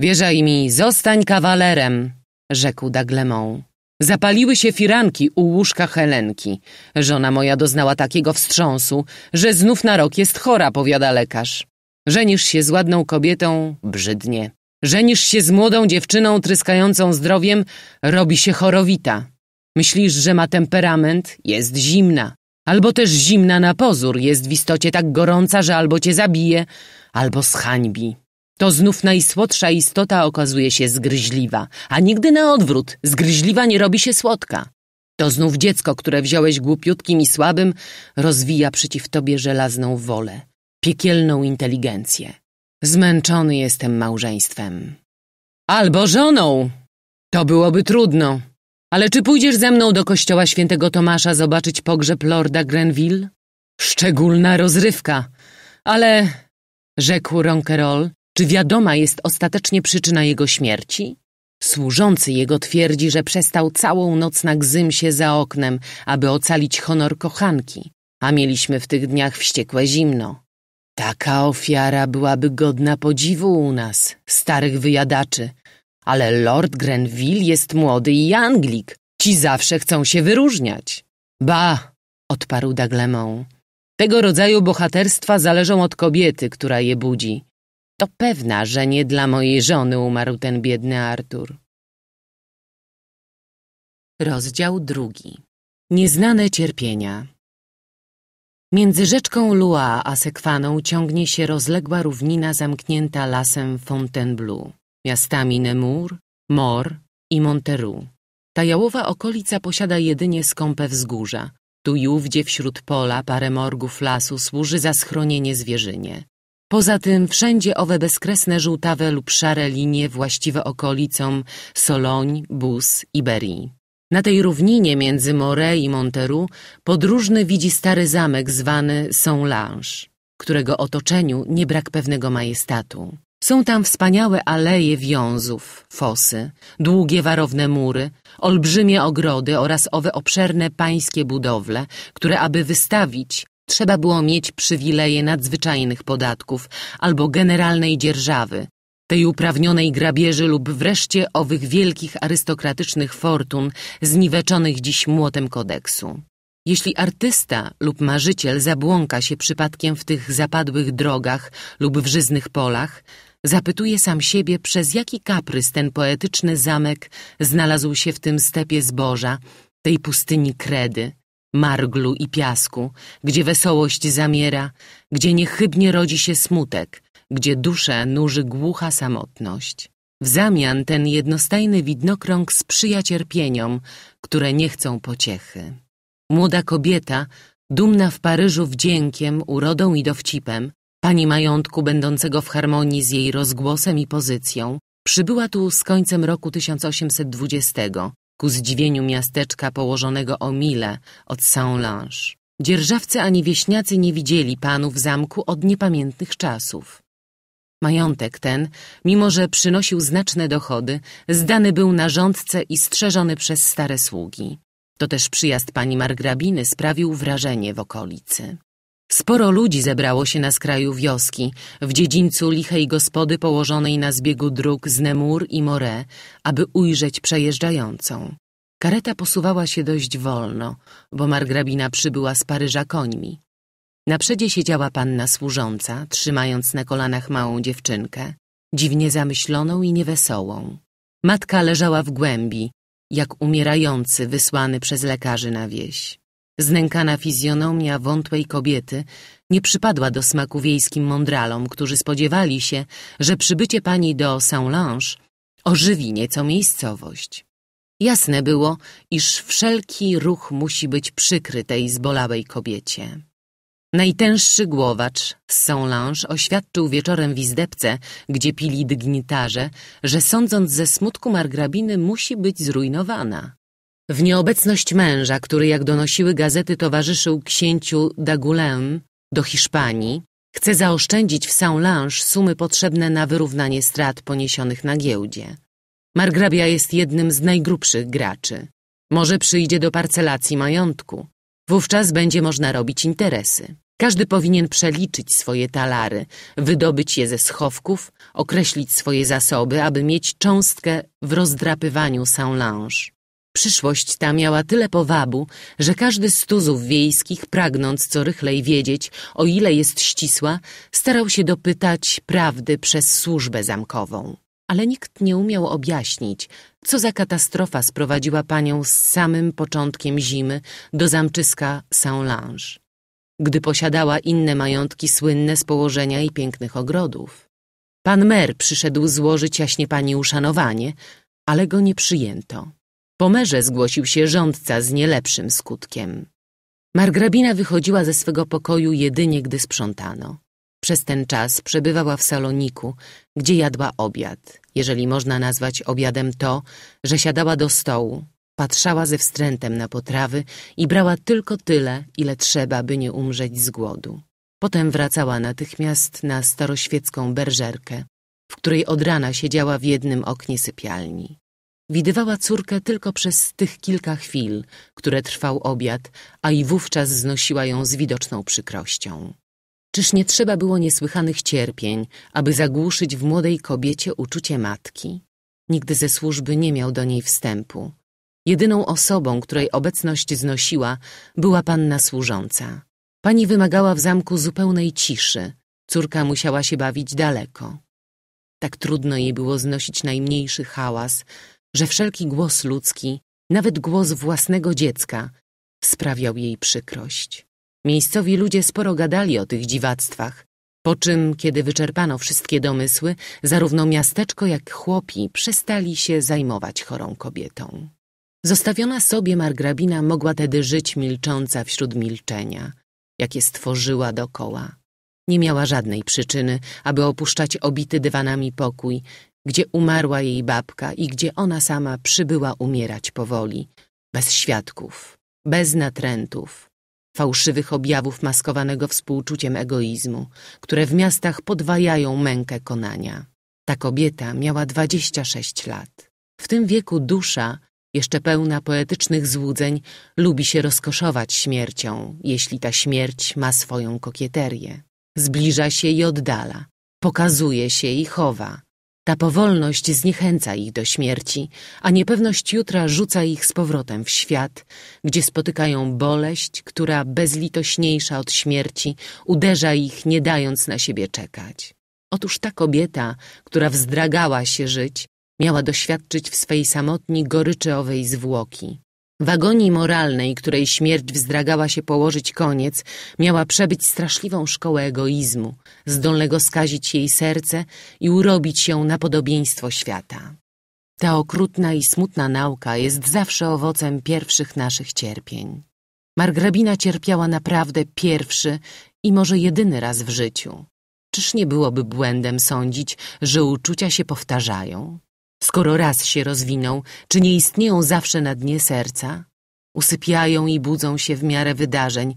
Wierzaj mi, zostań kawalerem, rzekł Daglemont. Zapaliły się firanki u łóżka Helenki. Żona moja doznała takiego wstrząsu, że znów na rok jest chora, powiada lekarz. Żenisz się z ładną kobietą, brzydnie. Żenisz się z młodą dziewczyną tryskającą zdrowiem, robi się chorowita. Myślisz, że ma temperament? Jest zimna. Albo też zimna na pozór jest w istocie tak gorąca, że albo cię zabije, albo zhańbi. To znów najsłodsza istota okazuje się zgryźliwa, a nigdy na odwrót, zgryźliwa nie robi się słodka. To znów dziecko, które wziąłeś głupiutkim i słabym, rozwija przeciw tobie żelazną wolę, piekielną inteligencję. Zmęczony jestem małżeństwem. Albo żoną! To byłoby trudno. Ale czy pójdziesz ze mną do kościoła świętego Tomasza zobaczyć pogrzeb lorda Grenville? Szczególna rozrywka. Ale, rzekł Ronkerol, czy wiadoma jest ostatecznie przyczyna jego śmierci? Służący jego twierdzi, że przestał całą noc na gzymsie się za oknem, aby ocalić honor kochanki, a mieliśmy w tych dniach wściekłe zimno. Taka ofiara byłaby godna podziwu u nas, starych wyjadaczy, ale Lord Grenville jest młody i Anglik. Ci zawsze chcą się wyróżniać. Ba, odparł Daglemą. Tego rodzaju bohaterstwa zależą od kobiety, która je budzi. To pewna, że nie dla mojej żony umarł ten biedny Artur. Rozdział drugi. Nieznane cierpienia. Między rzeczką Lua a Sekwaną ciągnie się rozległa równina zamknięta lasem Fontainebleau miastami Nemours, Mor i Monteru. Ta jałowa okolica posiada jedynie skąpe wzgórza. Tu i ówdzie wśród pola parę morgów lasu służy za schronienie zwierzynie. Poza tym wszędzie owe bezkresne żółtawe lub szare linie właściwe okolicom Soloń, Bus i Berii. Na tej równinie między More i Monteru podróżny widzi stary zamek zwany Saint-Lange, którego otoczeniu nie brak pewnego majestatu. Są tam wspaniałe aleje wiązów, fosy, długie warowne mury, olbrzymie ogrody oraz owe obszerne pańskie budowle, które aby wystawić, trzeba było mieć przywileje nadzwyczajnych podatków albo generalnej dzierżawy, tej uprawnionej grabieży lub wreszcie owych wielkich arystokratycznych fortun zniweczonych dziś młotem kodeksu. Jeśli artysta lub marzyciel zabłąka się przypadkiem w tych zapadłych drogach lub w żyznych polach, Zapytuje sam siebie, przez jaki kaprys ten poetyczny zamek znalazł się w tym stepie zboża, tej pustyni kredy, marglu i piasku, gdzie wesołość zamiera, gdzie niechybnie rodzi się smutek, gdzie duszę nuży głucha samotność. W zamian ten jednostajny widnokrąg sprzyja cierpieniom, które nie chcą pociechy. Młoda kobieta, dumna w Paryżu wdziękiem, urodą i dowcipem, Pani majątku będącego w harmonii z jej rozgłosem i pozycją, przybyła tu z końcem roku 1820 ku zdziwieniu miasteczka położonego o mile od Saint-Lange. Dzierżawcy ani wieśniacy nie widzieli panów zamku od niepamiętnych czasów. Majątek ten, mimo że przynosił znaczne dochody, zdany był na rządce i strzeżony przez stare sługi. To też przyjazd pani Margrabiny sprawił wrażenie w okolicy. Sporo ludzi zebrało się na skraju wioski, w dziedzińcu lichej gospody położonej na zbiegu dróg z Nemur i More, aby ujrzeć przejeżdżającą. Kareta posuwała się dość wolno, bo margrabina przybyła z Paryża końmi. Na przedzie siedziała panna służąca, trzymając na kolanach małą dziewczynkę, dziwnie zamyśloną i niewesołą. Matka leżała w głębi, jak umierający wysłany przez lekarzy na wieś. Znękana fizjonomia wątłej kobiety nie przypadła do smaku wiejskim mądralom, którzy spodziewali się, że przybycie pani do Saint-Lange ożywi nieco miejscowość. Jasne było, iż wszelki ruch musi być przykry tej zbolałej kobiecie. Najtęższy głowacz z Saint-Lange oświadczył wieczorem w izdebce, gdzie pili dygnitarze, że sądząc ze smutku margrabiny musi być zrujnowana. W nieobecność męża, który jak donosiły gazety towarzyszył księciu Dagulem do Hiszpanii, chce zaoszczędzić w Saint-Lange sumy potrzebne na wyrównanie strat poniesionych na giełdzie. Margrabia jest jednym z najgrubszych graczy. Może przyjdzie do parcelacji majątku. Wówczas będzie można robić interesy. Każdy powinien przeliczyć swoje talary, wydobyć je ze schowków, określić swoje zasoby, aby mieć cząstkę w rozdrapywaniu Saint-Lange. Przyszłość ta miała tyle powabu, że każdy z tuzów wiejskich, pragnąc co rychlej wiedzieć, o ile jest ścisła, starał się dopytać prawdy przez służbę zamkową. Ale nikt nie umiał objaśnić, co za katastrofa sprowadziła panią z samym początkiem zimy do zamczyska Saint-Lange, gdy posiadała inne majątki słynne z położenia i pięknych ogrodów. Pan mer przyszedł złożyć jaśnie pani uszanowanie, ale go nie przyjęto. Po merze zgłosił się rządca z nielepszym skutkiem. Margrabina wychodziła ze swego pokoju jedynie, gdy sprzątano. Przez ten czas przebywała w saloniku, gdzie jadła obiad, jeżeli można nazwać obiadem to, że siadała do stołu, patrzała ze wstrętem na potrawy i brała tylko tyle, ile trzeba, by nie umrzeć z głodu. Potem wracała natychmiast na staroświecką berżerkę, w której od rana siedziała w jednym oknie sypialni. Widywała córkę tylko przez tych kilka chwil, które trwał obiad, a i wówczas znosiła ją z widoczną przykrością. Czyż nie trzeba było niesłychanych cierpień, aby zagłuszyć w młodej kobiecie uczucie matki? Nigdy ze służby nie miał do niej wstępu. Jedyną osobą, której obecność znosiła, była panna służąca. Pani wymagała w zamku zupełnej ciszy. Córka musiała się bawić daleko. Tak trudno jej było znosić najmniejszy hałas, że wszelki głos ludzki, nawet głos własnego dziecka, sprawiał jej przykrość. Miejscowi ludzie sporo gadali o tych dziwactwach, po czym, kiedy wyczerpano wszystkie domysły, zarówno miasteczko jak chłopi przestali się zajmować chorą kobietą. Zostawiona sobie margrabina mogła tedy żyć milcząca wśród milczenia, jakie stworzyła dokoła. Nie miała żadnej przyczyny, aby opuszczać obity dywanami pokój, gdzie umarła jej babka i gdzie ona sama przybyła umierać powoli, bez świadków, bez natrętów, fałszywych objawów maskowanego współczuciem egoizmu, które w miastach podwajają mękę konania. Ta kobieta miała 26 lat. W tym wieku dusza, jeszcze pełna poetycznych złudzeń, lubi się rozkoszować śmiercią, jeśli ta śmierć ma swoją kokieterię. Zbliża się i oddala, pokazuje się i chowa, ta powolność zniechęca ich do śmierci, a niepewność jutra rzuca ich z powrotem w świat, gdzie spotykają boleść, która bezlitośniejsza od śmierci uderza ich, nie dając na siebie czekać. Otóż ta kobieta, która wzdragała się żyć, miała doświadczyć w swej samotni goryczowej zwłoki. W agonii moralnej, której śmierć wzdragała się położyć koniec, miała przebyć straszliwą szkołę egoizmu, zdolnego skazić jej serce i urobić ją na podobieństwo świata. Ta okrutna i smutna nauka jest zawsze owocem pierwszych naszych cierpień. Margrabina cierpiała naprawdę pierwszy i może jedyny raz w życiu. Czyż nie byłoby błędem sądzić, że uczucia się powtarzają? Skoro raz się rozwiną, czy nie istnieją zawsze na dnie serca? Usypiają i budzą się w miarę wydarzeń,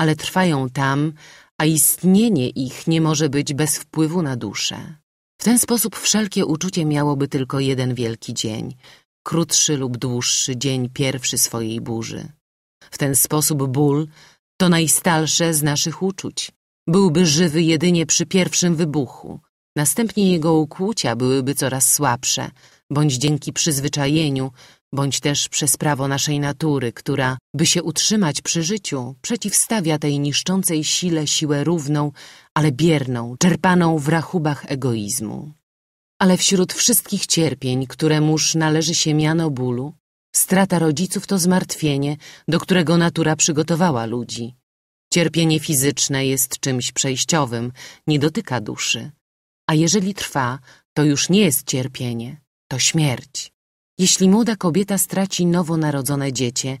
ale trwają tam, a istnienie ich nie może być bez wpływu na duszę. W ten sposób wszelkie uczucie miałoby tylko jeden wielki dzień, krótszy lub dłuższy dzień pierwszy swojej burzy. W ten sposób ból to najstalsze z naszych uczuć. Byłby żywy jedynie przy pierwszym wybuchu, Następnie jego ukłucia byłyby coraz słabsze, bądź dzięki przyzwyczajeniu, bądź też przez prawo naszej natury, która, by się utrzymać przy życiu, przeciwstawia tej niszczącej sile siłę równą, ale bierną, czerpaną w rachubach egoizmu. Ale wśród wszystkich cierpień, któremuż należy się miano bólu, strata rodziców to zmartwienie, do którego natura przygotowała ludzi. Cierpienie fizyczne jest czymś przejściowym, nie dotyka duszy a jeżeli trwa, to już nie jest cierpienie, to śmierć. Jeśli młoda kobieta straci nowonarodzone dziecię,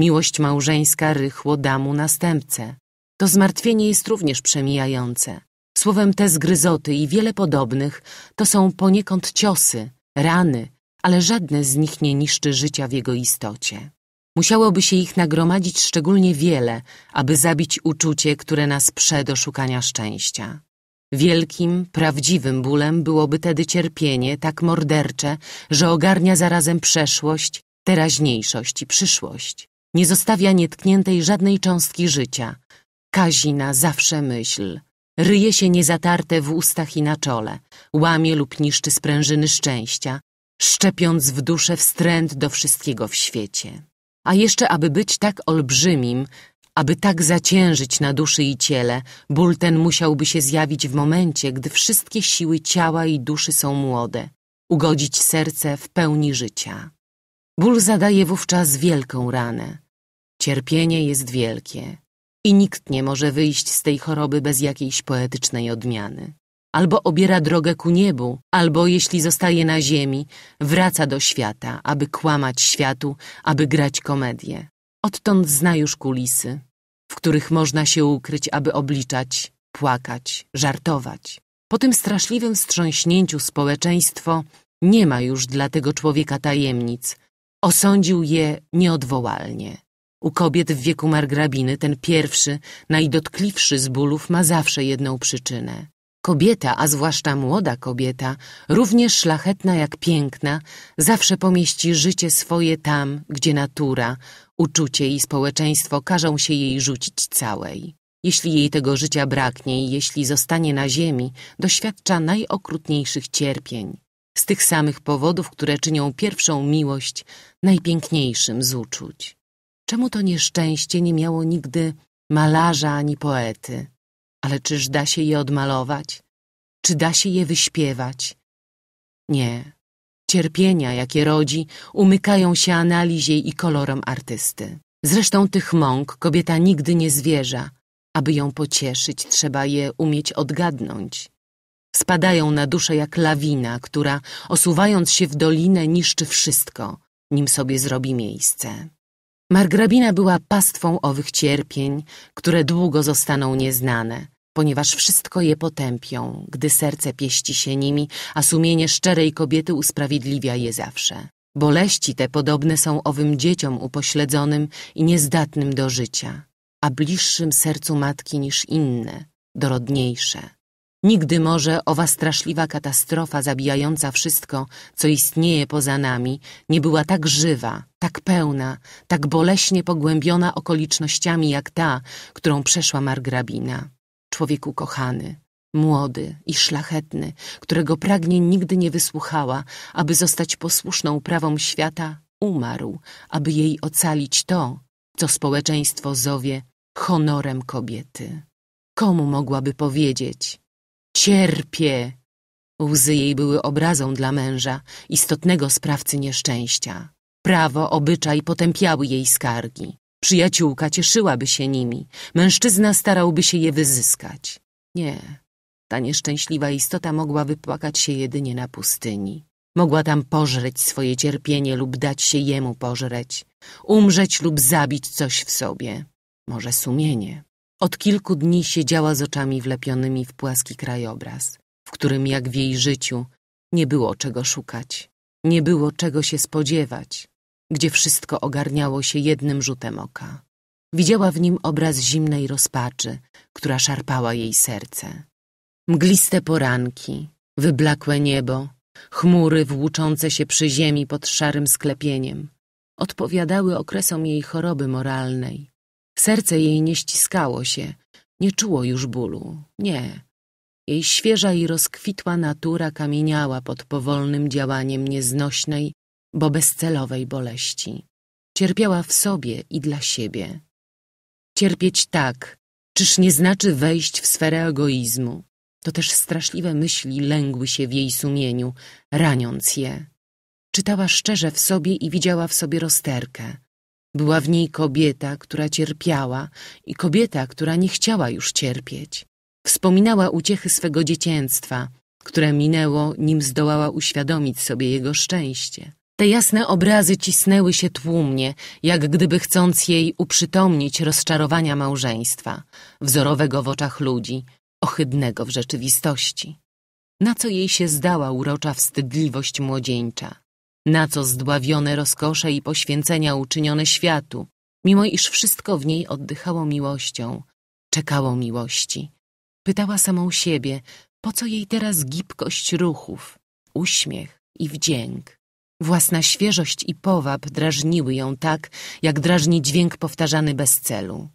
miłość małżeńska rychło da mu następcę. To zmartwienie jest również przemijające. Słowem te zgryzoty i wiele podobnych to są poniekąd ciosy, rany, ale żadne z nich nie niszczy życia w jego istocie. Musiałoby się ich nagromadzić szczególnie wiele, aby zabić uczucie, które nas do szukania szczęścia. Wielkim, prawdziwym bólem byłoby tedy cierpienie tak mordercze, że ogarnia zarazem przeszłość, teraźniejszość i przyszłość. Nie zostawia nietkniętej żadnej cząstki życia. Kazi na zawsze myśl. Ryje się niezatarte w ustach i na czole. Łamie lub niszczy sprężyny szczęścia, szczepiąc w duszę wstręt do wszystkiego w świecie. A jeszcze, aby być tak olbrzymim, aby tak zaciężyć na duszy i ciele, ból ten musiałby się zjawić w momencie, gdy wszystkie siły ciała i duszy są młode, ugodzić serce w pełni życia. Ból zadaje wówczas wielką ranę. Cierpienie jest wielkie i nikt nie może wyjść z tej choroby bez jakiejś poetycznej odmiany. Albo obiera drogę ku niebu, albo jeśli zostaje na ziemi, wraca do świata, aby kłamać światu, aby grać komedię. Odtąd zna już kulisy, w których można się ukryć, aby obliczać, płakać, żartować. Po tym straszliwym wstrząśnięciu społeczeństwo nie ma już dla tego człowieka tajemnic. Osądził je nieodwołalnie. U kobiet w wieku margrabiny ten pierwszy, najdotkliwszy z bólów ma zawsze jedną przyczynę. Kobieta, a zwłaszcza młoda kobieta, równie szlachetna jak piękna, zawsze pomieści życie swoje tam, gdzie natura, Uczucie i społeczeństwo każą się jej rzucić całej. Jeśli jej tego życia braknie i jeśli zostanie na ziemi, doświadcza najokrutniejszych cierpień. Z tych samych powodów, które czynią pierwszą miłość najpiękniejszym z uczuć. Czemu to nieszczęście nie miało nigdy malarza ani poety? Ale czyż da się je odmalować? Czy da się je wyśpiewać? Nie, Cierpienia, jakie rodzi, umykają się analizie i kolorom artysty. Zresztą tych mąk kobieta nigdy nie zwierza. Aby ją pocieszyć, trzeba je umieć odgadnąć. Spadają na duszę jak lawina, która, osuwając się w dolinę, niszczy wszystko, nim sobie zrobi miejsce. Margrabina była pastwą owych cierpień, które długo zostaną nieznane ponieważ wszystko je potępią, gdy serce pieści się nimi, a sumienie szczerej kobiety usprawiedliwia je zawsze. Boleści te podobne są owym dzieciom upośledzonym i niezdatnym do życia, a bliższym sercu matki niż inne, dorodniejsze. Nigdy może owa straszliwa katastrofa zabijająca wszystko, co istnieje poza nami, nie była tak żywa, tak pełna, tak boleśnie pogłębiona okolicznościami jak ta, którą przeszła margrabina człowieku kochany, młody i szlachetny, którego pragnień nigdy nie wysłuchała, aby zostać posłuszną prawom świata, umarł, aby jej ocalić to, co społeczeństwo zowie honorem kobiety. Komu mogłaby powiedzieć? Cierpię! Łzy jej były obrazą dla męża, istotnego sprawcy nieszczęścia. Prawo, obyczaj potępiały jej skargi. Przyjaciółka cieszyłaby się nimi, mężczyzna starałby się je wyzyskać. Nie, ta nieszczęśliwa istota mogła wypłakać się jedynie na pustyni. Mogła tam pożreć swoje cierpienie lub dać się jemu pożreć, umrzeć lub zabić coś w sobie, może sumienie. Od kilku dni siedziała z oczami wlepionymi w płaski krajobraz, w którym jak w jej życiu nie było czego szukać, nie było czego się spodziewać, gdzie wszystko ogarniało się jednym rzutem oka. Widziała w nim obraz zimnej rozpaczy, która szarpała jej serce. Mgliste poranki, wyblakłe niebo, chmury włóczące się przy ziemi pod szarym sklepieniem odpowiadały okresom jej choroby moralnej. Serce jej nie ściskało się, nie czuło już bólu, nie. Jej świeża i rozkwitła natura kamieniała pod powolnym działaniem nieznośnej, bo bezcelowej boleści. Cierpiała w sobie i dla siebie. Cierpieć tak, czyż nie znaczy wejść w sferę egoizmu? To też straszliwe myśli lęgły się w jej sumieniu, raniąc je. Czytała szczerze w sobie i widziała w sobie rozterkę. Była w niej kobieta, która cierpiała i kobieta, która nie chciała już cierpieć. Wspominała uciechy swego dziecięctwa, które minęło, nim zdołała uświadomić sobie jego szczęście. Te jasne obrazy cisnęły się tłumnie, jak gdyby chcąc jej uprzytomnić rozczarowania małżeństwa, wzorowego w oczach ludzi, ohydnego w rzeczywistości. Na co jej się zdała urocza wstydliwość młodzieńcza? Na co zdławione rozkosze i poświęcenia uczynione światu, mimo iż wszystko w niej oddychało miłością, czekało miłości. Pytała samą siebie, po co jej teraz gibkość ruchów, uśmiech i wdzięk. Własna świeżość i powab drażniły ją tak, jak drażni dźwięk powtarzany bez celu.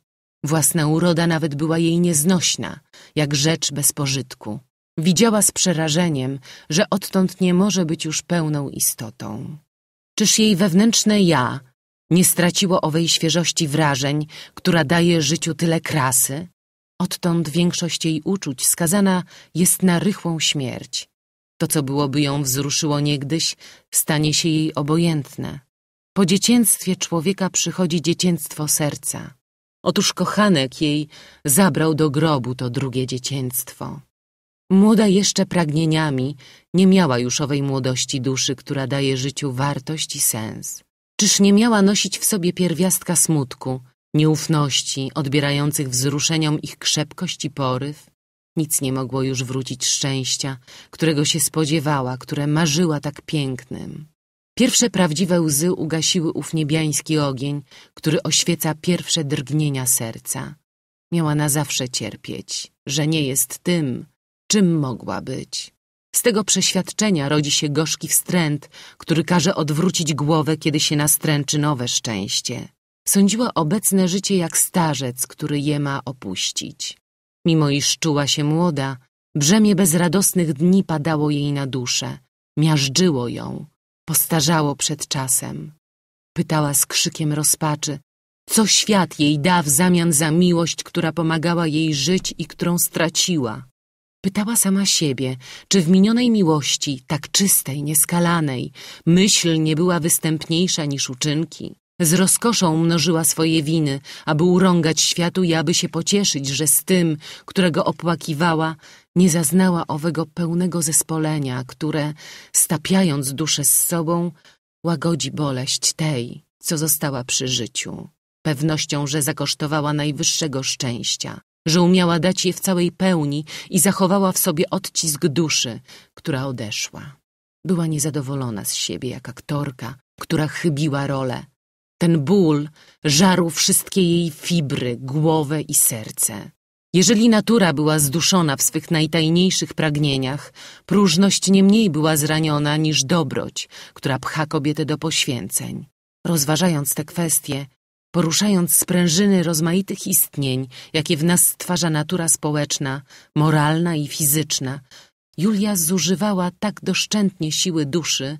Własna uroda nawet była jej nieznośna, jak rzecz bez pożytku. Widziała z przerażeniem, że odtąd nie może być już pełną istotą. Czyż jej wewnętrzne ja nie straciło owej świeżości wrażeń, która daje życiu tyle krasy? Odtąd większość jej uczuć skazana jest na rychłą śmierć. To, co byłoby ją wzruszyło niegdyś, stanie się jej obojętne. Po dzieciństwie człowieka przychodzi dziecięctwo serca. Otóż kochanek jej zabrał do grobu to drugie dziecięctwo. Młoda jeszcze pragnieniami, nie miała już owej młodości duszy, która daje życiu wartość i sens. Czyż nie miała nosić w sobie pierwiastka smutku, nieufności, odbierających wzruszeniom ich krzepkość i poryw? Nic nie mogło już wrócić szczęścia, którego się spodziewała, które marzyła tak pięknym. Pierwsze prawdziwe łzy ugasiły ów niebiański ogień, który oświeca pierwsze drgnienia serca. Miała na zawsze cierpieć, że nie jest tym, czym mogła być. Z tego przeświadczenia rodzi się gorzki wstręt, który każe odwrócić głowę, kiedy się nastręczy nowe szczęście. Sądziła obecne życie jak starzec, który je ma opuścić. Mimo iż czuła się młoda, brzemię bezradosnych dni padało jej na duszę, miażdżyło ją, postarzało przed czasem. Pytała z krzykiem rozpaczy, co świat jej da w zamian za miłość, która pomagała jej żyć i którą straciła. Pytała sama siebie, czy w minionej miłości, tak czystej, nieskalanej, myśl nie była występniejsza niż uczynki. Z rozkoszą mnożyła swoje winy, aby urągać światu i aby się pocieszyć, że z tym, którego opłakiwała, nie zaznała owego pełnego zespolenia, które, stapiając duszę z sobą, łagodzi boleść tej, co została przy życiu, pewnością, że zakosztowała najwyższego szczęścia, że umiała dać je w całej pełni i zachowała w sobie odcisk duszy, która odeszła. Była niezadowolona z siebie jak aktorka, która chybiła rolę, ten ból żarł wszystkie jej fibry, głowę i serce. Jeżeli natura była zduszona w swych najtajniejszych pragnieniach, próżność nie mniej była zraniona niż dobroć, która pcha kobietę do poświęceń. Rozważając te kwestie, poruszając sprężyny rozmaitych istnień, jakie w nas stwarza natura społeczna, moralna i fizyczna, Julia zużywała tak doszczętnie siły duszy,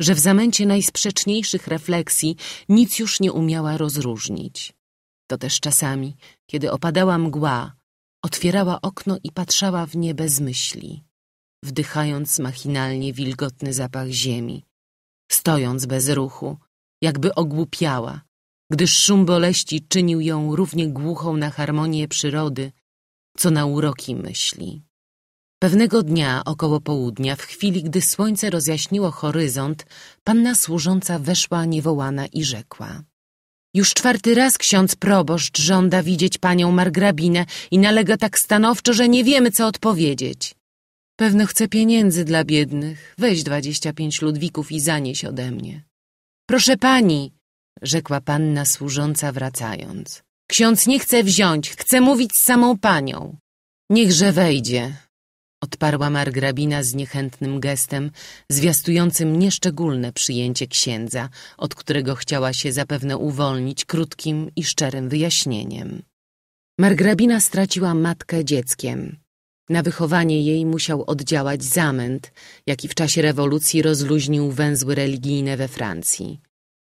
że w zamęcie najsprzeczniejszych refleksji nic już nie umiała rozróżnić. To też czasami, kiedy opadała mgła, otwierała okno i patrzała w nie bez myśli, wdychając machinalnie wilgotny zapach ziemi, stojąc bez ruchu, jakby ogłupiała, gdyż szum boleści czynił ją równie głuchą na harmonię przyrody, co na uroki myśli. Pewnego dnia, około południa, w chwili, gdy słońce rozjaśniło horyzont, panna służąca weszła niewołana i rzekła. Już czwarty raz ksiądz proboszcz żąda widzieć panią margrabinę i nalega tak stanowczo, że nie wiemy, co odpowiedzieć. Pewno chce pieniędzy dla biednych. Weź dwadzieścia pięć ludwików i zanieś ode mnie. Proszę pani, rzekła panna służąca wracając. Ksiądz nie chce wziąć, chce mówić z samą panią. Niechże wejdzie, odparła margrabina z niechętnym gestem, zwiastującym nieszczególne przyjęcie księdza, od którego chciała się zapewne uwolnić krótkim i szczerym wyjaśnieniem. Margrabina straciła matkę dzieckiem. Na wychowanie jej musiał oddziałać zamęt, jaki w czasie rewolucji rozluźnił węzły religijne we Francji.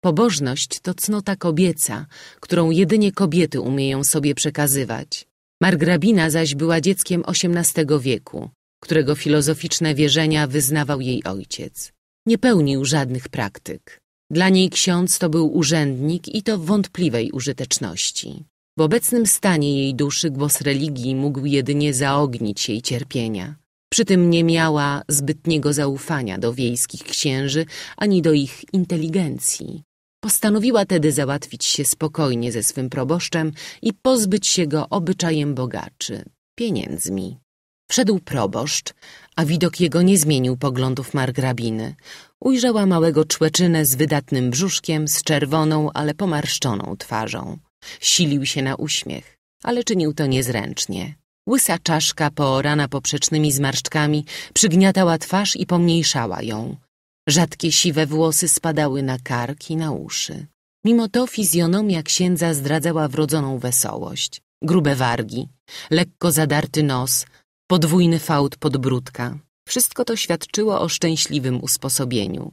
Pobożność to cnota kobieca, którą jedynie kobiety umieją sobie przekazywać. Margrabina zaś była dzieckiem XVIII wieku, którego filozoficzne wierzenia wyznawał jej ojciec. Nie pełnił żadnych praktyk. Dla niej ksiądz to był urzędnik i to wątpliwej użyteczności. W obecnym stanie jej duszy głos religii mógł jedynie zaognić jej cierpienia. Przy tym nie miała zbytniego zaufania do wiejskich księży ani do ich inteligencji. Postanowiła tedy załatwić się spokojnie ze swym proboszczem i pozbyć się go obyczajem bogaczy, pieniędzmi. Wszedł proboszcz, a widok jego nie zmienił poglądów margrabiny. Ujrzała małego człeczynę z wydatnym brzuszkiem, z czerwoną, ale pomarszczoną twarzą. Silił się na uśmiech, ale czynił to niezręcznie. Łysa czaszka poorana poprzecznymi zmarszczkami przygniatała twarz i pomniejszała ją. Rzadkie siwe włosy spadały na kark i na uszy. Mimo to fizjonomia księdza zdradzała wrodzoną wesołość. Grube wargi, lekko zadarty nos, podwójny fałd podbródka. Wszystko to świadczyło o szczęśliwym usposobieniu.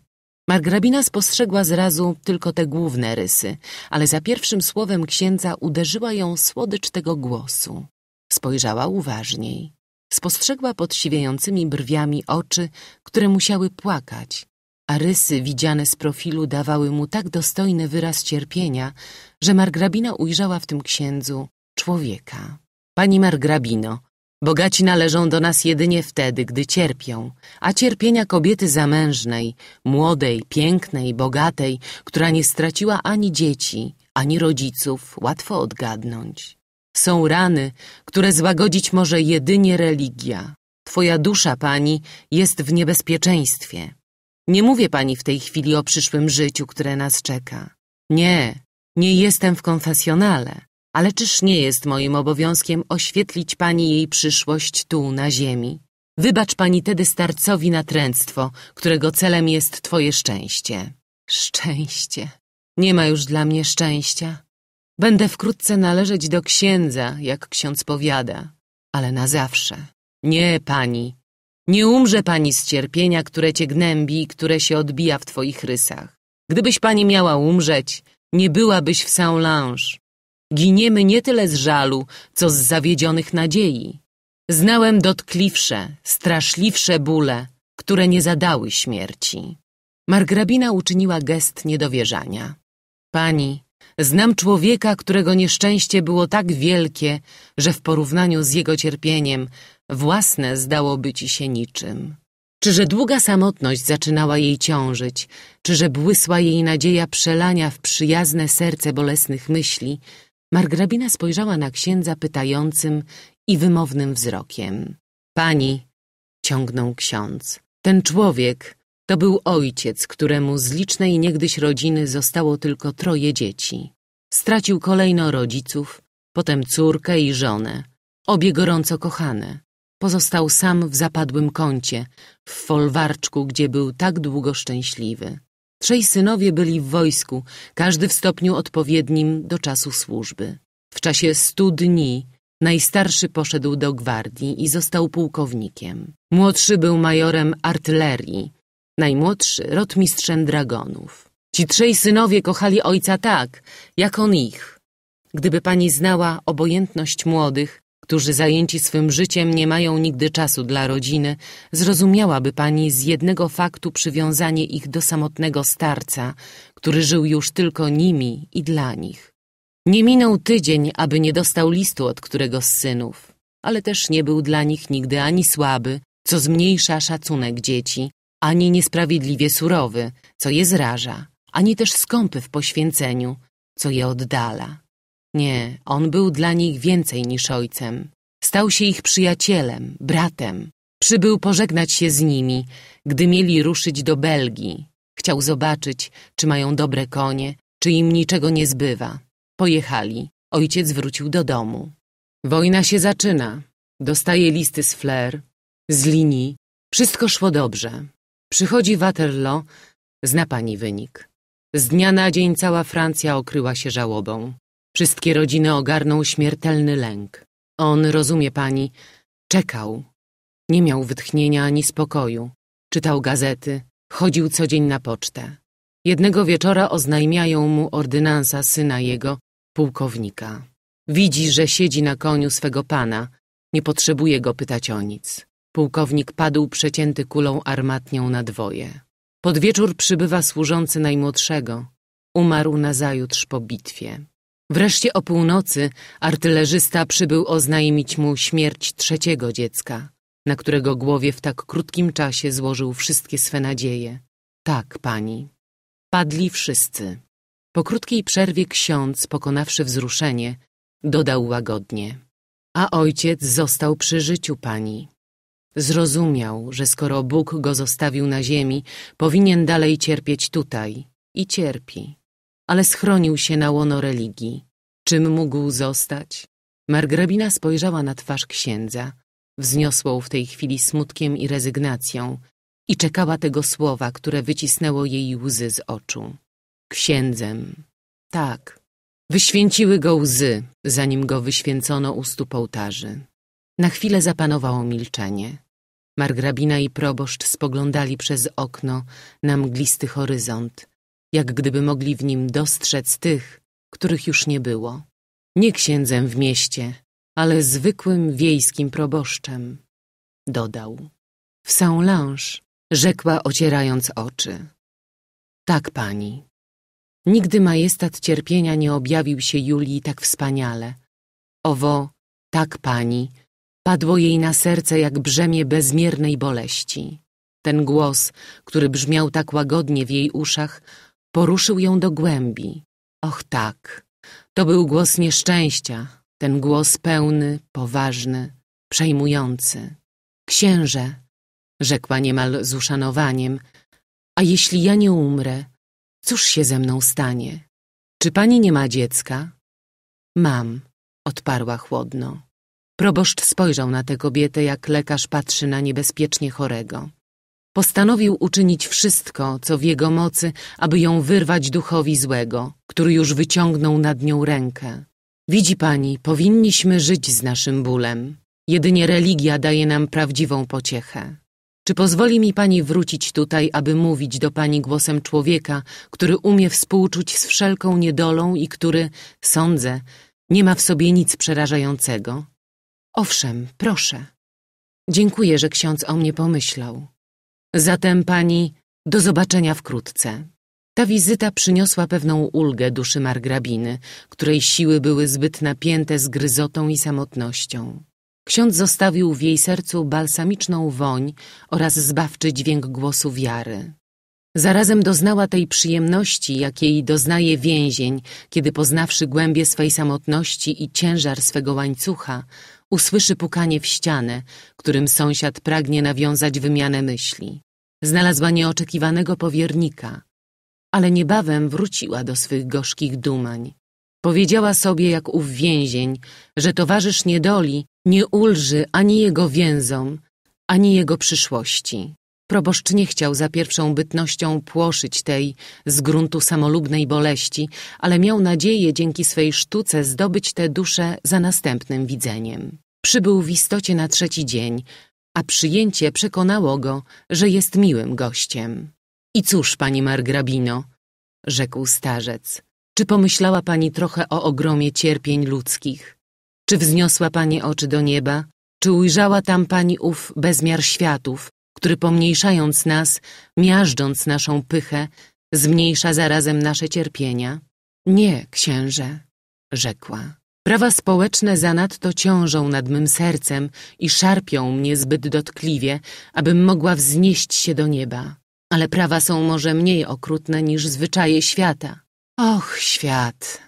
Margrabina spostrzegła zrazu tylko te główne rysy, ale za pierwszym słowem księdza uderzyła ją słodycz tego głosu. Spojrzała uważniej. Spostrzegła pod siwiejącymi brwiami oczy, które musiały płakać, a rysy widziane z profilu dawały mu tak dostojny wyraz cierpienia, że margrabina ujrzała w tym księdzu człowieka. Pani margrabino, Bogaci należą do nas jedynie wtedy, gdy cierpią, a cierpienia kobiety zamężnej, młodej, pięknej, bogatej, która nie straciła ani dzieci, ani rodziców, łatwo odgadnąć. Są rany, które złagodzić może jedynie religia. Twoja dusza, pani, jest w niebezpieczeństwie. Nie mówię pani w tej chwili o przyszłym życiu, które nas czeka. Nie, nie jestem w konfesjonale ale czyż nie jest moim obowiązkiem oświetlić pani jej przyszłość tu, na ziemi? Wybacz pani tedy starcowi natręctwo, którego celem jest twoje szczęście. Szczęście. Nie ma już dla mnie szczęścia. Będę wkrótce należeć do księdza, jak ksiądz powiada, ale na zawsze. Nie, pani. Nie umrze pani z cierpienia, które cię gnębi i które się odbija w twoich rysach. Gdybyś pani miała umrzeć, nie byłabyś w Saint-Lange. Giniemy nie tyle z żalu, co z zawiedzionych nadziei. Znałem dotkliwsze, straszliwsze bóle, które nie zadały śmierci. Margrabina uczyniła gest niedowierzania. Pani, znam człowieka, którego nieszczęście było tak wielkie, że w porównaniu z jego cierpieniem własne zdałoby ci się niczym. Czy że długa samotność zaczynała jej ciążyć, czy że błysła jej nadzieja przelania w przyjazne serce bolesnych myśli, Margrabina spojrzała na księdza pytającym i wymownym wzrokiem. Pani, ciągnął ksiądz, ten człowiek to był ojciec, któremu z licznej niegdyś rodziny zostało tylko troje dzieci. Stracił kolejno rodziców, potem córkę i żonę, obie gorąco kochane. Pozostał sam w zapadłym kącie, w folwarczku, gdzie był tak długo szczęśliwy. Trzej synowie byli w wojsku, każdy w stopniu odpowiednim do czasu służby. W czasie stu dni najstarszy poszedł do gwardii i został pułkownikiem. Młodszy był majorem artylerii, najmłodszy rotmistrzem dragonów. Ci trzej synowie kochali ojca tak, jak on ich. Gdyby pani znała obojętność młodych, którzy zajęci swym życiem nie mają nigdy czasu dla rodziny, zrozumiałaby pani z jednego faktu przywiązanie ich do samotnego starca, który żył już tylko nimi i dla nich. Nie minął tydzień, aby nie dostał listu od którego z synów, ale też nie był dla nich nigdy ani słaby, co zmniejsza szacunek dzieci, ani niesprawiedliwie surowy, co je zraża, ani też skąpy w poświęceniu, co je oddala. Nie, on był dla nich więcej niż ojcem. Stał się ich przyjacielem, bratem. Przybył pożegnać się z nimi, gdy mieli ruszyć do Belgii. Chciał zobaczyć, czy mają dobre konie, czy im niczego nie zbywa. Pojechali. Ojciec wrócił do domu. Wojna się zaczyna. Dostaje listy z Flair, z linii. Wszystko szło dobrze. Przychodzi Waterloo, zna pani wynik. Z dnia na dzień cała Francja okryła się żałobą. Wszystkie rodziny ogarnął śmiertelny lęk. On, rozumie pani, czekał. Nie miał wytchnienia ani spokoju. Czytał gazety, chodził co dzień na pocztę. Jednego wieczora oznajmiają mu ordynansa syna jego, pułkownika. Widzi, że siedzi na koniu swego pana, nie potrzebuje go pytać o nic. Pułkownik padł przecięty kulą armatnią na dwoje. Pod wieczór przybywa służący najmłodszego. Umarł nazajutrz po bitwie. Wreszcie o północy artylerzysta przybył oznajmić mu śmierć trzeciego dziecka, na którego głowie w tak krótkim czasie złożył wszystkie swe nadzieje. Tak, pani. Padli wszyscy. Po krótkiej przerwie ksiądz, pokonawszy wzruszenie, dodał łagodnie. A ojciec został przy życiu pani. Zrozumiał, że skoro Bóg go zostawił na ziemi, powinien dalej cierpieć tutaj i cierpi ale schronił się na łono religii. Czym mógł zostać? Margrabina spojrzała na twarz księdza, wzniosłą w tej chwili smutkiem i rezygnacją i czekała tego słowa, które wycisnęło jej łzy z oczu. Księdzem. Tak. Wyświęciły go łzy, zanim go wyświęcono u stóp ołtarzy. Na chwilę zapanowało milczenie. Margrabina i proboszcz spoglądali przez okno na mglisty horyzont, jak gdyby mogli w nim dostrzec tych, których już nie było. Nie księdzem w mieście, ale zwykłym wiejskim proboszczem, dodał. W Saint-Lange, rzekła ocierając oczy. Tak, pani. Nigdy majestat cierpienia nie objawił się Julii tak wspaniale. Owo, tak, pani, padło jej na serce jak brzemię bezmiernej boleści. Ten głos, który brzmiał tak łagodnie w jej uszach, poruszył ją do głębi. Och tak, to był głos nieszczęścia, ten głos pełny, poważny, przejmujący. Księże, rzekła niemal z uszanowaniem, a jeśli ja nie umrę, cóż się ze mną stanie? Czy pani nie ma dziecka? Mam, odparła chłodno. Proboszcz spojrzał na tę kobietę, jak lekarz patrzy na niebezpiecznie chorego. Postanowił uczynić wszystko, co w jego mocy, aby ją wyrwać duchowi złego, który już wyciągnął nad nią rękę. Widzi pani, powinniśmy żyć z naszym bólem. Jedynie religia daje nam prawdziwą pociechę. Czy pozwoli mi pani wrócić tutaj, aby mówić do pani głosem człowieka, który umie współczuć z wszelką niedolą i który, sądzę, nie ma w sobie nic przerażającego? Owszem, proszę. Dziękuję, że ksiądz o mnie pomyślał. Zatem pani, do zobaczenia wkrótce. Ta wizyta przyniosła pewną ulgę duszy margrabiny, której siły były zbyt napięte z gryzotą i samotnością. Ksiądz zostawił w jej sercu balsamiczną woń oraz zbawczy dźwięk głosu wiary. Zarazem doznała tej przyjemności, jakiej doznaje więzień, kiedy poznawszy głębie swej samotności i ciężar swego łańcucha, usłyszy pukanie w ścianę, którym sąsiad pragnie nawiązać wymianę myśli. Znalazła nieoczekiwanego powiernika, ale niebawem wróciła do swych gorzkich dumań. Powiedziała sobie jak ów więzień, że towarzysz niedoli nie ulży ani jego więzom, ani jego przyszłości. Proboszcz nie chciał za pierwszą bytnością płoszyć tej z gruntu samolubnej boleści, ale miał nadzieję dzięki swej sztuce zdobyć te dusze za następnym widzeniem. Przybył w istocie na trzeci dzień, a przyjęcie przekonało go, że jest miłym gościem. I cóż, pani Margrabino, rzekł starzec, czy pomyślała pani trochę o ogromie cierpień ludzkich? Czy wzniosła pani oczy do nieba? Czy ujrzała tam pani ów bezmiar światów, który pomniejszając nas, miażdżąc naszą pychę, zmniejsza zarazem nasze cierpienia? Nie, księże, rzekła. Prawa społeczne zanadto ciążą nad mym sercem i szarpią mnie zbyt dotkliwie, abym mogła wznieść się do nieba. Ale prawa są może mniej okrutne niż zwyczaje świata. Och, świat!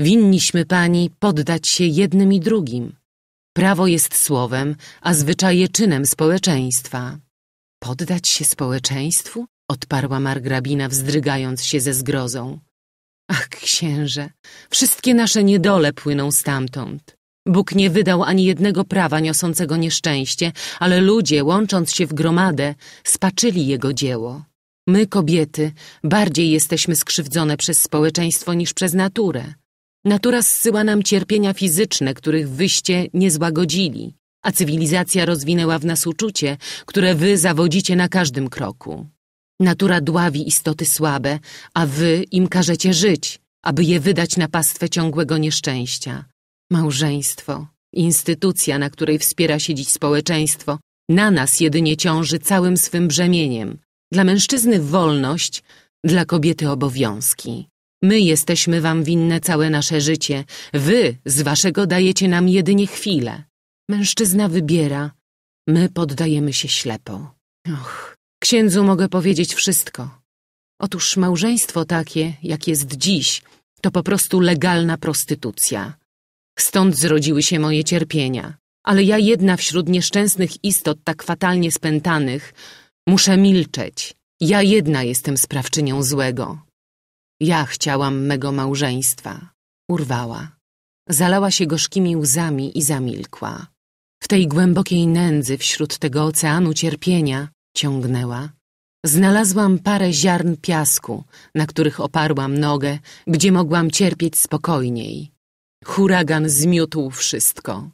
Winniśmy, pani, poddać się jednym i drugim. Prawo jest słowem, a zwyczaje czynem społeczeństwa. Poddać się społeczeństwu? Odparła margrabina, wzdrygając się ze zgrozą. Ach, księże, wszystkie nasze niedole płyną stamtąd. Bóg nie wydał ani jednego prawa niosącego nieszczęście, ale ludzie, łącząc się w gromadę, spaczyli jego dzieło. My, kobiety, bardziej jesteśmy skrzywdzone przez społeczeństwo niż przez naturę. Natura zsyła nam cierpienia fizyczne, których wyście nie złagodzili a cywilizacja rozwinęła w nas uczucie, które wy zawodzicie na każdym kroku. Natura dławi istoty słabe, a wy im każecie żyć, aby je wydać na pastwę ciągłego nieszczęścia. Małżeństwo, instytucja, na której wspiera się dziś społeczeństwo, na nas jedynie ciąży całym swym brzemieniem. Dla mężczyzny wolność, dla kobiety obowiązki. My jesteśmy wam winne całe nasze życie, wy z waszego dajecie nam jedynie chwilę. Mężczyzna wybiera, my poddajemy się ślepo. Och, księdzu mogę powiedzieć wszystko. Otóż małżeństwo takie, jak jest dziś, to po prostu legalna prostytucja. Stąd zrodziły się moje cierpienia. Ale ja jedna wśród nieszczęsnych istot tak fatalnie spętanych muszę milczeć. Ja jedna jestem sprawczynią złego. Ja chciałam mego małżeństwa. Urwała. Zalała się gorzkimi łzami i zamilkła w tej głębokiej nędzy wśród tego oceanu cierpienia, ciągnęła, znalazłam parę ziarn piasku, na których oparłam nogę, gdzie mogłam cierpieć spokojniej. Huragan zmiótł wszystko.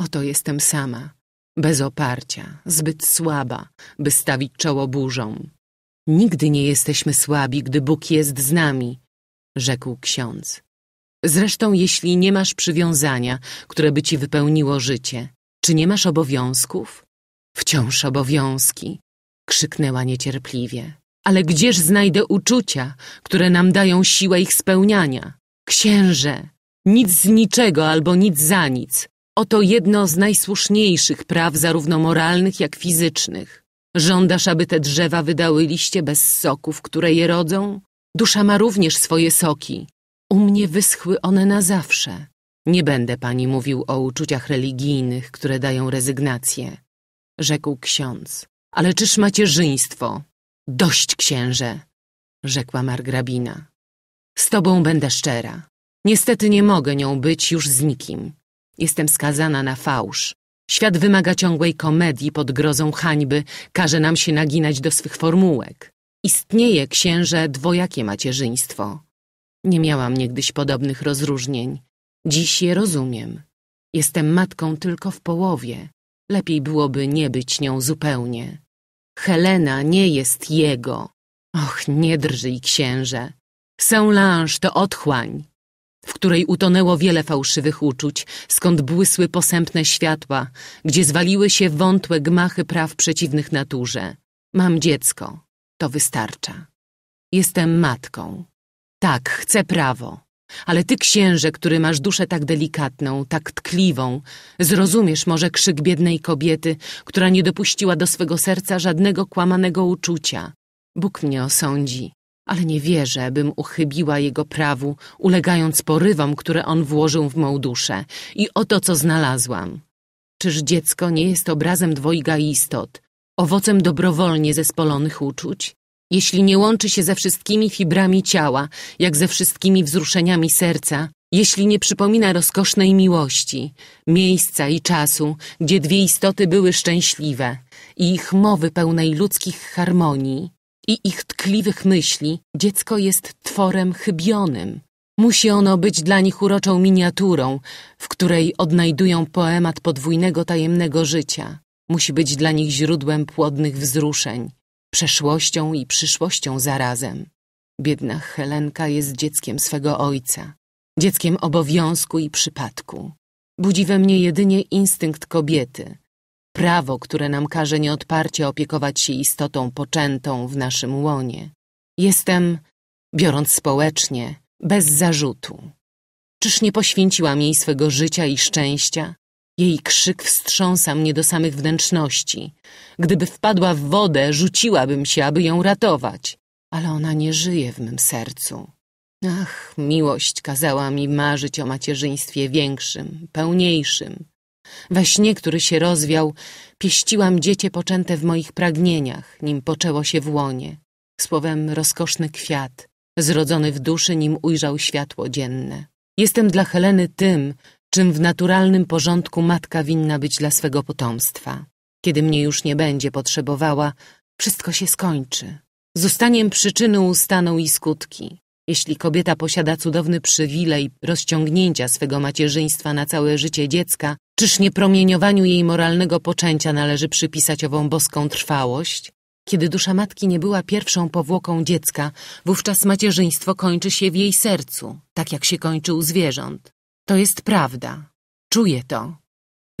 Oto jestem sama, bez oparcia, zbyt słaba, by stawić czoło burzom. Nigdy nie jesteśmy słabi, gdy Bóg jest z nami, rzekł ksiądz. Zresztą, jeśli nie masz przywiązania, które by ci wypełniło życie, czy nie masz obowiązków? Wciąż obowiązki, krzyknęła niecierpliwie. Ale gdzież znajdę uczucia, które nam dają siłę ich spełniania? Księże, nic z niczego albo nic za nic. Oto jedno z najsłuszniejszych praw zarówno moralnych, jak fizycznych. Żądasz, aby te drzewa wydały liście bez soków, które je rodzą? Dusza ma również swoje soki. U mnie wyschły one na zawsze. Nie będę pani mówił o uczuciach religijnych, które dają rezygnację, rzekł ksiądz. Ale czyż macierzyństwo? Dość, księże, rzekła margrabina. Z tobą będę szczera. Niestety nie mogę nią być już z nikim. Jestem skazana na fałsz. Świat wymaga ciągłej komedii pod grozą hańby, każe nam się naginać do swych formułek. Istnieje, księże, dwojakie macierzyństwo. Nie miałam niegdyś podobnych rozróżnień. Dziś je rozumiem. Jestem matką tylko w połowie. Lepiej byłoby nie być nią zupełnie. Helena nie jest jego. Och, nie drżyj, księże. Saint-Lange to otchłań, w której utonęło wiele fałszywych uczuć, skąd błysły posępne światła, gdzie zwaliły się wątłe gmachy praw przeciwnych naturze. Mam dziecko. To wystarcza. Jestem matką. Tak, chcę prawo. Ale ty, księże, który masz duszę tak delikatną, tak tkliwą, zrozumiesz może krzyk biednej kobiety, która nie dopuściła do swego serca żadnego kłamanego uczucia. Bóg mnie osądzi, ale nie wierzę, bym uchybiła jego prawu, ulegając porywom, które on włożył w moją duszę i oto co znalazłam. Czyż dziecko nie jest obrazem dwojga istot, owocem dobrowolnie zespolonych uczuć? jeśli nie łączy się ze wszystkimi fibrami ciała, jak ze wszystkimi wzruszeniami serca, jeśli nie przypomina rozkosznej miłości, miejsca i czasu, gdzie dwie istoty były szczęśliwe i ich mowy pełnej ludzkich harmonii i ich tkliwych myśli, dziecko jest tworem chybionym. Musi ono być dla nich uroczą miniaturą, w której odnajdują poemat podwójnego tajemnego życia. Musi być dla nich źródłem płodnych wzruszeń, przeszłością i przyszłością zarazem. Biedna Helenka jest dzieckiem swego ojca, dzieckiem obowiązku i przypadku. Budzi we mnie jedynie instynkt kobiety, prawo, które nam każe nieodparcie opiekować się istotą poczętą w naszym łonie. Jestem, biorąc społecznie, bez zarzutu. Czyż nie poświęciłam jej swego życia i szczęścia? Jej krzyk wstrząsa mnie do samych wnętrzności. Gdyby wpadła w wodę, rzuciłabym się, aby ją ratować. Ale ona nie żyje w mym sercu. Ach, miłość kazała mi marzyć o macierzyństwie większym, pełniejszym. We śnie, który się rozwiał, pieściłam dziecię poczęte w moich pragnieniach, nim poczęło się w łonie. Słowem rozkoszny kwiat, zrodzony w duszy, nim ujrzał światło dzienne. Jestem dla Heleny tym, czym w naturalnym porządku matka winna być dla swego potomstwa. Kiedy mnie już nie będzie potrzebowała, wszystko się skończy. Z ustaniem przyczyny ustaną i skutki. Jeśli kobieta posiada cudowny przywilej rozciągnięcia swego macierzyństwa na całe życie dziecka, czyż nie promieniowaniu jej moralnego poczęcia należy przypisać ową boską trwałość? Kiedy dusza matki nie była pierwszą powłoką dziecka, wówczas macierzyństwo kończy się w jej sercu, tak jak się kończy u zwierząt. To jest prawda. Czuję to.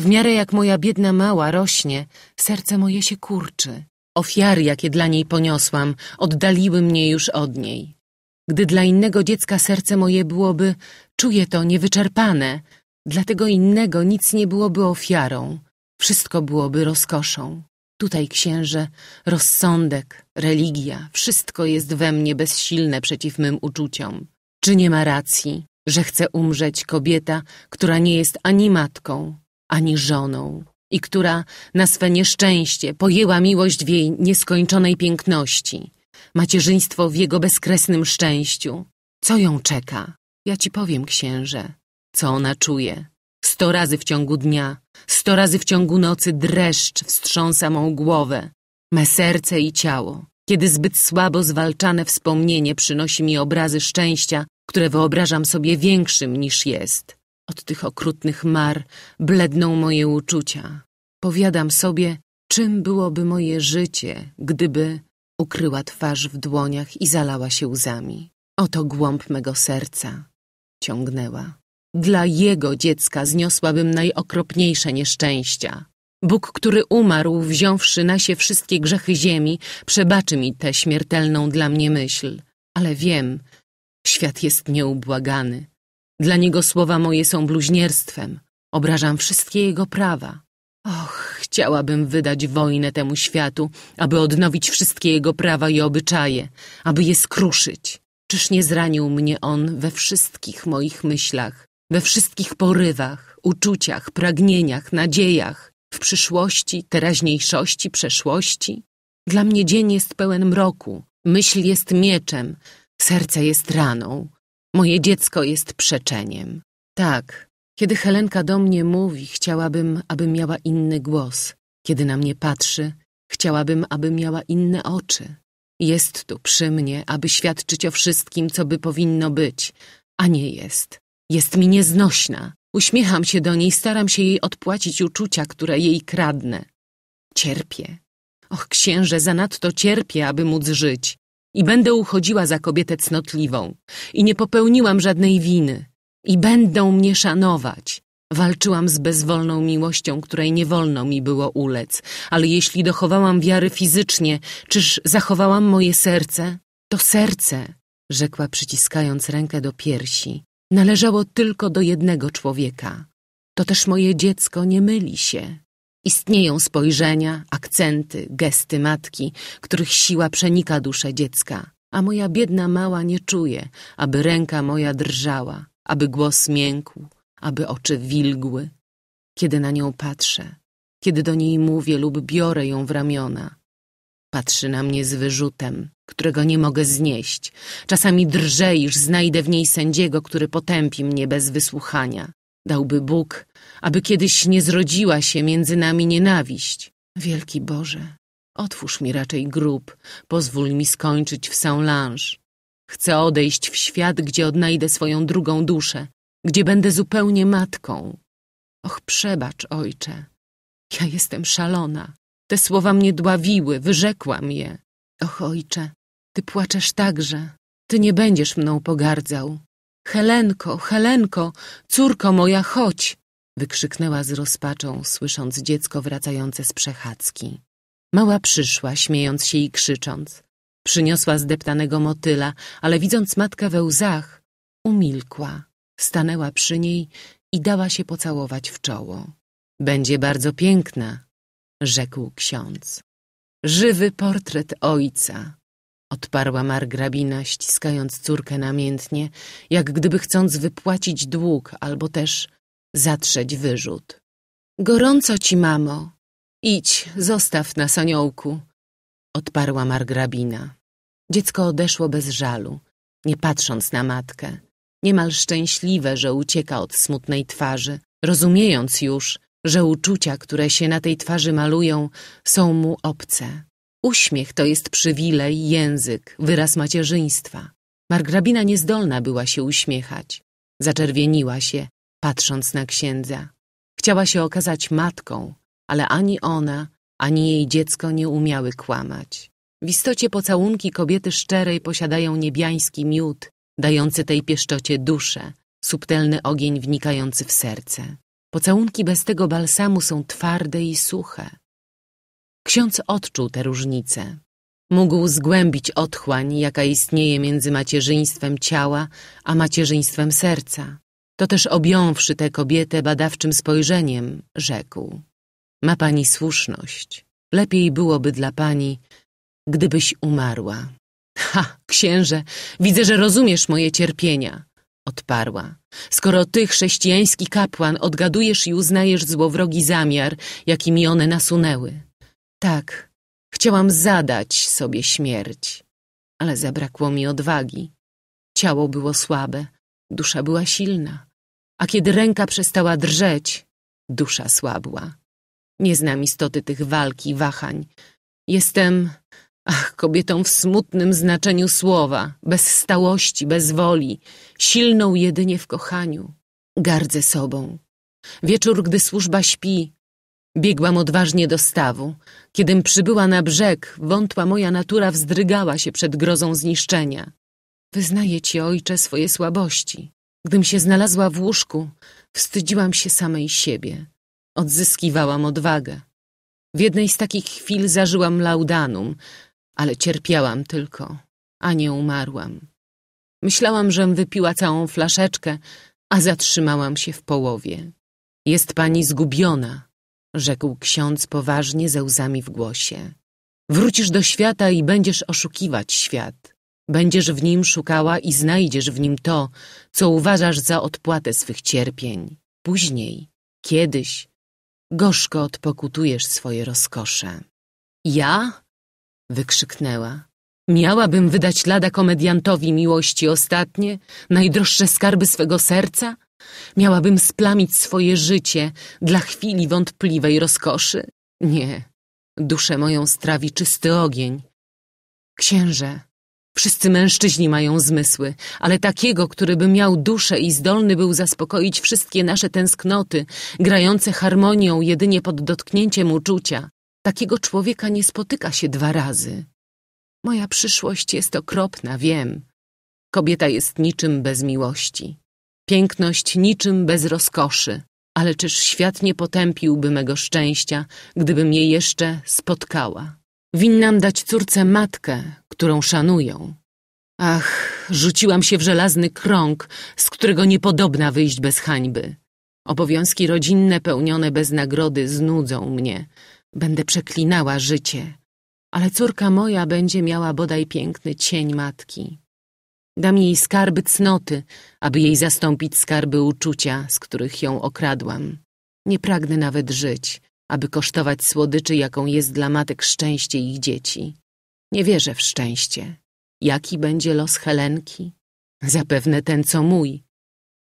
W miarę jak moja biedna mała rośnie, serce moje się kurczy. Ofiary, jakie dla niej poniosłam, oddaliły mnie już od niej. Gdy dla innego dziecka serce moje byłoby, czuję to, niewyczerpane, dla tego innego nic nie byłoby ofiarą, wszystko byłoby rozkoszą. Tutaj, księże, rozsądek, religia, wszystko jest we mnie bezsilne przeciw mym uczuciom. Czy nie ma racji? że chce umrzeć kobieta, która nie jest ani matką, ani żoną i która na swe nieszczęście pojęła miłość w jej nieskończonej piękności, macierzyństwo w jego bezkresnym szczęściu. Co ją czeka? Ja ci powiem, księże, co ona czuje. Sto razy w ciągu dnia, sto razy w ciągu nocy dreszcz wstrząsa mą głowę, me serce i ciało. Kiedy zbyt słabo zwalczane wspomnienie przynosi mi obrazy szczęścia, które wyobrażam sobie większym niż jest. Od tych okrutnych mar bledną moje uczucia. Powiadam sobie, czym byłoby moje życie, gdyby ukryła twarz w dłoniach i zalała się łzami. Oto głąb mego serca, ciągnęła. Dla jego dziecka zniosłabym najokropniejsze nieszczęścia. Bóg, który umarł, wziąwszy na się wszystkie grzechy ziemi, przebaczy mi tę śmiertelną dla mnie myśl. Ale wiem, Świat jest nieubłagany. Dla niego słowa moje są bluźnierstwem. Obrażam wszystkie jego prawa. Och, chciałabym wydać wojnę temu światu, aby odnowić wszystkie jego prawa i obyczaje, aby je skruszyć. Czyż nie zranił mnie on we wszystkich moich myślach, we wszystkich porywach, uczuciach, pragnieniach, nadziejach, w przyszłości, teraźniejszości, przeszłości? Dla mnie dzień jest pełen mroku, myśl jest mieczem, Serce jest raną. Moje dziecko jest przeczeniem. Tak, kiedy Helenka do mnie mówi, chciałabym, aby miała inny głos. Kiedy na mnie patrzy, chciałabym, aby miała inne oczy. Jest tu przy mnie, aby świadczyć o wszystkim, co by powinno być, a nie jest. Jest mi nieznośna. Uśmiecham się do niej, staram się jej odpłacić uczucia, które jej kradnę. Cierpię. Och, księże, zanadto cierpię, aby móc żyć i będę uchodziła za kobietę cnotliwą i nie popełniłam żadnej winy i będą mnie szanować. Walczyłam z bezwolną miłością, której nie wolno mi było ulec, ale jeśli dochowałam wiary fizycznie, czyż zachowałam moje serce? To serce, rzekła przyciskając rękę do piersi, należało tylko do jednego człowieka. To też moje dziecko nie myli się. Istnieją spojrzenia, akcenty, gesty matki, których siła przenika duszę dziecka, a moja biedna mała nie czuje, aby ręka moja drżała, aby głos miękł, aby oczy wilgły. Kiedy na nią patrzę, kiedy do niej mówię lub biorę ją w ramiona, patrzy na mnie z wyrzutem, którego nie mogę znieść. Czasami drże, iż znajdę w niej sędziego, który potępi mnie bez wysłuchania, Dałby Bóg, aby kiedyś nie zrodziła się między nami nienawiść. Wielki Boże, otwórz mi raczej grób, pozwól mi skończyć w Saint-Lange. Chcę odejść w świat, gdzie odnajdę swoją drugą duszę, gdzie będę zupełnie matką. Och, przebacz, ojcze. Ja jestem szalona. Te słowa mnie dławiły, wyrzekłam je. Och, ojcze, ty płaczesz także. Ty nie będziesz mną pogardzał. Helenko, Helenko, córko moja, chodź! wykrzyknęła z rozpaczą, słysząc dziecko wracające z przechadzki. Mała przyszła, śmiejąc się i krzycząc. Przyniosła zdeptanego motyla, ale widząc matkę we łzach, umilkła. Stanęła przy niej i dała się pocałować w czoło. Będzie bardzo piękna, rzekł ksiądz. Żywy portret ojca. Odparła margrabina, ściskając córkę namiętnie, jak gdyby chcąc wypłacić dług albo też zatrzeć wyrzut. Gorąco ci, mamo. Idź, zostaw nas, aniołku. Odparła margrabina. Dziecko odeszło bez żalu, nie patrząc na matkę. Niemal szczęśliwe, że ucieka od smutnej twarzy, rozumiejąc już, że uczucia, które się na tej twarzy malują, są mu obce. Uśmiech to jest przywilej, język, wyraz macierzyństwa. Margrabina niezdolna była się uśmiechać. Zaczerwieniła się, patrząc na księdza. Chciała się okazać matką, ale ani ona, ani jej dziecko nie umiały kłamać. W istocie pocałunki kobiety szczerej posiadają niebiański miód, dający tej pieszczocie duszę, subtelny ogień wnikający w serce. Pocałunki bez tego balsamu są twarde i suche. Ksiądz odczuł te różnice. Mógł zgłębić otchłań, jaka istnieje między macierzyństwem ciała a macierzyństwem serca. To też objąwszy tę kobietę badawczym spojrzeniem, rzekł. Ma pani słuszność. Lepiej byłoby dla pani, gdybyś umarła. Ha, księże, widzę, że rozumiesz moje cierpienia, odparła. Skoro ty, chrześcijański kapłan, odgadujesz i uznajesz złowrogi zamiar, jaki mi one nasunęły. Tak, chciałam zadać sobie śmierć, ale zabrakło mi odwagi. Ciało było słabe, dusza była silna, a kiedy ręka przestała drżeć, dusza słabła. Nie znam istoty tych walk i wahań. Jestem, ach, kobietą w smutnym znaczeniu słowa, bez stałości, bez woli, silną jedynie w kochaniu. Gardzę sobą. Wieczór, gdy służba śpi, Biegłam odważnie do stawu. Kiedym przybyła na brzeg, wątła moja natura wzdrygała się przed grozą zniszczenia. Wyznaję ci, ojcze, swoje słabości. Gdym się znalazła w łóżku, wstydziłam się samej siebie. Odzyskiwałam odwagę. W jednej z takich chwil zażyłam laudanum, ale cierpiałam tylko, a nie umarłam. Myślałam, żem wypiła całą flaszeczkę, a zatrzymałam się w połowie. Jest pani zgubiona, rzekł ksiądz poważnie ze łzami w głosie. Wrócisz do świata i będziesz oszukiwać świat. Będziesz w nim szukała i znajdziesz w nim to, co uważasz za odpłatę swych cierpień. Później, kiedyś, gorzko odpokutujesz swoje rozkosze. Ja? wykrzyknęła. Miałabym wydać lada komediantowi miłości ostatnie, najdroższe skarby swego serca? Miałabym splamić swoje życie dla chwili wątpliwej rozkoszy? Nie, duszę moją strawi czysty ogień. Księże, wszyscy mężczyźni mają zmysły, ale takiego, który by miał duszę i zdolny był zaspokoić wszystkie nasze tęsknoty, grające harmonią jedynie pod dotknięciem uczucia, takiego człowieka nie spotyka się dwa razy. Moja przyszłość jest okropna, wiem. Kobieta jest niczym bez miłości. Piękność niczym bez rozkoszy, ale czyż świat nie potępiłby mego szczęścia, gdybym je jeszcze spotkała. Winnam dać córce matkę, którą szanują. Ach, rzuciłam się w żelazny krąg, z którego niepodobna wyjść bez hańby. Obowiązki rodzinne pełnione bez nagrody znudzą mnie. Będę przeklinała życie. Ale córka moja będzie miała bodaj piękny cień matki. Dam jej skarby cnoty, aby jej zastąpić skarby uczucia, z których ją okradłam. Nie pragnę nawet żyć, aby kosztować słodyczy, jaką jest dla matek szczęście ich dzieci. Nie wierzę w szczęście. Jaki będzie los Helenki? Zapewne ten, co mój.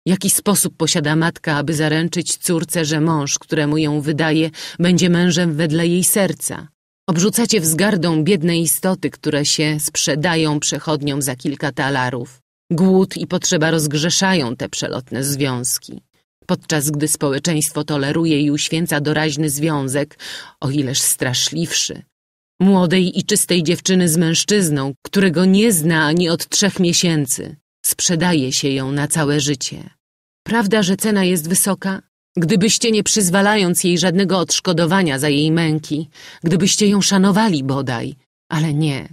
Jaki sposób posiada matka, aby zaręczyć córce, że mąż, któremu ją wydaje, będzie mężem wedle jej serca? Obrzucacie wzgardą biedne istoty, które się sprzedają przechodniom za kilka talarów. Głód i potrzeba rozgrzeszają te przelotne związki. Podczas gdy społeczeństwo toleruje i uświęca doraźny związek, o ileż straszliwszy, młodej i czystej dziewczyny z mężczyzną, którego nie zna ani od trzech miesięcy. Sprzedaje się ją na całe życie. Prawda, że cena jest wysoka? Gdybyście nie przyzwalając jej żadnego odszkodowania za jej męki, gdybyście ją szanowali bodaj, ale nie.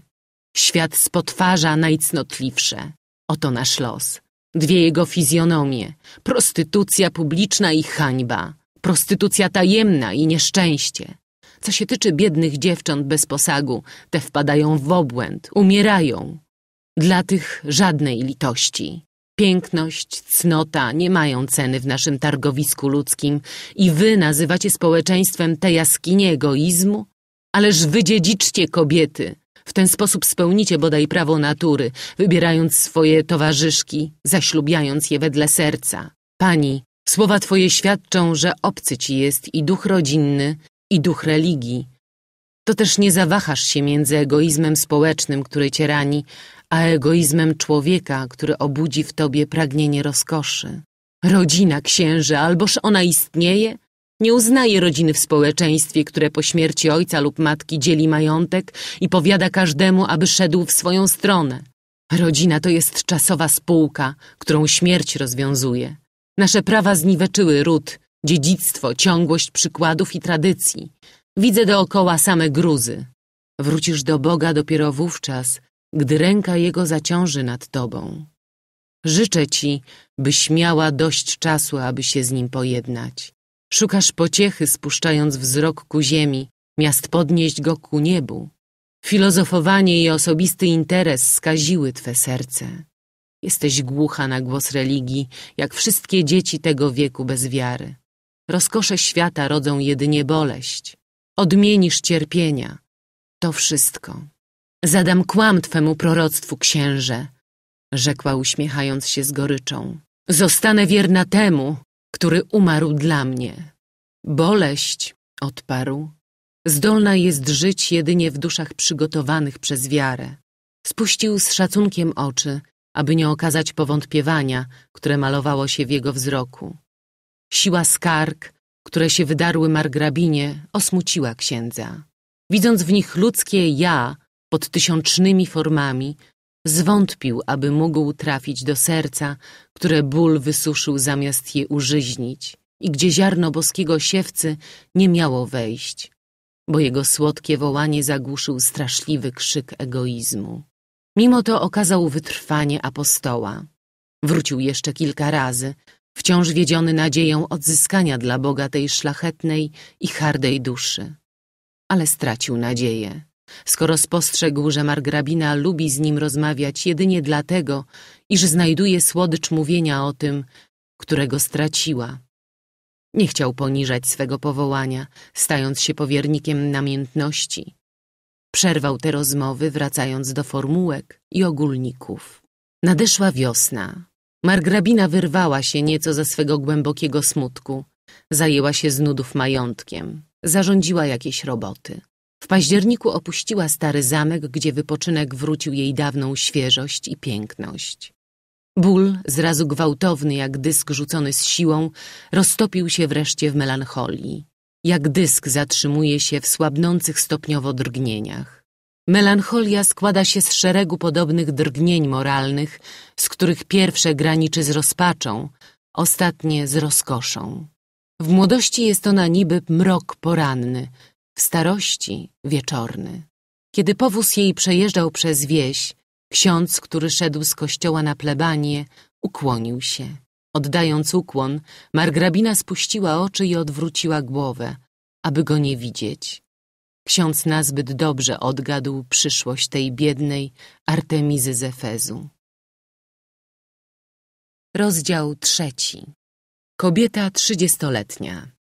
Świat spotwarza najcnotliwsze. Oto nasz los. Dwie jego fizjonomie. Prostytucja publiczna i hańba. Prostytucja tajemna i nieszczęście. Co się tyczy biednych dziewcząt bez posagu, te wpadają w obłęd, umierają. Dla tych żadnej litości. Piękność, cnota nie mają ceny w naszym targowisku ludzkim i wy nazywacie społeczeństwem te jaskinie egoizmu? Ależ wydziedziczcie kobiety. W ten sposób spełnicie bodaj prawo natury, wybierając swoje towarzyszki, zaślubiając je wedle serca. Pani, słowa Twoje świadczą, że obcy Ci jest i duch rodzinny, i duch religii. To też nie zawahasz się między egoizmem społecznym, który Cię rani, a egoizmem człowieka, który obudzi w tobie pragnienie rozkoszy. Rodzina księży, alboż ona istnieje? Nie uznaje rodziny w społeczeństwie, które po śmierci ojca lub matki dzieli majątek i powiada każdemu, aby szedł w swoją stronę. Rodzina to jest czasowa spółka, którą śmierć rozwiązuje. Nasze prawa zniweczyły ród, dziedzictwo, ciągłość przykładów i tradycji. Widzę dookoła same gruzy. Wrócisz do Boga dopiero wówczas, gdy ręka Jego zaciąży nad Tobą. Życzę Ci, byś miała dość czasu, aby się z Nim pojednać. Szukasz pociechy, spuszczając wzrok ku ziemi, miast podnieść go ku niebu. Filozofowanie i osobisty interes skaziły Twe serce. Jesteś głucha na głos religii, jak wszystkie dzieci tego wieku bez wiary. Rozkosze świata rodzą jedynie boleść. Odmienisz cierpienia. To wszystko. Zadam kłam twemu proroctwu, księże, rzekła uśmiechając się z goryczą. Zostanę wierna temu, który umarł dla mnie. Boleść, odparł, zdolna jest żyć jedynie w duszach przygotowanych przez wiarę. Spuścił z szacunkiem oczy, aby nie okazać powątpiewania, które malowało się w jego wzroku. Siła skarg, które się wydarły margrabinie, osmuciła księdza. Widząc w nich ludzkie ja, pod tysiącznymi formami, zwątpił, aby mógł trafić do serca, które ból wysuszył zamiast je użyźnić i gdzie ziarno boskiego siewcy nie miało wejść, bo jego słodkie wołanie zagłuszył straszliwy krzyk egoizmu. Mimo to okazał wytrwanie apostoła. Wrócił jeszcze kilka razy, wciąż wiedziony nadzieją odzyskania dla Boga tej szlachetnej i hardej duszy. Ale stracił nadzieję skoro spostrzegł, że margrabina lubi z nim rozmawiać jedynie dlatego, iż znajduje słodycz mówienia o tym, którego straciła. Nie chciał poniżać swego powołania, stając się powiernikiem namiętności. Przerwał te rozmowy, wracając do formułek i ogólników. Nadeszła wiosna. Margrabina wyrwała się nieco ze swego głębokiego smutku. Zajęła się z nudów majątkiem. Zarządziła jakieś roboty. W październiku opuściła stary zamek, gdzie wypoczynek wrócił jej dawną świeżość i piękność. Ból, zrazu gwałtowny jak dysk rzucony z siłą, roztopił się wreszcie w melancholii. Jak dysk zatrzymuje się w słabnących stopniowo drgnieniach. Melancholia składa się z szeregu podobnych drgnień moralnych, z których pierwsze graniczy z rozpaczą, ostatnie z rozkoszą. W młodości jest ona niby mrok poranny, w starości wieczorny. Kiedy powóz jej przejeżdżał przez wieś, ksiądz, który szedł z kościoła na plebanię, ukłonił się. Oddając ukłon, margrabina spuściła oczy i odwróciła głowę, aby go nie widzieć. Ksiądz nazbyt dobrze odgadł przyszłość tej biednej Artemizy z Efezu. Rozdział trzeci Kobieta trzydziestoletnia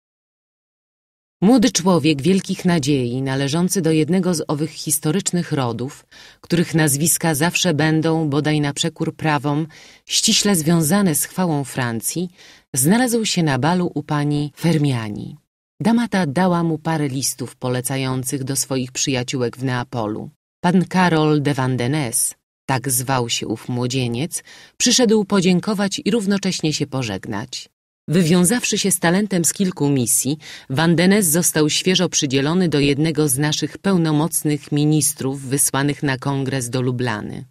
Młody człowiek wielkich nadziei, należący do jednego z owych historycznych rodów, których nazwiska zawsze będą, bodaj na przekór prawom, ściśle związane z chwałą Francji, znalazł się na balu u pani Fermiani. Dama ta dała mu parę listów polecających do swoich przyjaciółek w Neapolu. Pan Karol de Vandenesse, tak zwał się ów młodzieniec, przyszedł podziękować i równocześnie się pożegnać. Wywiązawszy się z talentem z kilku misji, Vandenes został świeżo przydzielony do jednego z naszych pełnomocnych ministrów wysłanych na kongres do Lublany.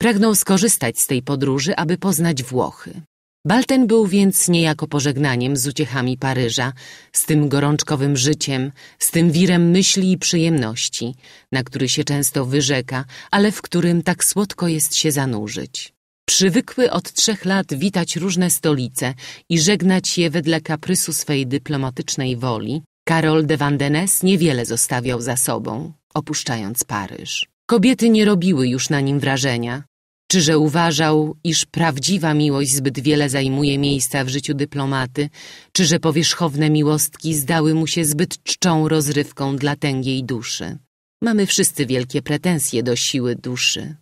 Pragnął skorzystać z tej podróży, aby poznać Włochy. Balten był więc niejako pożegnaniem z uciechami Paryża, z tym gorączkowym życiem, z tym wirem myśli i przyjemności, na który się często wyrzeka, ale w którym tak słodko jest się zanurzyć. Przywykły od trzech lat witać różne stolice i żegnać je wedle kaprysu swej dyplomatycznej woli, Karol de Vandenes niewiele zostawiał za sobą, opuszczając Paryż. Kobiety nie robiły już na nim wrażenia. Czy że uważał, iż prawdziwa miłość zbyt wiele zajmuje miejsca w życiu dyplomaty, czy że powierzchowne miłostki zdały mu się zbyt czczą rozrywką dla tęgiej duszy. Mamy wszyscy wielkie pretensje do siły duszy.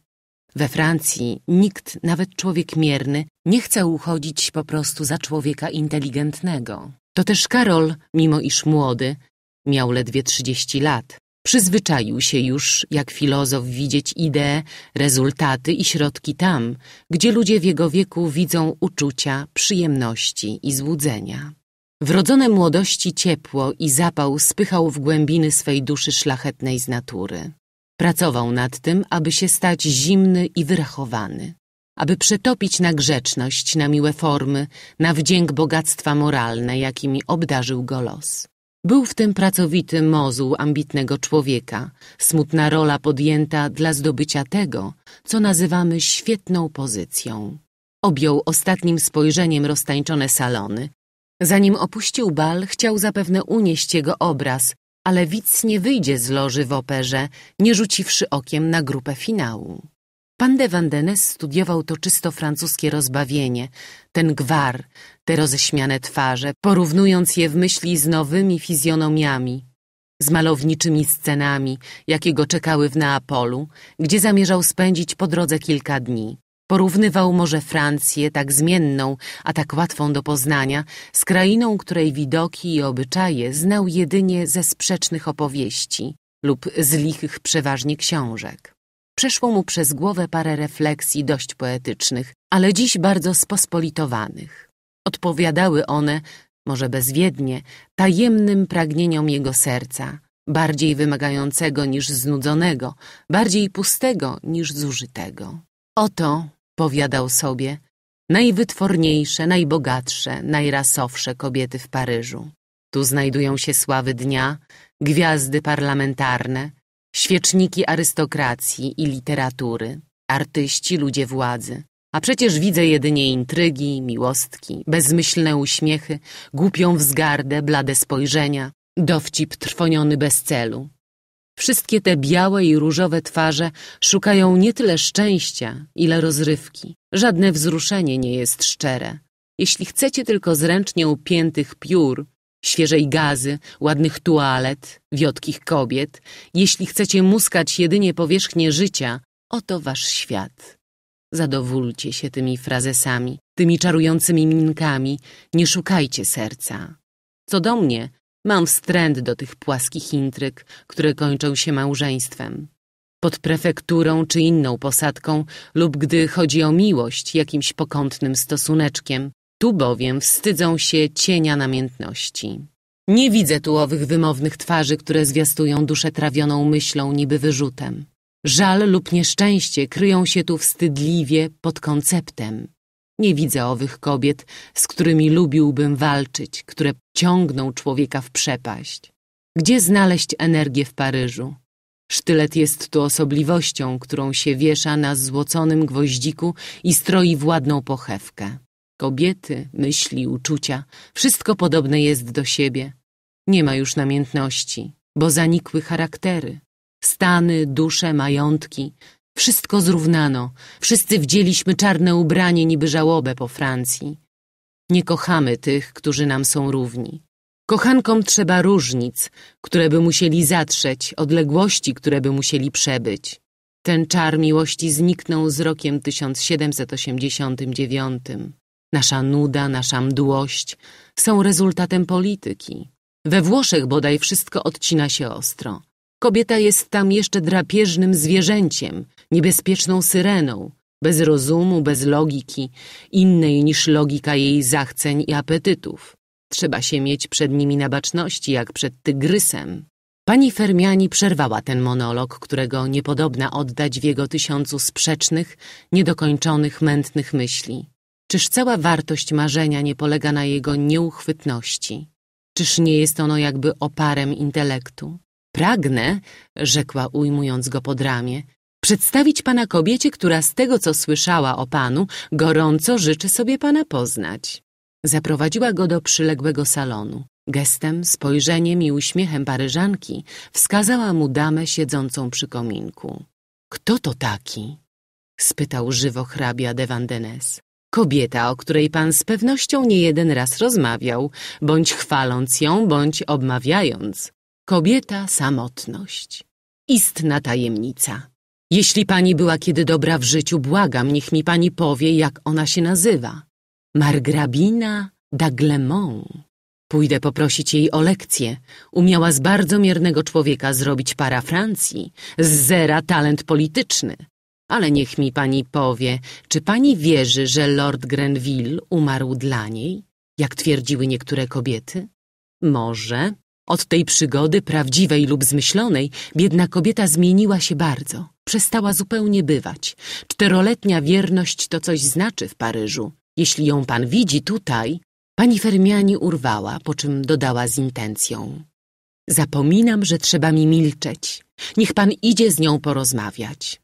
We Francji nikt, nawet człowiek mierny, nie chce uchodzić po prostu za człowieka inteligentnego. To też Karol, mimo iż młody, miał ledwie trzydzieści lat, przyzwyczaił się już, jak filozof, widzieć idee, rezultaty i środki tam, gdzie ludzie w jego wieku widzą uczucia, przyjemności i złudzenia. Wrodzone młodości ciepło i zapał spychał w głębiny swej duszy szlachetnej z natury. Pracował nad tym, aby się stać zimny i wyrachowany, aby przetopić na grzeczność, na miłe formy, na wdzięk bogactwa moralne, jakimi obdarzył go los. Był w tym pracowity mozuł ambitnego człowieka, smutna rola podjęta dla zdobycia tego, co nazywamy świetną pozycją. Objął ostatnim spojrzeniem roztańczone salony. Zanim opuścił bal, chciał zapewne unieść jego obraz, ale widz nie wyjdzie z loży w operze, nie rzuciwszy okiem na grupę finału. Pan de Vandenes studiował to czysto francuskie rozbawienie, ten gwar, te roześmiane twarze, porównując je w myśli z nowymi fizjonomiami, z malowniczymi scenami, jakie go czekały w Neapolu, gdzie zamierzał spędzić po drodze kilka dni. Porównywał może Francję, tak zmienną, a tak łatwą do poznania, z krainą, której widoki i obyczaje znał jedynie ze sprzecznych opowieści lub z lichych przeważnie książek. Przeszło mu przez głowę parę refleksji dość poetycznych, ale dziś bardzo spospolitowanych. Odpowiadały one, może bezwiednie, tajemnym pragnieniom jego serca, bardziej wymagającego niż znudzonego, bardziej pustego niż zużytego. Oto powiadał sobie, najwytworniejsze, najbogatsze, najrasowsze kobiety w Paryżu. Tu znajdują się sławy dnia, gwiazdy parlamentarne, świeczniki arystokracji i literatury, artyści, ludzie władzy. A przecież widzę jedynie intrygi, miłostki, bezmyślne uśmiechy, głupią wzgardę, blade spojrzenia, dowcip trwoniony bez celu. Wszystkie te białe i różowe twarze szukają nie tyle szczęścia, ile rozrywki. Żadne wzruszenie nie jest szczere. Jeśli chcecie tylko zręcznie upiętych piór, świeżej gazy, ładnych tualet, wiotkich kobiet, jeśli chcecie muskać jedynie powierzchnię życia, oto wasz świat. Zadowólcie się tymi frazesami, tymi czarującymi minkami, nie szukajcie serca. Co do mnie, Mam wstręt do tych płaskich intryg, które kończą się małżeństwem. Pod prefekturą czy inną posadką lub gdy chodzi o miłość jakimś pokątnym stosuneczkiem. Tu bowiem wstydzą się cienia namiętności. Nie widzę tu owych wymownych twarzy, które zwiastują duszę trawioną myślą niby wyrzutem. Żal lub nieszczęście kryją się tu wstydliwie pod konceptem. Nie widzę owych kobiet, z którymi lubiłbym walczyć, które ciągną człowieka w przepaść. Gdzie znaleźć energię w Paryżu? Sztylet jest tu osobliwością, którą się wiesza na złoconym gwoździku i stroi w ładną pochewkę. Kobiety, myśli, uczucia, wszystko podobne jest do siebie. Nie ma już namiętności, bo zanikły charaktery. Stany, dusze, majątki, wszystko zrównano. Wszyscy wdzieliśmy czarne ubranie niby żałobę po Francji. Nie kochamy tych, którzy nam są równi. Kochankom trzeba różnic, które by musieli zatrzeć, odległości, które by musieli przebyć. Ten czar miłości zniknął z rokiem 1789. Nasza nuda, nasza mdłość są rezultatem polityki. We Włoszech bodaj wszystko odcina się ostro. Kobieta jest tam jeszcze drapieżnym zwierzęciem, niebezpieczną syreną, bez rozumu, bez logiki, innej niż logika jej zachceń i apetytów. Trzeba się mieć przed nimi na baczności, jak przed tygrysem. Pani Fermiani przerwała ten monolog, którego niepodobna oddać w jego tysiącu sprzecznych, niedokończonych, mętnych myśli. Czyż cała wartość marzenia nie polega na jego nieuchwytności? Czyż nie jest ono jakby oparem intelektu? Pragnę, rzekła ujmując go pod ramię, przedstawić pana kobiecie, która z tego, co słyszała o panu, gorąco życzy sobie pana poznać. Zaprowadziła go do przyległego salonu. Gestem, spojrzeniem i uśmiechem paryżanki wskazała mu damę siedzącą przy kominku. Kto to taki? spytał żywo hrabia de Vandenes. Kobieta, o której pan z pewnością nie jeden raz rozmawiał, bądź chwaląc ją, bądź obmawiając. Kobieta samotność. Istna tajemnica. Jeśli pani była kiedy dobra w życiu, błagam, niech mi pani powie, jak ona się nazywa. Margrabina d'Aglemont. Pójdę poprosić jej o lekcję. Umiała z bardzo miernego człowieka zrobić para Francji, z zera talent polityczny. Ale niech mi pani powie, czy pani wierzy, że Lord Grenville umarł dla niej, jak twierdziły niektóre kobiety? Może, od tej przygody, prawdziwej lub zmyślonej, biedna kobieta zmieniła się bardzo. Przestała zupełnie bywać. Czteroletnia wierność to coś znaczy w Paryżu. Jeśli ją pan widzi tutaj, pani Fermiani urwała, po czym dodała z intencją. Zapominam, że trzeba mi milczeć. Niech pan idzie z nią porozmawiać.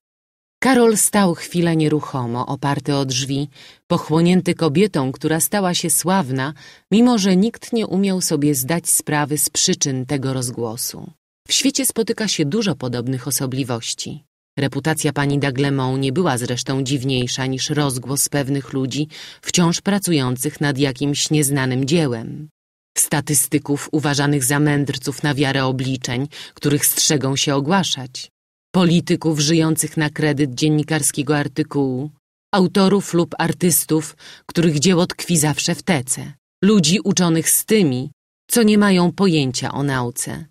Karol stał chwilę nieruchomo, oparty o drzwi, pochłonięty kobietą, która stała się sławna, mimo że nikt nie umiał sobie zdać sprawy z przyczyn tego rozgłosu. W świecie spotyka się dużo podobnych osobliwości. Reputacja pani Daglemont nie była zresztą dziwniejsza niż rozgłos pewnych ludzi wciąż pracujących nad jakimś nieznanym dziełem. Statystyków uważanych za mędrców na wiarę obliczeń, których strzegą się ogłaszać polityków żyjących na kredyt dziennikarskiego artykułu, autorów lub artystów, których dzieło tkwi zawsze w tece, ludzi uczonych z tymi, co nie mają pojęcia o nauce.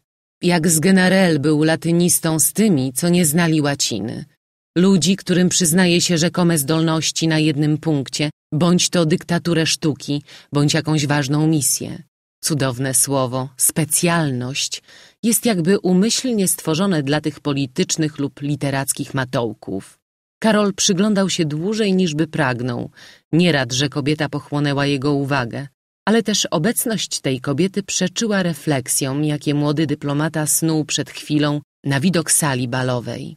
Jak z Sgenarel był latynistą z tymi, co nie znali łaciny. Ludzi, którym przyznaje się rzekome zdolności na jednym punkcie, bądź to dyktaturę sztuki, bądź jakąś ważną misję. Cudowne słowo, specjalność, jest jakby umyślnie stworzone dla tych politycznych lub literackich matołków. Karol przyglądał się dłużej niż by pragnął. Nie rad, że kobieta pochłonęła jego uwagę, ale też obecność tej kobiety przeczyła refleksjom, jakie młody dyplomata snuł przed chwilą na widok sali balowej.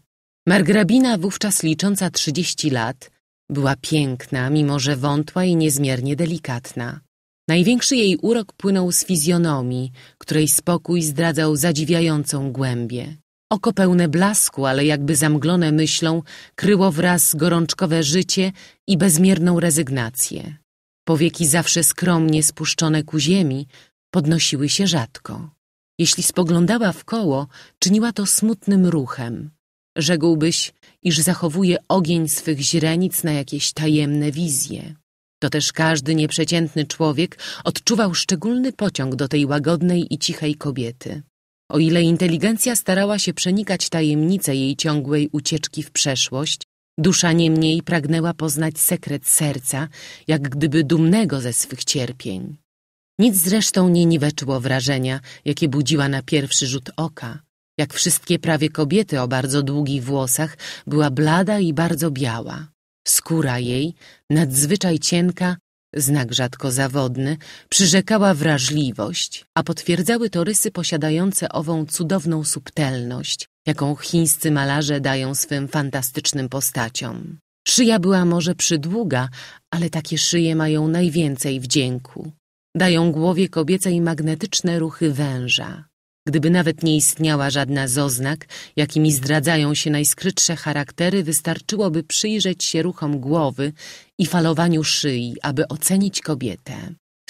Margrabina, wówczas licząca trzydzieści lat, była piękna, mimo że wątła i niezmiernie delikatna. Największy jej urok płynął z fizjonomii, której spokój zdradzał zadziwiającą głębię. Oko pełne blasku, ale jakby zamglone myślą, kryło wraz gorączkowe życie i bezmierną rezygnację. Powieki zawsze skromnie spuszczone ku ziemi podnosiły się rzadko. Jeśli spoglądała w koło, czyniła to smutnym ruchem. Rzekłbyś, iż zachowuje ogień swych źrenic na jakieś tajemne wizje. To też każdy nieprzeciętny człowiek odczuwał szczególny pociąg do tej łagodnej i cichej kobiety. O ile inteligencja starała się przenikać tajemnice jej ciągłej ucieczki w przeszłość, dusza niemniej pragnęła poznać sekret serca, jak gdyby dumnego ze swych cierpień. Nic zresztą nie niweczyło wrażenia, jakie budziła na pierwszy rzut oka. Jak wszystkie prawie kobiety o bardzo długich włosach, była blada i bardzo biała. Skóra jej, nadzwyczaj cienka, znak rzadko zawodny, przyrzekała wrażliwość, a potwierdzały to rysy posiadające ową cudowną subtelność, jaką chińscy malarze dają swym fantastycznym postaciom. Szyja była może przydługa, ale takie szyje mają najwięcej wdzięku. Dają głowie kobiecej magnetyczne ruchy węża gdyby nawet nie istniała żadna z oznak, jakimi zdradzają się najskrytsze charaktery, wystarczyłoby przyjrzeć się ruchom głowy i falowaniu szyi, aby ocenić kobietę.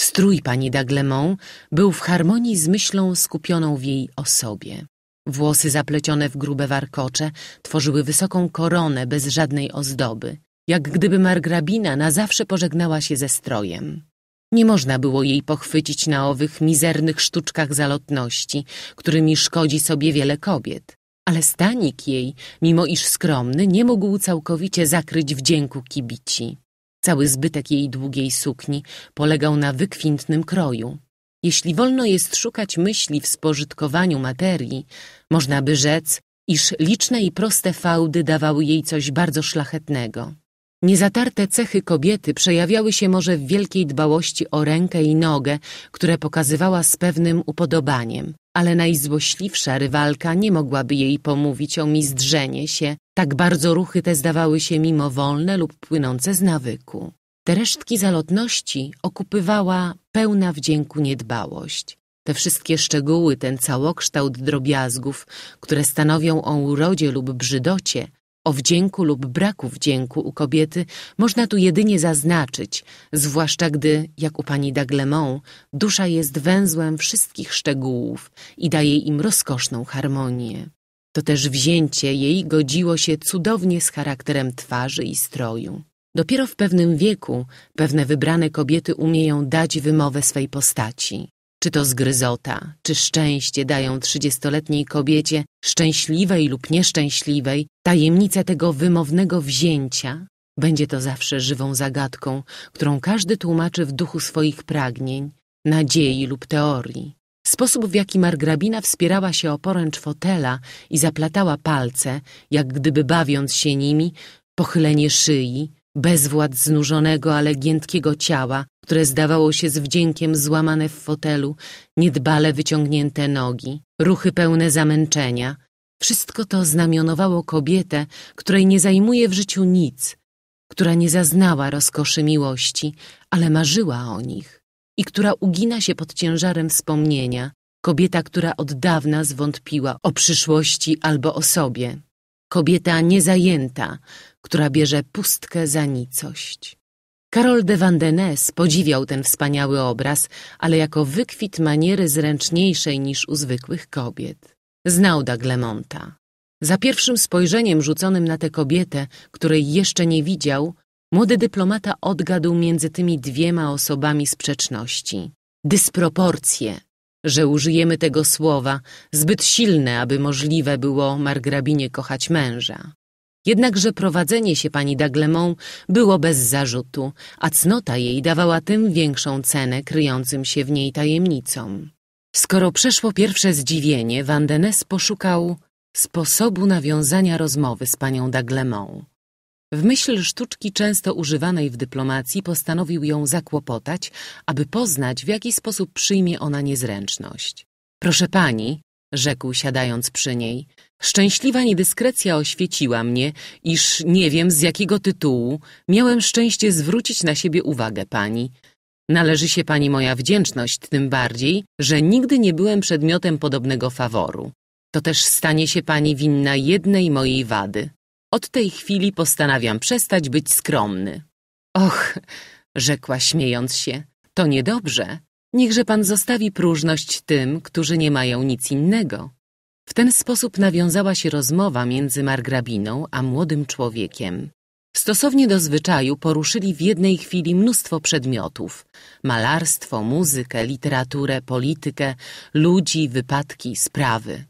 Strój pani Daglemont był w harmonii z myślą skupioną w jej osobie. Włosy zaplecione w grube warkocze tworzyły wysoką koronę bez żadnej ozdoby, jak gdyby margrabina na zawsze pożegnała się ze strojem. Nie można było jej pochwycić na owych mizernych sztuczkach zalotności, którymi szkodzi sobie wiele kobiet. Ale stanik jej, mimo iż skromny, nie mógł całkowicie zakryć wdzięku kibici. Cały zbytek jej długiej sukni polegał na wykwintnym kroju. Jeśli wolno jest szukać myśli w spożytkowaniu materii, można by rzec, iż liczne i proste fałdy dawały jej coś bardzo szlachetnego. Niezatarte cechy kobiety przejawiały się może w wielkiej dbałości o rękę i nogę, które pokazywała z pewnym upodobaniem, ale najzłośliwsza rywalka nie mogłaby jej pomówić o mizdrzenie się, tak bardzo ruchy te zdawały się mimowolne lub płynące z nawyku. Te resztki zalotności okupywała pełna wdzięku niedbałość. Te wszystkie szczegóły, ten całokształt drobiazgów, które stanowią o urodzie lub brzydocie, o wdzięku lub braku wdzięku u kobiety można tu jedynie zaznaczyć, zwłaszcza gdy, jak u pani Daglemont, dusza jest węzłem wszystkich szczegółów i daje im rozkoszną harmonię. To też wzięcie jej godziło się cudownie z charakterem twarzy i stroju. Dopiero w pewnym wieku pewne wybrane kobiety umieją dać wymowę swej postaci. Czy to zgryzota, czy szczęście dają trzydziestoletniej kobiecie, szczęśliwej lub nieszczęśliwej, tajemnica tego wymownego wzięcia? Będzie to zawsze żywą zagadką, którą każdy tłumaczy w duchu swoich pragnień, nadziei lub teorii. Sposób, w jaki margrabina wspierała się o poręcz fotela i zaplatała palce, jak gdyby bawiąc się nimi, pochylenie szyi, bezwład znużonego, ale giętkiego ciała, które zdawało się z wdziękiem złamane w fotelu, niedbale wyciągnięte nogi, ruchy pełne zamęczenia. Wszystko to znamionowało kobietę, której nie zajmuje w życiu nic, która nie zaznała rozkoszy miłości, ale marzyła o nich i która ugina się pod ciężarem wspomnienia, kobieta, która od dawna zwątpiła o przyszłości albo o sobie, kobieta niezajęta, która bierze pustkę za nicość. Karol de Vandenesse podziwiał ten wspaniały obraz, ale jako wykwit maniery zręczniejszej niż u zwykłych kobiet. Znał Daglemonta. Za pierwszym spojrzeniem rzuconym na tę kobietę, której jeszcze nie widział, młody dyplomata odgadł między tymi dwiema osobami sprzeczności. Dysproporcje, że użyjemy tego słowa, zbyt silne, aby możliwe było margrabinie kochać męża. Jednakże prowadzenie się pani Daglemont było bez zarzutu, a cnota jej dawała tym większą cenę kryjącym się w niej tajemnicom. Skoro przeszło pierwsze zdziwienie, Vandenes poszukał sposobu nawiązania rozmowy z panią Daglemont. W myśl sztuczki często używanej w dyplomacji postanowił ją zakłopotać, aby poznać, w jaki sposób przyjmie ona niezręczność. Proszę pani, rzekł siadając przy niej, Szczęśliwa niedyskrecja oświeciła mnie, iż nie wiem z jakiego tytułu miałem szczęście zwrócić na siebie uwagę pani. Należy się pani moja wdzięczność, tym bardziej, że nigdy nie byłem przedmiotem podobnego faworu. To też stanie się pani winna jednej mojej wady. Od tej chwili postanawiam przestać być skromny. Och, rzekła śmiejąc się, to niedobrze. Niechże pan zostawi próżność tym, którzy nie mają nic innego. W ten sposób nawiązała się rozmowa między margrabiną a młodym człowiekiem. Stosownie do zwyczaju poruszyli w jednej chwili mnóstwo przedmiotów. Malarstwo, muzykę, literaturę, politykę, ludzi, wypadki, sprawy.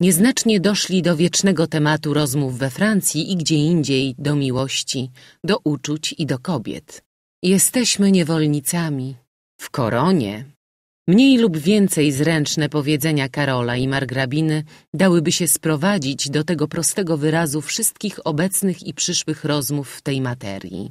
Nieznacznie doszli do wiecznego tematu rozmów we Francji i gdzie indziej do miłości, do uczuć i do kobiet. Jesteśmy niewolnicami. W koronie Mniej lub więcej zręczne powiedzenia Karola i margrabiny dałyby się sprowadzić do tego prostego wyrazu wszystkich obecnych i przyszłych rozmów w tej materii.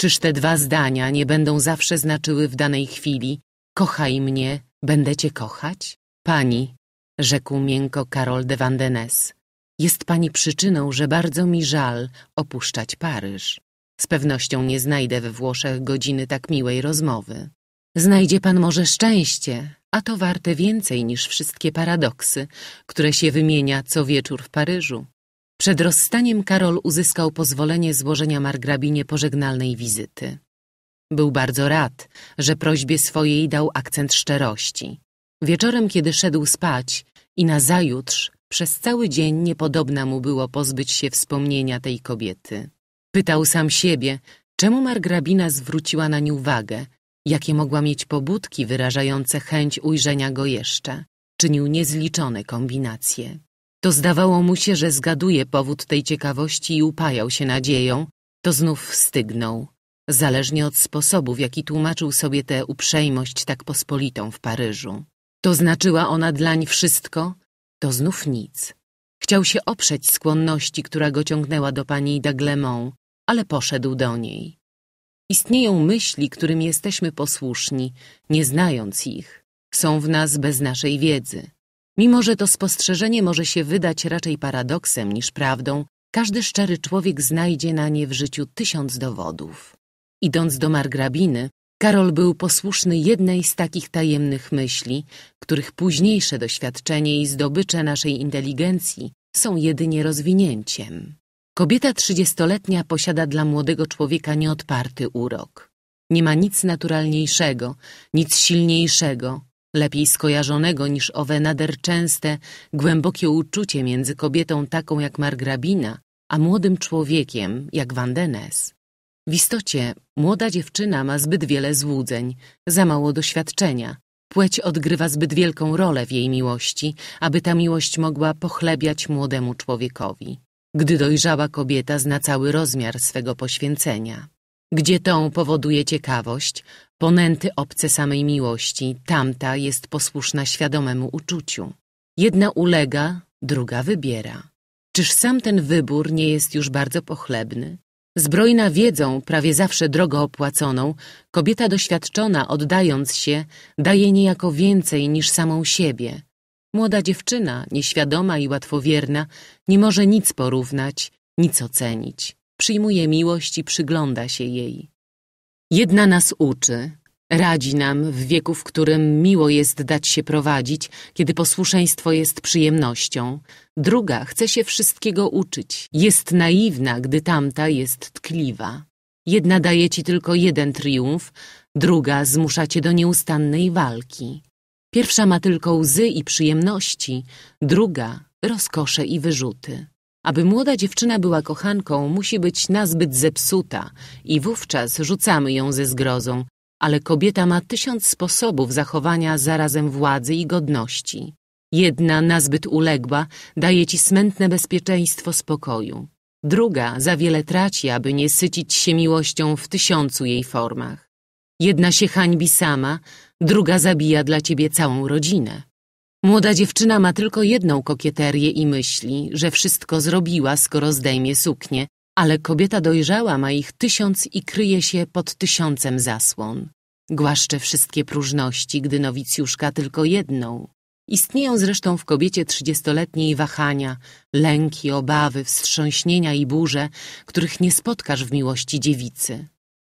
Czyż te dwa zdania nie będą zawsze znaczyły w danej chwili Kochaj mnie, będę cię kochać? Pani, rzekł miękko Karol de Vandenesse, jest pani przyczyną, że bardzo mi żal opuszczać Paryż. Z pewnością nie znajdę we Włoszech godziny tak miłej rozmowy. Znajdzie pan może szczęście, a to warte więcej niż wszystkie paradoksy, które się wymienia co wieczór w Paryżu. Przed rozstaniem Karol uzyskał pozwolenie złożenia margrabinie pożegnalnej wizyty. Był bardzo rad, że prośbie swojej dał akcent szczerości. Wieczorem, kiedy szedł spać i nazajutrz, przez cały dzień niepodobna mu było pozbyć się wspomnienia tej kobiety. Pytał sam siebie, czemu margrabina zwróciła na nią uwagę, Jakie mogła mieć pobudki wyrażające chęć ujrzenia go jeszcze. Czynił niezliczone kombinacje. To zdawało mu się, że zgaduje powód tej ciekawości i upajał się nadzieją, to znów wstygnął. Zależnie od sposobu, w jaki tłumaczył sobie tę uprzejmość tak pospolitą w Paryżu. To znaczyła ona dlań wszystko, to znów nic. Chciał się oprzeć skłonności, która go ciągnęła do pani Daglemont, ale poszedł do niej. Istnieją myśli, którym jesteśmy posłuszni, nie znając ich. Są w nas bez naszej wiedzy. Mimo, że to spostrzeżenie może się wydać raczej paradoksem niż prawdą, każdy szczery człowiek znajdzie na nie w życiu tysiąc dowodów. Idąc do margrabiny, Karol był posłuszny jednej z takich tajemnych myśli, których późniejsze doświadczenie i zdobycze naszej inteligencji są jedynie rozwinięciem. Kobieta trzydziestoletnia posiada dla młodego człowieka nieodparty urok. Nie ma nic naturalniejszego, nic silniejszego, lepiej skojarzonego niż owe nader częste, głębokie uczucie między kobietą taką jak Margrabina, a młodym człowiekiem jak Vandenes. W istocie młoda dziewczyna ma zbyt wiele złudzeń, za mało doświadczenia. Płeć odgrywa zbyt wielką rolę w jej miłości, aby ta miłość mogła pochlebiać młodemu człowiekowi gdy dojrzała kobieta zna cały rozmiar swego poświęcenia. Gdzie tą powoduje ciekawość, ponęty obce samej miłości, tamta jest posłuszna świadomemu uczuciu. Jedna ulega, druga wybiera. Czyż sam ten wybór nie jest już bardzo pochlebny? Zbrojna wiedzą, prawie zawsze drogo opłaconą, kobieta doświadczona, oddając się, daje niejako więcej niż samą siebie – Młoda dziewczyna, nieświadoma i łatwowierna, nie może nic porównać, nic ocenić. Przyjmuje miłość i przygląda się jej. Jedna nas uczy, radzi nam w wieku, w którym miło jest dać się prowadzić, kiedy posłuszeństwo jest przyjemnością. Druga chce się wszystkiego uczyć, jest naiwna, gdy tamta jest tkliwa. Jedna daje ci tylko jeden triumf, druga zmusza cię do nieustannej walki. Pierwsza ma tylko łzy i przyjemności, druga rozkosze i wyrzuty. Aby młoda dziewczyna była kochanką, musi być nazbyt zepsuta i wówczas rzucamy ją ze zgrozą, ale kobieta ma tysiąc sposobów zachowania zarazem władzy i godności. Jedna, nazbyt uległa, daje ci smętne bezpieczeństwo spokoju. Druga za wiele traci, aby nie sycić się miłością w tysiącu jej formach. Jedna się hańbi sama, druga zabija dla ciebie całą rodzinę. Młoda dziewczyna ma tylko jedną kokieterię i myśli, że wszystko zrobiła, skoro zdejmie suknię, ale kobieta dojrzała ma ich tysiąc i kryje się pod tysiącem zasłon. Głaszcze wszystkie próżności, gdy nowicjuszka tylko jedną. Istnieją zresztą w kobiecie trzydziestoletniej wahania, lęki, obawy, wstrząśnienia i burze, których nie spotkasz w miłości dziewicy.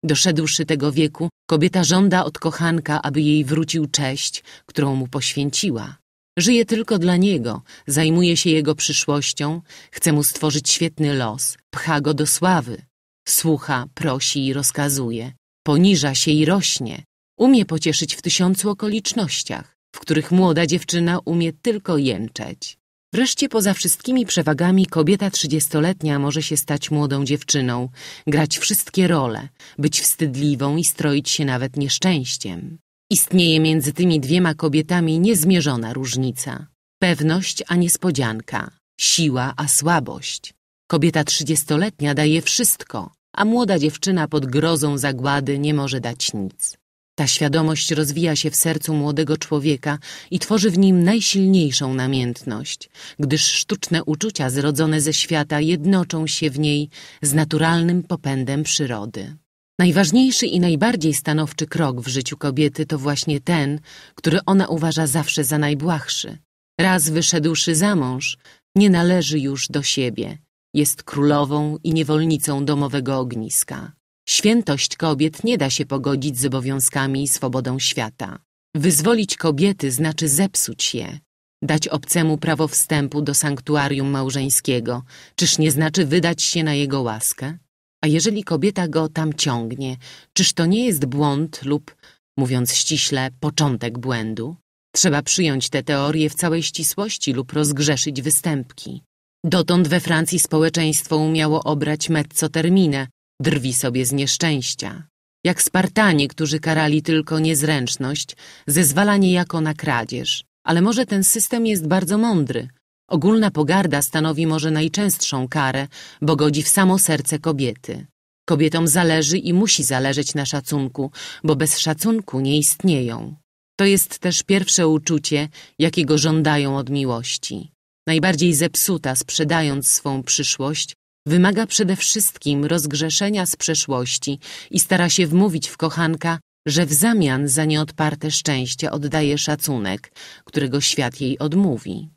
Doszedłszy tego wieku, kobieta żąda od kochanka, aby jej wrócił cześć, którą mu poświęciła. Żyje tylko dla niego, zajmuje się jego przyszłością, chce mu stworzyć świetny los, pcha go do sławy. Słucha, prosi i rozkazuje, poniża się i rośnie. Umie pocieszyć w tysiącu okolicznościach, w których młoda dziewczyna umie tylko jęczeć. Wreszcie poza wszystkimi przewagami kobieta trzydziestoletnia może się stać młodą dziewczyną, grać wszystkie role, być wstydliwą i stroić się nawet nieszczęściem. Istnieje między tymi dwiema kobietami niezmierzona różnica. Pewność a niespodzianka, siła a słabość. Kobieta trzydziestoletnia daje wszystko, a młoda dziewczyna pod grozą zagłady nie może dać nic. Ta świadomość rozwija się w sercu młodego człowieka i tworzy w nim najsilniejszą namiętność, gdyż sztuczne uczucia zrodzone ze świata jednoczą się w niej z naturalnym popędem przyrody. Najważniejszy i najbardziej stanowczy krok w życiu kobiety to właśnie ten, który ona uważa zawsze za najbłahszy. Raz wyszedłszy za mąż, nie należy już do siebie. Jest królową i niewolnicą domowego ogniska. Świętość kobiet nie da się pogodzić z obowiązkami i swobodą świata. Wyzwolić kobiety znaczy zepsuć je. Dać obcemu prawo wstępu do sanktuarium małżeńskiego, czyż nie znaczy wydać się na jego łaskę? A jeżeli kobieta go tam ciągnie, czyż to nie jest błąd lub, mówiąc ściśle, początek błędu? Trzeba przyjąć tę teorię w całej ścisłości lub rozgrzeszyć występki. Dotąd we Francji społeczeństwo umiało obrać terminę drwi sobie z nieszczęścia. Jak Spartanie, którzy karali tylko niezręczność, zezwala niejako na kradzież. Ale może ten system jest bardzo mądry. Ogólna pogarda stanowi może najczęstszą karę, bo godzi w samo serce kobiety. Kobietom zależy i musi zależeć na szacunku, bo bez szacunku nie istnieją. To jest też pierwsze uczucie, jakiego żądają od miłości. Najbardziej zepsuta, sprzedając swą przyszłość, Wymaga przede wszystkim rozgrzeszenia z przeszłości i stara się wmówić w kochanka, że w zamian za nieodparte szczęście oddaje szacunek, którego świat jej odmówi.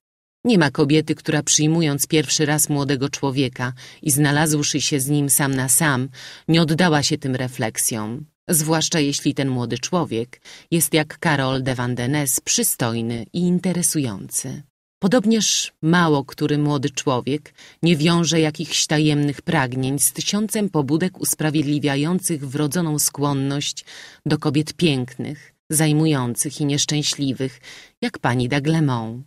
Nie ma kobiety, która przyjmując pierwszy raz młodego człowieka i znalazłszy się z nim sam na sam, nie oddała się tym refleksjom, zwłaszcza jeśli ten młody człowiek jest jak Karol de Vandenesse przystojny i interesujący. Podobnież mało który młody człowiek nie wiąże jakichś tajemnych pragnień z tysiącem pobudek usprawiedliwiających wrodzoną skłonność do kobiet pięknych, zajmujących i nieszczęśliwych, jak pani Daglemont.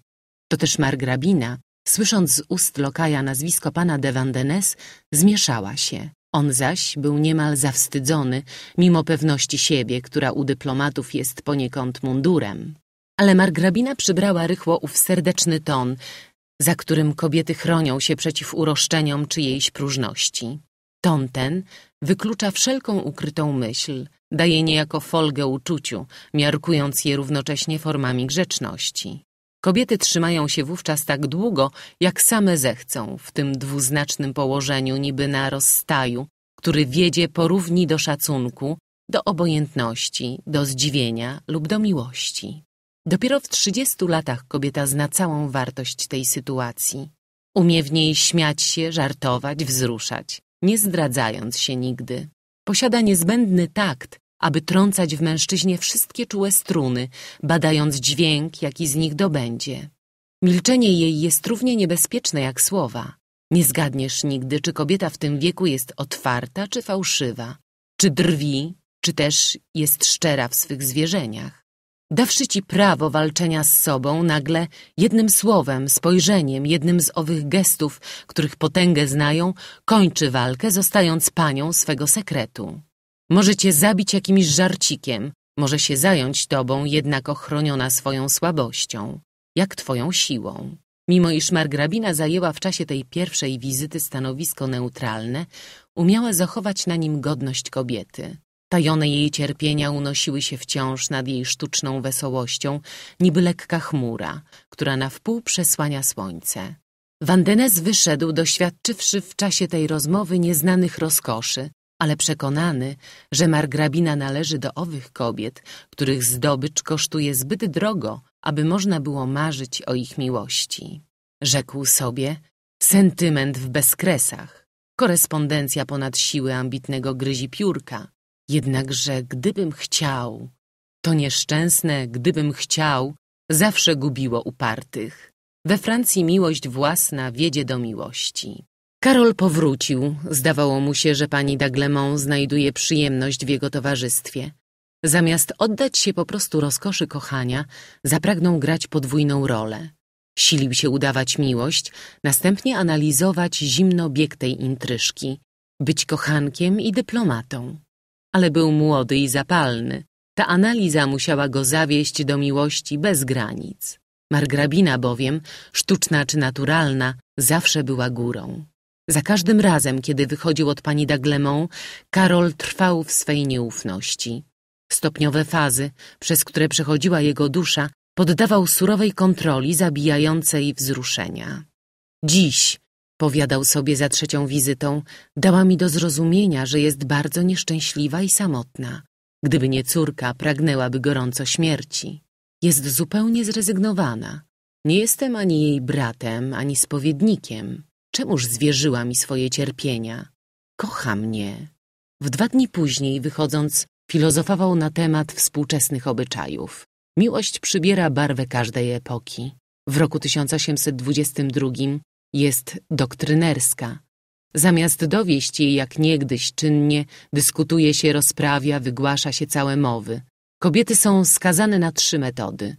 To też margrabina, słysząc z ust lokaja nazwisko pana de Vandenesse, zmieszała się. On zaś był niemal zawstydzony, mimo pewności siebie, która u dyplomatów jest poniekąd mundurem ale margrabina przybrała rychło ów serdeczny ton, za którym kobiety chronią się przeciw uroszczeniom czyjejś próżności. Ton ten wyklucza wszelką ukrytą myśl, daje niejako folgę uczuciu, miarkując je równocześnie formami grzeczności. Kobiety trzymają się wówczas tak długo, jak same zechcą, w tym dwuznacznym położeniu niby na rozstaju, który wiedzie porówni do szacunku, do obojętności, do zdziwienia lub do miłości. Dopiero w 30 latach kobieta zna całą wartość tej sytuacji. Umie w niej śmiać się, żartować, wzruszać, nie zdradzając się nigdy. Posiada niezbędny takt, aby trącać w mężczyźnie wszystkie czułe struny, badając dźwięk, jaki z nich dobędzie. Milczenie jej jest równie niebezpieczne jak słowa. Nie zgadniesz nigdy, czy kobieta w tym wieku jest otwarta czy fałszywa, czy drwi, czy też jest szczera w swych zwierzeniach dawszy ci prawo walczenia z sobą, nagle jednym słowem, spojrzeniem, jednym z owych gestów, których potęgę znają, kończy walkę, zostając panią swego sekretu. Może cię zabić jakimś żarcikiem, może się zająć tobą, jednak ochroniona swoją słabością, jak twoją siłą. Mimo iż margrabina zajęła w czasie tej pierwszej wizyty stanowisko neutralne, umiała zachować na nim godność kobiety. Tajone jej cierpienia unosiły się wciąż nad jej sztuczną wesołością, niby lekka chmura, która na wpół przesłania słońce. Wandenes wyszedł, doświadczywszy w czasie tej rozmowy nieznanych rozkoszy, ale przekonany, że margrabina należy do owych kobiet, których zdobycz kosztuje zbyt drogo, aby można było marzyć o ich miłości. Rzekł sobie, sentyment w bezkresach, korespondencja ponad siły ambitnego gryzi piórka, Jednakże gdybym chciał, to nieszczęsne gdybym chciał zawsze gubiło upartych. We Francji miłość własna wiedzie do miłości. Karol powrócił. Zdawało mu się, że pani Daglemont znajduje przyjemność w jego towarzystwie. Zamiast oddać się po prostu rozkoszy kochania, zapragnął grać podwójną rolę. Silił się udawać miłość, następnie analizować zimno bieg tej intryżki, być kochankiem i dyplomatą ale był młody i zapalny. Ta analiza musiała go zawieść do miłości bez granic. Margrabina bowiem, sztuczna czy naturalna, zawsze była górą. Za każdym razem, kiedy wychodził od pani Daglemont, Karol trwał w swej nieufności. Stopniowe fazy, przez które przechodziła jego dusza, poddawał surowej kontroli zabijającej wzruszenia. Dziś, powiadał sobie za trzecią wizytą, dała mi do zrozumienia, że jest bardzo nieszczęśliwa i samotna. Gdyby nie córka, pragnęłaby gorąco śmierci. Jest zupełnie zrezygnowana. Nie jestem ani jej bratem, ani spowiednikiem. Czemuż zwierzyła mi swoje cierpienia? Kocha mnie. W dwa dni później, wychodząc, filozofował na temat współczesnych obyczajów. Miłość przybiera barwę każdej epoki. W roku 1822 jest doktrynerska. Zamiast dowieść jej jak niegdyś czynnie, dyskutuje się, rozprawia, wygłasza się całe mowy. Kobiety są skazane na trzy metody.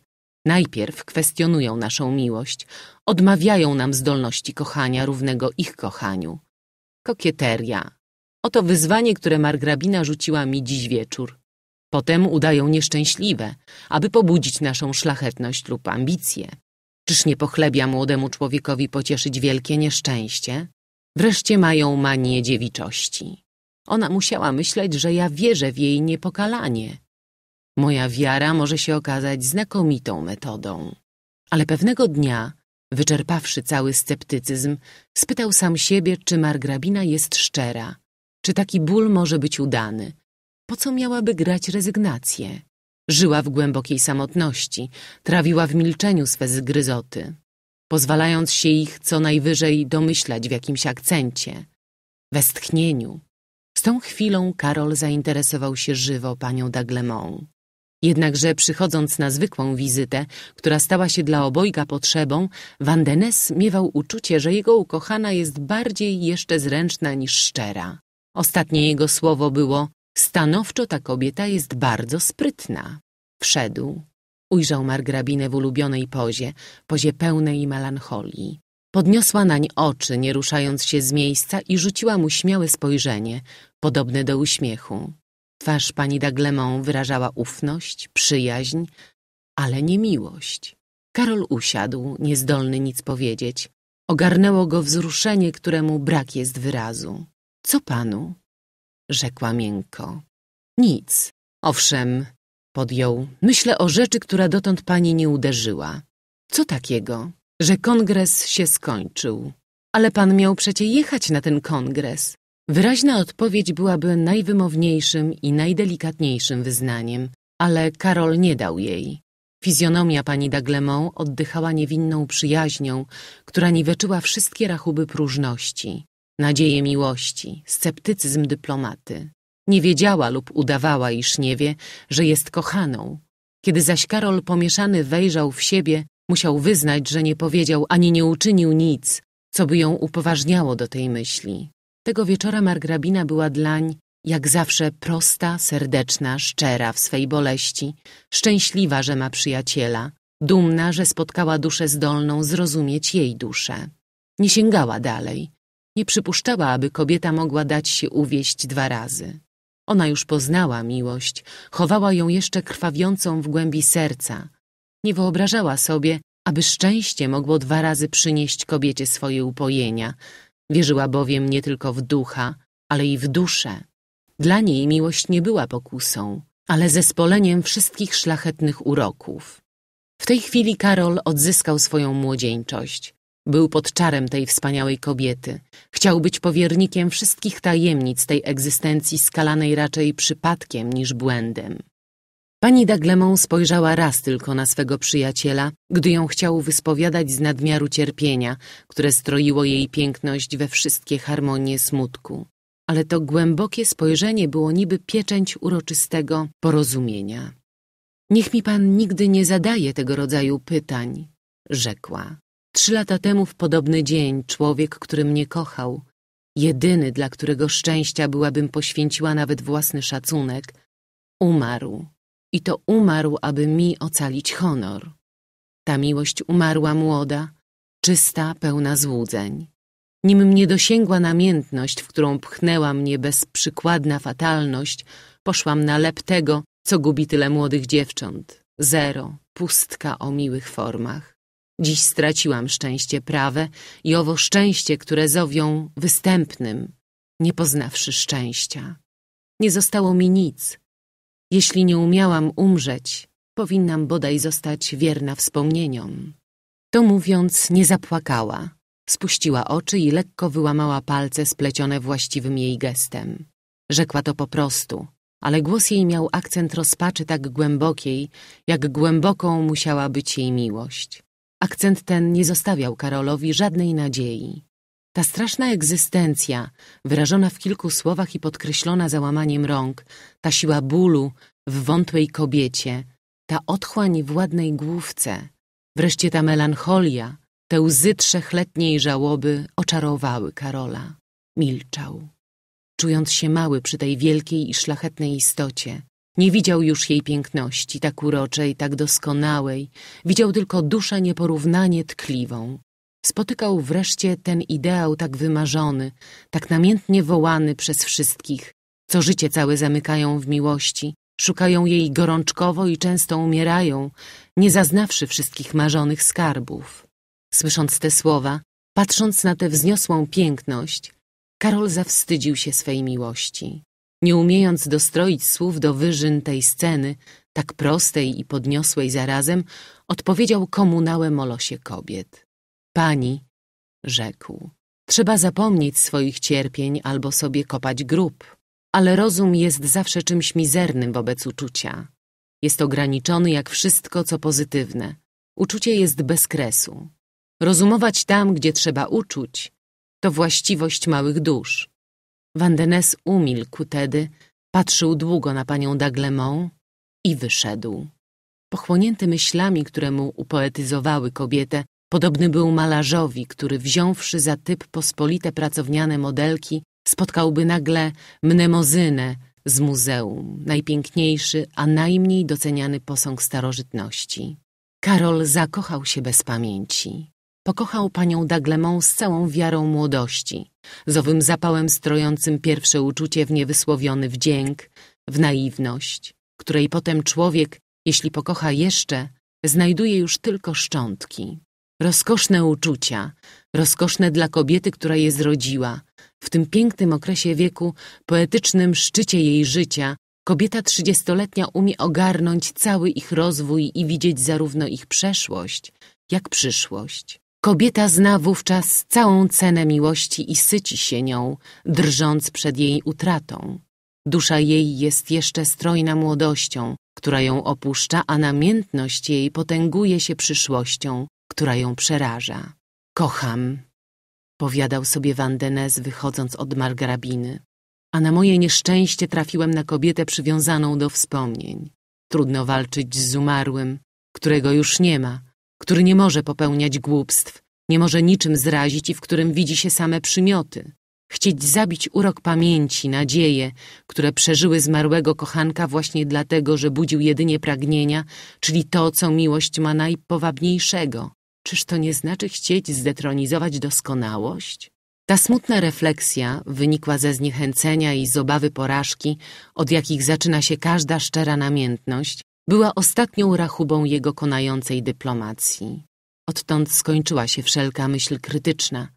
Najpierw kwestionują naszą miłość, odmawiają nam zdolności kochania równego ich kochaniu. Kokieteria. Oto wyzwanie, które margrabina rzuciła mi dziś wieczór. Potem udają nieszczęśliwe, aby pobudzić naszą szlachetność lub ambicje. Czyż nie pochlebia młodemu człowiekowi pocieszyć wielkie nieszczęście? Wreszcie mają manię dziewiczości. Ona musiała myśleć, że ja wierzę w jej niepokalanie. Moja wiara może się okazać znakomitą metodą. Ale pewnego dnia, wyczerpawszy cały sceptycyzm, spytał sam siebie, czy margrabina jest szczera, czy taki ból może być udany. Po co miałaby grać rezygnację? Żyła w głębokiej samotności, trawiła w milczeniu swe zgryzoty, pozwalając się ich co najwyżej domyślać w jakimś akcencie, westchnieniu. Z tą chwilą Karol zainteresował się żywo panią Daglemont. Jednakże przychodząc na zwykłą wizytę, która stała się dla obojga potrzebą, Vandenes miewał uczucie, że jego ukochana jest bardziej jeszcze zręczna niż szczera. Ostatnie jego słowo było Stanowczo ta kobieta jest bardzo sprytna. Wszedł. Ujrzał margrabinę w ulubionej pozie, pozie pełnej melancholii. Podniosła nań oczy, nie ruszając się z miejsca i rzuciła mu śmiałe spojrzenie, podobne do uśmiechu. Twarz pani Daglemont wyrażała ufność, przyjaźń, ale nie miłość. Karol usiadł, niezdolny nic powiedzieć. Ogarnęło go wzruszenie, któremu brak jest wyrazu. Co panu? rzekła miękko. Nic. Owszem, podjął. Myślę o rzeczy, która dotąd pani nie uderzyła. Co takiego, że kongres się skończył? Ale pan miał przecie jechać na ten kongres. Wyraźna odpowiedź byłaby najwymowniejszym i najdelikatniejszym wyznaniem, ale Karol nie dał jej. Fizjonomia pani Daglemont oddychała niewinną przyjaźnią, która niweczyła wszystkie rachuby próżności nadzieje miłości, sceptycyzm dyplomaty. Nie wiedziała lub udawała, iż nie wie, że jest kochaną. Kiedy zaś Karol pomieszany wejrzał w siebie, musiał wyznać, że nie powiedział ani nie uczynił nic, co by ją upoważniało do tej myśli. Tego wieczora margrabina była dlań, jak zawsze, prosta, serdeczna, szczera w swej boleści, szczęśliwa, że ma przyjaciela, dumna, że spotkała duszę zdolną zrozumieć jej duszę. Nie sięgała dalej, nie przypuszczała, aby kobieta mogła dać się uwieść dwa razy. Ona już poznała miłość, chowała ją jeszcze krwawiącą w głębi serca. Nie wyobrażała sobie, aby szczęście mogło dwa razy przynieść kobiecie swoje upojenia. Wierzyła bowiem nie tylko w ducha, ale i w duszę. Dla niej miłość nie była pokusą, ale zespoleniem wszystkich szlachetnych uroków. W tej chwili Karol odzyskał swoją młodzieńczość. Był pod czarem tej wspaniałej kobiety. Chciał być powiernikiem wszystkich tajemnic tej egzystencji skalanej raczej przypadkiem niż błędem. Pani Daglemont spojrzała raz tylko na swego przyjaciela, gdy ją chciał wyspowiadać z nadmiaru cierpienia, które stroiło jej piękność we wszystkie harmonie smutku. Ale to głębokie spojrzenie było niby pieczęć uroczystego porozumienia. Niech mi pan nigdy nie zadaje tego rodzaju pytań, rzekła. Trzy lata temu w podobny dzień człowiek, który mnie kochał, jedyny, dla którego szczęścia byłabym poświęciła nawet własny szacunek, umarł. I to umarł, aby mi ocalić honor. Ta miłość umarła młoda, czysta, pełna złudzeń. Nim mnie dosięgła namiętność, w którą pchnęła mnie bezprzykładna fatalność, poszłam na lep tego, co gubi tyle młodych dziewcząt. Zero, pustka o miłych formach. Dziś straciłam szczęście prawe i owo szczęście, które zowią występnym, nie poznawszy szczęścia. Nie zostało mi nic. Jeśli nie umiałam umrzeć, powinnam bodaj zostać wierna wspomnieniom. To mówiąc, nie zapłakała. Spuściła oczy i lekko wyłamała palce splecione właściwym jej gestem. Rzekła to po prostu, ale głos jej miał akcent rozpaczy tak głębokiej, jak głęboką musiała być jej miłość. Akcent ten nie zostawiał Karolowi żadnej nadziei. Ta straszna egzystencja, wyrażona w kilku słowach i podkreślona załamaniem rąk, ta siła bólu w wątłej kobiecie, ta otchłań w ładnej główce, wreszcie ta melancholia, te łzy trzechletniej żałoby oczarowały Karola. Milczał, czując się mały przy tej wielkiej i szlachetnej istocie, nie widział już jej piękności, tak uroczej, tak doskonałej. Widział tylko duszę nieporównanie tkliwą. Spotykał wreszcie ten ideał tak wymarzony, tak namiętnie wołany przez wszystkich, co życie całe zamykają w miłości, szukają jej gorączkowo i często umierają, nie zaznawszy wszystkich marzonych skarbów. Słysząc te słowa, patrząc na tę wzniosłą piękność, Karol zawstydził się swej miłości nie umiejąc dostroić słów do wyżyn tej sceny, tak prostej i podniosłej zarazem, odpowiedział komunałę molosie kobiet. Pani, rzekł, trzeba zapomnieć swoich cierpień albo sobie kopać grób, ale rozum jest zawsze czymś mizernym wobec uczucia. Jest ograniczony jak wszystko, co pozytywne. Uczucie jest bez kresu. Rozumować tam, gdzie trzeba uczuć, to właściwość małych dusz. Vandenes umilkł tedy, patrzył długo na panią Daglemont i wyszedł. Pochłonięty myślami, które mu upoetyzowały kobietę, podobny był malarzowi, który wziąwszy za typ pospolite pracowniane modelki, spotkałby nagle mnemozynę z muzeum, najpiękniejszy, a najmniej doceniany posąg starożytności. Karol zakochał się bez pamięci. Pokochał panią Daglemont z całą wiarą młodości, z owym zapałem strojącym pierwsze uczucie w niewysłowiony wdzięk, w naiwność, której potem człowiek, jeśli pokocha jeszcze, znajduje już tylko szczątki. Rozkoszne uczucia, rozkoszne dla kobiety, która je zrodziła. W tym pięknym okresie wieku, poetycznym szczycie jej życia, kobieta trzydziestoletnia umie ogarnąć cały ich rozwój i widzieć zarówno ich przeszłość, jak przyszłość. Kobieta zna wówczas całą cenę miłości i syci się nią, drżąc przed jej utratą. Dusza jej jest jeszcze strojna młodością, która ją opuszcza, a namiętność jej potęguje się przyszłością, która ją przeraża. Kocham, powiadał sobie Vandenes, wychodząc od margrabiny. A na moje nieszczęście trafiłem na kobietę przywiązaną do wspomnień. Trudno walczyć z umarłym, którego już nie ma, który nie może popełniać głupstw, nie może niczym zrazić i w którym widzi się same przymioty. Chcieć zabić urok pamięci, nadzieje, które przeżyły zmarłego kochanka właśnie dlatego, że budził jedynie pragnienia, czyli to, co miłość ma najpowabniejszego. Czyż to nie znaczy chcieć zdetronizować doskonałość? Ta smutna refleksja wynikła ze zniechęcenia i z obawy porażki, od jakich zaczyna się każda szczera namiętność, była ostatnią rachubą jego konającej dyplomacji. Odtąd skończyła się wszelka myśl krytyczna.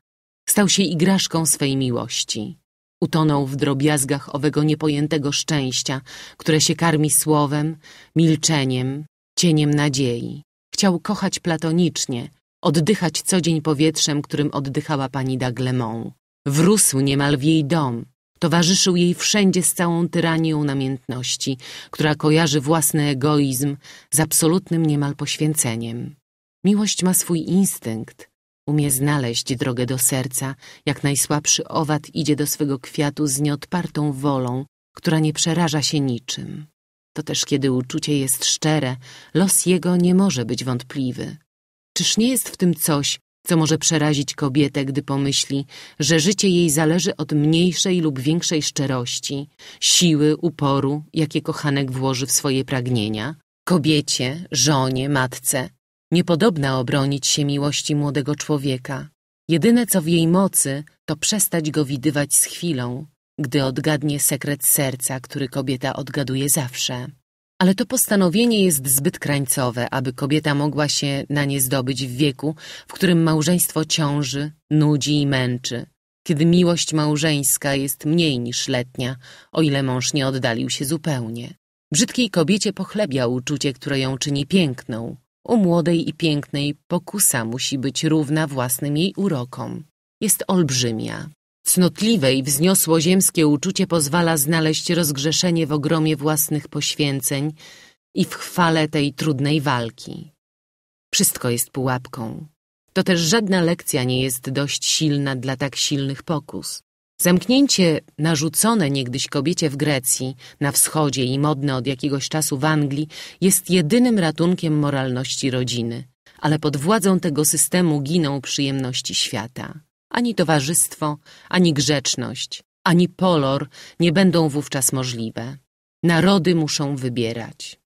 Stał się igraszką swej miłości. Utonął w drobiazgach owego niepojętego szczęścia, które się karmi słowem, milczeniem, cieniem nadziei. Chciał kochać platonicznie, oddychać co dzień powietrzem, którym oddychała pani Daglemont. Wrósł niemal w jej dom, Towarzyszył jej wszędzie z całą tyranią namiętności, która kojarzy własny egoizm z absolutnym niemal poświęceniem. Miłość ma swój instynkt, umie znaleźć drogę do serca, jak najsłabszy owad idzie do swego kwiatu z nieodpartą wolą, która nie przeraża się niczym. To też kiedy uczucie jest szczere, los jego nie może być wątpliwy. Czyż nie jest w tym coś, co może przerazić kobietę, gdy pomyśli, że życie jej zależy od mniejszej lub większej szczerości, siły, uporu, jakie kochanek włoży w swoje pragnienia, kobiecie, żonie, matce. Niepodobna obronić się miłości młodego człowieka. Jedyne, co w jej mocy, to przestać go widywać z chwilą, gdy odgadnie sekret serca, który kobieta odgaduje zawsze. Ale to postanowienie jest zbyt krańcowe, aby kobieta mogła się na nie zdobyć w wieku, w którym małżeństwo ciąży, nudzi i męczy, kiedy miłość małżeńska jest mniej niż letnia, o ile mąż nie oddalił się zupełnie. Brzydkiej kobiecie pochlebia uczucie, które ją czyni piękną. U młodej i pięknej pokusa musi być równa własnym jej urokom. Jest olbrzymia, Cnotliwe i wzniosłoziemskie uczucie pozwala znaleźć rozgrzeszenie w ogromie własnych poświęceń i w chwale tej trudnej walki. Wszystko jest pułapką. To też żadna lekcja nie jest dość silna dla tak silnych pokus. Zamknięcie narzucone niegdyś kobiecie w Grecji, na wschodzie i modne od jakiegoś czasu w Anglii jest jedynym ratunkiem moralności rodziny, ale pod władzą tego systemu giną przyjemności świata ani towarzystwo, ani grzeczność, ani polor nie będą wówczas możliwe. Narody muszą wybierać.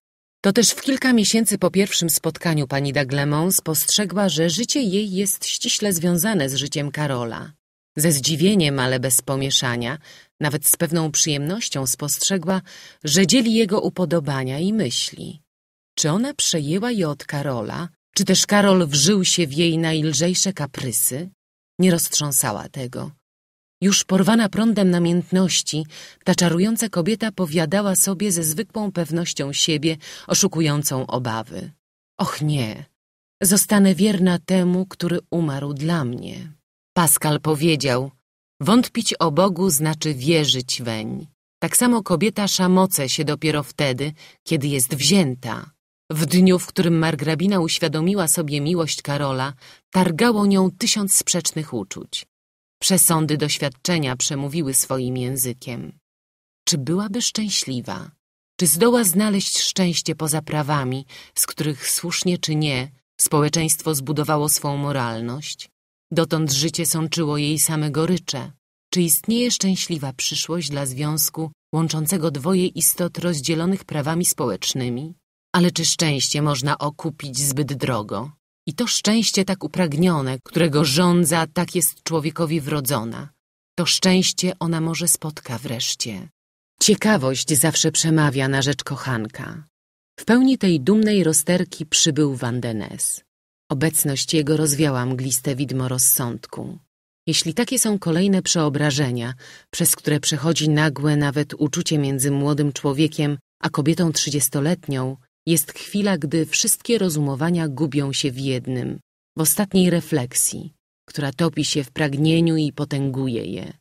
To też w kilka miesięcy po pierwszym spotkaniu pani Daglemont spostrzegła, że życie jej jest ściśle związane z życiem Karola. Ze zdziwieniem, ale bez pomieszania, nawet z pewną przyjemnością spostrzegła, że dzieli jego upodobania i myśli. Czy ona przejęła je od Karola, czy też Karol wżył się w jej najlżejsze kaprysy? nie roztrząsała tego. Już porwana prądem namiętności, ta czarująca kobieta powiadała sobie ze zwykłą pewnością siebie, oszukującą obawy. Och nie, zostanę wierna temu, który umarł dla mnie. Pascal powiedział, wątpić o Bogu znaczy wierzyć weń. Tak samo kobieta szamoce się dopiero wtedy, kiedy jest wzięta. W dniu, w którym margrabina uświadomiła sobie miłość Karola, targało nią tysiąc sprzecznych uczuć. Przesądy doświadczenia przemówiły swoim językiem. Czy byłaby szczęśliwa? Czy zdoła znaleźć szczęście poza prawami, z których słusznie czy nie społeczeństwo zbudowało swą moralność? Dotąd życie sączyło jej same gorycze. Czy istnieje szczęśliwa przyszłość dla związku łączącego dwoje istot rozdzielonych prawami społecznymi? Ale czy szczęście można okupić zbyt drogo? I to szczęście tak upragnione, którego żądza tak jest człowiekowi wrodzona. To szczęście ona może spotka wreszcie. Ciekawość zawsze przemawia na rzecz kochanka. W pełni tej dumnej rozterki przybył Vandenes. Obecność jego rozwiała mgliste widmo rozsądku. Jeśli takie są kolejne przeobrażenia, przez które przechodzi nagłe nawet uczucie między młodym człowiekiem a kobietą trzydziestoletnią, jest chwila, gdy wszystkie rozumowania gubią się w jednym, w ostatniej refleksji, która topi się w pragnieniu i potęguje je.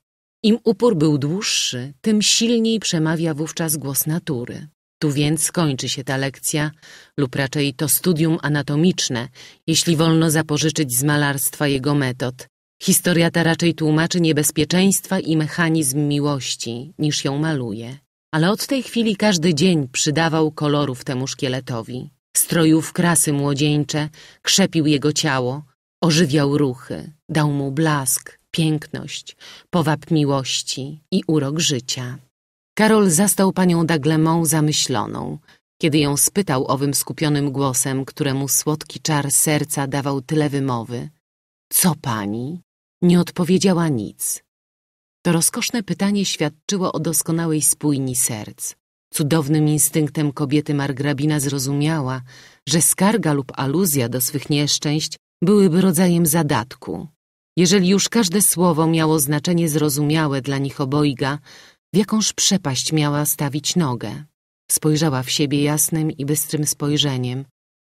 Im upór był dłuższy, tym silniej przemawia wówczas głos natury. Tu więc kończy się ta lekcja, lub raczej to studium anatomiczne, jeśli wolno zapożyczyć z malarstwa jego metod. Historia ta raczej tłumaczy niebezpieczeństwa i mechanizm miłości, niż ją maluje ale od tej chwili każdy dzień przydawał kolorów temu szkieletowi. Stroił w krasy młodzieńcze, krzepił jego ciało, ożywiał ruchy, dał mu blask, piękność, powab miłości i urok życia. Karol zastał panią Daglemą zamyśloną, kiedy ją spytał owym skupionym głosem, któremu słodki czar serca dawał tyle wymowy. Co pani? Nie odpowiedziała nic. To rozkoszne pytanie świadczyło o doskonałej spójni serc. Cudownym instynktem kobiety margrabina zrozumiała, że skarga lub aluzja do swych nieszczęść byłyby rodzajem zadatku. Jeżeli już każde słowo miało znaczenie zrozumiałe dla nich obojga, w jakąż przepaść miała stawić nogę. Spojrzała w siebie jasnym i bystrym spojrzeniem.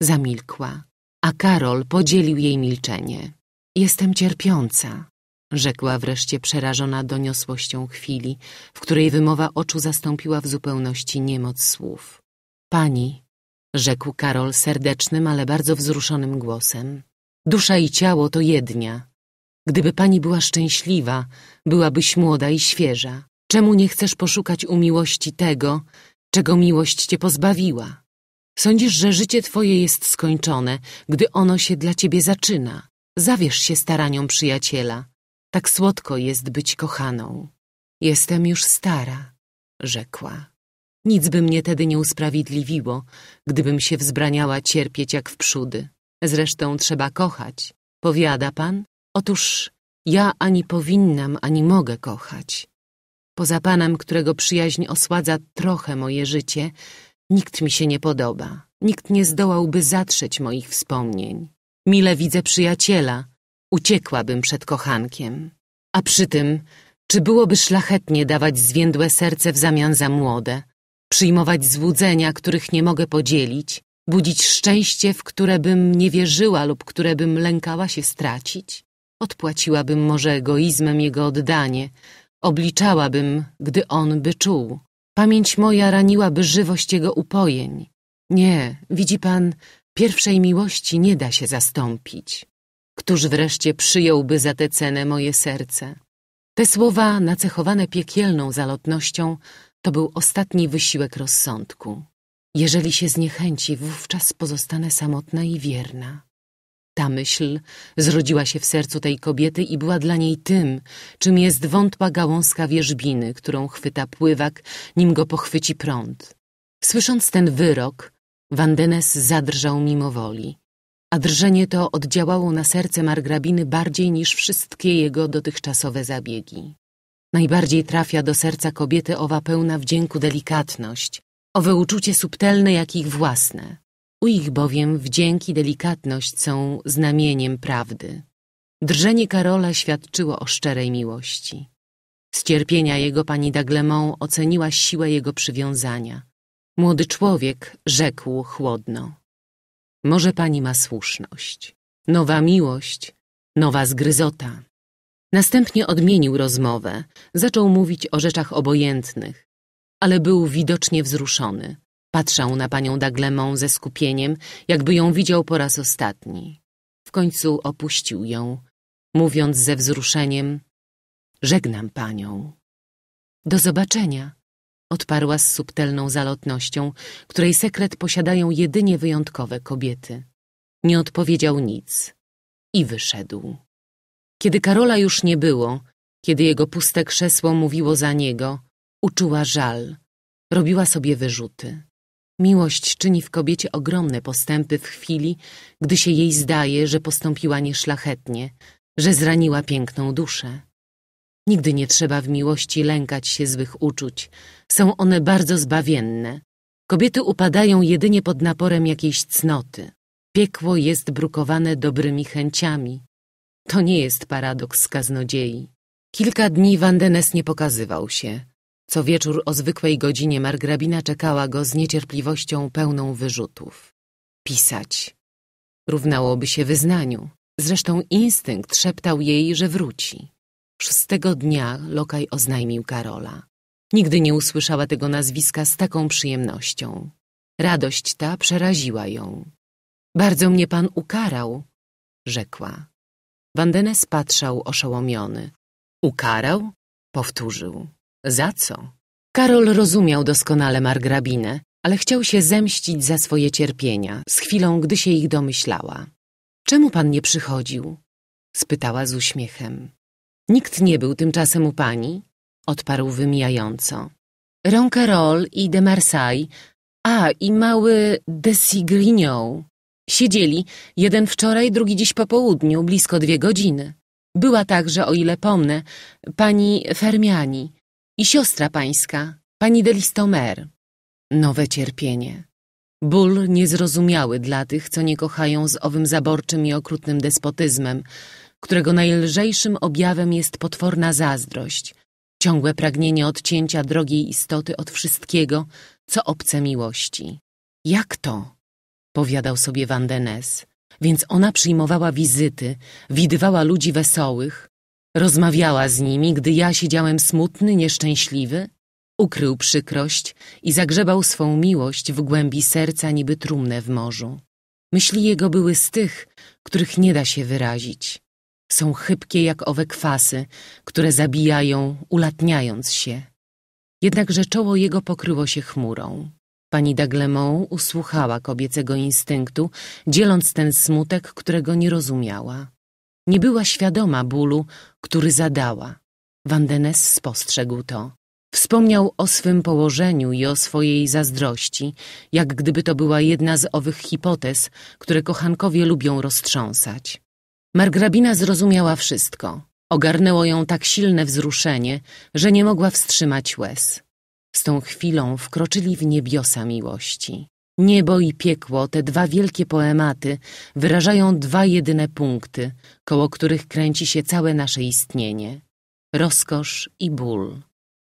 Zamilkła, a Karol podzielił jej milczenie. Jestem cierpiąca, rzekła wreszcie przerażona doniosłością chwili, w której wymowa oczu zastąpiła w zupełności niemoc słów. Pani, rzekł Karol serdecznym, ale bardzo wzruszonym głosem, dusza i ciało to jednia. Gdyby pani była szczęśliwa, byłabyś młoda i świeża. Czemu nie chcesz poszukać u miłości tego, czego miłość cię pozbawiła? Sądzisz, że życie twoje jest skończone, gdy ono się dla ciebie zaczyna. Zawiesz się staraniom przyjaciela, tak słodko jest być kochaną. Jestem już stara, rzekła. Nic by mnie tedy nie usprawiedliwiło, gdybym się wzbraniała cierpieć jak w przódy. Zresztą trzeba kochać, powiada pan? Otóż ja ani powinnam, ani mogę kochać. Poza panem, którego przyjaźń osładza trochę moje życie, nikt mi się nie podoba. Nikt nie zdołałby zatrzeć moich wspomnień. Mile widzę przyjaciela, uciekłabym przed kochankiem. A przy tym, czy byłoby szlachetnie dawać zwiędłe serce w zamian za młode, przyjmować złudzenia, których nie mogę podzielić, budzić szczęście, w które bym nie wierzyła lub które bym lękała się stracić? Odpłaciłabym może egoizmem jego oddanie, obliczałabym, gdy on by czuł. Pamięć moja raniłaby żywość jego upojeń. Nie, widzi pan, pierwszej miłości nie da się zastąpić. Któż wreszcie przyjąłby za tę cenę moje serce? Te słowa, nacechowane piekielną zalotnością, to był ostatni wysiłek rozsądku. Jeżeli się zniechęci, wówczas pozostanę samotna i wierna. Ta myśl zrodziła się w sercu tej kobiety i była dla niej tym, czym jest wątła gałązka wierzbiny, którą chwyta pływak, nim go pochwyci prąd. Słysząc ten wyrok, Vandenes zadrżał mimo woli a drżenie to oddziałało na serce margrabiny bardziej niż wszystkie jego dotychczasowe zabiegi. Najbardziej trafia do serca kobiety owa pełna wdzięku delikatność, owe uczucie subtelne jak ich własne. U ich bowiem wdzięk i delikatność są znamieniem prawdy. Drżenie Karola świadczyło o szczerej miłości. Z cierpienia jego pani Daglemont oceniła siłę jego przywiązania. Młody człowiek rzekł chłodno. Może pani ma słuszność. Nowa miłość, nowa zgryzota. Następnie odmienił rozmowę, zaczął mówić o rzeczach obojętnych, ale był widocznie wzruszony. Patrzał na panią Daglemą ze skupieniem, jakby ją widział po raz ostatni. W końcu opuścił ją, mówiąc ze wzruszeniem – Żegnam panią. Do zobaczenia, odparła z subtelną zalotnością, której sekret posiadają jedynie wyjątkowe kobiety. Nie odpowiedział nic i wyszedł. Kiedy Karola już nie było, kiedy jego puste krzesło mówiło za niego, uczuła żal, robiła sobie wyrzuty. Miłość czyni w kobiecie ogromne postępy w chwili, gdy się jej zdaje, że postąpiła nieszlachetnie, że zraniła piękną duszę. Nigdy nie trzeba w miłości lękać się złych uczuć. Są one bardzo zbawienne. Kobiety upadają jedynie pod naporem jakiejś cnoty. Piekło jest brukowane dobrymi chęciami. To nie jest paradoks kaznodziei. Kilka dni Wandenes nie pokazywał się. Co wieczór o zwykłej godzinie margrabina czekała go z niecierpliwością pełną wyrzutów. Pisać. Równałoby się wyznaniu. Zresztą instynkt szeptał jej, że wróci tego dnia Lokaj oznajmił Karola. Nigdy nie usłyszała tego nazwiska z taką przyjemnością. Radość ta przeraziła ją. Bardzo mnie pan ukarał, rzekła. Wandenes patrzał oszołomiony. Ukarał? Powtórzył. Za co? Karol rozumiał doskonale margrabinę, ale chciał się zemścić za swoje cierpienia, z chwilą, gdy się ich domyślała. Czemu pan nie przychodził? spytała z uśmiechem. Nikt nie był tymczasem u pani, odparł wymijająco. Ronquerolles i de Marsay, a i mały de Sigrignon. Siedzieli, jeden wczoraj, drugi dziś po południu, blisko dwie godziny. Była także, o ile pomnę, pani Fermiani i siostra pańska, pani de Listomer. Nowe cierpienie. Ból niezrozumiały dla tych, co nie kochają z owym zaborczym i okrutnym despotyzmem, którego najlżejszym objawem jest potworna zazdrość, ciągłe pragnienie odcięcia drogiej istoty od wszystkiego, co obce miłości. Jak to? powiadał sobie Van Denes. Więc ona przyjmowała wizyty, widywała ludzi wesołych, rozmawiała z nimi, gdy ja siedziałem smutny, nieszczęśliwy? Ukrył przykrość i zagrzebał swą miłość w głębi serca niby trumnę w morzu. Myśli jego były z tych, których nie da się wyrazić. Są chybkie jak owe kwasy, które zabijają, ulatniając się. Jednakże czoło jego pokryło się chmurą. Pani Daglemont usłuchała kobiecego instynktu, dzieląc ten smutek, którego nie rozumiała. Nie była świadoma bólu, który zadała. Vandenes spostrzegł to. Wspomniał o swym położeniu i o swojej zazdrości, jak gdyby to była jedna z owych hipotez, które kochankowie lubią roztrząsać. Margrabina zrozumiała wszystko. Ogarnęło ją tak silne wzruszenie, że nie mogła wstrzymać łez. Z tą chwilą wkroczyli w niebiosa miłości. Niebo i piekło, te dwa wielkie poematy, wyrażają dwa jedyne punkty, koło których kręci się całe nasze istnienie. Rozkosz i ból.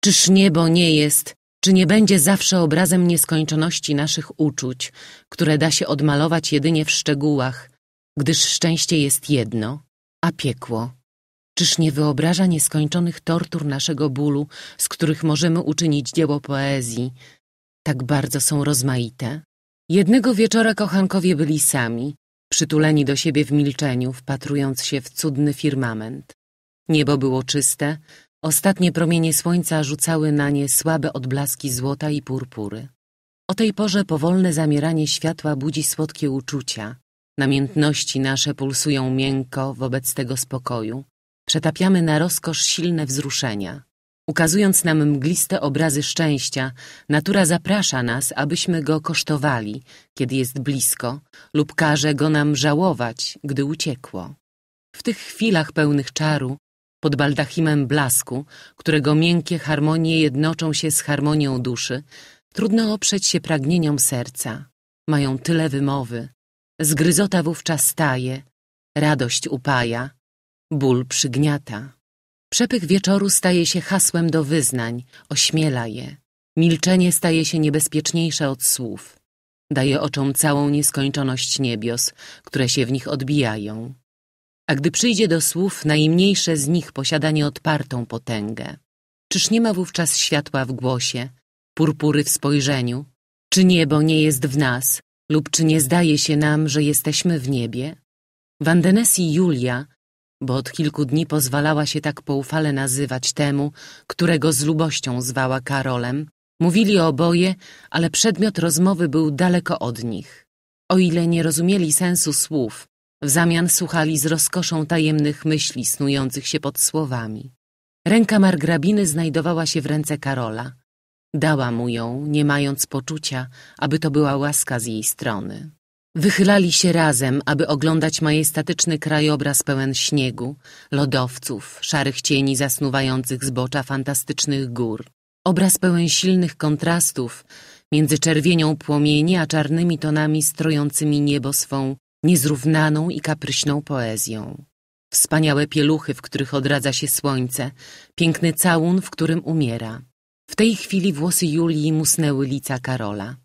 Czyż niebo nie jest, czy nie będzie zawsze obrazem nieskończoności naszych uczuć, które da się odmalować jedynie w szczegółach, gdyż szczęście jest jedno, a piekło. Czyż nie wyobraża nieskończonych tortur naszego bólu, z których możemy uczynić dzieło poezji? Tak bardzo są rozmaite. Jednego wieczora kochankowie byli sami, przytuleni do siebie w milczeniu, wpatrując się w cudny firmament. Niebo było czyste, ostatnie promienie słońca rzucały na nie słabe odblaski złota i purpury. O tej porze powolne zamieranie światła budzi słodkie uczucia, Namiętności nasze pulsują miękko wobec tego spokoju. Przetapiamy na rozkosz silne wzruszenia. Ukazując nam mgliste obrazy szczęścia, natura zaprasza nas, abyśmy go kosztowali, kiedy jest blisko, lub każe go nam żałować, gdy uciekło. W tych chwilach pełnych czaru, pod baldachimem blasku, którego miękkie harmonie jednoczą się z harmonią duszy, trudno oprzeć się pragnieniom serca. Mają tyle wymowy, Zgryzota wówczas staje, radość upaja, ból przygniata. Przepych wieczoru staje się hasłem do wyznań, ośmiela je. Milczenie staje się niebezpieczniejsze od słów. Daje oczom całą nieskończoność niebios, które się w nich odbijają. A gdy przyjdzie do słów, najmniejsze z nich posiada nieodpartą potęgę. Czyż nie ma wówczas światła w głosie, purpury w spojrzeniu? Czy niebo nie jest w nas, lub czy nie zdaje się nam, że jesteśmy w niebie? Wandenesi Julia, bo od kilku dni pozwalała się tak poufale nazywać temu, którego z lubością zwała Karolem, mówili oboje, ale przedmiot rozmowy był daleko od nich. O ile nie rozumieli sensu słów, w zamian słuchali z rozkoszą tajemnych myśli snujących się pod słowami. Ręka margrabiny znajdowała się w ręce Karola. Dała mu ją, nie mając poczucia, aby to była łaska z jej strony. Wychylali się razem, aby oglądać majestatyczny krajobraz pełen śniegu, lodowców, szarych cieni zasnuwających zbocza fantastycznych gór. Obraz pełen silnych kontrastów między czerwienią płomieni a czarnymi tonami strojącymi niebo swą niezrównaną i kapryśną poezją. Wspaniałe pieluchy, w których odradza się słońce, piękny całun, w którym umiera. W tej chwili włosy Julii musnęły lica Karola.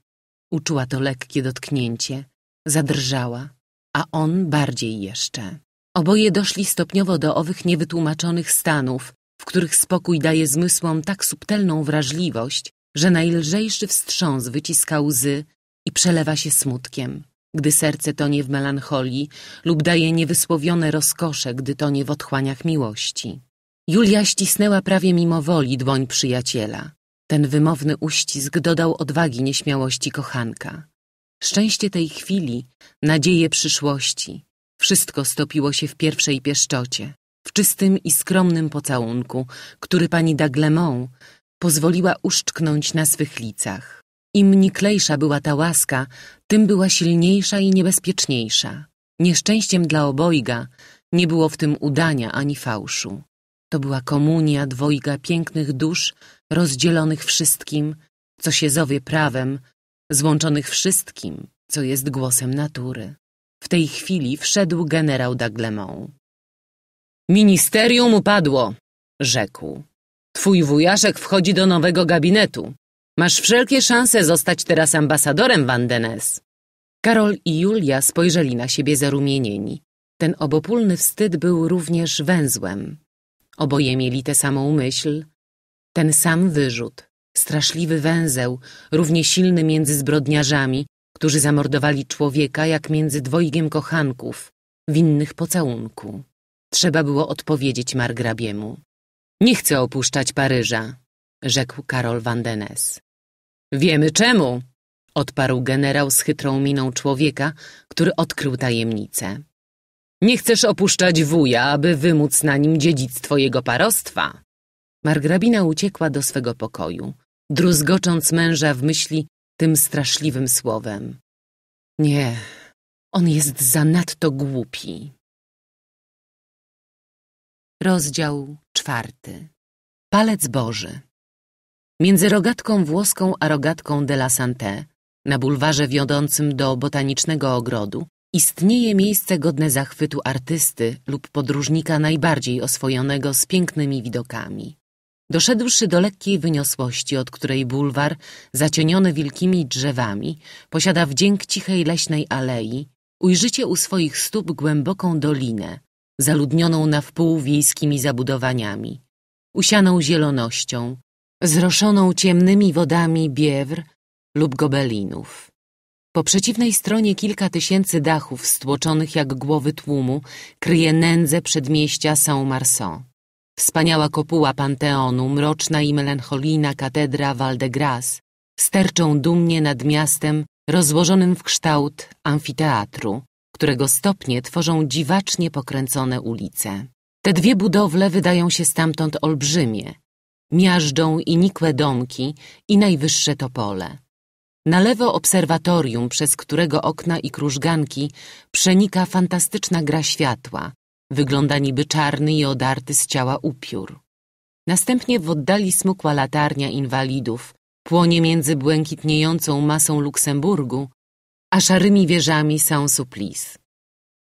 Uczuła to lekkie dotknięcie, zadrżała, a on bardziej jeszcze. Oboje doszli stopniowo do owych niewytłumaczonych stanów, w których spokój daje zmysłom tak subtelną wrażliwość, że najlżejszy wstrząs wyciska łzy i przelewa się smutkiem, gdy serce tonie w melancholii lub daje niewysłowione rozkosze, gdy tonie w otchłaniach miłości. Julia ścisnęła prawie mimo woli dłoń przyjaciela. Ten wymowny uścisk dodał odwagi nieśmiałości kochanka. Szczęście tej chwili, nadzieje przyszłości. Wszystko stopiło się w pierwszej pieszczocie, w czystym i skromnym pocałunku, który pani Daglemont pozwoliła uszczknąć na swych licach. Im niklejsza była ta łaska, tym była silniejsza i niebezpieczniejsza. Nieszczęściem dla obojga nie było w tym udania ani fałszu. To była komunia dwojga pięknych dusz, rozdzielonych wszystkim, co się zowie prawem, złączonych wszystkim, co jest głosem natury. W tej chwili wszedł generał Daglemont. Ministerium upadło, rzekł. Twój wujaszek wchodzi do nowego gabinetu. Masz wszelkie szanse zostać teraz ambasadorem Vandenes. Karol i Julia spojrzeli na siebie zarumienieni. Ten obopólny wstyd był również węzłem, Oboje mieli tę samą myśl, ten sam wyrzut, straszliwy węzeł, równie silny między zbrodniarzami, którzy zamordowali człowieka, jak między dwojgiem kochanków, winnych pocałunku. Trzeba było odpowiedzieć margrabiemu. Nie chcę opuszczać Paryża, rzekł Karol van Denes. Wiemy czemu, odparł generał z chytrą miną człowieka, który odkrył tajemnicę. Nie chcesz opuszczać wuja, aby wymóc na nim dziedzictwo jego parostwa. Margrabina uciekła do swego pokoju, druzgocząc męża w myśli tym straszliwym słowem. Nie, on jest zanadto głupi. Rozdział czwarty. Palec Boży. Między rogatką włoską a rogatką de la Santé, na bulwarze wiodącym do botanicznego ogrodu, istnieje miejsce godne zachwytu artysty lub podróżnika najbardziej oswojonego z pięknymi widokami. Doszedłszy do lekkiej wyniosłości, od której bulwar, zacieniony wielkimi drzewami, posiada wdzięk cichej leśnej alei, ujrzycie u swoich stóp głęboką dolinę, zaludnioną na wpół wiejskimi zabudowaniami, usianą zielonością, zroszoną ciemnymi wodami biewr lub gobelinów. Po przeciwnej stronie kilka tysięcy dachów stłoczonych jak głowy tłumu kryje nędzę przedmieścia Saint-Marsan. Wspaniała kopuła Panteonu, mroczna i melancholijna katedra Val-de-Grace sterczą dumnie nad miastem rozłożonym w kształt amfiteatru, którego stopnie tworzą dziwacznie pokręcone ulice. Te dwie budowle wydają się stamtąd olbrzymie. Miażdżą i nikłe domki i najwyższe topole. Na lewo obserwatorium, przez którego okna i krużganki przenika fantastyczna gra światła. Wygląda niby czarny i odarty z ciała upiór. Następnie w oddali smukła latarnia inwalidów, płonie między błękitniejącą masą Luksemburgu, a szarymi wieżami Saint-Supplice.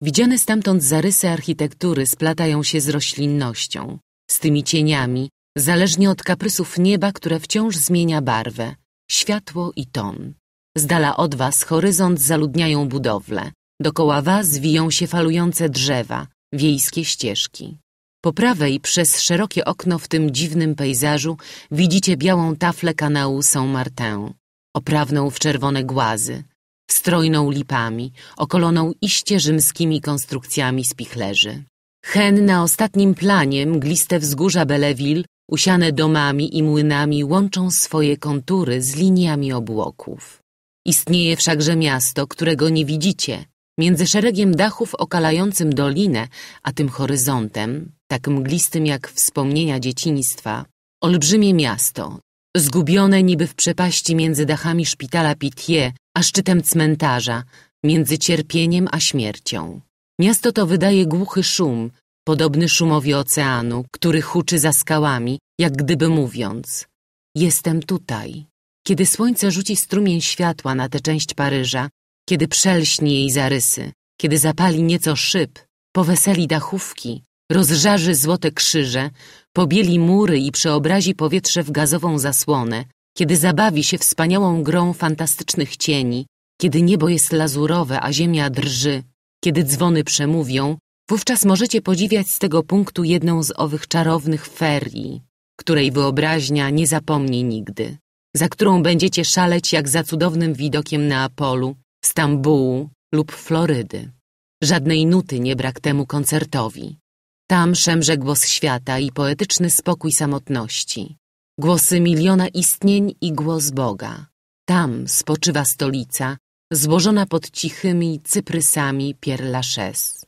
Widziane stamtąd zarysy architektury splatają się z roślinnością, z tymi cieniami, zależnie od kaprysów nieba, które wciąż zmienia barwę, światło i ton. Z dala od was horyzont zaludniają budowle. Dokoła was wiją się falujące drzewa, wiejskie ścieżki. Po prawej przez szerokie okno w tym dziwnym pejzażu widzicie białą taflę kanału Saint-Martin, oprawną w czerwone głazy, strojną lipami, okoloną iście rzymskimi konstrukcjami spichlerzy. Hen na ostatnim planie mgliste wzgórza Belleville usiane domami i młynami łączą swoje kontury z liniami obłoków. Istnieje wszakże miasto, którego nie widzicie. Między szeregiem dachów okalającym dolinę, a tym horyzontem, tak mglistym jak wspomnienia dzieciństwa, olbrzymie miasto, zgubione niby w przepaści między dachami szpitala Pitié a szczytem cmentarza, między cierpieniem a śmiercią. Miasto to wydaje głuchy szum, podobny szumowi oceanu, który huczy za skałami, jak gdyby mówiąc Jestem tutaj. Kiedy słońce rzuci strumień światła na tę część Paryża, kiedy przelśni jej zarysy, kiedy zapali nieco szyb, poweseli dachówki, rozżarzy złote krzyże, pobieli mury i przeobrazi powietrze w gazową zasłonę, kiedy zabawi się wspaniałą grą fantastycznych cieni, kiedy niebo jest lazurowe, a ziemia drży, kiedy dzwony przemówią, Wówczas możecie podziwiać z tego punktu jedną z owych czarownych ferii, której wyobraźnia nie zapomni nigdy, za którą będziecie szaleć jak za cudownym widokiem Neapolu, Stambułu lub Florydy. Żadnej nuty nie brak temu koncertowi. Tam szemrze głos świata i poetyczny spokój samotności. Głosy miliona istnień i głos Boga. Tam spoczywa stolica, złożona pod cichymi cyprysami Pierre Lachaise.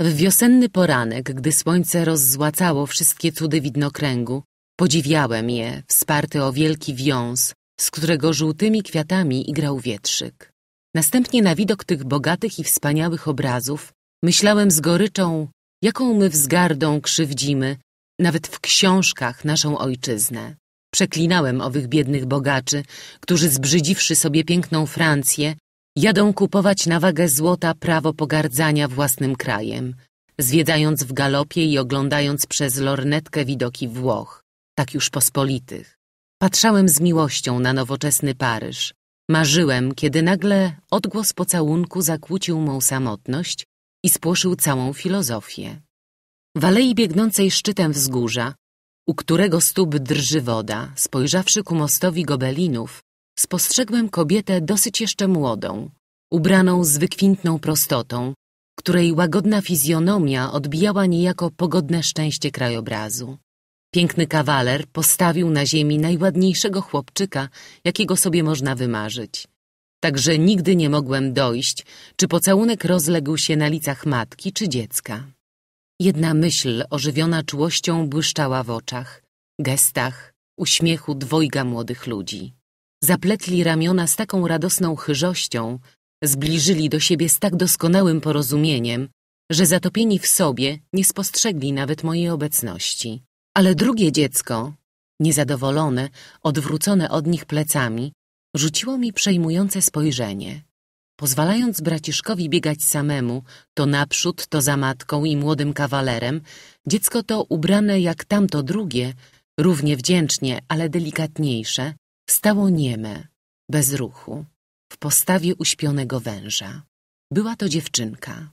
W wiosenny poranek, gdy słońce rozzłacało wszystkie cudy widnokręgu, podziwiałem je, wsparty o wielki wiąz, z którego żółtymi kwiatami igrał wietrzyk. Następnie na widok tych bogatych i wspaniałych obrazów myślałem z goryczą, jaką my wzgardą krzywdzimy, nawet w książkach, naszą ojczyznę. Przeklinałem owych biednych bogaczy, którzy zbrzydziwszy sobie piękną Francję, Jadą kupować na wagę złota prawo pogardzania własnym krajem, zwiedzając w galopie i oglądając przez lornetkę widoki Włoch, tak już pospolitych. Patrzałem z miłością na nowoczesny Paryż. Marzyłem, kiedy nagle odgłos pocałunku zakłócił mą samotność i spłoszył całą filozofię. W alei biegnącej szczytem wzgórza, u którego stóp drży woda, spojrzawszy ku mostowi gobelinów, spostrzegłem kobietę dosyć jeszcze młodą, ubraną z wykwintną prostotą, której łagodna fizjonomia odbijała niejako pogodne szczęście krajobrazu. Piękny kawaler postawił na ziemi najładniejszego chłopczyka, jakiego sobie można wymarzyć. Także nigdy nie mogłem dojść, czy pocałunek rozległ się na licach matki czy dziecka. Jedna myśl ożywiona czułością błyszczała w oczach, gestach, uśmiechu dwojga młodych ludzi zapletli ramiona z taką radosną chyżością, zbliżyli do siebie z tak doskonałym porozumieniem, że zatopieni w sobie nie spostrzegli nawet mojej obecności. Ale drugie dziecko, niezadowolone, odwrócone od nich plecami, rzuciło mi przejmujące spojrzenie. Pozwalając braciszkowi biegać samemu, to naprzód, to za matką i młodym kawalerem, dziecko to ubrane jak tamto drugie, równie wdzięcznie, ale delikatniejsze, Stało nieme, bez ruchu, w postawie uśpionego węża. Była to dziewczynka.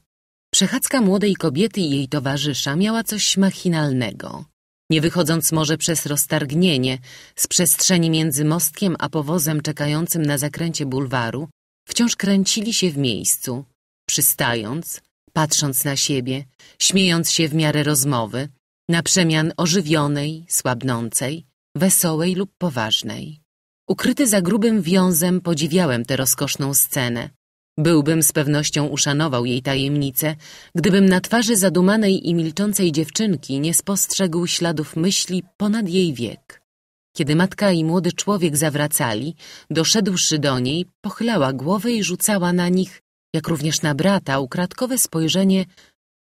Przechadzka młodej kobiety i jej towarzysza miała coś machinalnego. Nie wychodząc może przez roztargnienie, z przestrzeni między mostkiem a powozem czekającym na zakręcie bulwaru, wciąż kręcili się w miejscu, przystając, patrząc na siebie, śmiejąc się w miarę rozmowy, na przemian ożywionej, słabnącej, wesołej lub poważnej. Ukryty za grubym wiązem podziwiałem tę rozkoszną scenę. Byłbym z pewnością uszanował jej tajemnicę, gdybym na twarzy zadumanej i milczącej dziewczynki nie spostrzegł śladów myśli ponad jej wiek. Kiedy matka i młody człowiek zawracali, doszedłszy do niej, pochylała głowę i rzucała na nich, jak również na brata, ukradkowe spojrzenie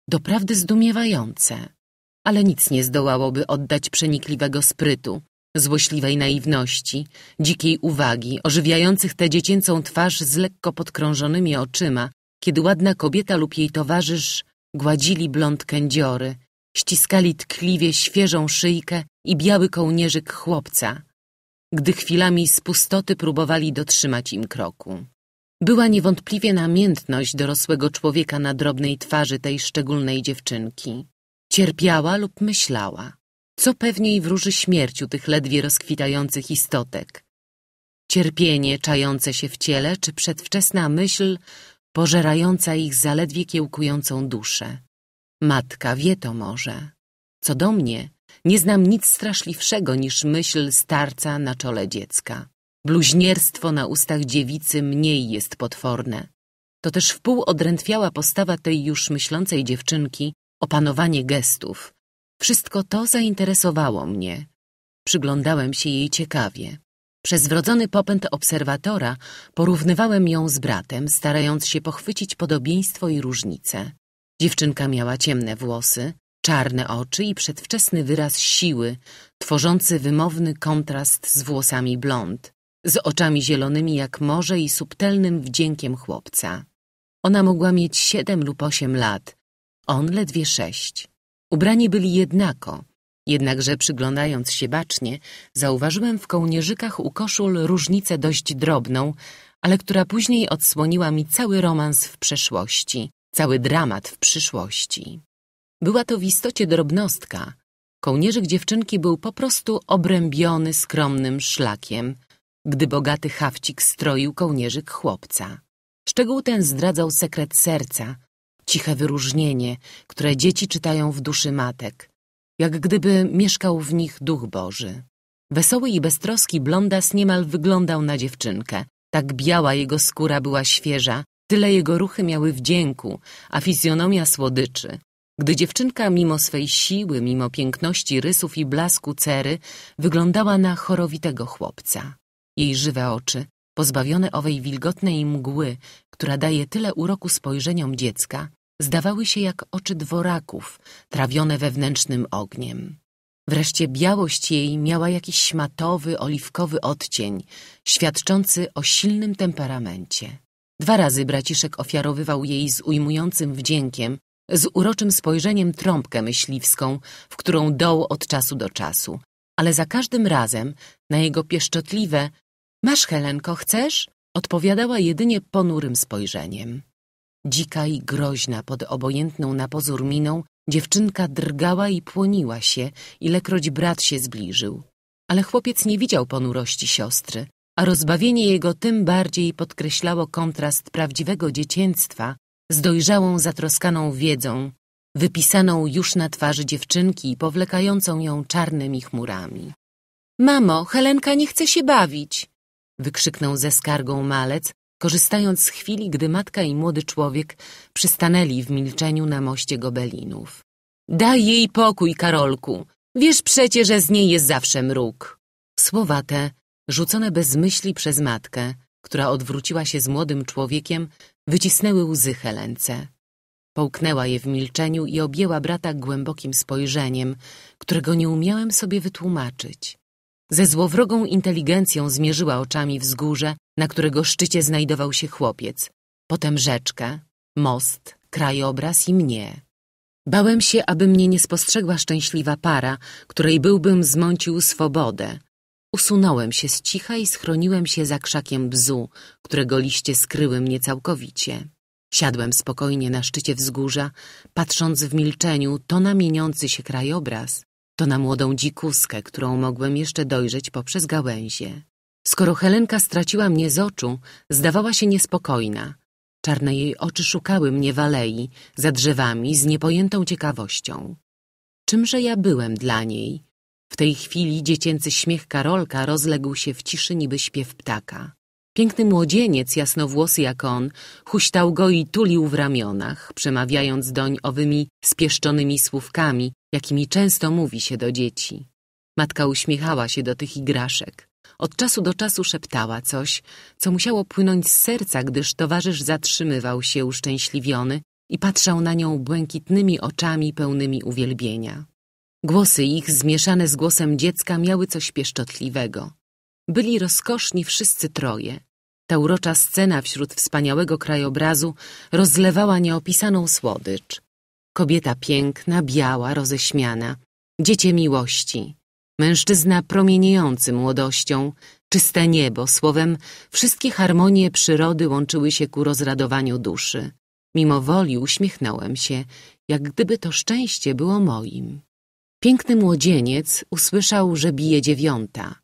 doprawdy zdumiewające. Ale nic nie zdołałoby oddać przenikliwego sprytu, złośliwej naiwności, dzikiej uwagi, ożywiających tę dziecięcą twarz z lekko podkrążonymi oczyma, kiedy ładna kobieta lub jej towarzysz gładzili blond kędziory, ściskali tkliwie świeżą szyjkę i biały kołnierzyk chłopca, gdy chwilami z pustoty próbowali dotrzymać im kroku. Była niewątpliwie namiętność dorosłego człowieka na drobnej twarzy tej szczególnej dziewczynki. Cierpiała lub myślała co pewniej wróży śmierciu tych ledwie rozkwitających istotek. Cierpienie czające się w ciele, czy przedwczesna myśl pożerająca ich zaledwie kiełkującą duszę. Matka wie to może. Co do mnie, nie znam nic straszliwszego niż myśl starca na czole dziecka. Bluźnierstwo na ustach dziewicy mniej jest potworne. To też wpół odrętwiała postawa tej już myślącej dziewczynki, opanowanie gestów, wszystko to zainteresowało mnie. Przyglądałem się jej ciekawie. Przez wrodzony popęd obserwatora porównywałem ją z bratem, starając się pochwycić podobieństwo i różnice. Dziewczynka miała ciemne włosy, czarne oczy i przedwczesny wyraz siły, tworzący wymowny kontrast z włosami blond, z oczami zielonymi jak morze i subtelnym wdziękiem chłopca. Ona mogła mieć siedem lub osiem lat, on ledwie sześć. Ubrani byli jednako, jednakże przyglądając się bacznie, zauważyłem w kołnierzykach u koszul różnicę dość drobną, ale która później odsłoniła mi cały romans w przeszłości, cały dramat w przyszłości. Była to w istocie drobnostka. Kołnierzyk dziewczynki był po prostu obrębiony skromnym szlakiem, gdy bogaty hawcik stroił kołnierzyk chłopca. Szczegół ten zdradzał sekret serca, ciche wyróżnienie, które dzieci czytają w duszy matek, jak gdyby mieszkał w nich duch Boży. Wesoły i beztroski blondas niemal wyglądał na dziewczynkę. Tak biała jego skóra była świeża, tyle jego ruchy miały wdzięku, a fizjonomia słodyczy. Gdy dziewczynka mimo swej siły, mimo piękności rysów i blasku cery wyglądała na chorowitego chłopca. Jej żywe oczy, pozbawione owej wilgotnej mgły, która daje tyle uroku spojrzeniom dziecka, zdawały się jak oczy dworaków, trawione wewnętrznym ogniem. Wreszcie białość jej miała jakiś śmatowy, oliwkowy odcień, świadczący o silnym temperamencie. Dwa razy braciszek ofiarowywał jej z ujmującym wdziękiem, z uroczym spojrzeniem trąbkę myśliwską, w którą doł od czasu do czasu, ale za każdym razem na jego pieszczotliwe – masz Helenko, chcesz? odpowiadała jedynie ponurym spojrzeniem. Dzika i groźna pod obojętną na pozór miną, dziewczynka drgała i płoniła się, ilekroć brat się zbliżył. Ale chłopiec nie widział ponurości siostry, a rozbawienie jego tym bardziej podkreślało kontrast prawdziwego dziecięctwa z dojrzałą, zatroskaną wiedzą, wypisaną już na twarzy dziewczynki i powlekającą ją czarnymi chmurami. Mamo, Helenka nie chce się bawić! wykrzyknął ze skargą malec, korzystając z chwili, gdy matka i młody człowiek przystanęli w milczeniu na moście gobelinów. Daj jej pokój, Karolku. Wiesz przecie, że z niej jest zawsze mruk. Słowa te, rzucone bez myśli przez matkę, która odwróciła się z młodym człowiekiem, wycisnęły łzy Helence. Połknęła je w milczeniu i objęła brata głębokim spojrzeniem, którego nie umiałem sobie wytłumaczyć ze złowrogą inteligencją zmierzyła oczami wzgórze, na którego szczycie znajdował się chłopiec, potem rzeczkę, most, krajobraz i mnie. Bałem się, aby mnie nie spostrzegła szczęśliwa para, której byłbym zmącił swobodę. Usunąłem się z cicha i schroniłem się za krzakiem bzu, którego liście skryły mnie całkowicie. Siadłem spokojnie na szczycie wzgórza, patrząc w milczeniu to na mieniący się krajobraz, to na młodą dzikuskę, którą mogłem jeszcze dojrzeć poprzez gałęzie. Skoro Helenka straciła mnie z oczu, zdawała się niespokojna. Czarne jej oczy szukały mnie w alei, za drzewami, z niepojętą ciekawością. Czymże ja byłem dla niej? W tej chwili dziecięcy śmiech Karolka rozległ się w ciszy niby śpiew ptaka. Piękny młodzieniec, jasnowłosy jak on, huśtał go i tulił w ramionach, przemawiając doń owymi spieszczonymi słówkami, jakimi często mówi się do dzieci. Matka uśmiechała się do tych igraszek. Od czasu do czasu szeptała coś, co musiało płynąć z serca, gdyż towarzysz zatrzymywał się uszczęśliwiony i patrzał na nią błękitnymi oczami pełnymi uwielbienia. Głosy ich zmieszane z głosem dziecka miały coś pieszczotliwego. Byli rozkoszni wszyscy troje. Ta urocza scena wśród wspaniałego krajobrazu rozlewała nieopisaną słodycz. Kobieta piękna, biała, roześmiana, dziecię miłości, mężczyzna promieniejący młodością, czyste niebo, słowem wszystkie harmonie przyrody łączyły się ku rozradowaniu duszy. Mimo woli uśmiechnąłem się, jak gdyby to szczęście było moim. Piękny młodzieniec usłyszał, że bije dziewiąta.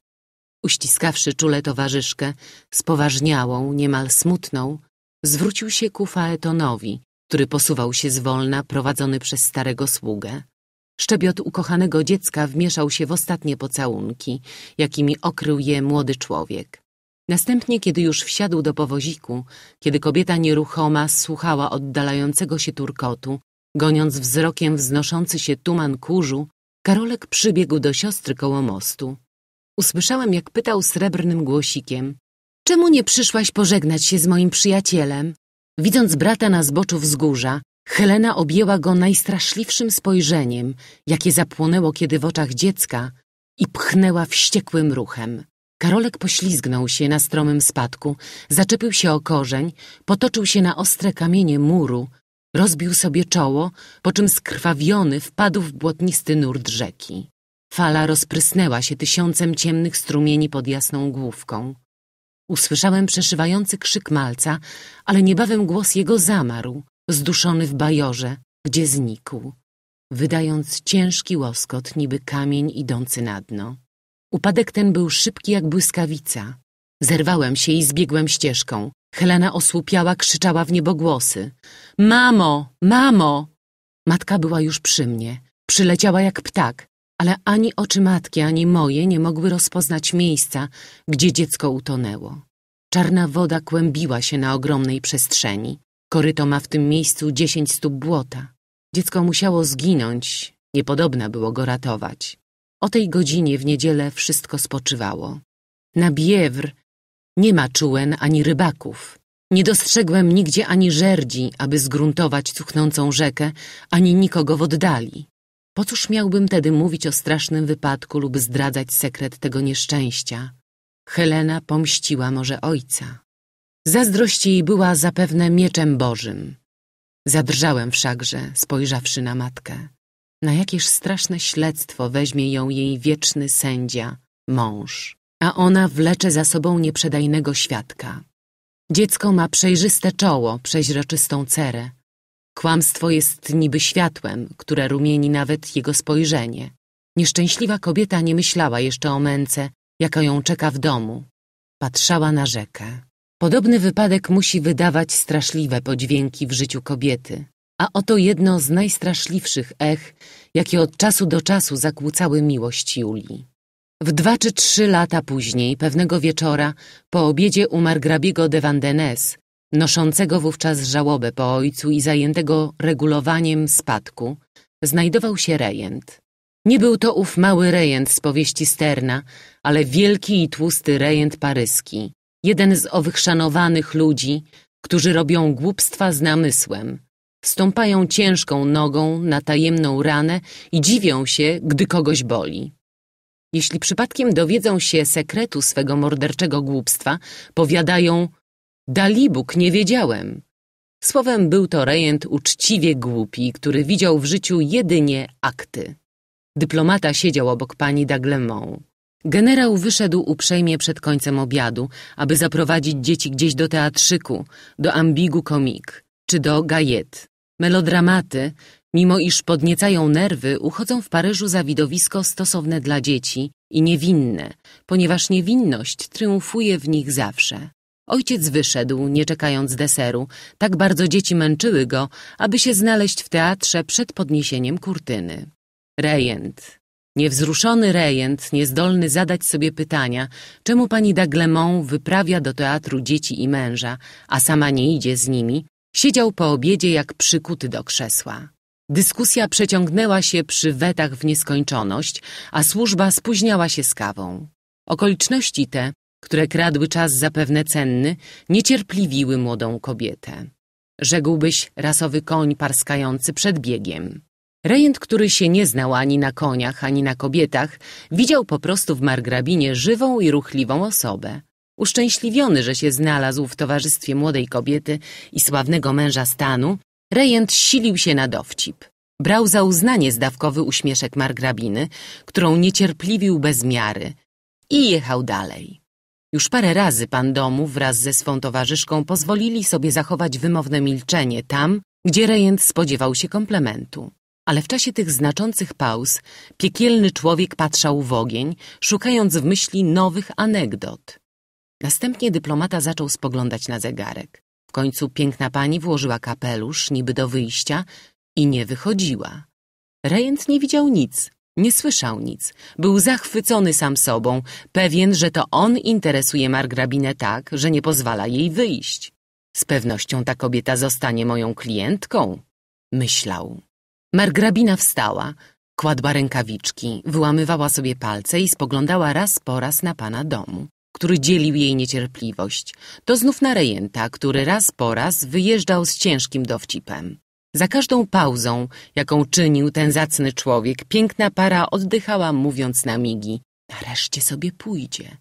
Uściskawszy czule towarzyszkę, spoważniałą, niemal smutną, zwrócił się ku Faetonowi, który posuwał się zwolna, prowadzony przez starego sługę. Szczebiot ukochanego dziecka wmieszał się w ostatnie pocałunki, jakimi okrył je młody człowiek. Następnie, kiedy już wsiadł do powoziku, kiedy kobieta nieruchoma słuchała oddalającego się turkotu, goniąc wzrokiem wznoszący się tuman kurzu, Karolek przybiegł do siostry koło mostu. Usłyszałem, jak pytał srebrnym głosikiem. Czemu nie przyszłaś pożegnać się z moim przyjacielem? Widząc brata na zboczu wzgórza, Helena objęła go najstraszliwszym spojrzeniem, jakie zapłonęło kiedy w oczach dziecka i pchnęła wściekłym ruchem. Karolek poślizgnął się na stromym spadku, zaczepił się o korzeń, potoczył się na ostre kamienie muru, rozbił sobie czoło, po czym skrwawiony wpadł w błotnisty nurt rzeki. Fala rozprysnęła się tysiącem ciemnych strumieni pod jasną główką. Usłyszałem przeszywający krzyk malca, ale niebawem głos jego zamarł, zduszony w bajorze, gdzie znikł, wydając ciężki łoskot, niby kamień idący na dno. Upadek ten był szybki jak błyskawica. Zerwałem się i zbiegłem ścieżką. Helena osłupiała, krzyczała w niebogłosy. Mamo! Mamo! Matka była już przy mnie. Przyleciała jak ptak ale ani oczy matki, ani moje nie mogły rozpoznać miejsca, gdzie dziecko utonęło. Czarna woda kłębiła się na ogromnej przestrzeni. Koryto ma w tym miejscu dziesięć stóp błota. Dziecko musiało zginąć, niepodobna było go ratować. O tej godzinie w niedzielę wszystko spoczywało. Na Biewr nie ma czułen ani rybaków. Nie dostrzegłem nigdzie ani żerdzi, aby zgruntować cuchnącą rzekę, ani nikogo w oddali. Po cóż miałbym tedy mówić o strasznym wypadku lub zdradzać sekret tego nieszczęścia? Helena pomściła może ojca. Zazdrość jej była zapewne mieczem bożym. Zadrżałem wszakże, spojrzawszy na matkę. Na jakież straszne śledztwo weźmie ją jej wieczny sędzia, mąż, a ona wlecze za sobą nieprzedajnego świadka. Dziecko ma przejrzyste czoło, przeźroczystą cerę, Kłamstwo jest niby światłem, które rumieni nawet jego spojrzenie. Nieszczęśliwa kobieta nie myślała jeszcze o męce, jaka ją czeka w domu. Patrzała na rzekę. Podobny wypadek musi wydawać straszliwe podźwięki w życiu kobiety. A oto jedno z najstraszliwszych ech, jakie od czasu do czasu zakłócały miłość Julii. W dwa czy trzy lata później, pewnego wieczora, po obiedzie u Margrabiego de Vandenesse, noszącego wówczas żałobę po ojcu i zajętego regulowaniem spadku, znajdował się rejent. Nie był to ów mały rejent z powieści Sterna, ale wielki i tłusty rejent paryski, jeden z owych szanowanych ludzi, którzy robią głupstwa z namysłem, stąpają ciężką nogą na tajemną ranę i dziwią się, gdy kogoś boli. Jeśli przypadkiem dowiedzą się sekretu swego morderczego głupstwa, powiadają Dalibóg, nie wiedziałem. Słowem był to rejent uczciwie głupi, który widział w życiu jedynie akty. Dyplomata siedział obok pani Daglemont. Generał wyszedł uprzejmie przed końcem obiadu, aby zaprowadzić dzieci gdzieś do teatrzyku, do ambigu komik czy do gajet. Melodramaty, mimo iż podniecają nerwy, uchodzą w Paryżu za widowisko stosowne dla dzieci i niewinne, ponieważ niewinność triumfuje w nich zawsze. Ojciec wyszedł, nie czekając deseru. Tak bardzo dzieci męczyły go, aby się znaleźć w teatrze przed podniesieniem kurtyny. Rejent. Niewzruszony rejent, niezdolny zadać sobie pytania, czemu pani Daglemont wyprawia do teatru dzieci i męża, a sama nie idzie z nimi, siedział po obiedzie jak przykuty do krzesła. Dyskusja przeciągnęła się przy wetach w nieskończoność, a służba spóźniała się z kawą. Okoliczności te które kradły czas zapewne cenny, niecierpliwiły młodą kobietę. Rzekłbyś rasowy koń parskający przed biegiem. Rejent, który się nie znał ani na koniach, ani na kobietach, widział po prostu w margrabinie żywą i ruchliwą osobę. Uszczęśliwiony, że się znalazł w towarzystwie młodej kobiety i sławnego męża stanu, rejent silił się na dowcip. Brał za uznanie zdawkowy uśmieszek margrabiny, którą niecierpliwił bez miary i jechał dalej. Już parę razy pan domu wraz ze swą towarzyszką pozwolili sobie zachować wymowne milczenie tam, gdzie rejent spodziewał się komplementu. Ale w czasie tych znaczących pauz piekielny człowiek patrzał w ogień, szukając w myśli nowych anegdot. Następnie dyplomata zaczął spoglądać na zegarek. W końcu piękna pani włożyła kapelusz, niby do wyjścia, i nie wychodziła. Rejent nie widział nic, nie słyszał nic. Był zachwycony sam sobą, pewien, że to on interesuje margrabinę tak, że nie pozwala jej wyjść. Z pewnością ta kobieta zostanie moją klientką, myślał. Margrabina wstała, kładła rękawiczki, wyłamywała sobie palce i spoglądała raz po raz na pana domu, który dzielił jej niecierpliwość. To znów na rejenta, który raz po raz wyjeżdżał z ciężkim dowcipem. Za każdą pauzą, jaką czynił ten zacny człowiek, piękna para oddychała, mówiąc na migi. Nareszcie sobie pójdzie.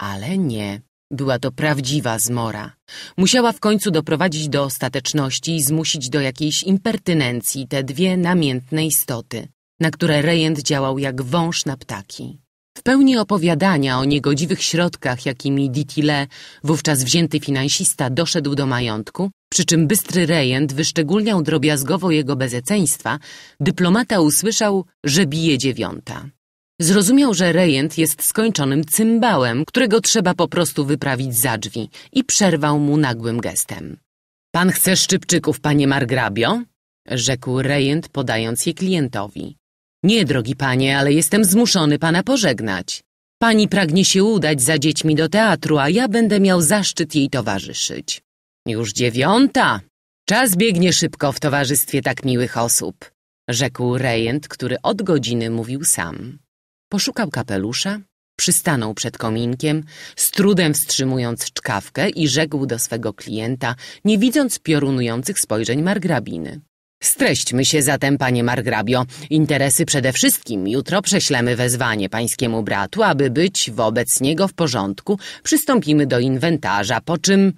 Ale nie. Była to prawdziwa zmora. Musiała w końcu doprowadzić do ostateczności i zmusić do jakiejś impertynencji te dwie namiętne istoty, na które rejent działał jak wąż na ptaki. W pełni opowiadania o niegodziwych środkach, jakimi Ditile, wówczas wzięty finansista, doszedł do majątku, przy czym bystry rejent wyszczególniał drobiazgowo jego bezeceństwa, dyplomata usłyszał, że bije dziewiąta. Zrozumiał, że rejent jest skończonym cymbałem, którego trzeba po prostu wyprawić za drzwi i przerwał mu nagłym gestem. — Pan chce szczypczyków, panie margrabio? — rzekł rejent, podając je klientowi. Nie, drogi panie, ale jestem zmuszony pana pożegnać. Pani pragnie się udać za dziećmi do teatru, a ja będę miał zaszczyt jej towarzyszyć. Już dziewiąta. Czas biegnie szybko w towarzystwie tak miłych osób, rzekł rejent, który od godziny mówił sam. Poszukał kapelusza, przystanął przed kominkiem, z trudem wstrzymując czkawkę i rzekł do swego klienta, nie widząc piorunujących spojrzeń margrabiny. Streśćmy się zatem, panie margrabio. Interesy przede wszystkim. Jutro prześlemy wezwanie pańskiemu bratu, aby być wobec niego w porządku. Przystąpimy do inwentarza, po czym...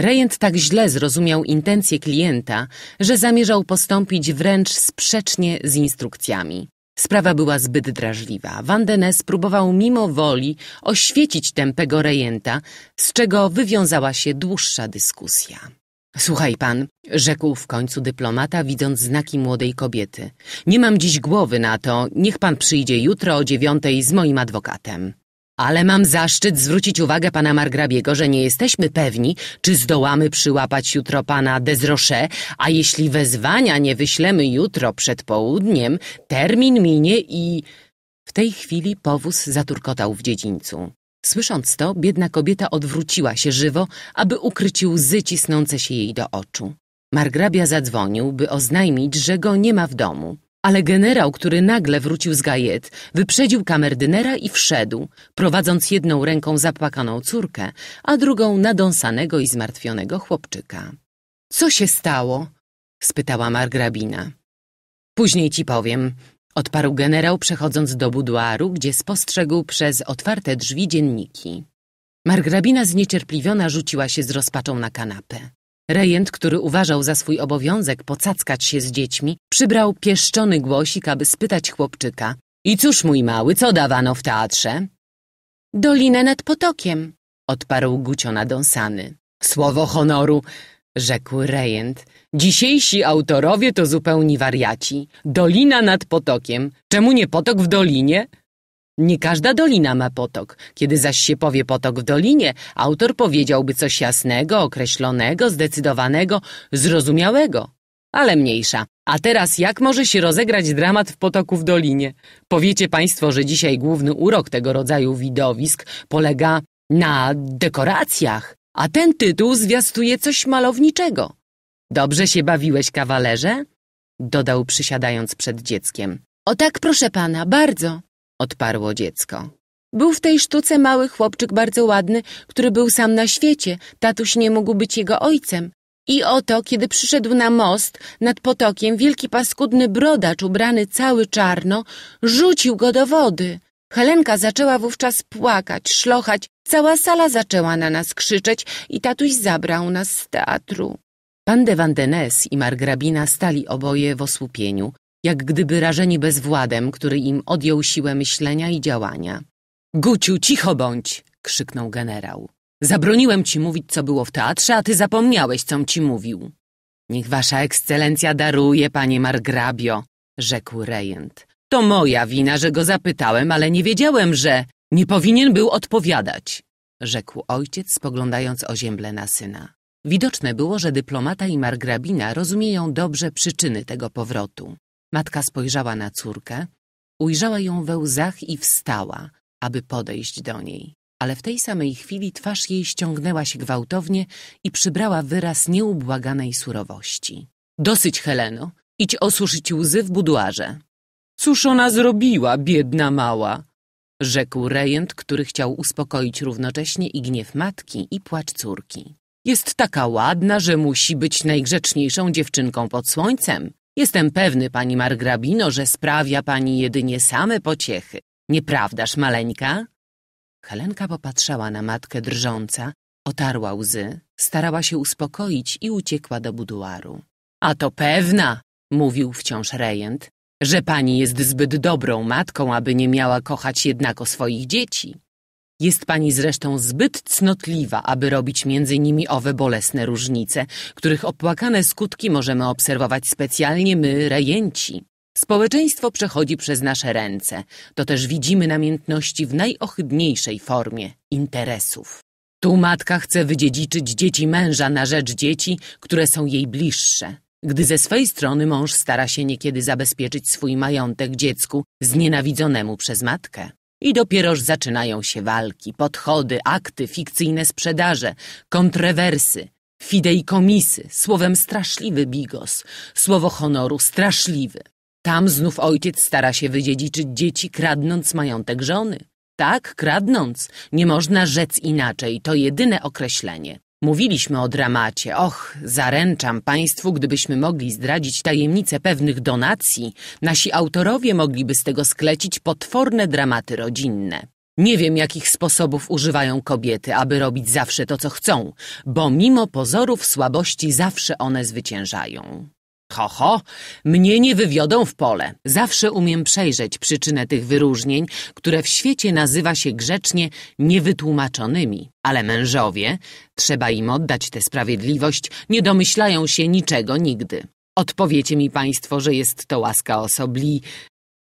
Rejent tak źle zrozumiał intencje klienta, że zamierzał postąpić wręcz sprzecznie z instrukcjami. Sprawa była zbyt drażliwa. Vandenes próbował mimo woli oświecić tępego rejenta, z czego wywiązała się dłuższa dyskusja. Słuchaj pan, rzekł w końcu dyplomata, widząc znaki młodej kobiety. Nie mam dziś głowy na to, niech pan przyjdzie jutro o dziewiątej z moim adwokatem. Ale mam zaszczyt zwrócić uwagę pana Margrabiego, że nie jesteśmy pewni, czy zdołamy przyłapać jutro pana Desrochet, a jeśli wezwania nie wyślemy jutro przed południem, termin minie i... W tej chwili powóz zaturkotał w dziedzińcu. Słysząc to, biedna kobieta odwróciła się żywo, aby ukryć łzy cisnące się jej do oczu. Margrabia zadzwonił, by oznajmić, że go nie ma w domu. Ale generał, który nagle wrócił z gajet, wyprzedził kamerdynera i wszedł, prowadząc jedną ręką zapłakaną córkę, a drugą nadąsanego i zmartwionego chłopczyka. — Co się stało? — spytała margrabina. — Później ci powiem. Odparł generał, przechodząc do buduaru, gdzie spostrzegł przez otwarte drzwi dzienniki. Margrabina zniecierpliwiona rzuciła się z rozpaczą na kanapę. Rejent, który uważał za swój obowiązek pocackać się z dziećmi, przybrał pieszczony głosik, aby spytać chłopczyka. I cóż, mój mały, co dawano w teatrze? Dolinę nad potokiem, odparł Gucio nadąsany. Słowo honoru, rzekł rejent. Dzisiejsi autorowie to zupełni wariaci. Dolina nad potokiem. Czemu nie potok w dolinie? Nie każda dolina ma potok. Kiedy zaś się powie potok w dolinie, autor powiedziałby coś jasnego, określonego, zdecydowanego, zrozumiałego. Ale mniejsza. A teraz jak może się rozegrać dramat w potoku w dolinie? Powiecie państwo, że dzisiaj główny urok tego rodzaju widowisk polega na dekoracjach, a ten tytuł zwiastuje coś malowniczego. Dobrze się bawiłeś, kawalerze? Dodał przysiadając przed dzieckiem. O tak, proszę pana, bardzo, odparło dziecko. Był w tej sztuce mały chłopczyk bardzo ładny, który był sam na świecie. Tatuś nie mógł być jego ojcem. I oto, kiedy przyszedł na most nad potokiem, wielki paskudny brodacz, ubrany cały czarno, rzucił go do wody. Helenka zaczęła wówczas płakać, szlochać, cała sala zaczęła na nas krzyczeć i tatuś zabrał nas z teatru. Pan de Vandenesse i margrabina stali oboje w osłupieniu, jak gdyby rażeni bezwładem, który im odjął siłę myślenia i działania. Guciu, cicho bądź! krzyknął generał. Zabroniłem ci mówić, co było w teatrze, a ty zapomniałeś, com ci mówił. Niech wasza ekscelencja daruje, panie margrabio, rzekł rejent. To moja wina, że go zapytałem, ale nie wiedziałem, że nie powinien był odpowiadać, rzekł ojciec, spoglądając ozięble na syna. Widoczne było, że dyplomata i margrabina rozumieją dobrze przyczyny tego powrotu. Matka spojrzała na córkę, ujrzała ją we łzach i wstała, aby podejść do niej. Ale w tej samej chwili twarz jej ściągnęła się gwałtownie i przybrała wyraz nieubłaganej surowości. Dosyć, Heleno, idź osuszyć łzy w buduarze. Cóż ona zrobiła, biedna mała? Rzekł rejent, który chciał uspokoić równocześnie i gniew matki i płacz córki. Jest taka ładna, że musi być najgrzeczniejszą dziewczynką pod słońcem. Jestem pewny, pani Margrabino, że sprawia pani jedynie same pociechy. Nieprawdaż, maleńka? Helenka popatrzała na matkę drżąca, otarła łzy, starała się uspokoić i uciekła do buduaru. A to pewna, mówił wciąż rejent, że pani jest zbyt dobrą matką, aby nie miała kochać jednako swoich dzieci. Jest pani zresztą zbyt cnotliwa, aby robić między nimi owe bolesne różnice, których opłakane skutki możemy obserwować specjalnie my, rejenci. Społeczeństwo przechodzi przez nasze ręce. To też widzimy namiętności w najohydniejszej formie interesów. Tu matka chce wydziedziczyć dzieci męża na rzecz dzieci, które są jej bliższe. Gdy ze swej strony mąż stara się niekiedy zabezpieczyć swój majątek dziecku znienawidzonemu przez matkę. I dopieroż zaczynają się walki, podchody, akty, fikcyjne sprzedaże, kontrewersy, fideikomisy, słowem straszliwy bigos, słowo honoru straszliwy. Tam znów ojciec stara się wydziedziczyć dzieci, kradnąc majątek żony. Tak, kradnąc. Nie można rzec inaczej, to jedyne określenie. Mówiliśmy o dramacie. Och, zaręczam Państwu, gdybyśmy mogli zdradzić tajemnicę pewnych donacji, nasi autorowie mogliby z tego sklecić potworne dramaty rodzinne. Nie wiem, jakich sposobów używają kobiety, aby robić zawsze to, co chcą, bo mimo pozorów słabości zawsze one zwyciężają. Ho, ho, mnie nie wywiodą w pole. Zawsze umiem przejrzeć przyczynę tych wyróżnień, które w świecie nazywa się grzecznie niewytłumaczonymi. Ale mężowie, trzeba im oddać tę sprawiedliwość, nie domyślają się niczego nigdy. Odpowiecie mi państwo, że jest to łaska osobli,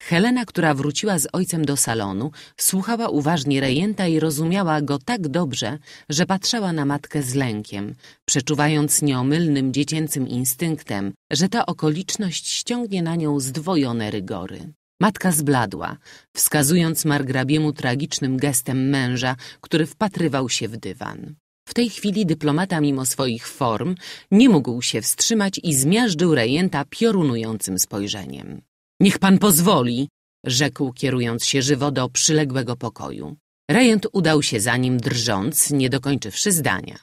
Helena, która wróciła z ojcem do salonu, słuchała uważnie rejenta i rozumiała go tak dobrze, że patrzała na matkę z lękiem, przeczuwając nieomylnym dziecięcym instynktem, że ta okoliczność ściągnie na nią zdwojone rygory. Matka zbladła, wskazując margrabiemu tragicznym gestem męża, który wpatrywał się w dywan. W tej chwili dyplomata mimo swoich form nie mógł się wstrzymać i zmiażdżył rejenta piorunującym spojrzeniem. Niech pan pozwoli, rzekł kierując się żywo do przyległego pokoju. Rejent udał się za nim drżąc, nie dokończywszy zdania.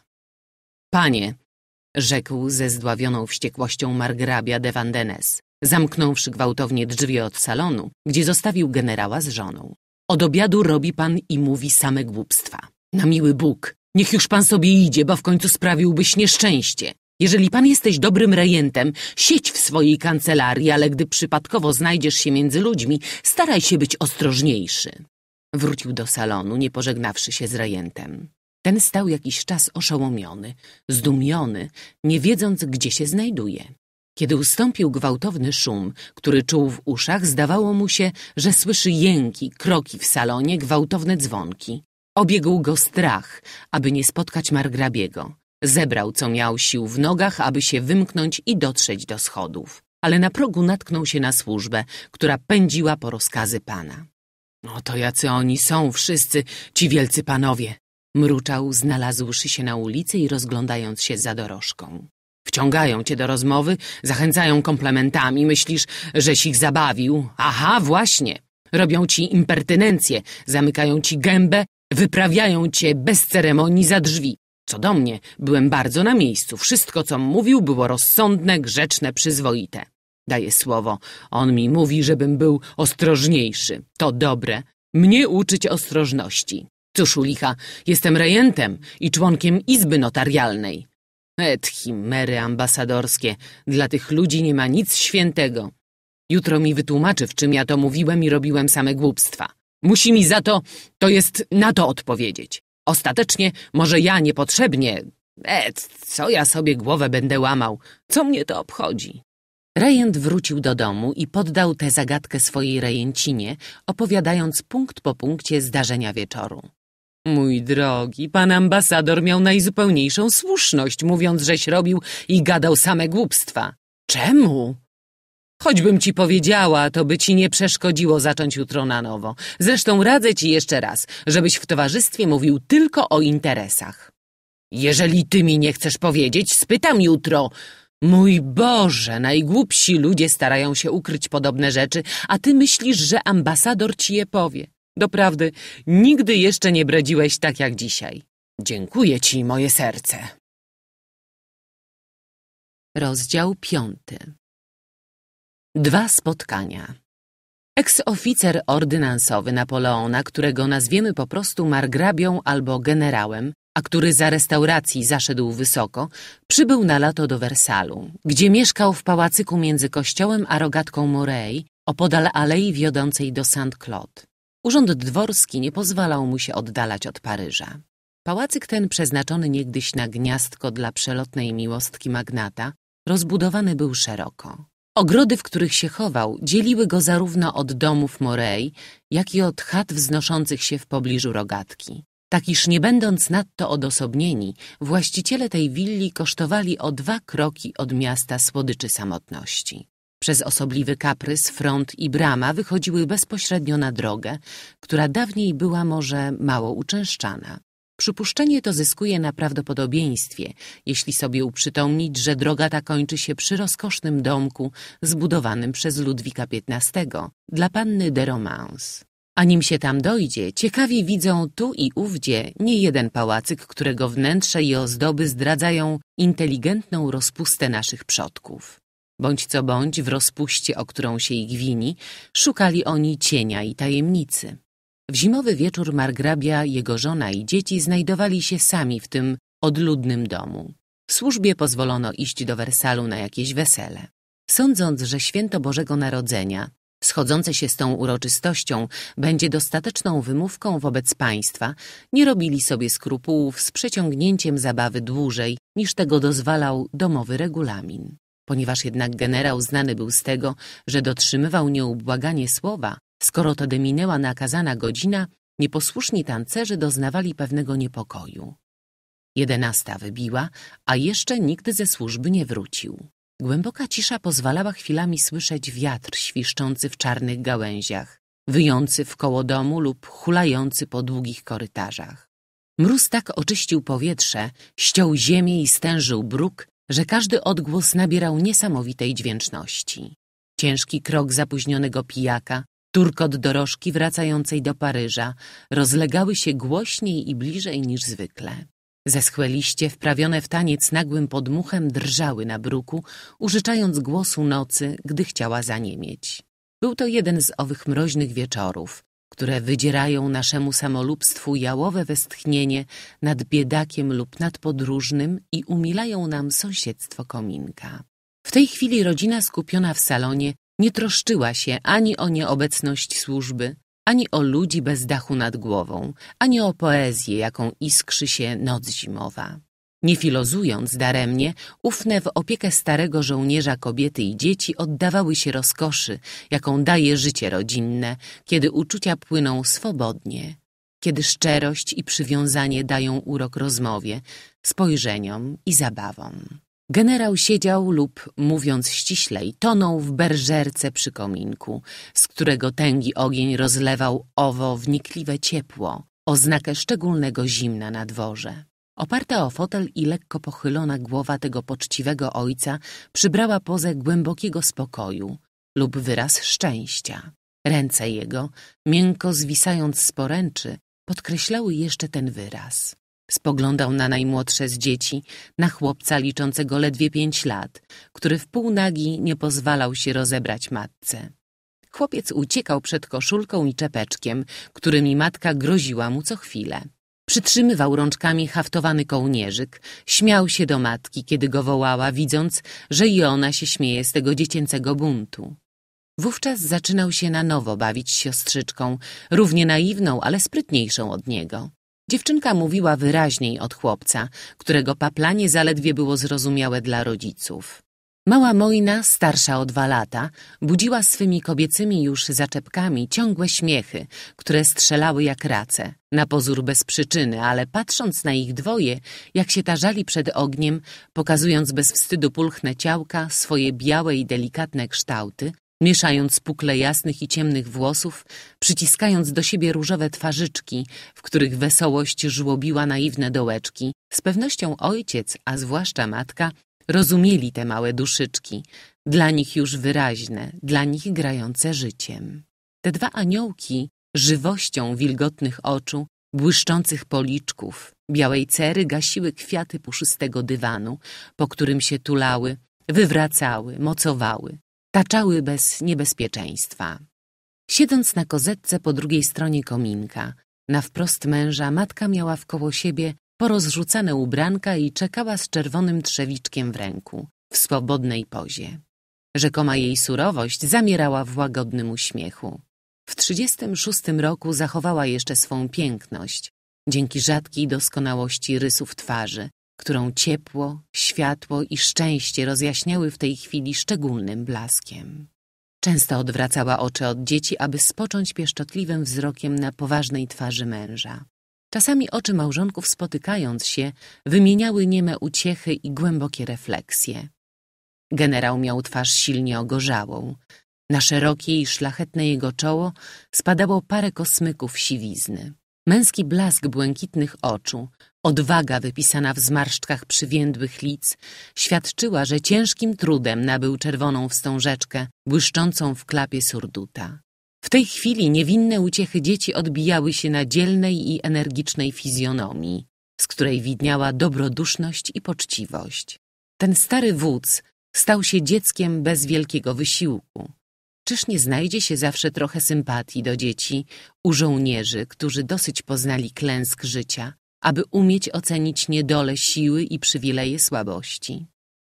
Panie, rzekł ze zdławioną wściekłością margrabia de Vandenes, zamknąwszy gwałtownie drzwi od salonu, gdzie zostawił generała z żoną. Od obiadu robi pan i mówi same głupstwa. Na miły Bóg, niech już pan sobie idzie, bo w końcu sprawiłbyś nieszczęście. Jeżeli pan jesteś dobrym rejentem, siedź w swojej kancelarii, ale gdy przypadkowo znajdziesz się między ludźmi, staraj się być ostrożniejszy. Wrócił do salonu, nie pożegnawszy się z rejentem. Ten stał jakiś czas oszołomiony, zdumiony, nie wiedząc, gdzie się znajduje. Kiedy ustąpił gwałtowny szum, który czuł w uszach, zdawało mu się, że słyszy jęki, kroki w salonie, gwałtowne dzwonki. Obiegł go strach, aby nie spotkać Margrabiego. Zebrał, co miał sił w nogach, aby się wymknąć i dotrzeć do schodów. Ale na progu natknął się na służbę, która pędziła po rozkazy pana. No — to jacy oni są wszyscy, ci wielcy panowie! — mruczał, znalazłszy się na ulicy i rozglądając się za dorożką. Wciągają cię do rozmowy, zachęcają komplementami, myślisz, żeś ich zabawił. Aha, właśnie. Robią ci impertynencje, zamykają ci gębę, wyprawiają cię bez ceremonii za drzwi. Co do mnie, byłem bardzo na miejscu. Wszystko, co mówił, było rozsądne, grzeczne, przyzwoite. Daję słowo. On mi mówi, żebym był ostrożniejszy. To dobre. Mnie uczyć ostrożności. Cóż u licha, jestem rejentem i członkiem Izby Notarialnej. Et chimery ambasadorskie. Dla tych ludzi nie ma nic świętego. Jutro mi wytłumaczy, w czym ja to mówiłem i robiłem same głupstwa. Musi mi za to, to jest na to odpowiedzieć. Ostatecznie może ja niepotrzebnie... E, co ja sobie głowę będę łamał? Co mnie to obchodzi? Rejent wrócił do domu i poddał tę zagadkę swojej rejencinie, opowiadając punkt po punkcie zdarzenia wieczoru. Mój drogi, pan ambasador miał najzupełniejszą słuszność, mówiąc, żeś robił i gadał same głupstwa. Czemu? Choćbym ci powiedziała, to by ci nie przeszkodziło zacząć jutro na nowo. Zresztą radzę ci jeszcze raz, żebyś w towarzystwie mówił tylko o interesach. Jeżeli ty mi nie chcesz powiedzieć, spytam jutro. Mój Boże, najgłupsi ludzie starają się ukryć podobne rzeczy, a ty myślisz, że ambasador ci je powie. Doprawdy, nigdy jeszcze nie bredziłeś tak jak dzisiaj. Dziękuję ci, moje serce. Rozdział piąty Dwa spotkania. Eksoficer ordynansowy Napoleona, którego nazwiemy po prostu margrabią albo generałem, a który za restauracji zaszedł wysoko, przybył na lato do Wersalu, gdzie mieszkał w pałacyku między kościołem a rogatką Morei, opodal alei wiodącej do Saint-Claude. Urząd dworski nie pozwalał mu się oddalać od Paryża. Pałacyk ten, przeznaczony niegdyś na gniazdko dla przelotnej miłostki magnata, rozbudowany był szeroko. Ogrody, w których się chował, dzieliły go zarówno od domów Morei, jak i od chat wznoszących się w pobliżu rogatki. Tak iż nie będąc nadto odosobnieni, właściciele tej willi kosztowali o dwa kroki od miasta słodyczy samotności. Przez osobliwy kaprys front i brama wychodziły bezpośrednio na drogę, która dawniej była może mało uczęszczana. Przypuszczenie to zyskuje na prawdopodobieństwie, jeśli sobie uprzytomnić, że droga ta kończy się przy rozkosznym domku zbudowanym przez Ludwika XV dla panny de Romans. A nim się tam dojdzie, Ciekawi widzą tu i ówdzie nie jeden pałacyk, którego wnętrze i ozdoby zdradzają inteligentną rozpustę naszych przodków. Bądź co bądź w rozpuście, o którą się ich wini, szukali oni cienia i tajemnicy. W zimowy wieczór margrabia, jego żona i dzieci znajdowali się sami w tym odludnym domu. W służbie pozwolono iść do Wersalu na jakieś wesele. Sądząc, że święto Bożego Narodzenia, schodzące się z tą uroczystością, będzie dostateczną wymówką wobec państwa, nie robili sobie skrupułów z przeciągnięciem zabawy dłużej, niż tego dozwalał domowy regulamin. Ponieważ jednak generał znany był z tego, że dotrzymywał nieubłaganie słowa, Skoro tedy minęła nakazana godzina, nieposłuszni tancerzy doznawali pewnego niepokoju. Jedenasta wybiła, a jeszcze nikt ze służby nie wrócił. Głęboka cisza pozwalała chwilami słyszeć wiatr świszczący w czarnych gałęziach, wyjący w koło domu lub hulający po długich korytarzach. Mróz tak oczyścił powietrze, ściął ziemię i stężył bruk, że każdy odgłos nabierał niesamowitej dźwięczności. Ciężki krok zapóźnionego pijaka, Turkot dorożki wracającej do Paryża rozlegały się głośniej i bliżej niż zwykle. Zeschłe liście, wprawione w taniec nagłym podmuchem, drżały na bruku, użyczając głosu nocy, gdy chciała zaniemieć. Był to jeden z owych mroźnych wieczorów, które wydzierają naszemu samolubstwu jałowe westchnienie nad biedakiem lub nad podróżnym i umilają nam sąsiedztwo kominka. W tej chwili rodzina skupiona w salonie nie troszczyła się ani o nieobecność służby, ani o ludzi bez dachu nad głową, ani o poezję, jaką iskrzy się noc zimowa. Nie filozując daremnie, ufne w opiekę starego żołnierza kobiety i dzieci oddawały się rozkoszy, jaką daje życie rodzinne, kiedy uczucia płyną swobodnie, kiedy szczerość i przywiązanie dają urok rozmowie, spojrzeniom i zabawom. Generał siedział lub, mówiąc ściślej, tonął w berżerce przy kominku, z którego tęgi ogień rozlewał owo wnikliwe ciepło, oznakę szczególnego zimna na dworze. Oparta o fotel i lekko pochylona głowa tego poczciwego ojca przybrała pozę głębokiego spokoju lub wyraz szczęścia. Ręce jego, miękko zwisając z poręczy, podkreślały jeszcze ten wyraz. Spoglądał na najmłodsze z dzieci, na chłopca liczącego ledwie pięć lat, który w półnagi nie pozwalał się rozebrać matce. Chłopiec uciekał przed koszulką i czepeczkiem, którymi matka groziła mu co chwilę. Przytrzymywał rączkami haftowany kołnierzyk, śmiał się do matki, kiedy go wołała, widząc, że i ona się śmieje z tego dziecięcego buntu. Wówczas zaczynał się na nowo bawić siostrzyczką, równie naiwną, ale sprytniejszą od niego. Dziewczynka mówiła wyraźniej od chłopca, którego paplanie zaledwie było zrozumiałe dla rodziców. Mała Moina, starsza o dwa lata, budziła swymi kobiecymi już zaczepkami ciągłe śmiechy, które strzelały jak race, na pozór bez przyczyny, ale patrząc na ich dwoje, jak się tarzali przed ogniem, pokazując bez wstydu pulchne ciałka, swoje białe i delikatne kształty, mieszając pukle jasnych i ciemnych włosów, przyciskając do siebie różowe twarzyczki, w których wesołość żłobiła naiwne dołeczki. Z pewnością ojciec, a zwłaszcza matka, rozumieli te małe duszyczki, dla nich już wyraźne, dla nich grające życiem. Te dwa aniołki, żywością wilgotnych oczu, błyszczących policzków, białej cery gasiły kwiaty puszystego dywanu, po którym się tulały, wywracały, mocowały taczały bez niebezpieczeństwa. Siedząc na kozetce po drugiej stronie kominka, na wprost męża matka miała wkoło siebie porozrzucane ubranka i czekała z czerwonym trzewiczkiem w ręku, w swobodnej pozie. Rzekoma jej surowość zamierała w łagodnym uśmiechu. W 36 roku zachowała jeszcze swą piękność, dzięki rzadkiej doskonałości rysów twarzy, którą ciepło, światło i szczęście rozjaśniały w tej chwili szczególnym blaskiem. Często odwracała oczy od dzieci, aby spocząć pieszczotliwym wzrokiem na poważnej twarzy męża. Czasami oczy małżonków spotykając się, wymieniały nieme uciechy i głębokie refleksje. Generał miał twarz silnie ogorzałą. Na szerokie i szlachetne jego czoło spadało parę kosmyków siwizny. Męski blask błękitnych oczu, Odwaga wypisana w zmarszczkach przywiędłych lic świadczyła, że ciężkim trudem nabył czerwoną wstążeczkę błyszczącą w klapie surduta. W tej chwili niewinne uciechy dzieci odbijały się na dzielnej i energicznej fizjonomii, z której widniała dobroduszność i poczciwość. Ten stary wódz stał się dzieckiem bez wielkiego wysiłku. Czyż nie znajdzie się zawsze trochę sympatii do dzieci u żołnierzy, którzy dosyć poznali klęsk życia aby umieć ocenić niedole siły i przywileje słabości.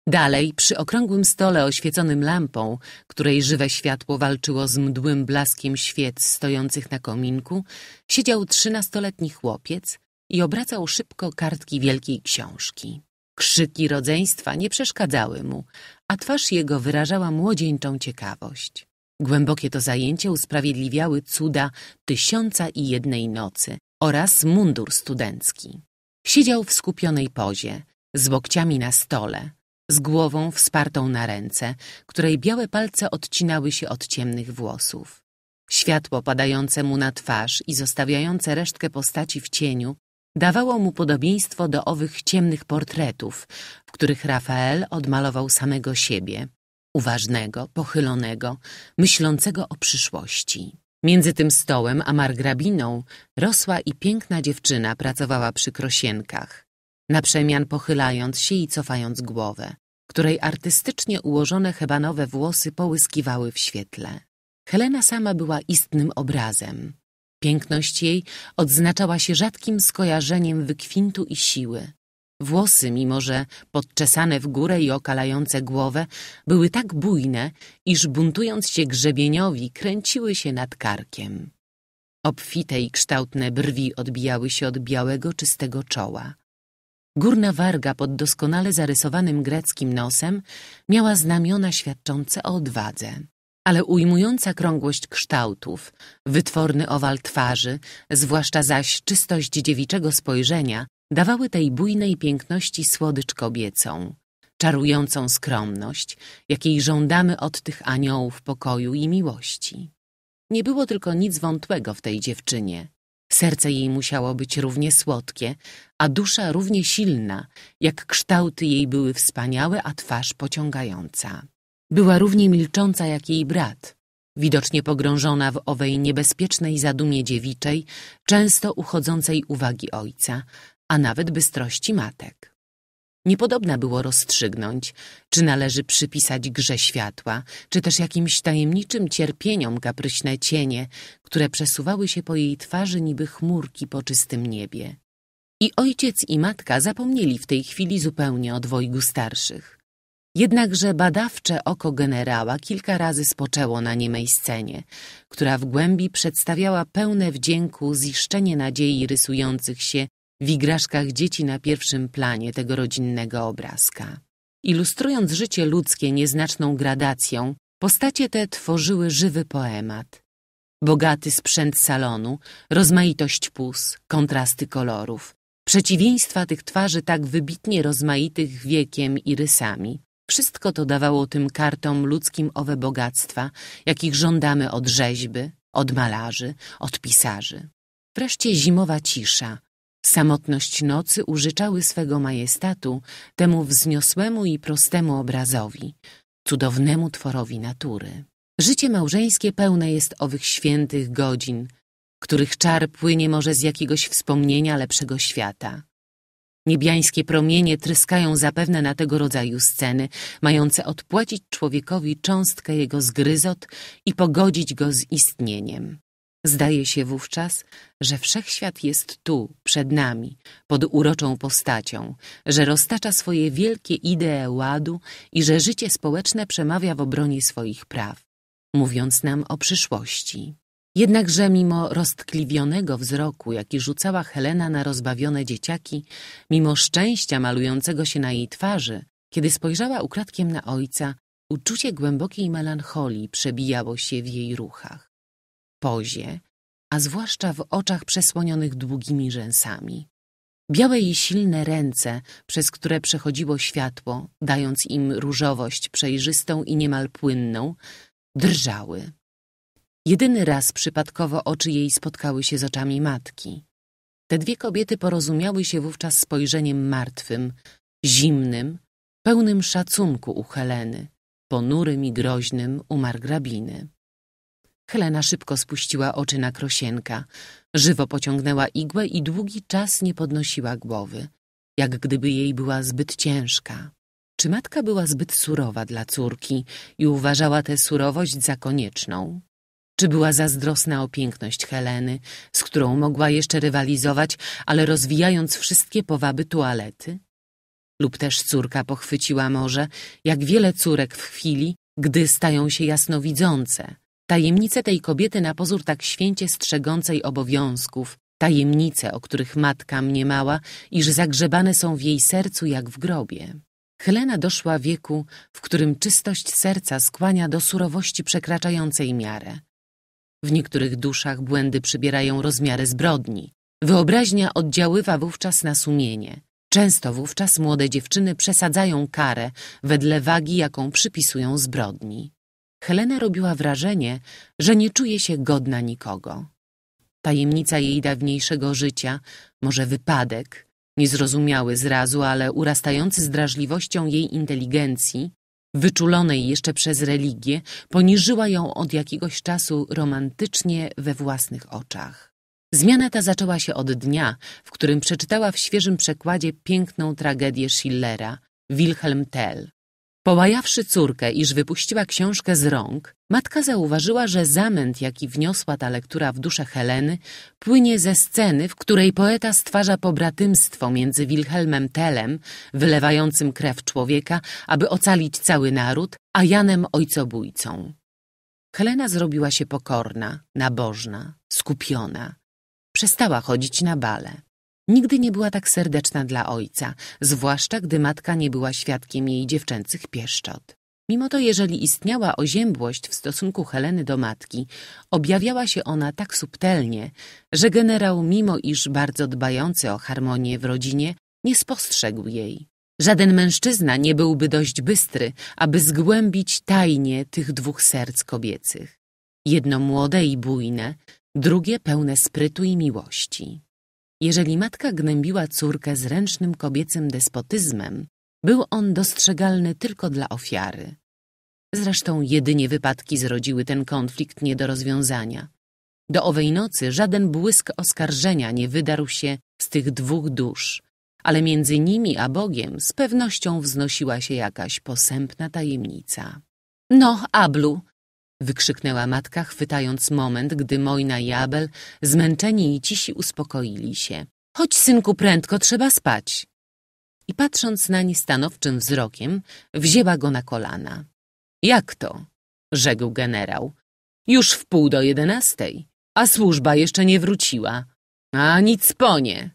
Dalej, przy okrągłym stole oświeconym lampą, której żywe światło walczyło z mdłym blaskiem świec stojących na kominku, siedział trzynastoletni chłopiec i obracał szybko kartki wielkiej książki. Krzyki rodzeństwa nie przeszkadzały mu, a twarz jego wyrażała młodzieńczą ciekawość. Głębokie to zajęcie usprawiedliwiały cuda tysiąca i jednej nocy, oraz mundur studencki. Siedział w skupionej pozie, z bokciami na stole, z głową wspartą na ręce, której białe palce odcinały się od ciemnych włosów. Światło padające mu na twarz i zostawiające resztkę postaci w cieniu dawało mu podobieństwo do owych ciemnych portretów, w których Rafael odmalował samego siebie, uważnego, pochylonego, myślącego o przyszłości. Między tym stołem a margrabiną rosła i piękna dziewczyna pracowała przy krosienkach, na przemian pochylając się i cofając głowę, której artystycznie ułożone hebanowe włosy połyskiwały w świetle. Helena sama była istnym obrazem. Piękność jej odznaczała się rzadkim skojarzeniem wykwintu i siły, Włosy, mimo że podczesane w górę i okalające głowę, były tak bujne, iż buntując się grzebieniowi, kręciły się nad karkiem. Obfite i kształtne brwi odbijały się od białego, czystego czoła. Górna warga pod doskonale zarysowanym greckim nosem miała znamiona świadczące o odwadze, ale ujmująca krągłość kształtów, wytworny owal twarzy, zwłaszcza zaś czystość dziewiczego spojrzenia, dawały tej bujnej piękności słodycz kobiecą, czarującą skromność, jakiej żądamy od tych aniołów pokoju i miłości. Nie było tylko nic wątłego w tej dziewczynie. Serce jej musiało być równie słodkie, a dusza równie silna, jak kształty jej były wspaniałe, a twarz pociągająca. Była równie milcząca jak jej brat. Widocznie pogrążona w owej niebezpiecznej zadumie dziewiczej, często uchodzącej uwagi ojca, a nawet bystrości matek. Niepodobna było rozstrzygnąć, czy należy przypisać grze światła, czy też jakimś tajemniczym cierpieniom kapryśne cienie, które przesuwały się po jej twarzy niby chmurki po czystym niebie. I ojciec i matka zapomnieli w tej chwili zupełnie o dwojgu starszych. Jednakże badawcze oko generała kilka razy spoczęło na niemej scenie, która w głębi przedstawiała pełne wdzięku ziszczenie nadziei rysujących się w igraszkach dzieci na pierwszym planie tego rodzinnego obrazka. Ilustrując życie ludzkie nieznaczną gradacją, postacie te tworzyły żywy poemat. Bogaty sprzęt salonu, rozmaitość pus, kontrasty kolorów, przeciwieństwa tych twarzy tak wybitnie rozmaitych wiekiem i rysami. Wszystko to dawało tym kartom ludzkim owe bogactwa, jakich żądamy od rzeźby, od malarzy, od pisarzy. Wreszcie zimowa cisza, Samotność nocy użyczały swego majestatu temu wzniosłemu i prostemu obrazowi, cudownemu tworowi natury. Życie małżeńskie pełne jest owych świętych godzin, których czar płynie może z jakiegoś wspomnienia lepszego świata. Niebiańskie promienie tryskają zapewne na tego rodzaju sceny, mające odpłacić człowiekowi cząstkę jego zgryzot i pogodzić go z istnieniem. Zdaje się wówczas, że wszechświat jest tu, przed nami, pod uroczą postacią, że roztacza swoje wielkie idee ładu i że życie społeczne przemawia w obronie swoich praw, mówiąc nam o przyszłości. Jednakże mimo roztklwionego wzroku, jaki rzucała Helena na rozbawione dzieciaki, mimo szczęścia malującego się na jej twarzy, kiedy spojrzała ukradkiem na ojca, uczucie głębokiej melancholii przebijało się w jej ruchach pozie, a zwłaszcza w oczach przesłonionych długimi rzęsami. Białe i silne ręce, przez które przechodziło światło, dając im różowość przejrzystą i niemal płynną, drżały. Jedyny raz przypadkowo oczy jej spotkały się z oczami matki. Te dwie kobiety porozumiały się wówczas spojrzeniem martwym, zimnym, pełnym szacunku u Heleny, ponurym i groźnym u margrabiny. Helena szybko spuściła oczy na krosienka. Żywo pociągnęła igłę i długi czas nie podnosiła głowy, jak gdyby jej była zbyt ciężka. Czy matka była zbyt surowa dla córki i uważała tę surowość za konieczną? Czy była zazdrosna o piękność Heleny, z którą mogła jeszcze rywalizować, ale rozwijając wszystkie powaby toalety? Lub też córka pochwyciła może, jak wiele córek w chwili, gdy stają się jasnowidzące, Tajemnice tej kobiety na pozór tak święcie strzegącej obowiązków, tajemnice, o których matka mniemała, iż zagrzebane są w jej sercu jak w grobie. Helena doszła wieku, w którym czystość serca skłania do surowości przekraczającej miarę. W niektórych duszach błędy przybierają rozmiary zbrodni. Wyobraźnia oddziaływa wówczas na sumienie. Często wówczas młode dziewczyny przesadzają karę wedle wagi, jaką przypisują zbrodni. Helena robiła wrażenie, że nie czuje się godna nikogo. Tajemnica jej dawniejszego życia, może wypadek, niezrozumiały zrazu, ale urastający z drażliwością jej inteligencji, wyczulonej jeszcze przez religię, poniżyła ją od jakiegoś czasu romantycznie we własnych oczach. Zmiana ta zaczęła się od dnia, w którym przeczytała w świeżym przekładzie piękną tragedię Schillera, Wilhelm Tell. Połajawszy córkę, iż wypuściła książkę z rąk, matka zauważyła, że zamęt, jaki wniosła ta lektura w duszę Heleny, płynie ze sceny, w której poeta stwarza pobratymstwo między Wilhelmem Telem, wylewającym krew człowieka, aby ocalić cały naród, a Janem ojcobójcą. Helena zrobiła się pokorna, nabożna, skupiona. Przestała chodzić na bale. Nigdy nie była tak serdeczna dla ojca, zwłaszcza gdy matka nie była świadkiem jej dziewczęcych pieszczot. Mimo to, jeżeli istniała oziębłość w stosunku Heleny do matki, objawiała się ona tak subtelnie, że generał, mimo iż bardzo dbający o harmonię w rodzinie, nie spostrzegł jej. Żaden mężczyzna nie byłby dość bystry, aby zgłębić tajnie tych dwóch serc kobiecych. Jedno młode i bujne, drugie pełne sprytu i miłości. Jeżeli matka gnębiła córkę zręcznym kobiecym despotyzmem, był on dostrzegalny tylko dla ofiary. Zresztą jedynie wypadki zrodziły ten konflikt nie do rozwiązania. Do owej nocy żaden błysk oskarżenia nie wydarł się z tych dwóch dusz, ale między nimi a Bogiem z pewnością wznosiła się jakaś posępna tajemnica. No, Ablu, wykrzyknęła matka, chwytając moment, gdy Mojna i Abel, zmęczeni i cisi, uspokoili się. Chodź, synku, prędko, trzeba spać. I patrząc na nie stanowczym wzrokiem, wzięła go na kolana. Jak to? rzekł generał. Już w pół do jedenastej, a służba jeszcze nie wróciła. A nic po nie.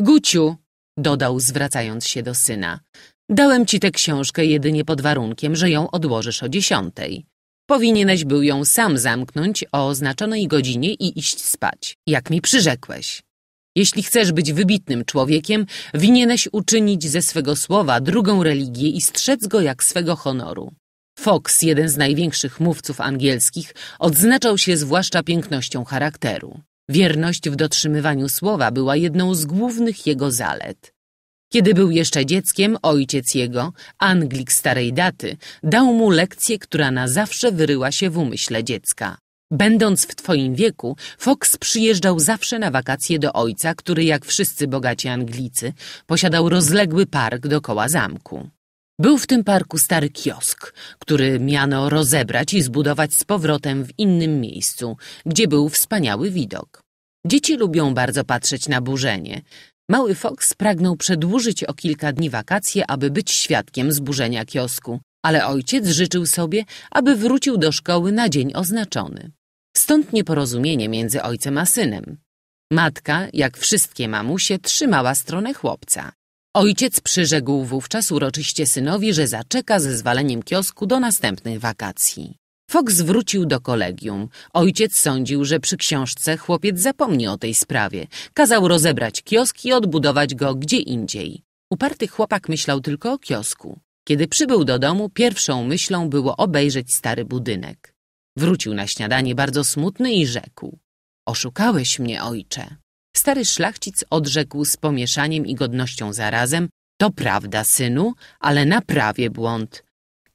Guciu, dodał, zwracając się do syna, dałem ci tę książkę jedynie pod warunkiem, że ją odłożysz o dziesiątej. Powinieneś był ją sam zamknąć o oznaczonej godzinie i iść spać, jak mi przyrzekłeś. Jeśli chcesz być wybitnym człowiekiem, winieneś uczynić ze swego słowa drugą religię i strzec go jak swego honoru. Fox, jeden z największych mówców angielskich, odznaczał się zwłaszcza pięknością charakteru. Wierność w dotrzymywaniu słowa była jedną z głównych jego zalet. Kiedy był jeszcze dzieckiem, ojciec jego, Anglik starej daty, dał mu lekcję, która na zawsze wyryła się w umyśle dziecka. Będąc w twoim wieku, Fox przyjeżdżał zawsze na wakacje do ojca, który, jak wszyscy bogaci Anglicy, posiadał rozległy park dokoła zamku. Był w tym parku stary kiosk, który miano rozebrać i zbudować z powrotem w innym miejscu, gdzie był wspaniały widok. Dzieci lubią bardzo patrzeć na burzenie. Mały Fox pragnął przedłużyć o kilka dni wakacje, aby być świadkiem zburzenia kiosku, ale ojciec życzył sobie, aby wrócił do szkoły na dzień oznaczony. Stąd nieporozumienie między ojcem a synem. Matka, jak wszystkie mamusie, trzymała stronę chłopca. Ojciec przyrzekł wówczas uroczyście synowi, że zaczeka ze zwaleniem kiosku do następnych wakacji. Fox wrócił do kolegium. Ojciec sądził, że przy książce chłopiec zapomni o tej sprawie. Kazał rozebrać kiosk i odbudować go gdzie indziej. Uparty chłopak myślał tylko o kiosku. Kiedy przybył do domu, pierwszą myślą było obejrzeć stary budynek. Wrócił na śniadanie bardzo smutny i rzekł. Oszukałeś mnie, ojcze. Stary szlachcic odrzekł z pomieszaniem i godnością zarazem. To prawda, synu, ale naprawię błąd.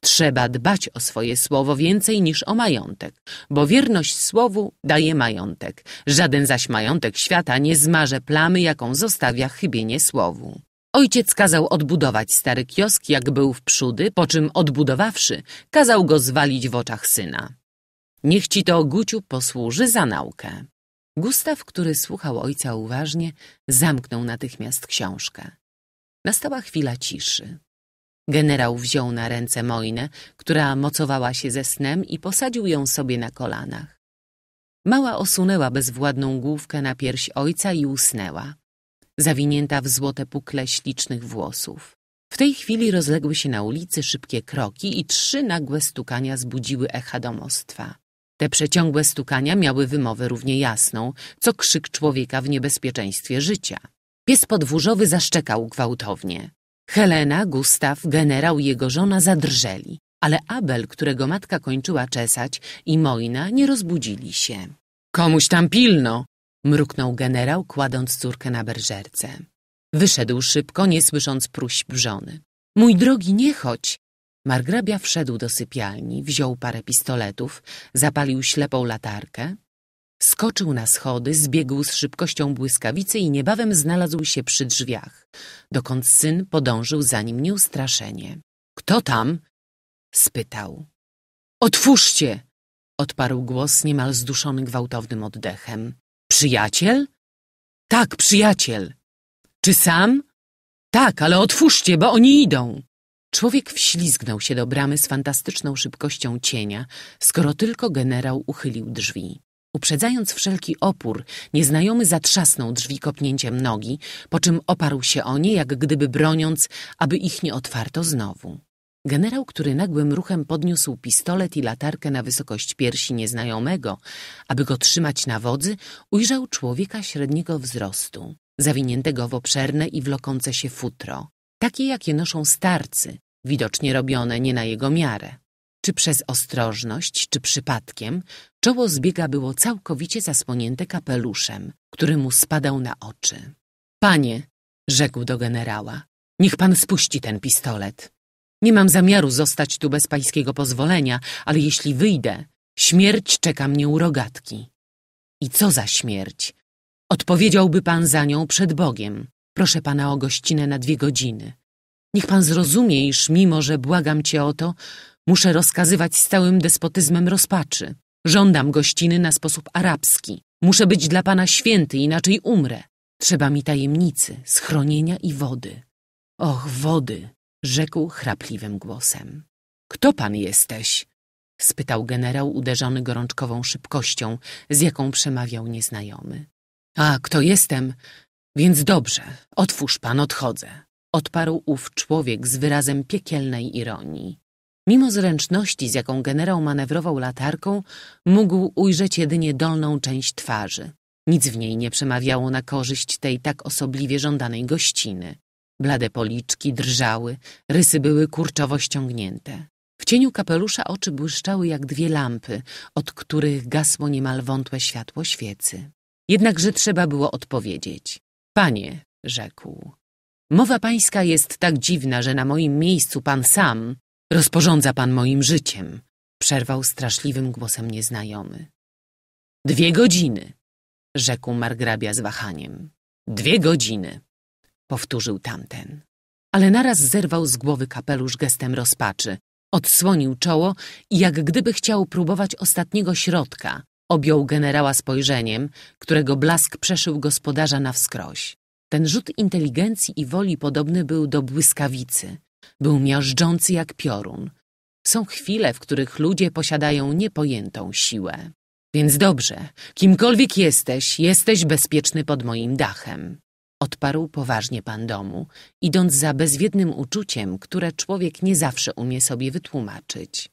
Trzeba dbać o swoje słowo więcej niż o majątek, bo wierność słowu daje majątek. Żaden zaś majątek świata nie zmarze plamy, jaką zostawia chybienie słowu. Ojciec kazał odbudować stary kiosk, jak był wprzódy, po czym odbudowawszy, kazał go zwalić w oczach syna. Niech ci to, Guciu, posłuży za naukę. Gustaw, który słuchał ojca uważnie, zamknął natychmiast książkę. Nastała chwila ciszy. Generał wziął na ręce Moinę, która mocowała się ze snem i posadził ją sobie na kolanach. Mała osunęła bezwładną główkę na pierś ojca i usnęła, zawinięta w złote pukle ślicznych włosów. W tej chwili rozległy się na ulicy szybkie kroki i trzy nagłe stukania zbudziły echa domostwa. Te przeciągłe stukania miały wymowę równie jasną, co krzyk człowieka w niebezpieczeństwie życia. Pies podwórzowy zaszczekał gwałtownie. Helena, Gustaw, generał i jego żona zadrżeli, ale Abel, którego matka kończyła czesać, i Mojna nie rozbudzili się. Komuś tam pilno! mruknął generał, kładąc córkę na berżerce. Wyszedł szybko, nie słysząc próśb żony. Mój drogi, nie chodź! Margrabia wszedł do sypialni, wziął parę pistoletów, zapalił ślepą latarkę, Skoczył na schody, zbiegł z szybkością błyskawicy i niebawem znalazł się przy drzwiach, dokąd syn podążył za nim nieustraszenie. — Kto tam? — spytał. — Otwórzcie! — odparł głos niemal zduszony gwałtownym oddechem. — Przyjaciel? — Tak, przyjaciel. — Czy sam? — Tak, ale otwórzcie, bo oni idą! Człowiek wślizgnął się do bramy z fantastyczną szybkością cienia, skoro tylko generał uchylił drzwi. Uprzedzając wszelki opór, nieznajomy zatrzasnął drzwi kopnięciem nogi, po czym oparł się o nie, jak gdyby broniąc, aby ich nie otwarto znowu. Generał, który nagłym ruchem podniósł pistolet i latarkę na wysokość piersi nieznajomego, aby go trzymać na wodzy, ujrzał człowieka średniego wzrostu, zawiniętego w obszerne i wlokące się futro, takie jakie noszą starcy, widocznie robione nie na jego miarę. Czy przez ostrożność, czy przypadkiem, czoło zbiega było całkowicie zasłonięte kapeluszem, który mu spadał na oczy. Panie, rzekł do generała, niech pan spuści ten pistolet. Nie mam zamiaru zostać tu bez pańskiego pozwolenia, ale jeśli wyjdę, śmierć czeka mnie u rogatki. I co za śmierć? Odpowiedziałby pan za nią przed Bogiem. Proszę pana o gościnę na dwie godziny. Niech pan zrozumie, iż mimo, że błagam cię o to, Muszę rozkazywać z całym despotyzmem rozpaczy. Żądam gościny na sposób arabski. Muszę być dla pana święty, inaczej umrę. Trzeba mi tajemnicy, schronienia i wody. Och, wody! rzekł chrapliwym głosem. Kto pan jesteś? spytał generał uderzony gorączkową szybkością, z jaką przemawiał nieznajomy. A, kto jestem? Więc dobrze, otwórz pan, odchodzę. Odparł ów człowiek z wyrazem piekielnej ironii. Mimo zręczności, z jaką generał manewrował latarką, mógł ujrzeć jedynie dolną część twarzy. Nic w niej nie przemawiało na korzyść tej tak osobliwie żądanej gościny. Blade policzki drżały, rysy były kurczowo ściągnięte. W cieniu kapelusza oczy błyszczały jak dwie lampy, od których gasło niemal wątłe światło świecy. Jednakże trzeba było odpowiedzieć. Panie, rzekł. Mowa pańska jest tak dziwna, że na moim miejscu pan sam Rozporządza pan moim życiem, przerwał straszliwym głosem nieznajomy. Dwie godziny, rzekł margrabia z wahaniem. Dwie godziny, powtórzył tamten. Ale naraz zerwał z głowy kapelusz gestem rozpaczy, odsłonił czoło i jak gdyby chciał próbować ostatniego środka, objął generała spojrzeniem, którego blask przeszył gospodarza na wskroś. Ten rzut inteligencji i woli podobny był do błyskawicy, był miażdżący jak piorun. Są chwile, w których ludzie posiadają niepojętą siłę. Więc dobrze, kimkolwiek jesteś, jesteś bezpieczny pod moim dachem. Odparł poważnie pan domu, idąc za bezwiednym uczuciem, które człowiek nie zawsze umie sobie wytłumaczyć.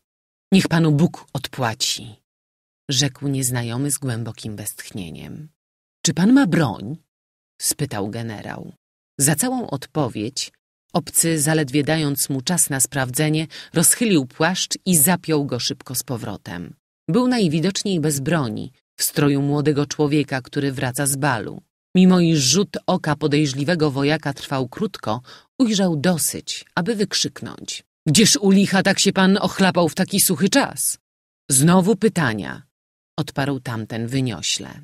Niech panu Bóg odpłaci, rzekł nieznajomy z głębokim westchnieniem. Czy pan ma broń? spytał generał. Za całą odpowiedź Obcy, zaledwie dając mu czas na sprawdzenie, rozchylił płaszcz i zapiął go szybko z powrotem. Był najwidoczniej bez broni, w stroju młodego człowieka, który wraca z balu. Mimo iż rzut oka podejrzliwego wojaka trwał krótko, ujrzał dosyć, aby wykrzyknąć. Gdzież u licha tak się pan ochlapał w taki suchy czas? Znowu pytania, odparł tamten wyniośle.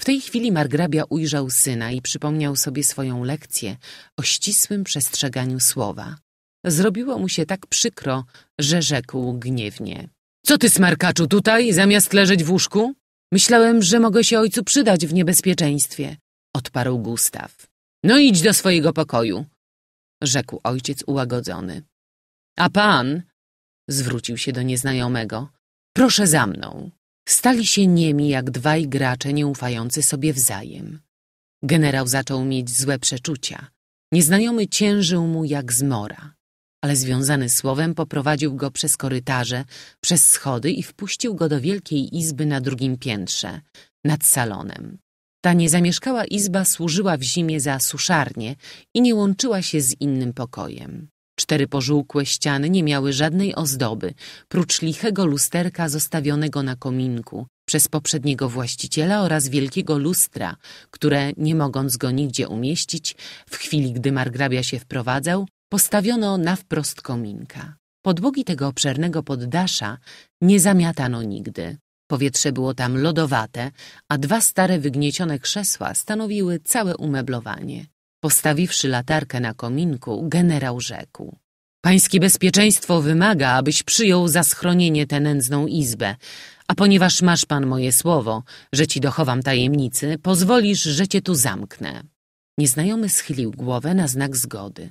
W tej chwili margrabia ujrzał syna i przypomniał sobie swoją lekcję o ścisłym przestrzeganiu słowa. Zrobiło mu się tak przykro, że rzekł gniewnie. Co ty, smarkaczu, tutaj, zamiast leżeć w łóżku? Myślałem, że mogę się ojcu przydać w niebezpieczeństwie, odparł Gustaw. No idź do swojego pokoju, rzekł ojciec ułagodzony. A pan, zwrócił się do nieznajomego, proszę za mną. Stali się niemi jak dwaj gracze nieufający sobie wzajem. Generał zaczął mieć złe przeczucia. Nieznajomy ciężył mu jak zmora, ale związany słowem poprowadził go przez korytarze, przez schody i wpuścił go do wielkiej izby na drugim piętrze, nad salonem. Ta niezamieszkała izba służyła w zimie za suszarnię i nie łączyła się z innym pokojem. Cztery pożółkłe ściany nie miały żadnej ozdoby, prócz lichego lusterka zostawionego na kominku przez poprzedniego właściciela oraz wielkiego lustra, które, nie mogąc go nigdzie umieścić, w chwili gdy margrabia się wprowadzał, postawiono na wprost kominka. Podłogi tego obszernego poddasza nie zamiatano nigdy. Powietrze było tam lodowate, a dwa stare wygniecione krzesła stanowiły całe umeblowanie. Postawiwszy latarkę na kominku, generał rzekł. Pańskie bezpieczeństwo wymaga, abyś przyjął za schronienie tę nędzną izbę, a ponieważ masz pan moje słowo, że ci dochowam tajemnicy, pozwolisz, że cię tu zamknę. Nieznajomy schylił głowę na znak zgody.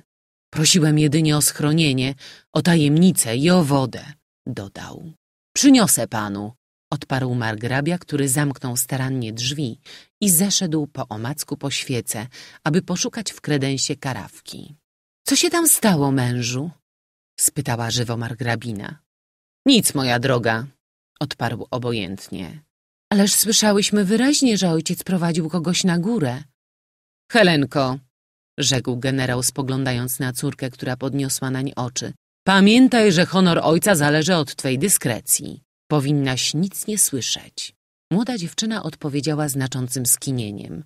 Prosiłem jedynie o schronienie, o tajemnicę i o wodę, dodał. Przyniosę panu, odparł margrabia, który zamknął starannie drzwi i zeszedł po omacku po świece, aby poszukać w kredensie karawki. – Co się tam stało, mężu? – spytała żywo margrabina. – Nic, moja droga – odparł obojętnie. – Ależ słyszałyśmy wyraźnie, że ojciec prowadził kogoś na górę. – Helenko – rzekł generał, spoglądając na córkę, która podniosła nań oczy. – Pamiętaj, że honor ojca zależy od twej dyskrecji. Powinnaś nic nie słyszeć. Młoda dziewczyna odpowiedziała znaczącym skinieniem.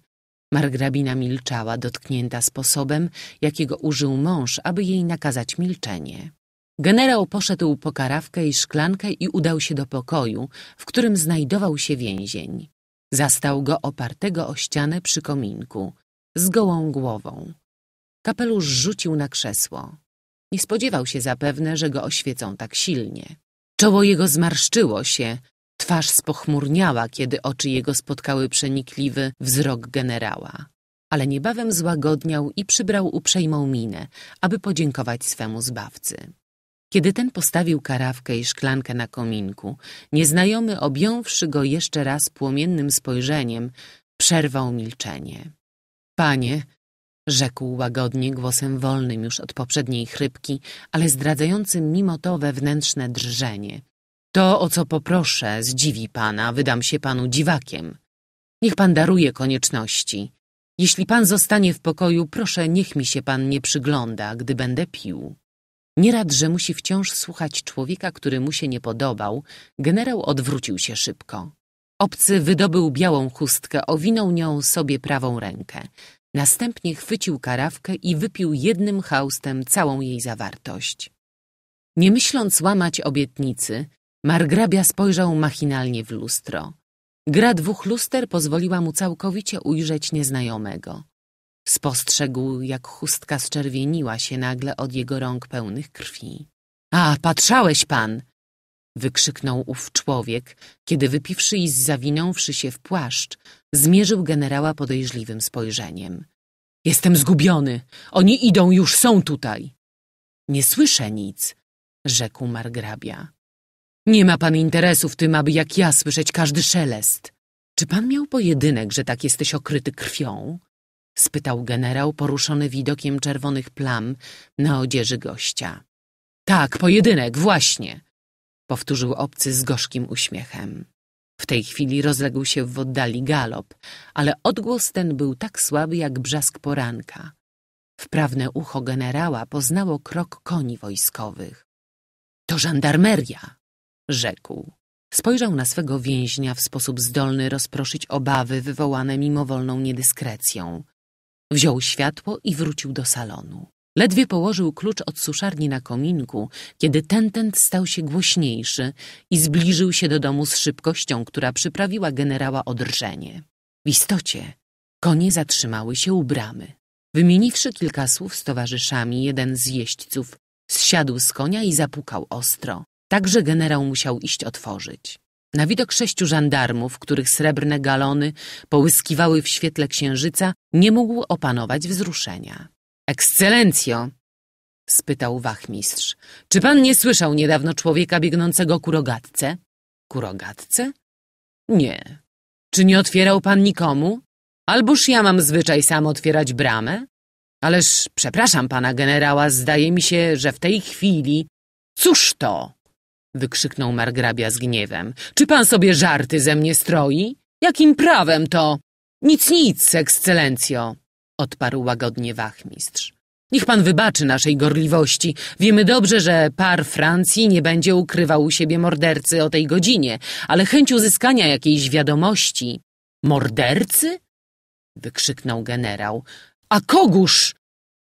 Margrabina milczała, dotknięta sposobem, jakiego użył mąż, aby jej nakazać milczenie. Generał poszedł po karawkę i szklankę i udał się do pokoju, w którym znajdował się więzień. Zastał go opartego o ścianę przy kominku, z gołą głową. Kapelusz rzucił na krzesło. Nie spodziewał się zapewne, że go oświecą tak silnie. Czoło jego zmarszczyło się, Twarz spochmurniała, kiedy oczy jego spotkały przenikliwy wzrok generała. Ale niebawem złagodniał i przybrał uprzejmą minę, aby podziękować swemu zbawcy. Kiedy ten postawił karawkę i szklankę na kominku, nieznajomy, objąwszy go jeszcze raz płomiennym spojrzeniem, przerwał milczenie. Panie, rzekł łagodnie głosem wolnym już od poprzedniej chrypki, ale zdradzającym mimo to wewnętrzne drżenie. To, o co poproszę, zdziwi pana, wydam się panu dziwakiem. Niech pan daruje konieczności. Jeśli pan zostanie w pokoju, proszę, niech mi się pan nie przygląda, gdy będę pił. Nierad, że musi wciąż słuchać człowieka, który mu się nie podobał, generał odwrócił się szybko. Obcy wydobył białą chustkę, owinął nią sobie prawą rękę. Następnie chwycił karawkę i wypił jednym haustem całą jej zawartość. Nie myśląc łamać obietnicy, Margrabia spojrzał machinalnie w lustro. Gra dwóch luster pozwoliła mu całkowicie ujrzeć nieznajomego. Spostrzegł, jak chustka zczerwieniła się nagle od jego rąk pełnych krwi. A, patrzałeś pan! wykrzyknął ów człowiek, kiedy wypiwszy i zawinąwszy się w płaszcz, zmierzył generała podejrzliwym spojrzeniem. Jestem zgubiony! Oni idą, już są tutaj! Nie słyszę nic, rzekł margrabia. Nie ma pan interesu w tym, aby jak ja słyszeć każdy szelest. Czy pan miał pojedynek, że tak jesteś okryty krwią? spytał generał, poruszony widokiem czerwonych plam na odzieży gościa. Tak, pojedynek, właśnie, powtórzył obcy z gorzkim uśmiechem. W tej chwili rozległ się w oddali galop, ale odgłos ten był tak słaby jak brzask poranka. Wprawne ucho generała poznało krok koni wojskowych. To żandarmeria! rzekł. Spojrzał na swego więźnia w sposób zdolny rozproszyć obawy wywołane mimowolną niedyskrecją. Wziął światło i wrócił do salonu. Ledwie położył klucz od suszarni na kominku, kiedy tentent stał się głośniejszy i zbliżył się do domu z szybkością, która przyprawiła generała odrżenie. W istocie konie zatrzymały się u bramy. Wymieniwszy kilka słów z towarzyszami, jeden z jeźdźców zsiadł z konia i zapukał ostro. Także generał musiał iść otworzyć. Na widok sześciu żandarmów, których srebrne galony połyskiwały w świetle księżyca, nie mógł opanować wzruszenia. Ekscelencjo! spytał wachmistrz. Czy pan nie słyszał niedawno człowieka biegnącego ku rogatce? Ku rogatce? Nie. Czy nie otwierał pan nikomu? Alboż ja mam zwyczaj sam otwierać bramę? Ależ przepraszam pana generała, zdaje mi się, że w tej chwili... Cóż to? wykrzyknął margrabia z gniewem. Czy pan sobie żarty ze mnie stroi? Jakim prawem to? Nic, nic, ekscelencjo, odparł łagodnie wachmistrz. Niech pan wybaczy naszej gorliwości. Wiemy dobrze, że par Francji nie będzie ukrywał u siebie mordercy o tej godzinie, ale chęć uzyskania jakiejś wiadomości. Mordercy? wykrzyknął generał. A kogóż?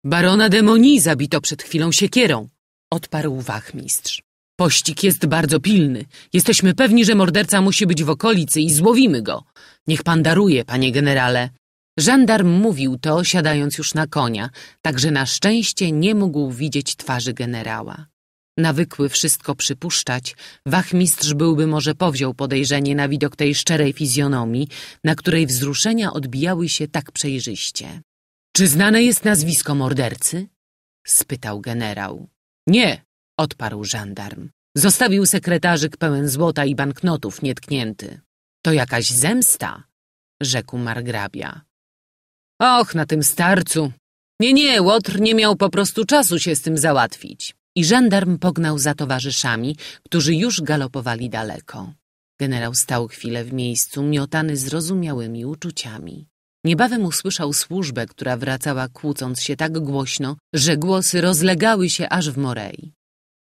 Barona Demoni zabito przed chwilą siekierą, odparł wachmistrz. Pościg jest bardzo pilny. Jesteśmy pewni, że morderca musi być w okolicy i złowimy go. Niech pan daruje, panie generale. Żandarm mówił to, siadając już na konia, także na szczęście nie mógł widzieć twarzy generała. Nawykły wszystko przypuszczać, wachmistrz byłby może powziął podejrzenie na widok tej szczerej fizjonomii, na której wzruszenia odbijały się tak przejrzyście. Czy znane jest nazwisko mordercy? spytał generał. Nie, odparł żandarm. Zostawił sekretarzyk pełen złota i banknotów nietknięty. To jakaś zemsta, rzekł margrabia. Och, na tym starcu! Nie, nie, Łotr nie miał po prostu czasu się z tym załatwić. I żandarm pognał za towarzyszami, którzy już galopowali daleko. Generał stał chwilę w miejscu, miotany zrozumiałymi uczuciami. Niebawem usłyszał służbę, która wracała kłócąc się tak głośno, że głosy rozlegały się aż w Morei.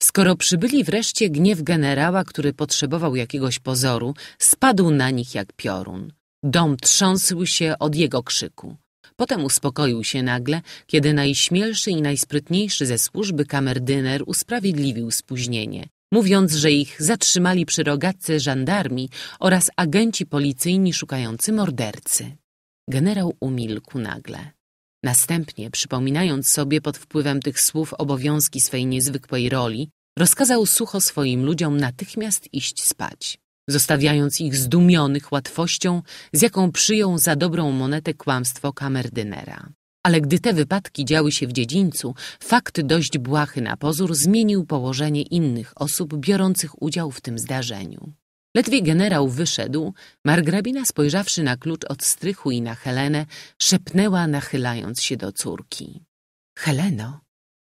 Skoro przybyli wreszcie, gniew generała, który potrzebował jakiegoś pozoru, spadł na nich jak piorun. Dom trząsł się od jego krzyku. Potem uspokoił się nagle, kiedy najśmielszy i najsprytniejszy ze służby kamerdyner usprawiedliwił spóźnienie, mówiąc, że ich zatrzymali przy rogatce żandarmi oraz agenci policyjni szukający mordercy. Generał umilkł nagle. Następnie, przypominając sobie pod wpływem tych słów obowiązki swej niezwykłej roli, rozkazał sucho swoim ludziom natychmiast iść spać, zostawiając ich zdumionych łatwością, z jaką przyjął za dobrą monetę kłamstwo kamerdynera. Ale gdy te wypadki działy się w dziedzińcu, fakt dość błahy na pozór zmienił położenie innych osób biorących udział w tym zdarzeniu. Ledwie generał wyszedł, margrabina spojrzawszy na klucz od strychu i na Helenę, szepnęła nachylając się do córki. Heleno,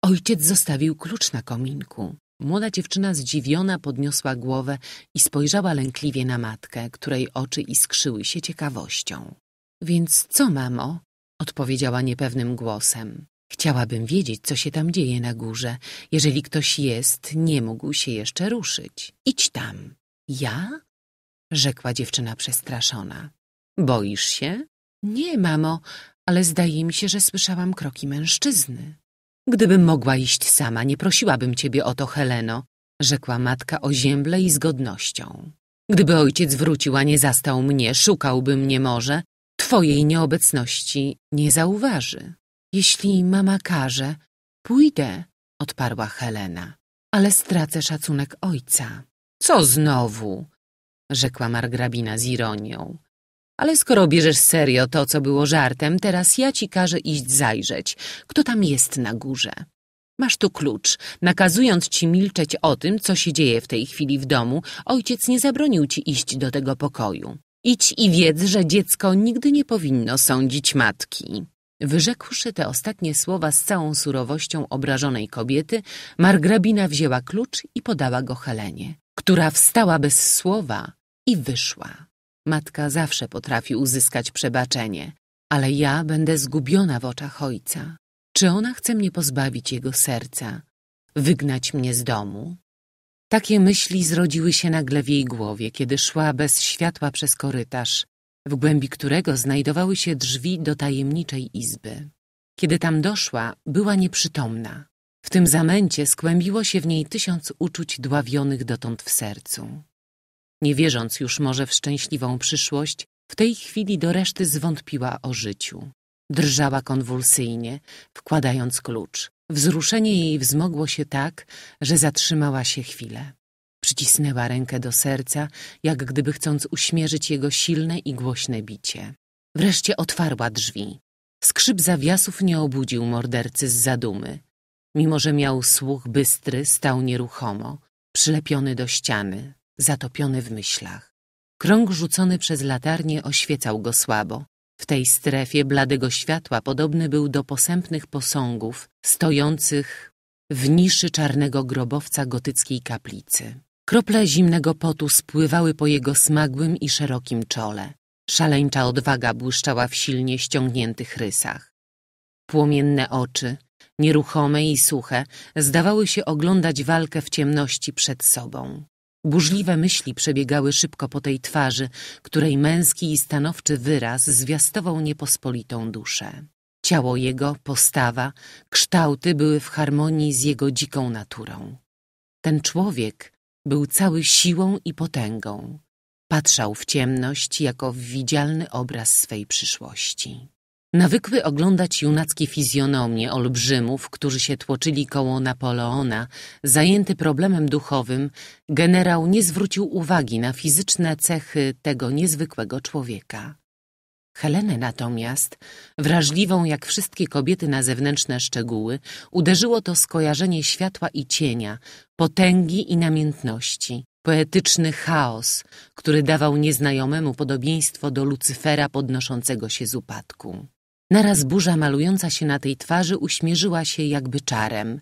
ojciec zostawił klucz na kominku. Młoda dziewczyna zdziwiona podniosła głowę i spojrzała lękliwie na matkę, której oczy iskrzyły się ciekawością. Więc co, mamo? odpowiedziała niepewnym głosem. Chciałabym wiedzieć, co się tam dzieje na górze. Jeżeli ktoś jest, nie mógł się jeszcze ruszyć. Idź tam, ja? rzekła dziewczyna przestraszona. Boisz się? Nie, mamo, ale zdaje mi się, że słyszałam kroki mężczyzny. Gdybym mogła iść sama, nie prosiłabym ciebie o to, Heleno, rzekła matka ozięble i z godnością. Gdyby ojciec wrócił, a nie zastał mnie, szukałby mnie może, twojej nieobecności nie zauważy. Jeśli mama każe, pójdę, odparła Helena, ale stracę szacunek ojca. Co znowu? rzekła margrabina z ironią. Ale skoro bierzesz serio to, co było żartem, teraz ja ci każę iść zajrzeć, kto tam jest na górze. Masz tu klucz. Nakazując ci milczeć o tym, co się dzieje w tej chwili w domu, ojciec nie zabronił ci iść do tego pokoju. Idź i wiedz, że dziecko nigdy nie powinno sądzić matki. Wyrzekłszy te ostatnie słowa z całą surowością obrażonej kobiety, margrabina wzięła klucz i podała go Helenie która wstała bez słowa i wyszła. Matka zawsze potrafi uzyskać przebaczenie, ale ja będę zgubiona w oczach ojca. Czy ona chce mnie pozbawić jego serca, wygnać mnie z domu? Takie myśli zrodziły się nagle w jej głowie, kiedy szła bez światła przez korytarz, w głębi którego znajdowały się drzwi do tajemniczej izby. Kiedy tam doszła, była nieprzytomna. W tym zamęcie skłębiło się w niej tysiąc uczuć dławionych dotąd w sercu. Nie wierząc już może w szczęśliwą przyszłość, w tej chwili do reszty zwątpiła o życiu. Drżała konwulsyjnie, wkładając klucz. Wzruszenie jej wzmogło się tak, że zatrzymała się chwilę. Przycisnęła rękę do serca, jak gdyby chcąc uśmierzyć jego silne i głośne bicie. Wreszcie otwarła drzwi. Skrzyp zawiasów nie obudził mordercy z zadumy. Mimo, że miał słuch bystry, stał nieruchomo, przylepiony do ściany, zatopiony w myślach. Krąg rzucony przez latarnię oświecał go słabo. W tej strefie bladego światła podobny był do posępnych posągów stojących w niszy czarnego grobowca gotyckiej kaplicy. Krople zimnego potu spływały po jego smagłym i szerokim czole. Szaleńcza odwaga błyszczała w silnie ściągniętych rysach. Płomienne oczy, Nieruchome i suche zdawały się oglądać walkę w ciemności przed sobą. Burzliwe myśli przebiegały szybko po tej twarzy, której męski i stanowczy wyraz zwiastował niepospolitą duszę. Ciało jego, postawa, kształty były w harmonii z jego dziką naturą. Ten człowiek był cały siłą i potęgą. Patrzał w ciemność jako w widzialny obraz swej przyszłości. Nawykły oglądać junackie fizjonomie olbrzymów, którzy się tłoczyli koło Napoleona, zajęty problemem duchowym, generał nie zwrócił uwagi na fizyczne cechy tego niezwykłego człowieka. Helenę natomiast, wrażliwą jak wszystkie kobiety na zewnętrzne szczegóły, uderzyło to skojarzenie światła i cienia, potęgi i namiętności, poetyczny chaos, który dawał nieznajomemu podobieństwo do Lucyfera podnoszącego się z upadku. Naraz burza malująca się na tej twarzy uśmierzyła się jakby czarem.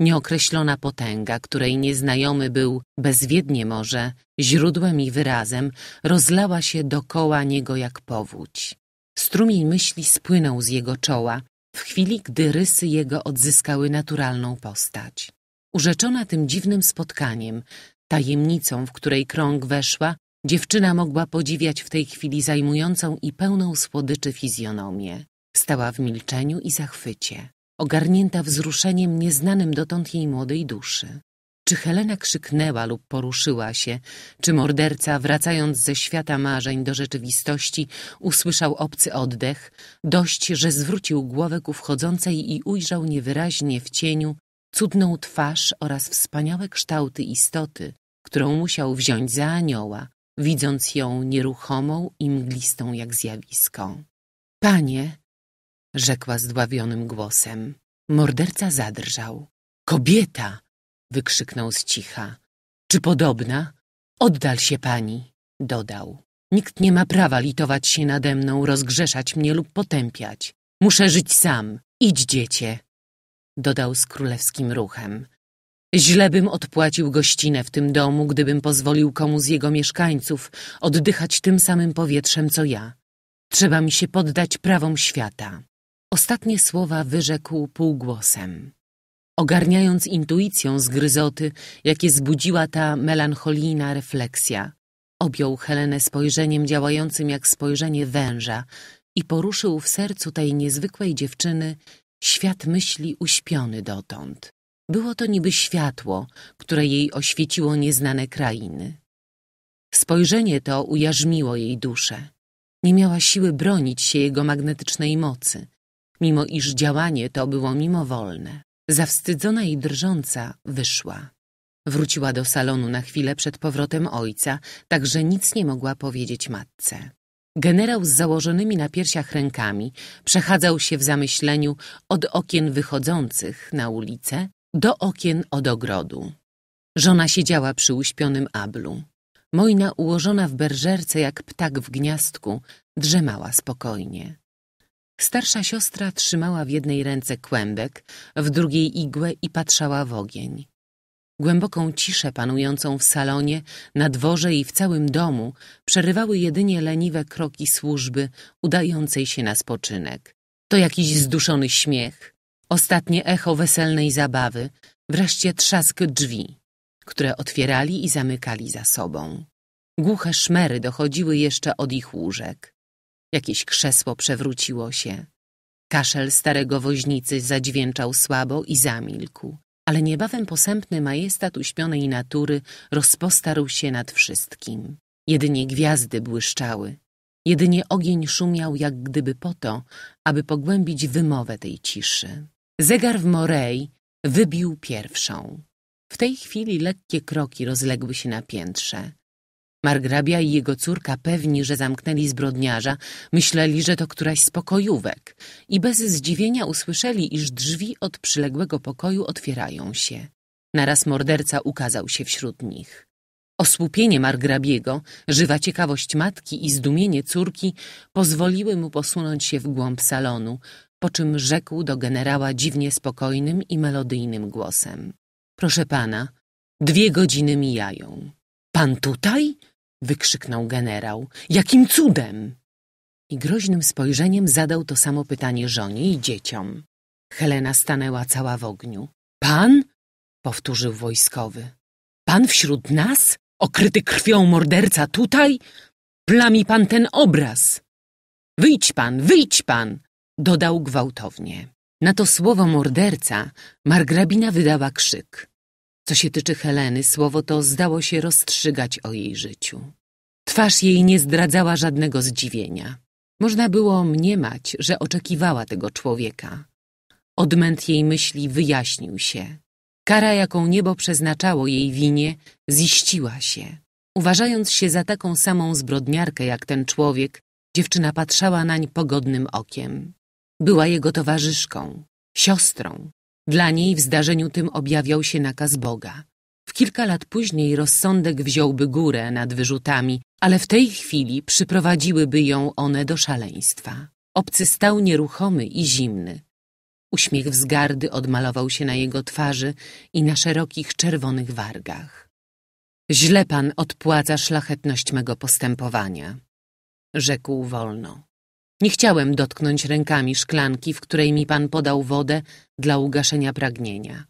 Nieokreślona potęga, której nieznajomy był bezwiednie może, źródłem i wyrazem, rozlała się dokoła niego jak powódź. Strumień myśli spłynął z jego czoła, w chwili gdy rysy jego odzyskały naturalną postać. Urzeczona tym dziwnym spotkaniem, tajemnicą, w której krąg weszła, dziewczyna mogła podziwiać w tej chwili zajmującą i pełną słodyczy fizjonomię. Stała w milczeniu i zachwycie, ogarnięta wzruszeniem nieznanym dotąd jej młodej duszy. Czy Helena krzyknęła lub poruszyła się, czy morderca, wracając ze świata marzeń do rzeczywistości, usłyszał obcy oddech, dość, że zwrócił głowę ku wchodzącej i ujrzał niewyraźnie w cieniu cudną twarz oraz wspaniałe kształty istoty, którą musiał wziąć za anioła, widząc ją nieruchomą i mglistą jak zjawisko. Panie, rzekła zdławionym głosem. Morderca zadrżał. Kobieta! wykrzyknął z cicha. Czy podobna? Oddal się pani, dodał. Nikt nie ma prawa litować się nade mną, rozgrzeszać mnie lub potępiać. Muszę żyć sam. Idź, dziecię, dodał z królewskim ruchem. Źle bym odpłacił gościnę w tym domu, gdybym pozwolił komu z jego mieszkańców oddychać tym samym powietrzem co ja. Trzeba mi się poddać prawom świata. Ostatnie słowa wyrzekł półgłosem, ogarniając intuicją zgryzoty, jakie zbudziła ta melancholijna refleksja. Objął Helenę spojrzeniem działającym jak spojrzenie węża i poruszył w sercu tej niezwykłej dziewczyny świat myśli uśpiony dotąd. Było to niby światło, które jej oświeciło nieznane krainy. Spojrzenie to ujarzmiło jej duszę. Nie miała siły bronić się jego magnetycznej mocy mimo iż działanie to było mimowolne. Zawstydzona i drżąca wyszła. Wróciła do salonu na chwilę przed powrotem ojca, tak że nic nie mogła powiedzieć matce. Generał z założonymi na piersiach rękami przechadzał się w zamyśleniu od okien wychodzących na ulicę do okien od ogrodu. Żona siedziała przy uśpionym ablu. Mojna ułożona w berżerce jak ptak w gniazdku drzemała spokojnie. Starsza siostra trzymała w jednej ręce kłębek, w drugiej igłę i patrzała w ogień. Głęboką ciszę panującą w salonie, na dworze i w całym domu przerywały jedynie leniwe kroki służby udającej się na spoczynek. To jakiś zduszony śmiech, ostatnie echo weselnej zabawy, wreszcie trzask drzwi, które otwierali i zamykali za sobą. Głuche szmery dochodziły jeszcze od ich łóżek. Jakieś krzesło przewróciło się. Kaszel starego woźnicy zadźwięczał słabo i zamilkł, ale niebawem posępny majestat uśpionej natury rozpostarł się nad wszystkim. Jedynie gwiazdy błyszczały, jedynie ogień szumiał jak gdyby po to, aby pogłębić wymowę tej ciszy. Zegar w Morei wybił pierwszą. W tej chwili lekkie kroki rozległy się na piętrze. Margrabia i jego córka pewni, że zamknęli zbrodniarza, myśleli, że to któraś z pokojówek i bez zdziwienia usłyszeli, iż drzwi od przyległego pokoju otwierają się. Naraz morderca ukazał się wśród nich. Osłupienie margrabiego, żywa ciekawość matki i zdumienie córki pozwoliły mu posunąć się w głąb salonu, po czym rzekł do generała dziwnie spokojnym i melodyjnym głosem. Proszę pana, dwie godziny mijają. Pan tutaj? wykrzyknął generał. Jakim cudem? I groźnym spojrzeniem zadał to samo pytanie żonie i dzieciom. Helena stanęła cała w ogniu. Pan? powtórzył wojskowy. Pan wśród nas? Okryty krwią morderca tutaj? Plami pan ten obraz. Wyjdź pan, wyjdź pan! dodał gwałtownie. Na to słowo morderca margrabina wydała krzyk. Co się tyczy Heleny, słowo to zdało się rozstrzygać o jej życiu. Twarz jej nie zdradzała żadnego zdziwienia. Można było mniemać, że oczekiwała tego człowieka. Odmęt jej myśli wyjaśnił się. Kara, jaką niebo przeznaczało jej winie, ziściła się. Uważając się za taką samą zbrodniarkę jak ten człowiek, dziewczyna patrzała nań pogodnym okiem. Była jego towarzyszką, siostrą, dla niej w zdarzeniu tym objawiał się nakaz Boga. W kilka lat później rozsądek wziąłby górę nad wyrzutami, ale w tej chwili przyprowadziłyby ją one do szaleństwa. Obcy stał nieruchomy i zimny. Uśmiech wzgardy odmalował się na jego twarzy i na szerokich, czerwonych wargach. Źle pan odpłaca szlachetność mego postępowania, rzekł wolno. Nie chciałem dotknąć rękami szklanki, w której mi pan podał wodę dla ugaszenia pragnienia.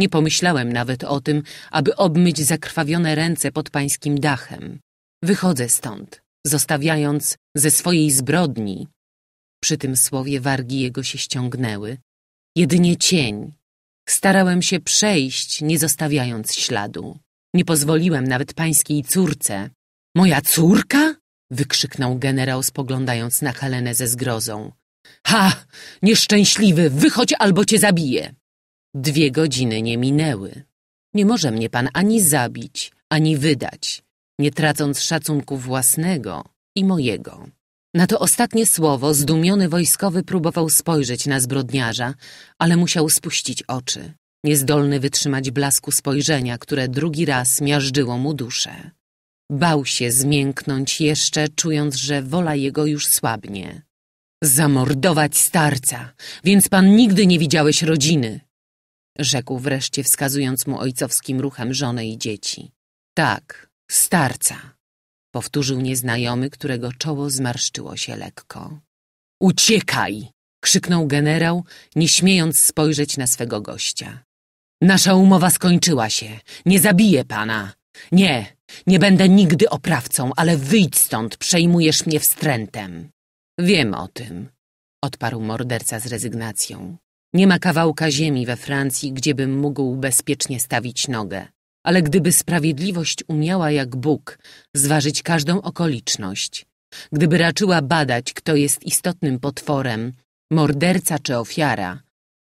Nie pomyślałem nawet o tym, aby obmyć zakrwawione ręce pod pańskim dachem. Wychodzę stąd, zostawiając ze swojej zbrodni. Przy tym słowie wargi jego się ściągnęły. Jedynie cień. Starałem się przejść, nie zostawiając śladu. Nie pozwoliłem nawet pańskiej córce. Moja córka? wykrzyknął generał, spoglądając na Helenę ze zgrozą. Ha! Nieszczęśliwy! Wychodź albo cię zabiję! Dwie godziny nie minęły. Nie może mnie pan ani zabić, ani wydać, nie tracąc szacunku własnego i mojego. Na to ostatnie słowo zdumiony wojskowy próbował spojrzeć na zbrodniarza, ale musiał spuścić oczy, niezdolny wytrzymać blasku spojrzenia, które drugi raz miażdżyło mu duszę. Bał się zmięknąć jeszcze, czując, że wola jego już słabnie. Zamordować starca, więc pan nigdy nie widziałeś rodziny, rzekł wreszcie, wskazując mu ojcowskim ruchem żonę i dzieci. Tak, starca, powtórzył nieznajomy, którego czoło zmarszczyło się lekko. Uciekaj! krzyknął generał, nie śmiejąc spojrzeć na swego gościa. Nasza umowa skończyła się. Nie zabiję pana. Nie, nie będę nigdy oprawcą, ale wyjdź stąd, przejmujesz mnie wstrętem. Wiem o tym, odparł morderca z rezygnacją. Nie ma kawałka ziemi we Francji, gdziebym mógł bezpiecznie stawić nogę. Ale gdyby sprawiedliwość umiała jak Bóg zważyć każdą okoliczność, gdyby raczyła badać, kto jest istotnym potworem, morderca czy ofiara,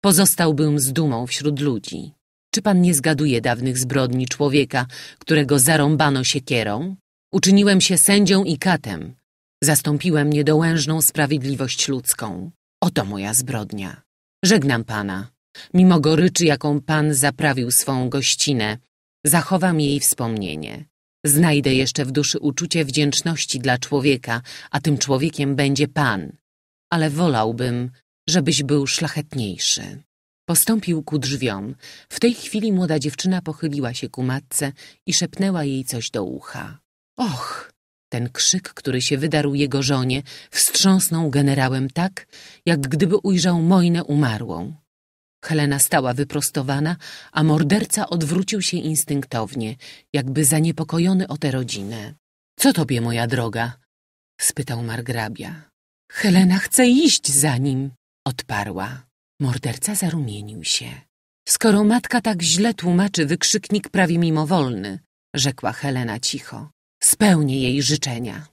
pozostałbym z dumą wśród ludzi. Czy pan nie zgaduje dawnych zbrodni człowieka, którego zarąbano siekierą? Uczyniłem się sędzią i katem. Zastąpiłem niedołężną sprawiedliwość ludzką. Oto moja zbrodnia. Żegnam pana. Mimo goryczy, jaką pan zaprawił swą gościnę, zachowam jej wspomnienie. Znajdę jeszcze w duszy uczucie wdzięczności dla człowieka, a tym człowiekiem będzie pan. Ale wolałbym, żebyś był szlachetniejszy. Postąpił ku drzwiom. W tej chwili młoda dziewczyna pochyliła się ku matce i szepnęła jej coś do ucha. Och! Ten krzyk, który się wydarł jego żonie, wstrząsnął generałem tak, jak gdyby ujrzał Mojnę umarłą. Helena stała wyprostowana, a morderca odwrócił się instynktownie, jakby zaniepokojony o tę rodzinę. — Co tobie, moja droga? — spytał margrabia. — Helena chce iść za nim — odparła. Morderca zarumienił się. Skoro matka tak źle tłumaczy wykrzyknik prawie mimowolny, rzekła Helena cicho. Spełnię jej życzenia.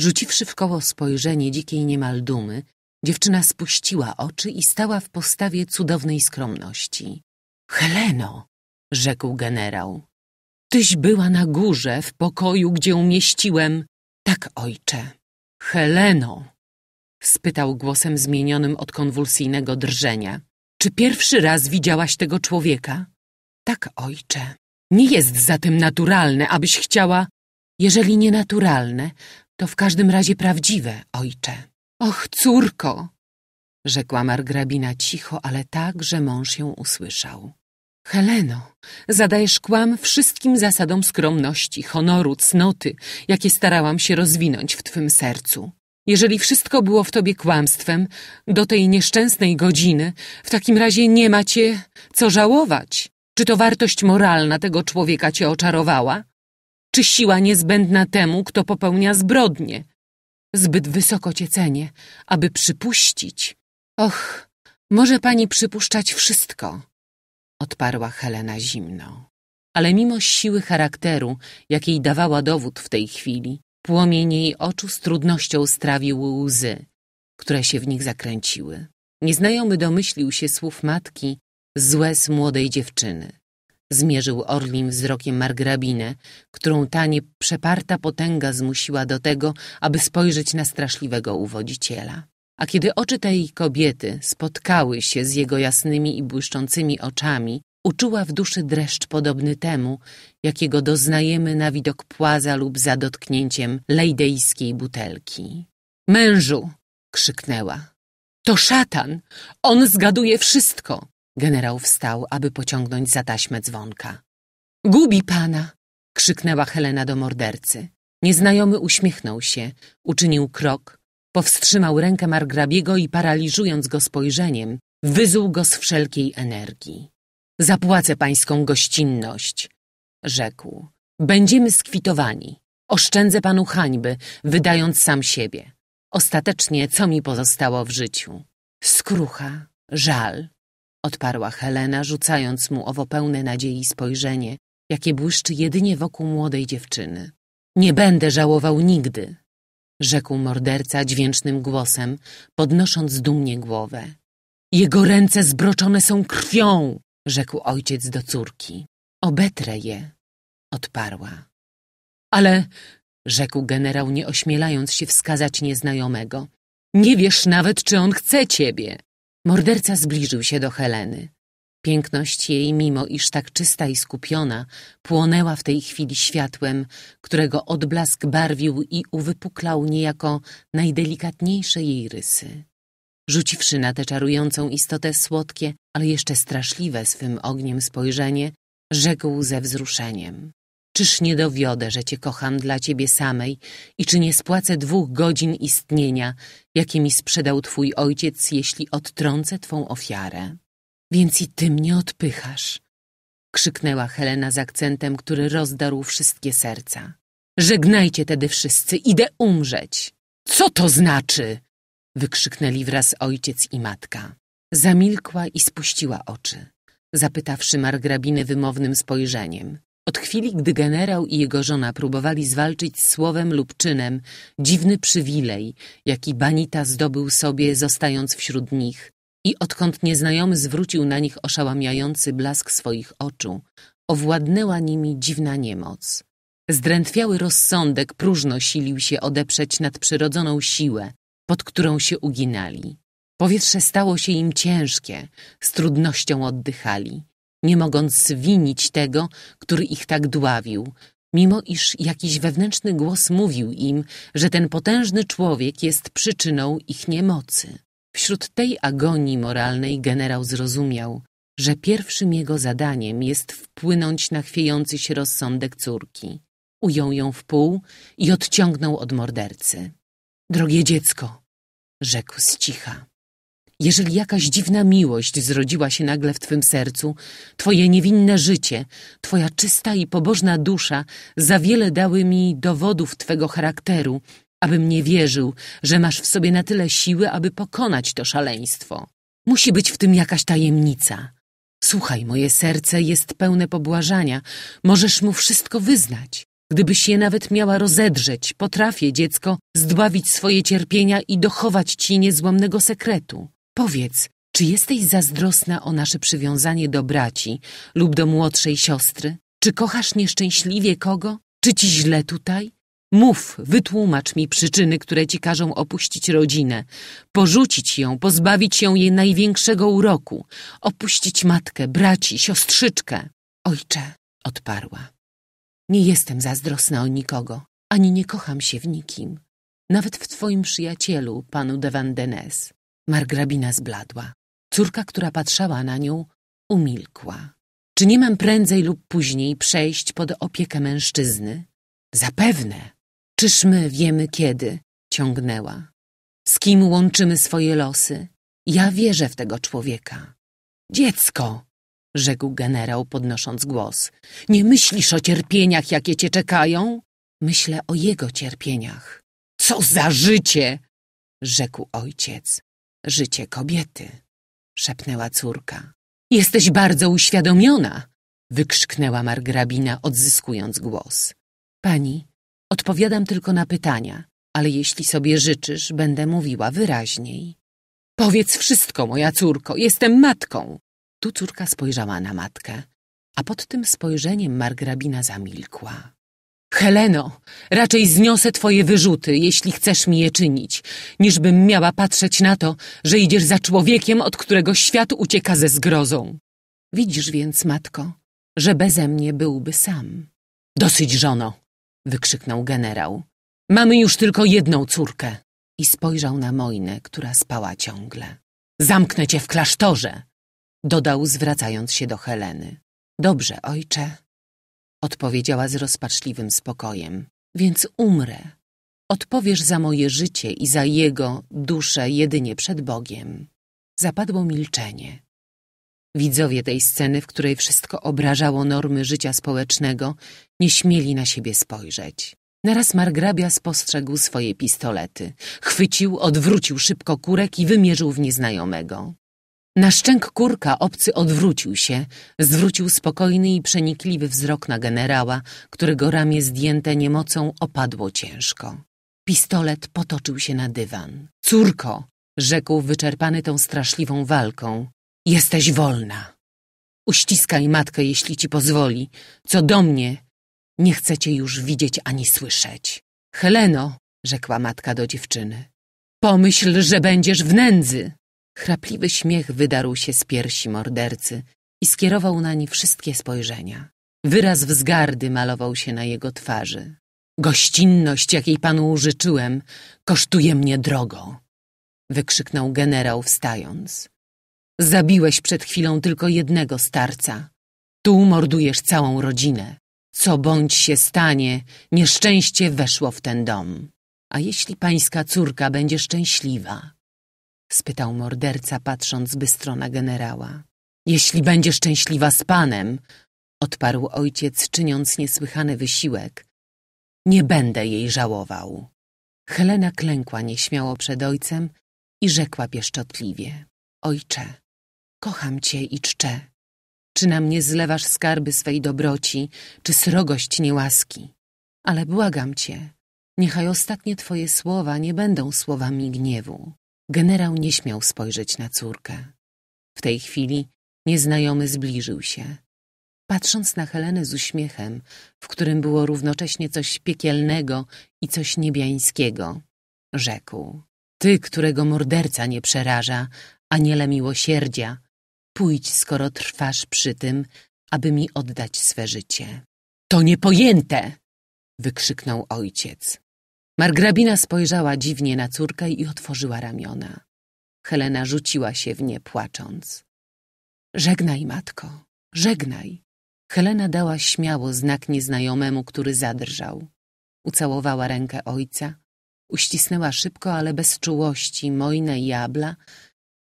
Rzuciwszy w koło spojrzenie dzikiej niemal dumy, dziewczyna spuściła oczy i stała w postawie cudownej skromności. Heleno, rzekł generał. Tyś była na górze, w pokoju, gdzie umieściłem. Tak, ojcze. Heleno, spytał głosem zmienionym od konwulsyjnego drżenia. Czy pierwszy raz widziałaś tego człowieka? Tak, ojcze. Nie jest zatem naturalne, abyś chciała... Jeżeli nie naturalne, to w każdym razie prawdziwe, ojcze. Och, córko! Rzekła margrabina cicho, ale tak, że mąż ją usłyszał. Heleno, zadajesz kłam wszystkim zasadom skromności, honoru, cnoty, jakie starałam się rozwinąć w twym sercu. Jeżeli wszystko było w tobie kłamstwem, do tej nieszczęsnej godziny, w takim razie nie macie co żałować. Czy to wartość moralna tego człowieka cię oczarowała? Czy siła niezbędna temu, kto popełnia zbrodnie? Zbyt wysoko cię cenię, aby przypuścić. Och, może pani przypuszczać wszystko, odparła Helena zimno. Ale mimo siły charakteru, jakiej dawała dowód w tej chwili, Płomień jej oczu z trudnością strawił łzy, które się w nich zakręciły. Nieznajomy domyślił się słów matki z łez młodej dziewczyny. Zmierzył Orlim wzrokiem margrabinę, którą ta nieprzeparta potęga zmusiła do tego, aby spojrzeć na straszliwego uwodziciela. A kiedy oczy tej kobiety spotkały się z jego jasnymi i błyszczącymi oczami, uczuła w duszy dreszcz podobny temu, jakiego doznajemy na widok płaza lub za dotknięciem lejdejskiej butelki. Mężu! krzyknęła. To szatan! On zgaduje wszystko! Generał wstał, aby pociągnąć za taśmę dzwonka. Gubi pana! krzyknęła Helena do mordercy. Nieznajomy uśmiechnął się, uczynił krok, powstrzymał rękę Margrabiego i paraliżując go spojrzeniem, wyzuł go z wszelkiej energii. Zapłacę pańską gościnność, rzekł. Będziemy skwitowani. Oszczędzę panu hańby, wydając sam siebie. Ostatecznie, co mi pozostało w życiu? Skrucha, żal, odparła Helena, rzucając mu owo pełne nadziei spojrzenie, jakie błyszczy jedynie wokół młodej dziewczyny. Nie będę żałował nigdy, rzekł morderca dźwięcznym głosem, podnosząc dumnie głowę. Jego ręce zbroczone są krwią rzekł ojciec do córki. Obetrę je, odparła. Ale, rzekł generał, nie ośmielając się wskazać nieznajomego, nie wiesz nawet, czy on chce ciebie. Morderca zbliżył się do Heleny. Piękność jej, mimo iż tak czysta i skupiona, płonęła w tej chwili światłem, którego odblask barwił i uwypuklał niejako najdelikatniejsze jej rysy. Rzuciwszy na tę czarującą istotę słodkie, ale jeszcze straszliwe swym ogniem spojrzenie, rzekł ze wzruszeniem. Czyż nie dowiodę, że cię kocham dla ciebie samej i czy nie spłacę dwóch godzin istnienia, jakie mi sprzedał twój ojciec, jeśli odtrącę twą ofiarę? Więc i ty mnie odpychasz, krzyknęła Helena z akcentem, który rozdarł wszystkie serca. Żegnajcie tedy wszyscy, idę umrzeć. Co to znaczy? wykrzyknęli wraz ojciec i matka. Zamilkła i spuściła oczy, zapytawszy margrabinę wymownym spojrzeniem. Od chwili, gdy generał i jego żona próbowali zwalczyć słowem lub czynem dziwny przywilej, jaki Banita zdobył sobie, zostając wśród nich, i odkąd nieznajomy zwrócił na nich oszałamiający blask swoich oczu, owładnęła nimi dziwna niemoc. Zdrętwiały rozsądek próżno silił się odeprzeć nadprzyrodzoną siłę, pod którą się uginali. Powietrze stało się im ciężkie, z trudnością oddychali, nie mogąc winić tego, który ich tak dławił, mimo iż jakiś wewnętrzny głos mówił im, że ten potężny człowiek jest przyczyną ich niemocy. Wśród tej agonii moralnej generał zrozumiał, że pierwszym jego zadaniem jest wpłynąć na chwiejący się rozsądek córki. Ujął ją w pół i odciągnął od mordercy. Drogie dziecko, rzekł z cicha. Jeżeli jakaś dziwna miłość zrodziła się nagle w twym sercu, twoje niewinne życie, twoja czysta i pobożna dusza za wiele dały mi dowodów twego charakteru, abym nie wierzył, że masz w sobie na tyle siły, aby pokonać to szaleństwo. Musi być w tym jakaś tajemnica. Słuchaj, moje serce jest pełne pobłażania, możesz mu wszystko wyznać. Gdybyś je nawet miała rozedrzeć, potrafię, dziecko, zdławić swoje cierpienia i dochować ci niezłomnego sekretu. Powiedz, czy jesteś zazdrosna o nasze przywiązanie do braci lub do młodszej siostry? Czy kochasz nieszczęśliwie kogo? Czy ci źle tutaj? Mów, wytłumacz mi przyczyny, które ci każą opuścić rodzinę, porzucić ją, pozbawić ją jej największego uroku, opuścić matkę, braci, siostrzyczkę. Ojcze, odparła. Nie jestem zazdrosna o nikogo, ani nie kocham się w nikim. Nawet w twoim przyjacielu, panu de Vandenes. Margrabina zbladła. Córka, która patrzała na nią, umilkła. Czy nie mam prędzej lub później przejść pod opiekę mężczyzny? Zapewne. Czyż my wiemy kiedy? Ciągnęła. Z kim łączymy swoje losy? Ja wierzę w tego człowieka. Dziecko! rzekł generał, podnosząc głos. Nie myślisz o cierpieniach, jakie cię czekają? Myślę o jego cierpieniach. Co za życie! rzekł ojciec. Życie kobiety, szepnęła córka. Jesteś bardzo uświadomiona, wykrzyknęła margrabina, odzyskując głos. Pani, odpowiadam tylko na pytania, ale jeśli sobie życzysz, będę mówiła wyraźniej. Powiedz wszystko, moja córko, jestem matką. Tu córka spojrzała na matkę, a pod tym spojrzeniem margrabina zamilkła. Heleno, raczej zniosę twoje wyrzuty, jeśli chcesz mi je czynić, niżbym miała patrzeć na to, że idziesz za człowiekiem, od którego świat ucieka ze zgrozą. Widzisz więc, matko, że beze mnie byłby sam. Dosyć, żono! wykrzyknął generał. Mamy już tylko jedną córkę. I spojrzał na Mojnę, która spała ciągle. Zamknę cię w klasztorze! dodał zwracając się do Heleny. Dobrze, ojcze, odpowiedziała z rozpaczliwym spokojem, więc umrę. Odpowiesz za moje życie i za jego duszę jedynie przed Bogiem. Zapadło milczenie. Widzowie tej sceny, w której wszystko obrażało normy życia społecznego, nie śmieli na siebie spojrzeć. Naraz margrabia spostrzegł swoje pistolety. Chwycił, odwrócił szybko kurek i wymierzył w nieznajomego. Na szczęk kurka obcy odwrócił się, zwrócił spokojny i przenikliwy wzrok na generała, którego ramię zdjęte niemocą opadło ciężko. Pistolet potoczył się na dywan. Córko, rzekł wyczerpany tą straszliwą walką, jesteś wolna. Uściskaj matkę, jeśli ci pozwoli. Co do mnie, nie chcecie już widzieć ani słyszeć. Heleno, rzekła matka do dziewczyny, pomyśl, że będziesz w nędzy. Chrapliwy śmiech wydarł się z piersi mordercy i skierował nań wszystkie spojrzenia. Wyraz wzgardy malował się na jego twarzy. Gościnność, jakiej panu użyczyłem, kosztuje mnie drogo, wykrzyknął generał wstając. Zabiłeś przed chwilą tylko jednego starca. Tu mordujesz całą rodzinę. Co bądź się stanie, nieszczęście weszło w ten dom. A jeśli pańska córka będzie szczęśliwa, spytał morderca, patrząc bystro na generała. Jeśli będzie szczęśliwa z panem, odparł ojciec, czyniąc niesłychany wysiłek. Nie będę jej żałował. Helena klękła nieśmiało przed ojcem i rzekła pieszczotliwie. Ojcze, kocham cię i czczę. Czy na mnie zlewasz skarby swej dobroci, czy srogość niełaski? Ale błagam cię, niechaj ostatnie twoje słowa nie będą słowami gniewu. Generał nie śmiał spojrzeć na córkę. W tej chwili nieznajomy zbliżył się. Patrząc na Helenę z uśmiechem, w którym było równocześnie coś piekielnego i coś niebiańskiego, rzekł. Ty, którego morderca nie przeraża, aniele miłosierdzia, pójdź, skoro trwasz przy tym, aby mi oddać swe życie. To niepojęte! wykrzyknął ojciec. Margrabina spojrzała dziwnie na córkę i otworzyła ramiona. Helena rzuciła się w nie, płacząc. Żegnaj, matko, żegnaj. Helena dała śmiało znak nieznajomemu, który zadrżał. Ucałowała rękę ojca, uścisnęła szybko, ale bez czułości, mojne jabla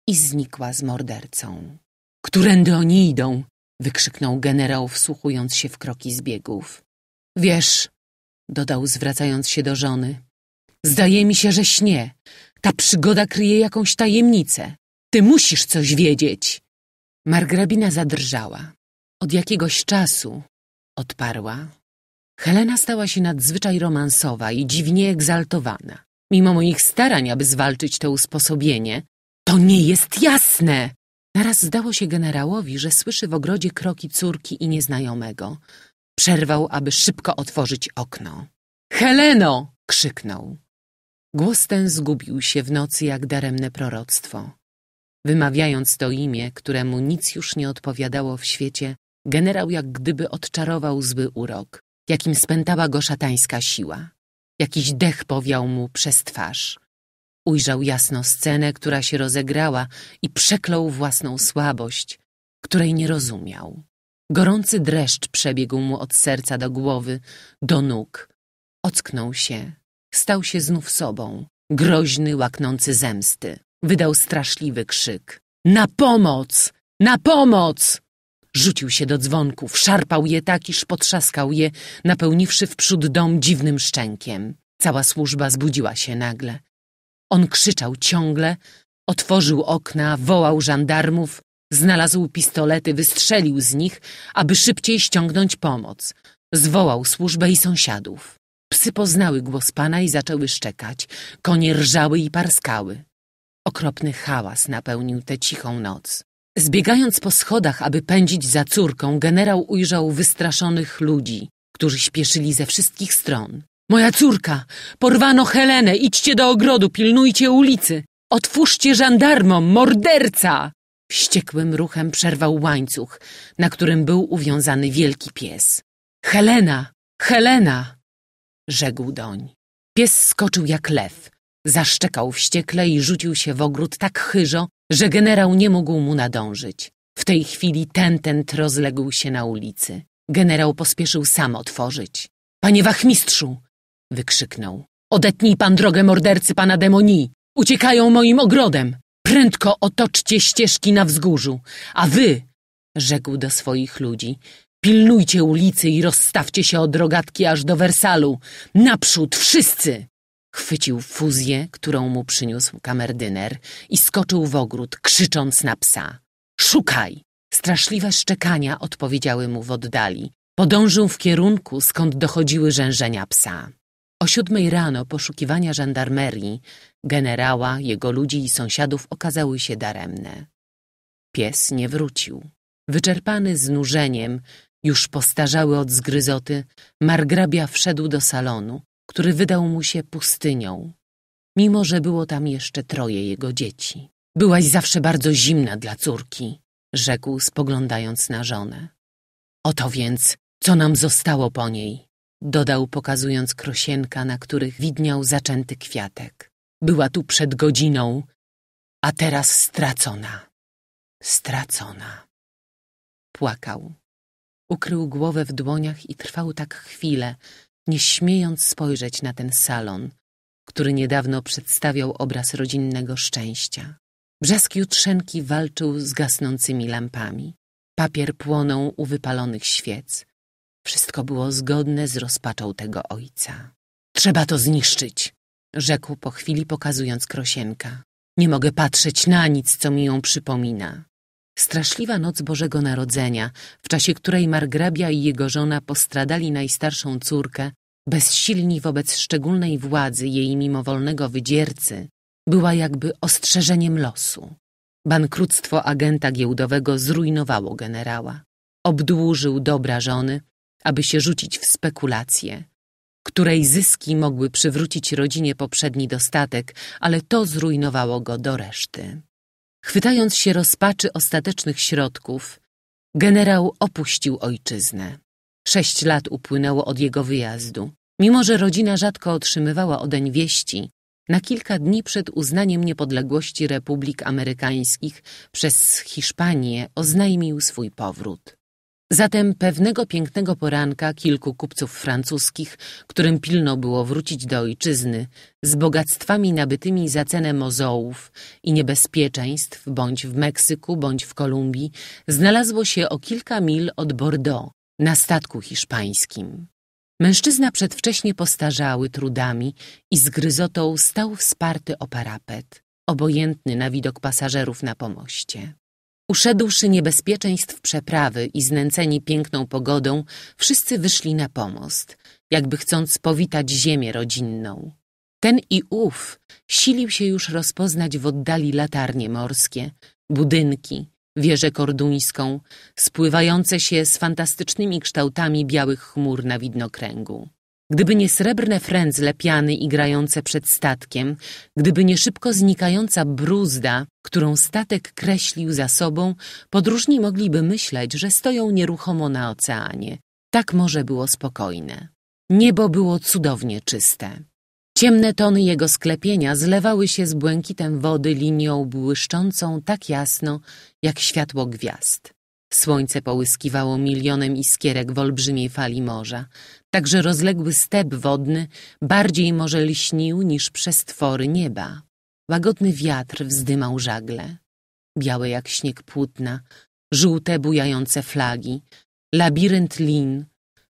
i znikła z mordercą. Którędy oni idą? wykrzyknął generał, wsłuchując się w kroki zbiegów. Wiesz, dodał zwracając się do żony. Zdaje mi się, że śnie. Ta przygoda kryje jakąś tajemnicę. Ty musisz coś wiedzieć. Margrabina zadrżała. Od jakiegoś czasu odparła. Helena stała się nadzwyczaj romansowa i dziwnie egzaltowana. Mimo moich starań, aby zwalczyć to usposobienie, to nie jest jasne! Naraz zdało się generałowi, że słyszy w ogrodzie kroki córki i nieznajomego. Przerwał, aby szybko otworzyć okno. Heleno! krzyknął. Głos ten zgubił się w nocy jak daremne proroctwo. Wymawiając to imię, któremu nic już nie odpowiadało w świecie, generał jak gdyby odczarował zły urok, jakim spętała go szatańska siła. Jakiś dech powiał mu przez twarz. Ujrzał jasno scenę, która się rozegrała i przeklął własną słabość, której nie rozumiał. Gorący dreszcz przebiegł mu od serca do głowy, do nóg. Ocknął się. Stał się znów sobą. Groźny, łaknący zemsty. Wydał straszliwy krzyk. Na pomoc! Na pomoc! Rzucił się do dzwonków, szarpał je tak, iż potrzaskał je, napełniwszy wprzód dom dziwnym szczękiem. Cała służba zbudziła się nagle. On krzyczał ciągle, otworzył okna, wołał żandarmów, Znalazł pistolety, wystrzelił z nich, aby szybciej ściągnąć pomoc. Zwołał służbę i sąsiadów. Psy poznały głos pana i zaczęły szczekać. Konie rżały i parskały. Okropny hałas napełnił tę cichą noc. Zbiegając po schodach, aby pędzić za córką, generał ujrzał wystraszonych ludzi, którzy śpieszyli ze wszystkich stron. Moja córka! Porwano Helenę! Idźcie do ogrodu, pilnujcie ulicy! Otwórzcie żandarmom! Morderca! Ściekłym ruchem przerwał łańcuch, na którym był uwiązany wielki pies. Helena! Helena! rzekł doń. Pies skoczył jak lew. Zaszczekał wściekle i rzucił się w ogród tak chyżo, że generał nie mógł mu nadążyć. W tej chwili tentent rozległ się na ulicy. Generał pospieszył sam otworzyć. Panie wachmistrzu! wykrzyknął. Odetnij pan drogę mordercy pana demoni! Uciekają moim ogrodem! Prędko otoczcie ścieżki na wzgórzu, a wy, rzekł do swoich ludzi, pilnujcie ulicy i rozstawcie się od rogatki aż do Wersalu. Naprzód, wszyscy! Chwycił fuzję, którą mu przyniósł kamerdyner i skoczył w ogród, krzycząc na psa. Szukaj! Straszliwe szczekania odpowiedziały mu w oddali. Podążył w kierunku, skąd dochodziły rzężenia psa. O siódmej rano poszukiwania żandarmerii, generała, jego ludzi i sąsiadów okazały się daremne. Pies nie wrócił. Wyczerpany znużeniem, już postarzały od zgryzoty, margrabia wszedł do salonu, który wydał mu się pustynią, mimo że było tam jeszcze troje jego dzieci. Byłaś zawsze bardzo zimna dla córki, rzekł spoglądając na żonę. Oto więc, co nam zostało po niej? dodał pokazując krosienka, na których widniał zaczęty kwiatek. Była tu przed godziną, a teraz stracona. Stracona. Płakał. Ukrył głowę w dłoniach i trwał tak chwilę, nie śmiejąc spojrzeć na ten salon, który niedawno przedstawiał obraz rodzinnego szczęścia. Brzask jutrzenki walczył z gasnącymi lampami. Papier płonął u wypalonych świec. Wszystko było zgodne z rozpaczą tego ojca. Trzeba to zniszczyć, rzekł po chwili pokazując krosienka. Nie mogę patrzeć na nic, co mi ją przypomina. Straszliwa noc Bożego Narodzenia, w czasie której margrabia i jego żona postradali najstarszą córkę, bezsilni wobec szczególnej władzy jej mimowolnego wydziercy, była jakby ostrzeżeniem losu. Bankructwo agenta giełdowego zrujnowało generała. Obdłużył dobra żony, aby się rzucić w spekulacje, której zyski mogły przywrócić rodzinie poprzedni dostatek, ale to zrujnowało go do reszty. Chwytając się rozpaczy ostatecznych środków, generał opuścił ojczyznę. Sześć lat upłynęło od jego wyjazdu. Mimo, że rodzina rzadko otrzymywała odeń wieści, na kilka dni przed uznaniem niepodległości Republik Amerykańskich przez Hiszpanię oznajmił swój powrót. Zatem pewnego pięknego poranka kilku kupców francuskich, którym pilno było wrócić do ojczyzny, z bogactwami nabytymi za cenę mozołów i niebezpieczeństw, bądź w Meksyku, bądź w Kolumbii, znalazło się o kilka mil od Bordeaux, na statku hiszpańskim. Mężczyzna przedwcześnie postarzały trudami i z gryzotą stał wsparty o parapet, obojętny na widok pasażerów na pomoście. Uszedłszy niebezpieczeństw przeprawy i znęceni piękną pogodą, wszyscy wyszli na pomost, jakby chcąc powitać ziemię rodzinną. Ten i ów silił się już rozpoznać w oddali latarnie morskie, budynki, wieżę korduńską, spływające się z fantastycznymi kształtami białych chmur na widnokręgu. Gdyby nie srebrne frędzle piany igrające przed statkiem, gdyby nie szybko znikająca bruzda, którą statek kreślił za sobą, podróżni mogliby myśleć, że stoją nieruchomo na oceanie. Tak morze było spokojne. Niebo było cudownie czyste. Ciemne tony jego sklepienia zlewały się z błękitem wody linią błyszczącą tak jasno, jak światło gwiazd. Słońce połyskiwało milionem iskierek w olbrzymiej fali morza. Także rozległy step wodny bardziej może lśnił niż przestwory nieba. Łagodny wiatr wzdymał żagle. Białe jak śnieg płótna, żółte bujające flagi, labirynt lin.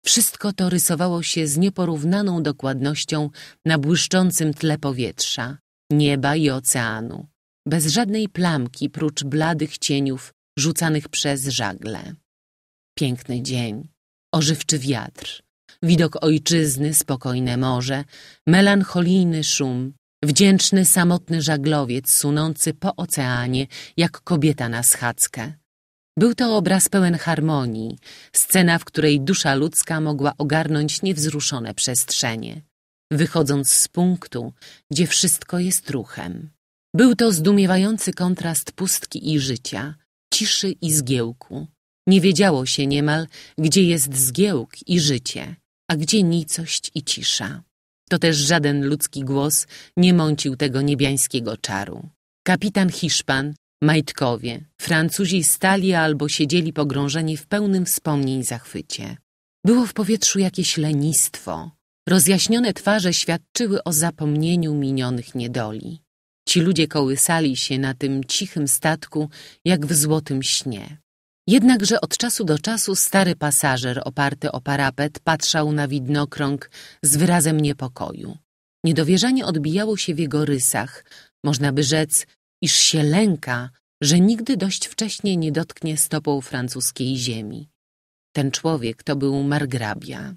Wszystko to rysowało się z nieporównaną dokładnością na błyszczącym tle powietrza, nieba i oceanu, bez żadnej plamki prócz bladych cieniów rzucanych przez żagle. Piękny dzień, ożywczy wiatr, widok ojczyzny, spokojne morze, melancholijny szum, wdzięczny, samotny żaglowiec sunący po oceanie jak kobieta na schadzkę. Był to obraz pełen harmonii, scena, w której dusza ludzka mogła ogarnąć niewzruszone przestrzenie, wychodząc z punktu, gdzie wszystko jest ruchem. Był to zdumiewający kontrast pustki i życia, ciszy i zgiełku. Nie wiedziało się niemal, gdzie jest zgiełk i życie, a gdzie nicość i cisza. To też żaden ludzki głos nie mącił tego niebiańskiego czaru. Kapitan Hiszpan, Majtkowie, Francuzi stali albo siedzieli pogrążeni w pełnym wspomnień zachwycie. Było w powietrzu jakieś lenistwo. Rozjaśnione twarze świadczyły o zapomnieniu minionych niedoli. Ci ludzie kołysali się na tym cichym statku jak w złotym śnie. Jednakże od czasu do czasu stary pasażer oparty o parapet patrzał na widnokrąg z wyrazem niepokoju. Niedowierzanie odbijało się w jego rysach. Można by rzec, iż się lęka, że nigdy dość wcześnie nie dotknie stopą francuskiej ziemi. Ten człowiek to był margrabia.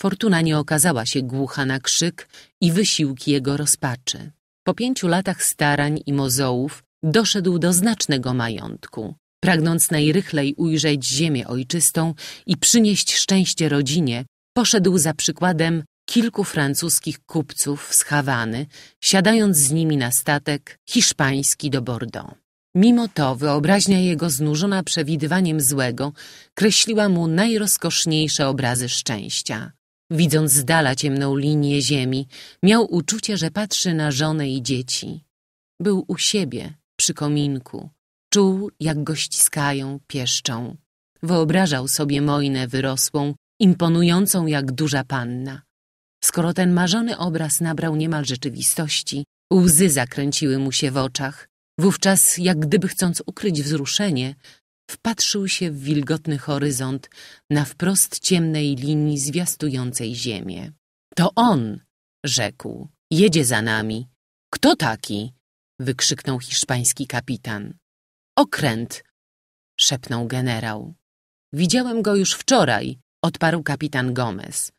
Fortuna nie okazała się głucha na krzyk i wysiłki jego rozpaczy. Po pięciu latach starań i mozołów doszedł do znacznego majątku. Pragnąc najrychlej ujrzeć ziemię ojczystą i przynieść szczęście rodzinie, poszedł za przykładem kilku francuskich kupców z Hawany, siadając z nimi na statek hiszpański do Bordeaux. Mimo to wyobraźnia jego znużona przewidywaniem złego kreśliła mu najrozkoszniejsze obrazy szczęścia. Widząc z dala ciemną linię ziemi, miał uczucie, że patrzy na żonę i dzieci. Był u siebie, przy kominku, Czuł, jak go ściskają, pieszczą. Wyobrażał sobie Mojnę wyrosłą, imponującą jak duża panna. Skoro ten marzony obraz nabrał niemal rzeczywistości, łzy zakręciły mu się w oczach. Wówczas, jak gdyby chcąc ukryć wzruszenie, wpatrzył się w wilgotny horyzont na wprost ciemnej linii zwiastującej ziemię. To on, rzekł, jedzie za nami. Kto taki? wykrzyknął hiszpański kapitan. Okręt! szepnął generał. Widziałem go już wczoraj, odparł kapitan Gomez.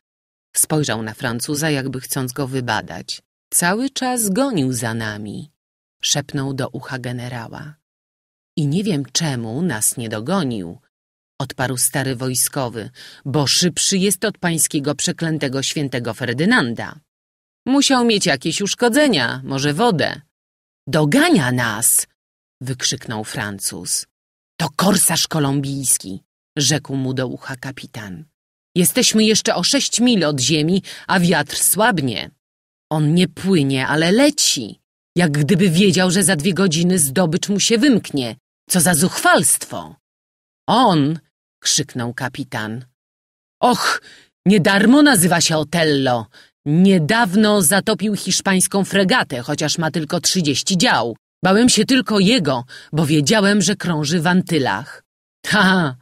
Spojrzał na Francuza, jakby chcąc go wybadać. Cały czas gonił za nami, szepnął do ucha generała. I nie wiem czemu nas nie dogonił, odparł stary wojskowy, bo szybszy jest od pańskiego przeklętego świętego Ferdynanda. Musiał mieć jakieś uszkodzenia, może wodę. Dogania nas! wykrzyknął Francuz. To korsarz kolumbijski, rzekł mu do ucha kapitan. Jesteśmy jeszcze o sześć mil od ziemi, a wiatr słabnie. On nie płynie, ale leci, jak gdyby wiedział, że za dwie godziny zdobycz mu się wymknie. Co za zuchwalstwo! On! krzyknął kapitan. Och, niedarmo nazywa się Otello. Niedawno zatopił hiszpańską fregatę, chociaż ma tylko trzydzieści dział. Bałem się tylko jego, bo wiedziałem, że krąży w antylach. Ha!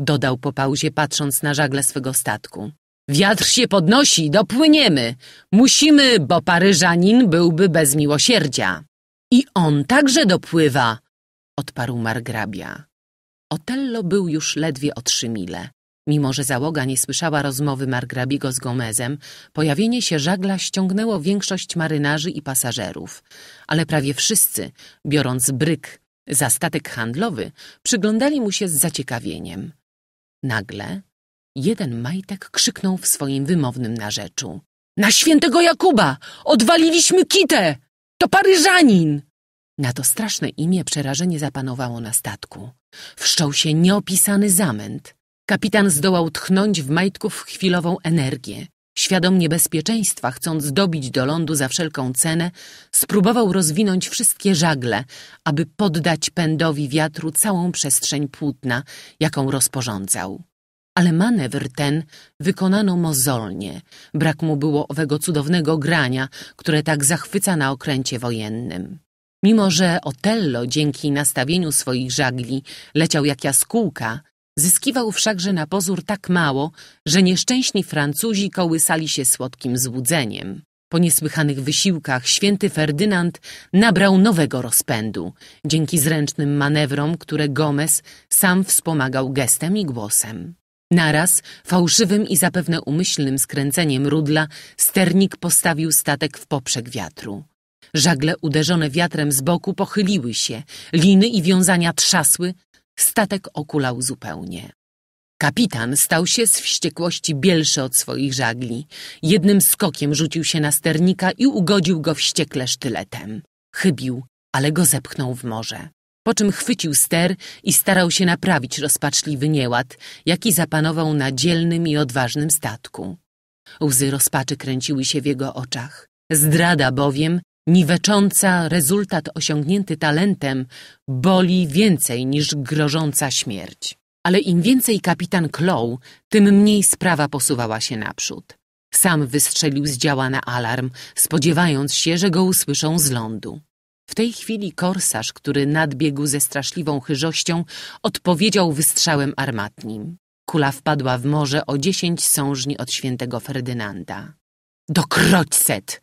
dodał po pauzie, patrząc na żagle swego statku. Wiatr się podnosi, dopłyniemy. Musimy, bo Paryżanin byłby bez miłosierdzia. I on także dopływa, odparł margrabia. Otello był już ledwie o trzy mile. Mimo, że załoga nie słyszała rozmowy margrabiego z Gomezem, pojawienie się żagla ściągnęło większość marynarzy i pasażerów, ale prawie wszyscy, biorąc bryk za statek handlowy, przyglądali mu się z zaciekawieniem. Nagle jeden majtek krzyknął w swoim wymownym narzeczu. Na świętego Jakuba! Odwaliliśmy kitę! To Paryżanin! Na to straszne imię przerażenie zapanowało na statku. Wszczął się nieopisany zamęt. Kapitan zdołał tchnąć w majtków chwilową energię. Świadom niebezpieczeństwa, chcąc dobić do lądu za wszelką cenę, spróbował rozwinąć wszystkie żagle, aby poddać pędowi wiatru całą przestrzeń płótna, jaką rozporządzał. Ale manewr ten wykonano mozolnie. Brak mu było owego cudownego grania, które tak zachwyca na okręcie wojennym. Mimo, że Otello dzięki nastawieniu swoich żagli leciał jak jaskółka, Zyskiwał wszakże na pozór tak mało, że nieszczęśni Francuzi kołysali się słodkim złudzeniem. Po niesłychanych wysiłkach święty Ferdynand nabrał nowego rozpędu, dzięki zręcznym manewrom, które Gomez sam wspomagał gestem i głosem. Naraz, fałszywym i zapewne umyślnym skręceniem rudla, sternik postawił statek w poprzek wiatru. Żagle uderzone wiatrem z boku pochyliły się, liny i wiązania trzasły, Statek okulał zupełnie. Kapitan stał się z wściekłości bielszy od swoich żagli. Jednym skokiem rzucił się na sternika i ugodził go wściekle sztyletem. Chybił, ale go zepchnął w morze. Po czym chwycił ster i starał się naprawić rozpaczliwy nieład, jaki zapanował na dzielnym i odważnym statku. Łzy rozpaczy kręciły się w jego oczach. Zdrada bowiem niwecząca rezultat osiągnięty talentem boli więcej niż grożąca śmierć. Ale im więcej kapitan klął, tym mniej sprawa posuwała się naprzód. Sam wystrzelił z działa na alarm, spodziewając się, że go usłyszą z lądu. W tej chwili korsarz, który nadbiegł ze straszliwą chyżością, odpowiedział wystrzałem armatnim. Kula wpadła w morze o dziesięć sążni od świętego Ferdynanda. Do kroćset!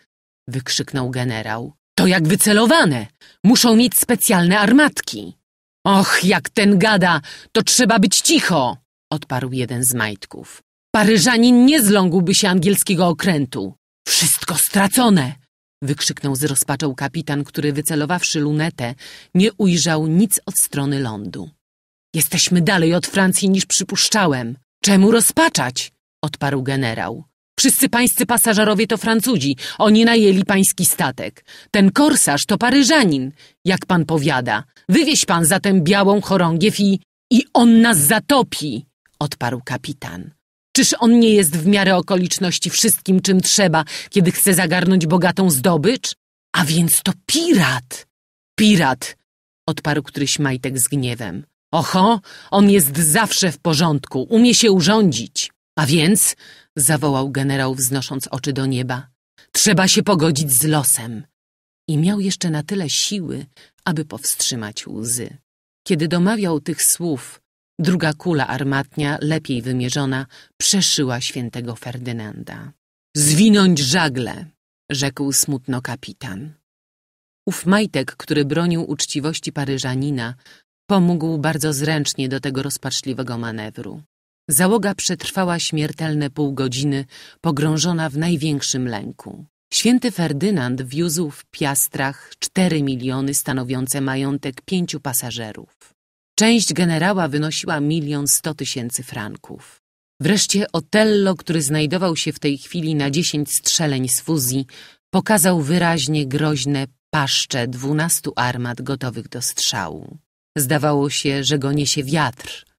wykrzyknął generał. To jak wycelowane! Muszą mieć specjalne armatki! Och, jak ten gada, to trzeba być cicho! odparł jeden z majtków. Paryżanin nie zląkłby się angielskiego okrętu. Wszystko stracone! wykrzyknął z rozpaczą kapitan, który wycelowawszy lunetę, nie ujrzał nic od strony lądu. Jesteśmy dalej od Francji niż przypuszczałem. Czemu rozpaczać? odparł generał. Wszyscy pańscy pasażerowie to Francuzi. Oni najęli pański statek. Ten korsarz to Paryżanin, jak pan powiada. Wywieź pan zatem białą chorągiew i... I on nas zatopi, odparł kapitan. Czyż on nie jest w miarę okoliczności wszystkim, czym trzeba, kiedy chce zagarnąć bogatą zdobycz? A więc to pirat! Pirat! odparł któryś majtek z gniewem. Oho, on jest zawsze w porządku, umie się urządzić. A więc zawołał generał wznosząc oczy do nieba. Trzeba się pogodzić z losem. I miał jeszcze na tyle siły, aby powstrzymać łzy. Kiedy domawiał tych słów, druga kula armatnia, lepiej wymierzona, przeszyła świętego Ferdynanda. Zwinąć żagle, rzekł smutno kapitan. Ów majtek, który bronił uczciwości Paryżanina, pomógł bardzo zręcznie do tego rozpaczliwego manewru. Załoga przetrwała śmiertelne pół godziny, pogrążona w największym lęku. Święty Ferdynand wiózł w piastrach cztery miliony stanowiące majątek pięciu pasażerów. Część generała wynosiła milion sto tysięcy franków. Wreszcie Otello, który znajdował się w tej chwili na dziesięć strzeleń z fuzji, pokazał wyraźnie groźne paszcze dwunastu armat gotowych do strzału. Zdawało się, że go niesie wiatr,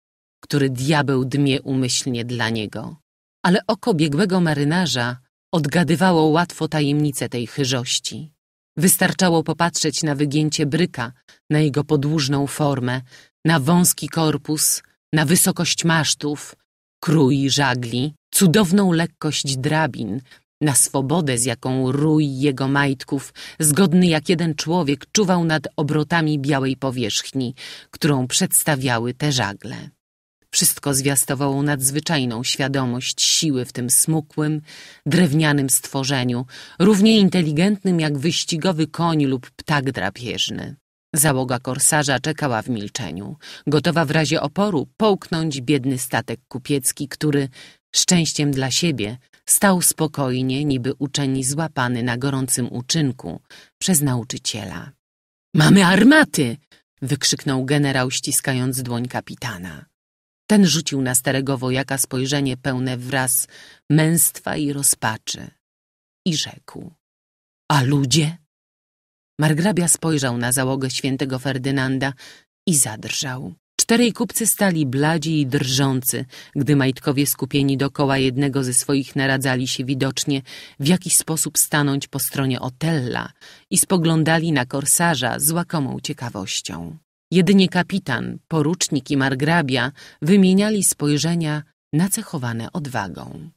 który diabeł dmie umyślnie dla niego. Ale oko biegłego marynarza odgadywało łatwo tajemnice tej chyżości. Wystarczało popatrzeć na wygięcie bryka, na jego podłużną formę, na wąski korpus, na wysokość masztów, krój żagli, cudowną lekkość drabin, na swobodę, z jaką rój jego majtków, zgodny jak jeden człowiek, czuwał nad obrotami białej powierzchni, którą przedstawiały te żagle. Wszystko zwiastowało nadzwyczajną świadomość siły w tym smukłym, drewnianym stworzeniu, równie inteligentnym jak wyścigowy koń lub ptak drapieżny. Załoga korsarza czekała w milczeniu, gotowa w razie oporu połknąć biedny statek kupiecki, który, szczęściem dla siebie, stał spokojnie, niby uczeń złapany na gorącym uczynku przez nauczyciela. Mamy armaty! wykrzyknął generał, ściskając dłoń kapitana. Ten rzucił na starego wojaka spojrzenie pełne wraz męstwa i rozpaczy i rzekł. A ludzie? Margrabia spojrzał na załogę świętego Ferdynanda i zadrżał. Czterej kupcy stali bladzi i drżący, gdy majtkowie skupieni dokoła jednego ze swoich naradzali się widocznie, w jakiś sposób stanąć po stronie Otella i spoglądali na korsarza z łakomą ciekawością. Jedynie kapitan, porucznik i margrabia wymieniali spojrzenia nacechowane odwagą.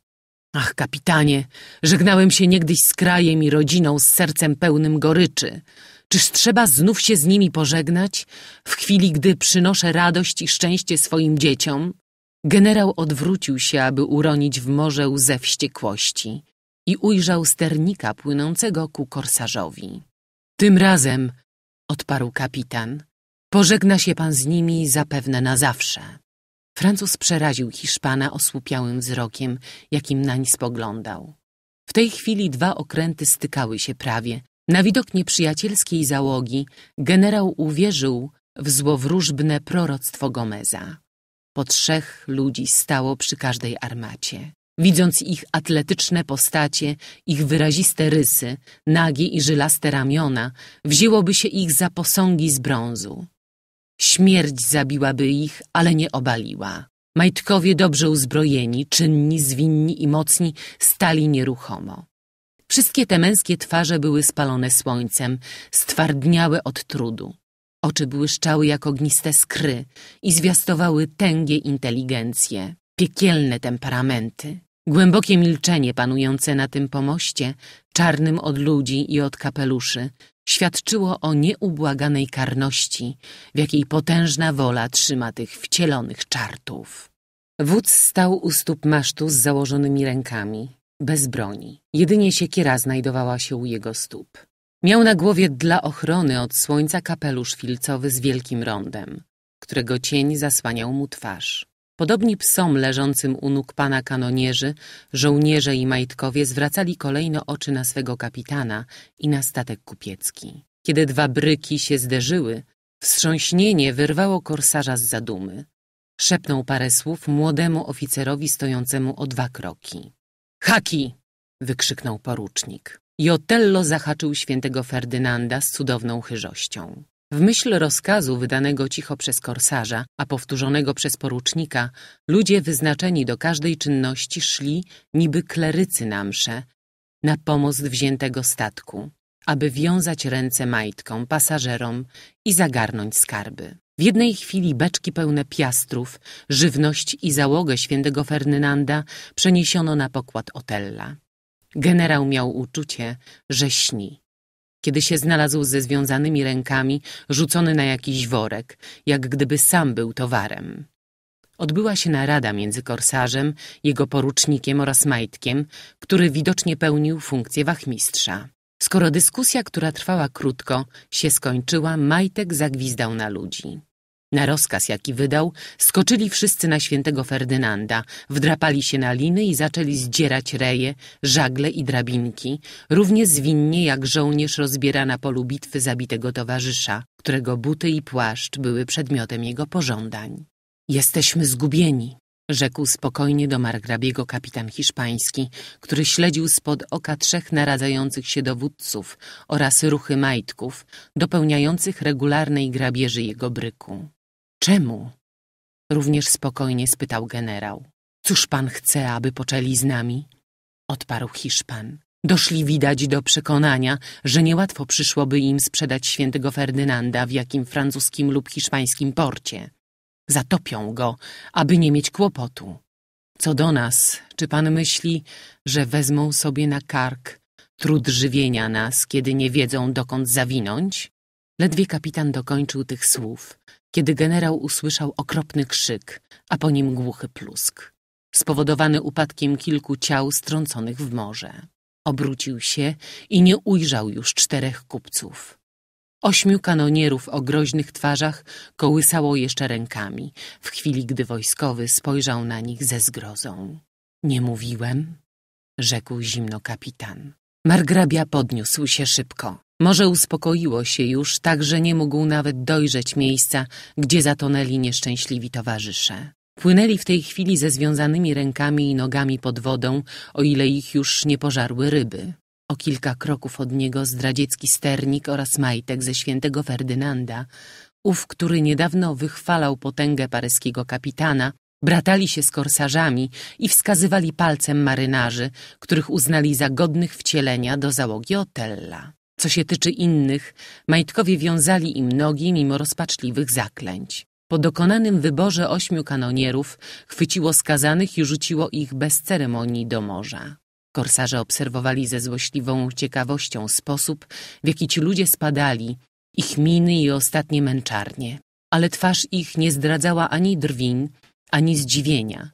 Ach, kapitanie, żegnałem się niegdyś z krajem i rodziną z sercem pełnym goryczy. Czyż trzeba znów się z nimi pożegnać, w chwili gdy przynoszę radość i szczęście swoim dzieciom? Generał odwrócił się, aby uronić w morze łzę wściekłości i ujrzał sternika płynącego ku korsarzowi. Tym razem, odparł kapitan, Pożegna się pan z nimi zapewne na zawsze. Francuz przeraził Hiszpana osłupiałym wzrokiem, jakim nań spoglądał. W tej chwili dwa okręty stykały się prawie. Na widok nieprzyjacielskiej załogi generał uwierzył w złowróżbne proroctwo Gomeza. Po trzech ludzi stało przy każdej armacie. Widząc ich atletyczne postacie, ich wyraziste rysy, nagie i żylaste ramiona, wzięłoby się ich za posągi z brązu. Śmierć zabiłaby ich, ale nie obaliła. Majtkowie dobrze uzbrojeni, czynni, zwinni i mocni stali nieruchomo. Wszystkie te męskie twarze były spalone słońcem, stwardniałe od trudu. Oczy błyszczały jak ogniste skry i zwiastowały tęgie inteligencje, piekielne temperamenty. Głębokie milczenie panujące na tym pomoście, czarnym od ludzi i od kapeluszy, świadczyło o nieubłaganej karności, w jakiej potężna wola trzyma tych wcielonych czartów. Wódz stał u stóp masztu z założonymi rękami, bez broni. Jedynie siekiera znajdowała się u jego stóp. Miał na głowie dla ochrony od słońca kapelusz filcowy z wielkim rondem, którego cień zasłaniał mu twarz. Podobni psom leżącym u nóg pana kanonierzy, żołnierze i majtkowie zwracali kolejno oczy na swego kapitana i na statek kupiecki. Kiedy dwa bryki się zderzyły, wstrząśnienie wyrwało korsarza z zadumy. Szepnął parę słów młodemu oficerowi stojącemu o dwa kroki. Haki! wykrzyknął porucznik. I Otello zahaczył świętego Ferdynanda z cudowną chyżością. W myśl rozkazu wydanego cicho przez korsarza, a powtórzonego przez porucznika, ludzie wyznaczeni do każdej czynności szli niby klerycy na msze, na pomost wziętego statku, aby wiązać ręce majtkom, pasażerom i zagarnąć skarby. W jednej chwili beczki pełne piastrów, żywność i załogę świętego Ferdynanda przeniesiono na pokład Otella. Generał miał uczucie, że śni kiedy się znalazł ze związanymi rękami, rzucony na jakiś worek, jak gdyby sam był towarem. Odbyła się narada między korsarzem, jego porucznikiem oraz majtkiem, który widocznie pełnił funkcję wachmistrza. Skoro dyskusja, która trwała krótko, się skończyła, majtek zagwizdał na ludzi. Na rozkaz, jaki wydał, skoczyli wszyscy na świętego Ferdynanda, wdrapali się na liny i zaczęli zdzierać reje, żagle i drabinki, równie zwinnie jak żołnierz rozbiera na polu bitwy zabitego towarzysza, którego buty i płaszcz były przedmiotem jego pożądań. Jesteśmy zgubieni, rzekł spokojnie do margrabiego kapitan hiszpański, który śledził spod oka trzech naradzających się dowódców oraz ruchy majtków, dopełniających regularnej grabieży jego bryku. Czemu? Również spokojnie spytał generał. Cóż pan chce, aby poczęli z nami? Odparł Hiszpan. Doszli widać do przekonania, że niełatwo przyszłoby im sprzedać świętego Ferdynanda w jakim francuskim lub hiszpańskim porcie. Zatopią go, aby nie mieć kłopotu. Co do nas, czy pan myśli, że wezmą sobie na kark trud żywienia nas, kiedy nie wiedzą, dokąd zawinąć? Ledwie kapitan dokończył tych słów, kiedy generał usłyszał okropny krzyk, a po nim głuchy plusk, spowodowany upadkiem kilku ciał strąconych w morze. Obrócił się i nie ujrzał już czterech kupców. Ośmiu kanonierów o groźnych twarzach kołysało jeszcze rękami, w chwili gdy wojskowy spojrzał na nich ze zgrozą. Nie mówiłem, rzekł zimno kapitan. Margrabia podniósł się szybko. Może uspokoiło się już, tak że nie mógł nawet dojrzeć miejsca, gdzie zatonęli nieszczęśliwi towarzysze. Płynęli w tej chwili ze związanymi rękami i nogami pod wodą, o ile ich już nie pożarły ryby. O kilka kroków od niego zdradziecki sternik oraz majtek ze świętego Ferdynanda, ów, który niedawno wychwalał potęgę paryskiego kapitana, bratali się z korsarzami i wskazywali palcem marynarzy, których uznali za godnych wcielenia do załogi Otella. Co się tyczy innych, majtkowie wiązali im nogi mimo rozpaczliwych zaklęć. Po dokonanym wyborze ośmiu kanonierów chwyciło skazanych i rzuciło ich bez ceremonii do morza. Korsarze obserwowali ze złośliwą ciekawością sposób, w jaki ci ludzie spadali, ich miny i ostatnie męczarnie. Ale twarz ich nie zdradzała ani drwin, ani zdziwienia.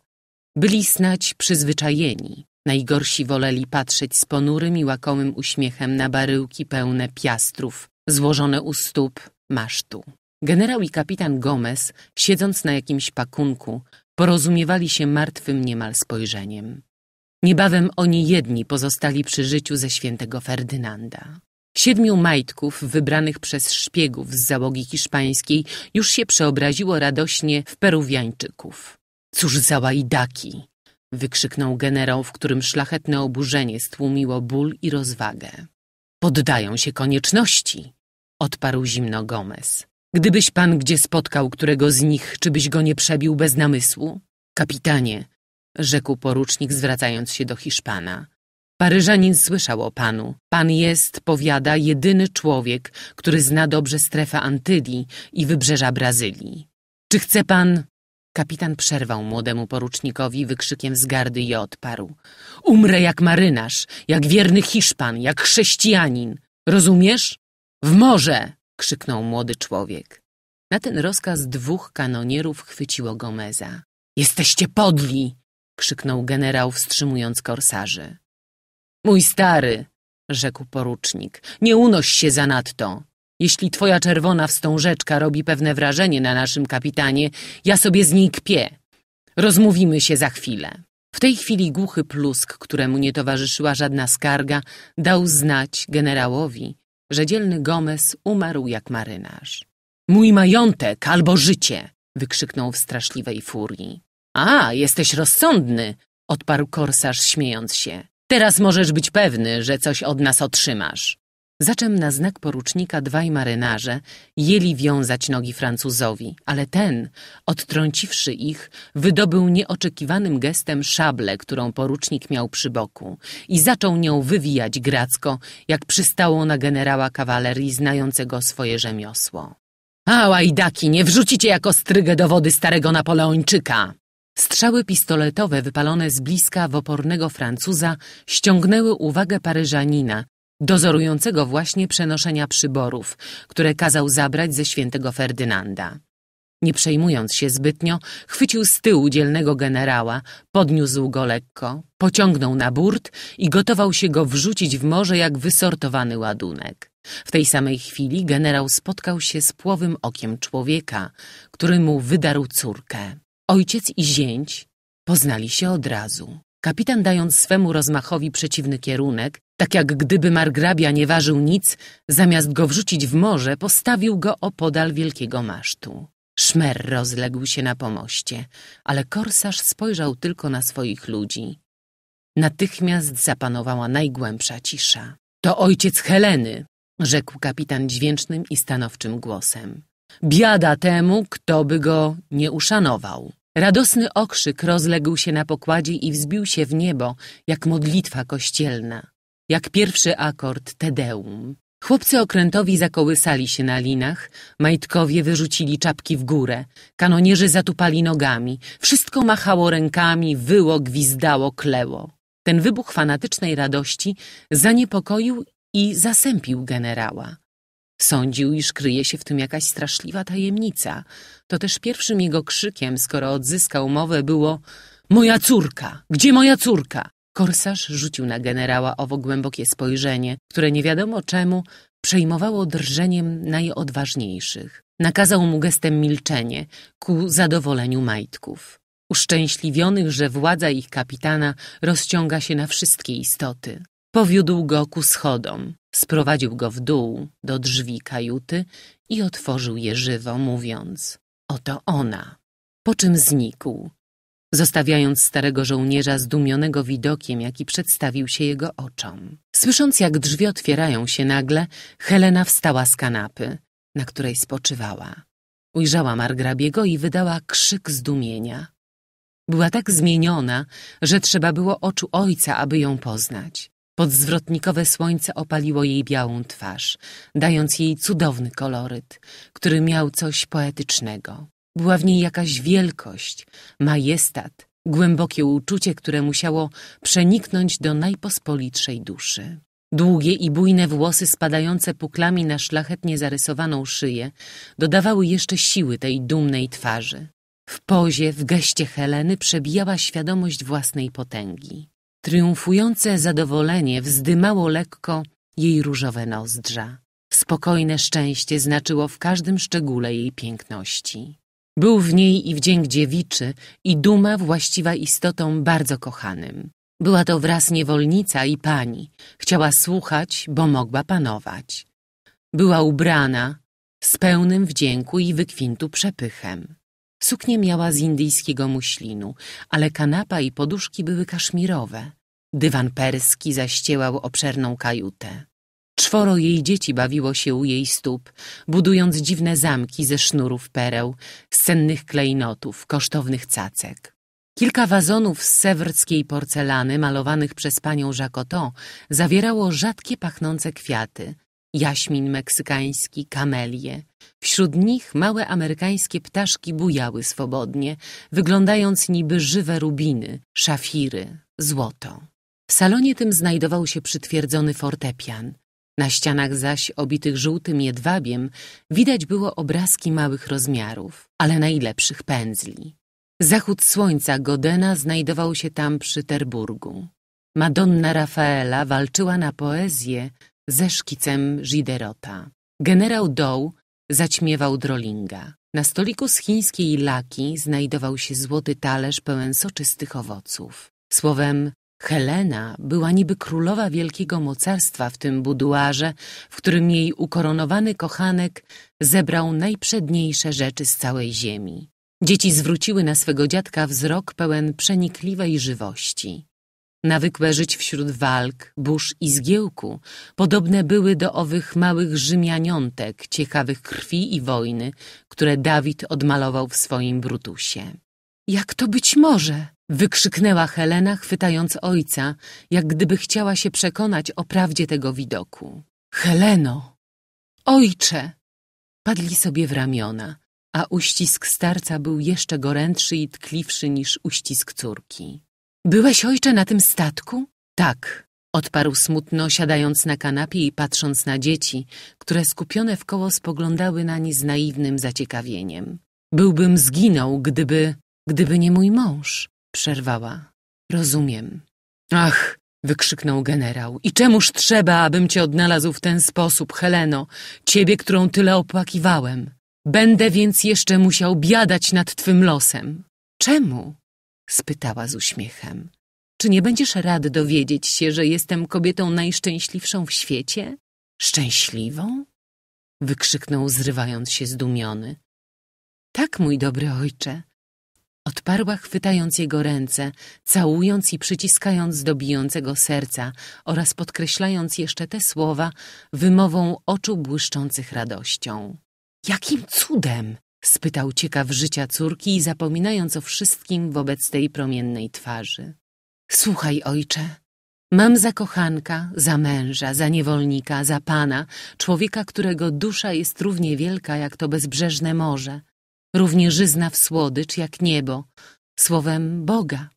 Byli snać przyzwyczajeni. Najgorsi woleli patrzeć z ponurym i łakomym uśmiechem na baryłki pełne piastrów, złożone u stóp masztu. Generał i kapitan Gomez, siedząc na jakimś pakunku, porozumiewali się martwym niemal spojrzeniem. Niebawem oni jedni pozostali przy życiu ze świętego Ferdynanda. Siedmiu majtków wybranych przez szpiegów z załogi hiszpańskiej już się przeobraziło radośnie w peruwiańczyków. Cóż za łajdaki! wykrzyknął generał, w którym szlachetne oburzenie stłumiło ból i rozwagę. Poddają się konieczności, odparł zimno Gomez. Gdybyś pan gdzie spotkał którego z nich, czy byś go nie przebił bez namysłu? Kapitanie, rzekł porucznik, zwracając się do Hiszpana. Paryżanin słyszał o panu. Pan jest, powiada, jedyny człowiek, który zna dobrze strefę Antylii i wybrzeża Brazylii. Czy chce pan, Kapitan przerwał młodemu porucznikowi wykrzykiem zgardy i odparł. Umrę jak marynarz, jak wierny Hiszpan, jak chrześcijanin. Rozumiesz? W morze! krzyknął młody człowiek. Na ten rozkaz dwóch kanonierów chwyciło Gomeza. Jesteście podli! krzyknął generał, wstrzymując korsarzy. Mój stary, rzekł porucznik, nie unoś się zanadto. Jeśli twoja czerwona wstążeczka robi pewne wrażenie na naszym kapitanie, ja sobie z niej kpię. Rozmówimy się za chwilę. W tej chwili głuchy plusk, któremu nie towarzyszyła żadna skarga, dał znać generałowi, że dzielny Gomez umarł jak marynarz. Mój majątek albo życie! wykrzyknął w straszliwej furii. A, jesteś rozsądny! odparł korsarz śmiejąc się. Teraz możesz być pewny, że coś od nas otrzymasz zaczem na znak porucznika dwaj marynarze jeli wiązać nogi Francuzowi, ale ten, odtrąciwszy ich, wydobył nieoczekiwanym gestem szablę, którą porucznik miał przy boku i zaczął nią wywijać gracko, jak przystało na generała kawalerii znającego swoje rzemiosło. A łajdaki, nie wrzucicie jako strygę do wody starego Napoleończyka! Strzały pistoletowe wypalone z bliska w opornego Francuza ściągnęły uwagę Paryżanina, dozorującego właśnie przenoszenia przyborów, które kazał zabrać ze świętego Ferdynanda. Nie przejmując się zbytnio, chwycił z tyłu dzielnego generała, podniósł go lekko, pociągnął na burt i gotował się go wrzucić w morze jak wysortowany ładunek. W tej samej chwili generał spotkał się z płowym okiem człowieka, który mu wydarł córkę. Ojciec i zięć poznali się od razu. Kapitan dając swemu rozmachowi przeciwny kierunek, tak jak gdyby margrabia nie ważył nic, zamiast go wrzucić w morze, postawił go opodal wielkiego masztu. Szmer rozległ się na pomoście, ale korsarz spojrzał tylko na swoich ludzi. Natychmiast zapanowała najgłębsza cisza. To ojciec Heleny, rzekł kapitan dźwięcznym i stanowczym głosem. Biada temu, kto by go nie uszanował. Radosny okrzyk rozległ się na pokładzie i wzbił się w niebo, jak modlitwa kościelna jak pierwszy akord Tedeum. Chłopcy okrętowi zakołysali się na linach, majtkowie wyrzucili czapki w górę, kanonierzy zatupali nogami, wszystko machało rękami, wyło, gwizdało, kleło. Ten wybuch fanatycznej radości zaniepokoił i zasępił generała. Sądził, iż kryje się w tym jakaś straszliwa tajemnica. To też pierwszym jego krzykiem, skoro odzyskał mowę, było Moja córka! Gdzie moja córka? Korsarz rzucił na generała owo głębokie spojrzenie, które nie wiadomo czemu przejmowało drżeniem najodważniejszych. Nakazał mu gestem milczenie ku zadowoleniu majtków, uszczęśliwionych, że władza ich kapitana rozciąga się na wszystkie istoty. Powiódł go ku schodom, sprowadził go w dół do drzwi kajuty i otworzył je żywo, mówiąc – oto ona. Po czym znikł, zostawiając starego żołnierza zdumionego widokiem, jaki przedstawił się jego oczom. Słysząc, jak drzwi otwierają się nagle, Helena wstała z kanapy, na której spoczywała. Ujrzała margrabiego i wydała krzyk zdumienia. Była tak zmieniona, że trzeba było oczu ojca, aby ją poznać. Podzwrotnikowe słońce opaliło jej białą twarz, dając jej cudowny koloryt, który miał coś poetycznego. Była w niej jakaś wielkość, majestat, głębokie uczucie, które musiało przeniknąć do najpospolitszej duszy. Długie i bujne włosy spadające puklami na szlachetnie zarysowaną szyję dodawały jeszcze siły tej dumnej twarzy. W pozie, w geście Heleny przebijała świadomość własnej potęgi. Triumfujące zadowolenie wzdymało lekko jej różowe nozdrza. Spokojne szczęście znaczyło w każdym szczególe jej piękności. Był w niej i wdzięk dziewiczy i duma właściwa istotom bardzo kochanym. Była to wraz niewolnica i pani. Chciała słuchać, bo mogła panować. Była ubrana z pełnym wdzięku i wykwintu przepychem. Suknię miała z indyjskiego muślinu, ale kanapa i poduszki były kaszmirowe. Dywan perski zaściełał obszerną kajutę. Czworo jej dzieci bawiło się u jej stóp, budując dziwne zamki ze sznurów pereł, z cennych klejnotów, kosztownych cacek. Kilka wazonów z sewerskiej porcelany malowanych przez panią Jacoton zawierało rzadkie pachnące kwiaty, jaśmin meksykański, kamelie. Wśród nich małe amerykańskie ptaszki bujały swobodnie, wyglądając niby żywe rubiny, szafiry, złoto. W salonie tym znajdował się przytwierdzony fortepian – na ścianach zaś, obitych żółtym jedwabiem, widać było obrazki małych rozmiarów, ale najlepszych pędzli. Zachód słońca Godena znajdował się tam przy Terburgu. Madonna Rafaela walczyła na poezję ze szkicem Giderota. Generał Dow zaćmiewał Drolinga. Na stoliku z chińskiej laki znajdował się złoty talerz pełen soczystych owoców. Słowem, Helena była niby królowa wielkiego mocarstwa w tym buduarze, w którym jej ukoronowany kochanek zebrał najprzedniejsze rzeczy z całej ziemi. Dzieci zwróciły na swego dziadka wzrok pełen przenikliwej żywości. Nawykłe żyć wśród walk, burz i zgiełku podobne były do owych małych Rzymianiątek, ciekawych krwi i wojny, które Dawid odmalował w swoim Brutusie. Jak to być może? Wykrzyknęła Helena, chwytając ojca, jak gdyby chciała się przekonać o prawdzie tego widoku. Heleno! Ojcze! Padli sobie w ramiona, a uścisk starca był jeszcze gorętszy i tkliwszy niż uścisk córki. Byłeś, ojcze, na tym statku? Tak, odparł smutno, siadając na kanapie i patrząc na dzieci, które skupione w koło spoglądały na nie z naiwnym zaciekawieniem. Byłbym zginął, gdyby, gdyby nie mój mąż. Przerwała. Rozumiem. Ach, wykrzyknął generał. I czemuż trzeba, abym cię odnalazł w ten sposób, Heleno, ciebie, którą tyle opłakiwałem? Będę więc jeszcze musiał biadać nad twym losem. Czemu? spytała z uśmiechem. Czy nie będziesz rad dowiedzieć się, że jestem kobietą najszczęśliwszą w świecie? Szczęśliwą? wykrzyknął, zrywając się zdumiony. Tak, mój dobry ojcze, Odparła chwytając jego ręce, całując i przyciskając do bijącego serca oraz podkreślając jeszcze te słowa wymową oczu błyszczących radością. Jakim cudem? spytał ciekaw życia córki i zapominając o wszystkim wobec tej promiennej twarzy. Słuchaj, ojcze, mam za kochanka, za męża, za niewolnika, za pana, człowieka, którego dusza jest równie wielka jak to bezbrzeżne morze – Równieżyzna w słodycz jak niebo, słowem Boga.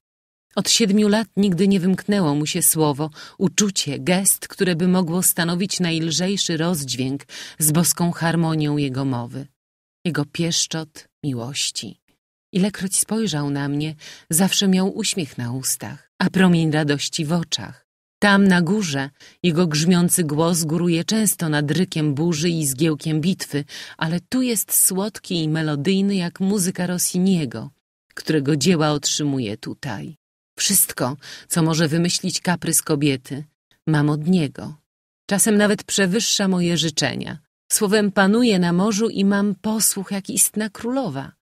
Od siedmiu lat nigdy nie wymknęło mu się słowo, uczucie, gest, które by mogło stanowić najlżejszy rozdźwięk z boską harmonią jego mowy, jego pieszczot miłości. Ilekroć spojrzał na mnie, zawsze miał uśmiech na ustach, a promień radości w oczach. Tam na górze jego grzmiący głos góruje często nad rykiem burzy i zgiełkiem bitwy, ale tu jest słodki i melodyjny jak muzyka Rossiniego, którego dzieła otrzymuje tutaj. Wszystko, co może wymyślić kaprys kobiety, mam od niego. Czasem nawet przewyższa moje życzenia. Słowem panuję na morzu i mam posłuch jak istna królowa.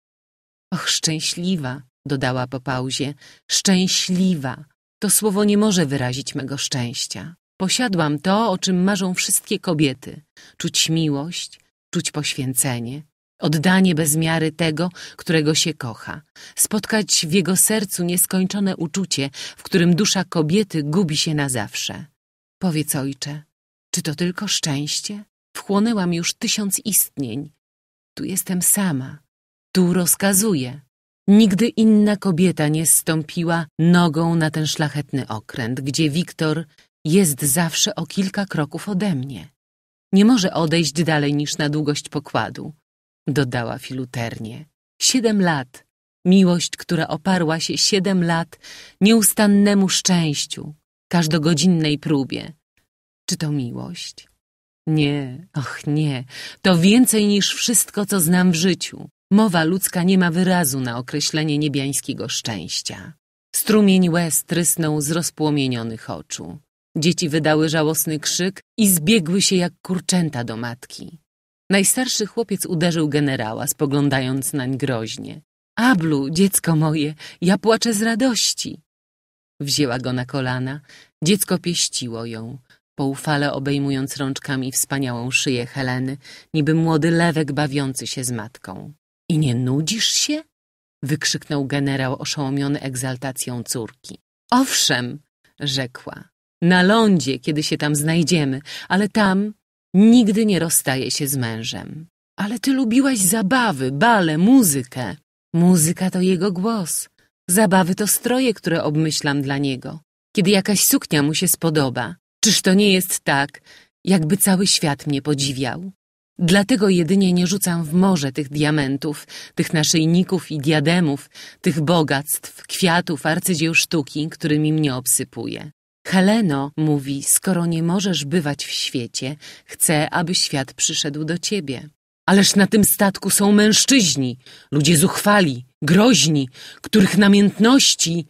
Och, szczęśliwa, dodała po pauzie, szczęśliwa. To słowo nie może wyrazić mego szczęścia. Posiadłam to, o czym marzą wszystkie kobiety. Czuć miłość, czuć poświęcenie, oddanie bez miary tego, którego się kocha. Spotkać w jego sercu nieskończone uczucie, w którym dusza kobiety gubi się na zawsze. Powiedz ojcze, czy to tylko szczęście? Wchłonęłam już tysiąc istnień. Tu jestem sama. Tu rozkazuję. Nigdy inna kobieta nie stąpiła nogą na ten szlachetny okręt, gdzie Wiktor jest zawsze o kilka kroków ode mnie. Nie może odejść dalej niż na długość pokładu, dodała filuternie. Siedem lat, miłość, która oparła się siedem lat nieustannemu szczęściu, każdogodzinnej próbie. Czy to miłość? Nie, och nie, to więcej niż wszystko, co znam w życiu. Mowa ludzka nie ma wyrazu na określenie niebiańskiego szczęścia. Strumień łez trysnął z rozpłomienionych oczu. Dzieci wydały żałosny krzyk i zbiegły się jak kurczęta do matki. Najstarszy chłopiec uderzył generała, spoglądając nań groźnie. Ablu, dziecko moje, ja płaczę z radości. Wzięła go na kolana, dziecko pieściło ją, poufale obejmując rączkami wspaniałą szyję Heleny, niby młody lewek bawiący się z matką. I nie nudzisz się? wykrzyknął generał oszołomiony egzaltacją córki. Owszem, rzekła. Na lądzie, kiedy się tam znajdziemy, ale tam nigdy nie rozstaje się z mężem. Ale ty lubiłaś zabawy, bale, muzykę. Muzyka to jego głos. Zabawy to stroje, które obmyślam dla niego. Kiedy jakaś suknia mu się spodoba. Czyż to nie jest tak, jakby cały świat mnie podziwiał? Dlatego jedynie nie rzucam w morze tych diamentów, tych naszyjników i diademów, tych bogactw, kwiatów, arcydzieł sztuki, którymi mnie obsypuje. Heleno mówi, skoro nie możesz bywać w świecie, chcę, aby świat przyszedł do ciebie. Ależ na tym statku są mężczyźni, ludzie zuchwali, groźni, których namiętności...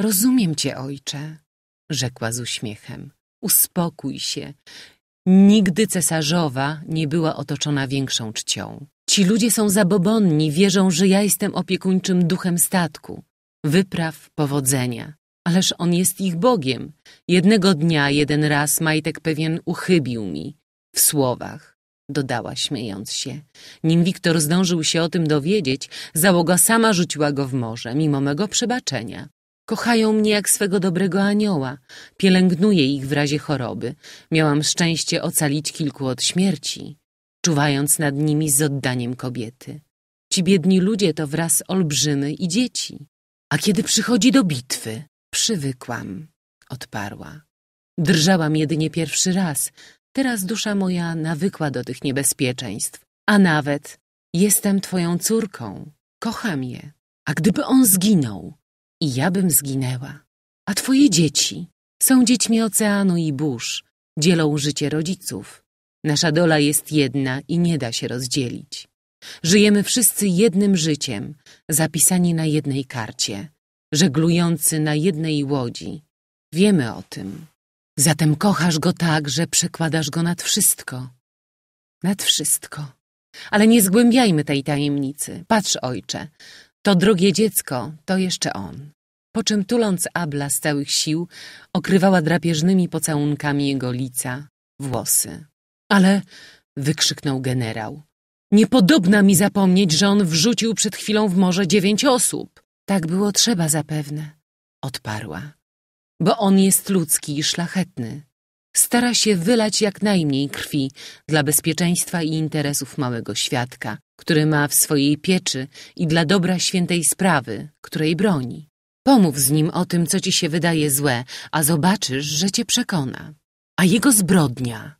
Rozumiem cię, ojcze, rzekła z uśmiechem. Uspokój się. Nigdy cesarzowa nie była otoczona większą czcią. Ci ludzie są zabobonni, wierzą, że ja jestem opiekuńczym duchem statku, wypraw, powodzenia. Ależ on jest ich Bogiem. Jednego dnia, jeden raz Majtek pewien uchybił mi w słowach, dodała śmiejąc się. Nim Wiktor zdążył się o tym dowiedzieć, załoga sama rzuciła go w morze, mimo mego przebaczenia. Kochają mnie jak swego dobrego anioła. Pielęgnuję ich w razie choroby. Miałam szczęście ocalić kilku od śmierci, czuwając nad nimi z oddaniem kobiety. Ci biedni ludzie to wraz olbrzymy i dzieci. A kiedy przychodzi do bitwy, przywykłam, odparła. Drżałam jedynie pierwszy raz. Teraz dusza moja nawykła do tych niebezpieczeństw. A nawet jestem twoją córką, kocham je. A gdyby on zginął, i ja bym zginęła. A twoje dzieci są dziećmi oceanu i burz, dzielą życie rodziców. Nasza dola jest jedna i nie da się rozdzielić. Żyjemy wszyscy jednym życiem, zapisani na jednej karcie, żeglujący na jednej łodzi. Wiemy o tym. Zatem kochasz go tak, że przekładasz go nad wszystko. Nad wszystko. Ale nie zgłębiajmy tej tajemnicy. Patrz, ojcze, to drogie dziecko, to jeszcze on. Po czym tuląc Abla z całych sił, okrywała drapieżnymi pocałunkami jego lica, włosy. Ale, wykrzyknął generał, niepodobna mi zapomnieć, że on wrzucił przed chwilą w morze dziewięć osób. Tak było trzeba zapewne, odparła. Bo on jest ludzki i szlachetny. Stara się wylać jak najmniej krwi dla bezpieczeństwa i interesów małego świadka, który ma w swojej pieczy i dla dobra świętej sprawy, której broni. Pomów z nim o tym, co ci się wydaje złe, a zobaczysz, że cię przekona. A jego zbrodnia,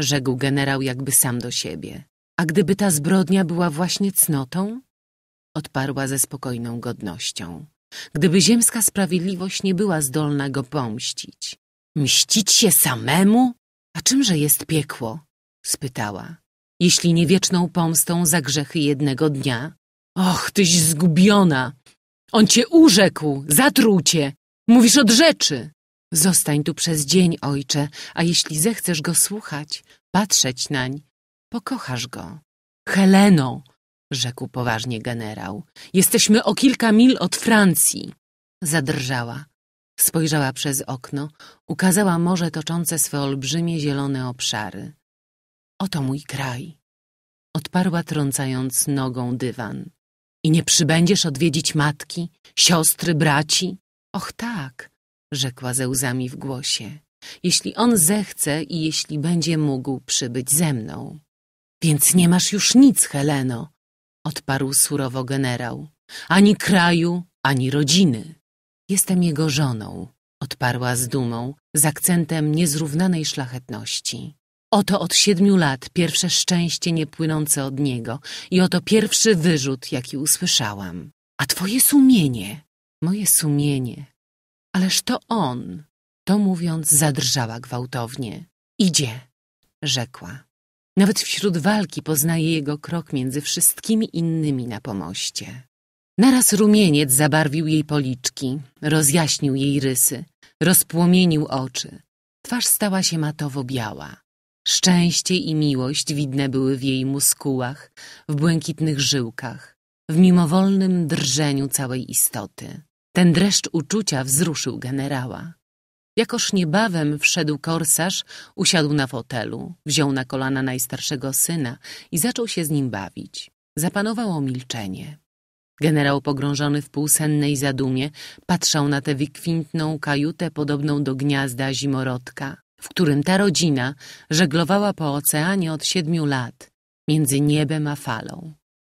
rzekł generał jakby sam do siebie. A gdyby ta zbrodnia była właśnie cnotą? Odparła ze spokojną godnością. Gdyby ziemska sprawiedliwość nie była zdolna go pomścić. Mścić się samemu? A czymże jest piekło? spytała jeśli nie wieczną pomstą za grzechy jednego dnia? Och, tyś zgubiona! On cię urzekł, zatruł cię, mówisz od rzeczy. Zostań tu przez dzień, ojcze, a jeśli zechcesz go słuchać, patrzeć nań, pokochasz go. Heleno, rzekł poważnie generał, jesteśmy o kilka mil od Francji. Zadrżała. Spojrzała przez okno, ukazała morze toczące swe olbrzymie zielone obszary. Oto mój kraj. Odparła trącając nogą dywan. I nie przybędziesz odwiedzić matki, siostry, braci? Och tak, rzekła ze łzami w głosie. Jeśli on zechce i jeśli będzie mógł przybyć ze mną. Więc nie masz już nic, Heleno, odparł surowo generał. Ani kraju, ani rodziny. Jestem jego żoną, odparła z dumą, z akcentem niezrównanej szlachetności. Oto od siedmiu lat pierwsze szczęście niepłynące od niego i oto pierwszy wyrzut, jaki usłyszałam. A twoje sumienie, moje sumienie, ależ to on, to mówiąc zadrżała gwałtownie. Idzie, rzekła. Nawet wśród walki poznaje jego krok między wszystkimi innymi na pomoście. Naraz rumieniec zabarwił jej policzki, rozjaśnił jej rysy, rozpłomienił oczy. Twarz stała się matowo biała. Szczęście i miłość widne były w jej muskułach, w błękitnych żyłkach, w mimowolnym drżeniu całej istoty. Ten dreszcz uczucia wzruszył generała. Jakoż niebawem wszedł korsarz, usiadł na fotelu, wziął na kolana najstarszego syna i zaczął się z nim bawić. Zapanowało milczenie. Generał pogrążony w półsennej zadumie patrzał na tę wykwintną kajutę podobną do gniazda zimorodka, w którym ta rodzina żeglowała po oceanie od siedmiu lat, między niebem a falą.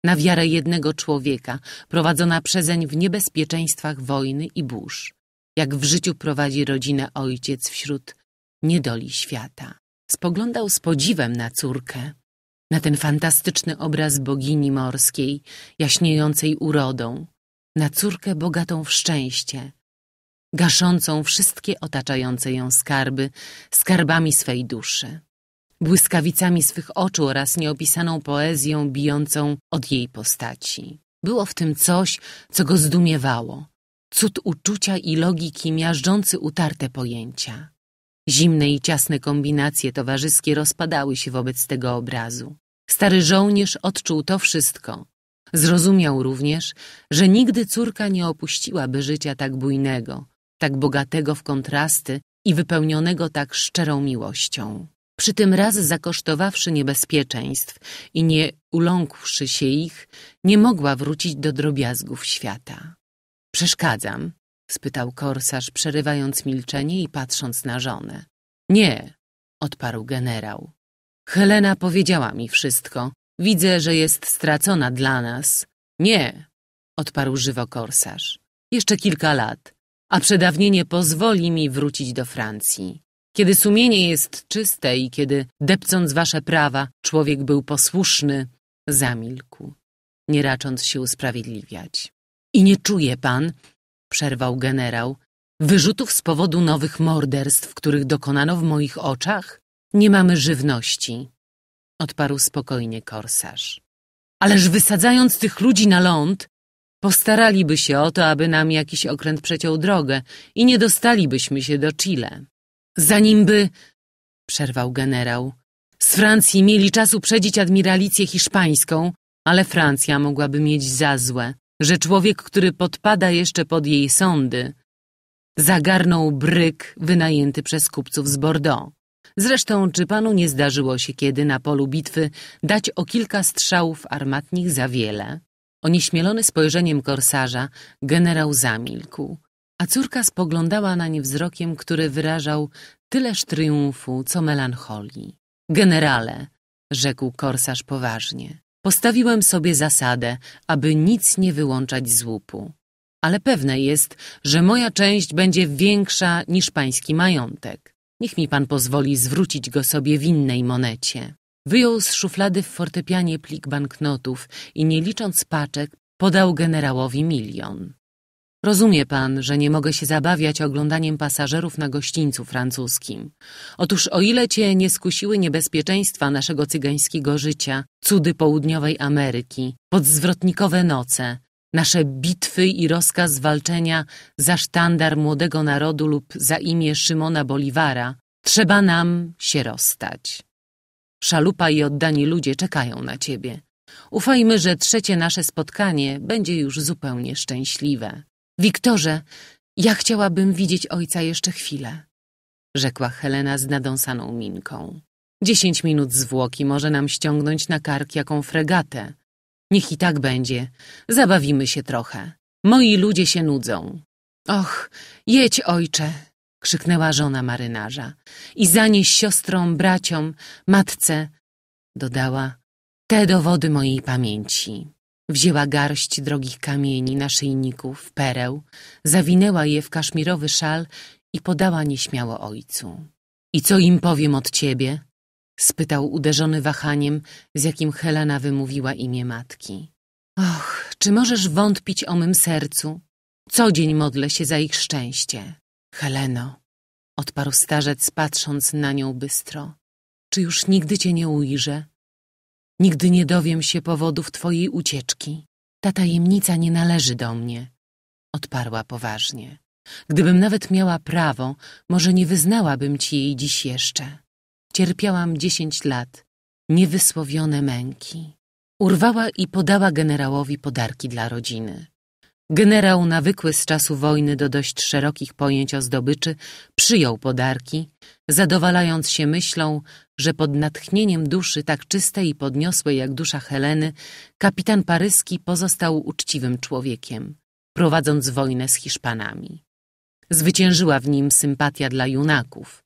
Na wiarę jednego człowieka, prowadzona przezeń w niebezpieczeństwach wojny i burz, jak w życiu prowadzi rodzinę ojciec wśród niedoli świata. Spoglądał z podziwem na córkę, na ten fantastyczny obraz bogini morskiej, jaśniejącej urodą, na córkę bogatą w szczęście, gaszącą wszystkie otaczające ją skarby, skarbami swej duszy, błyskawicami swych oczu oraz nieopisaną poezją bijącą od jej postaci. Było w tym coś, co go zdumiewało. Cud uczucia i logiki miażdżący utarte pojęcia. Zimne i ciasne kombinacje towarzyskie rozpadały się wobec tego obrazu. Stary żołnierz odczuł to wszystko. Zrozumiał również, że nigdy córka nie opuściłaby życia tak bujnego, tak bogatego w kontrasty i wypełnionego tak szczerą miłością. Przy tym raz zakosztowawszy niebezpieczeństw i nie uląkłszy się ich, nie mogła wrócić do drobiazgów świata. Przeszkadzam, spytał korsarz, przerywając milczenie i patrząc na żonę. Nie, odparł generał. Helena powiedziała mi wszystko. Widzę, że jest stracona dla nas. Nie, odparł żywo korsarz. Jeszcze kilka lat, a przedawnienie pozwoli mi wrócić do Francji. Kiedy sumienie jest czyste i kiedy, depcąc wasze prawa, człowiek był posłuszny, zamilkł, nie racząc się usprawiedliwiać. I nie czuje pan, przerwał generał, wyrzutów z powodu nowych morderstw, których dokonano w moich oczach? Nie mamy żywności, odparł spokojnie korsarz. Ależ wysadzając tych ludzi na ląd, Postaraliby się o to, aby nam jakiś okręt przeciął drogę i nie dostalibyśmy się do Chile. Zanim by... przerwał generał. Z Francji mieli czas uprzedzić admiralicję hiszpańską, ale Francja mogłaby mieć za złe, że człowiek, który podpada jeszcze pod jej sądy, zagarnął bryk wynajęty przez kupców z Bordeaux. Zresztą, czy panu nie zdarzyło się kiedy na polu bitwy dać o kilka strzałów armatnich za wiele? Onieśmielony spojrzeniem korsarza, generał zamilkł, a córka spoglądała nań wzrokiem, który wyrażał tyleż triumfu, co melancholii. Generale, rzekł korsarz poważnie, postawiłem sobie zasadę, aby nic nie wyłączać z łupu. Ale pewne jest, że moja część będzie większa niż pański majątek. Niech mi pan pozwoli zwrócić go sobie w innej monecie. Wyjął z szuflady w fortepianie plik banknotów i nie licząc paczek, podał generałowi milion. Rozumie pan, że nie mogę się zabawiać oglądaniem pasażerów na gościńcu francuskim. Otóż o ile cię nie skusiły niebezpieczeństwa naszego cygańskiego życia, cudy południowej Ameryki, podzwrotnikowe noce, nasze bitwy i rozkaz walczenia za sztandar młodego narodu lub za imię Szymona Bolivara, trzeba nam się rozstać. Szalupa i oddani ludzie czekają na ciebie. Ufajmy, że trzecie nasze spotkanie będzie już zupełnie szczęśliwe. Wiktorze, ja chciałabym widzieć ojca jeszcze chwilę, rzekła Helena z nadąsaną minką. Dziesięć minut zwłoki może nam ściągnąć na kark jaką fregatę. Niech i tak będzie. Zabawimy się trochę. Moi ludzie się nudzą. Och, jedź, ojcze, krzyknęła żona marynarza. I zanieś siostrą, braciom, matce, dodała, te dowody mojej pamięci. Wzięła garść drogich kamieni, naszyjników, pereł, zawinęła je w kaszmirowy szal i podała nieśmiało ojcu. I co im powiem od ciebie? spytał uderzony wahaniem, z jakim Helena wymówiła imię matki. Och, czy możesz wątpić o mym sercu? Co dzień modlę się za ich szczęście. Heleno, odparł starzec, patrząc na nią bystro, czy już nigdy cię nie ujrzę? Nigdy nie dowiem się powodów twojej ucieczki. Ta tajemnica nie należy do mnie, odparła poważnie. Gdybym nawet miała prawo, może nie wyznałabym ci jej dziś jeszcze. Cierpiałam dziesięć lat, niewysłowione męki. Urwała i podała generałowi podarki dla rodziny. Generał nawykły z czasu wojny do dość szerokich pojęć o zdobyczy przyjął podarki, zadowalając się myślą, że pod natchnieniem duszy tak czystej i podniosłej jak dusza Heleny, kapitan paryski pozostał uczciwym człowiekiem, prowadząc wojnę z Hiszpanami. Zwyciężyła w nim sympatia dla junaków.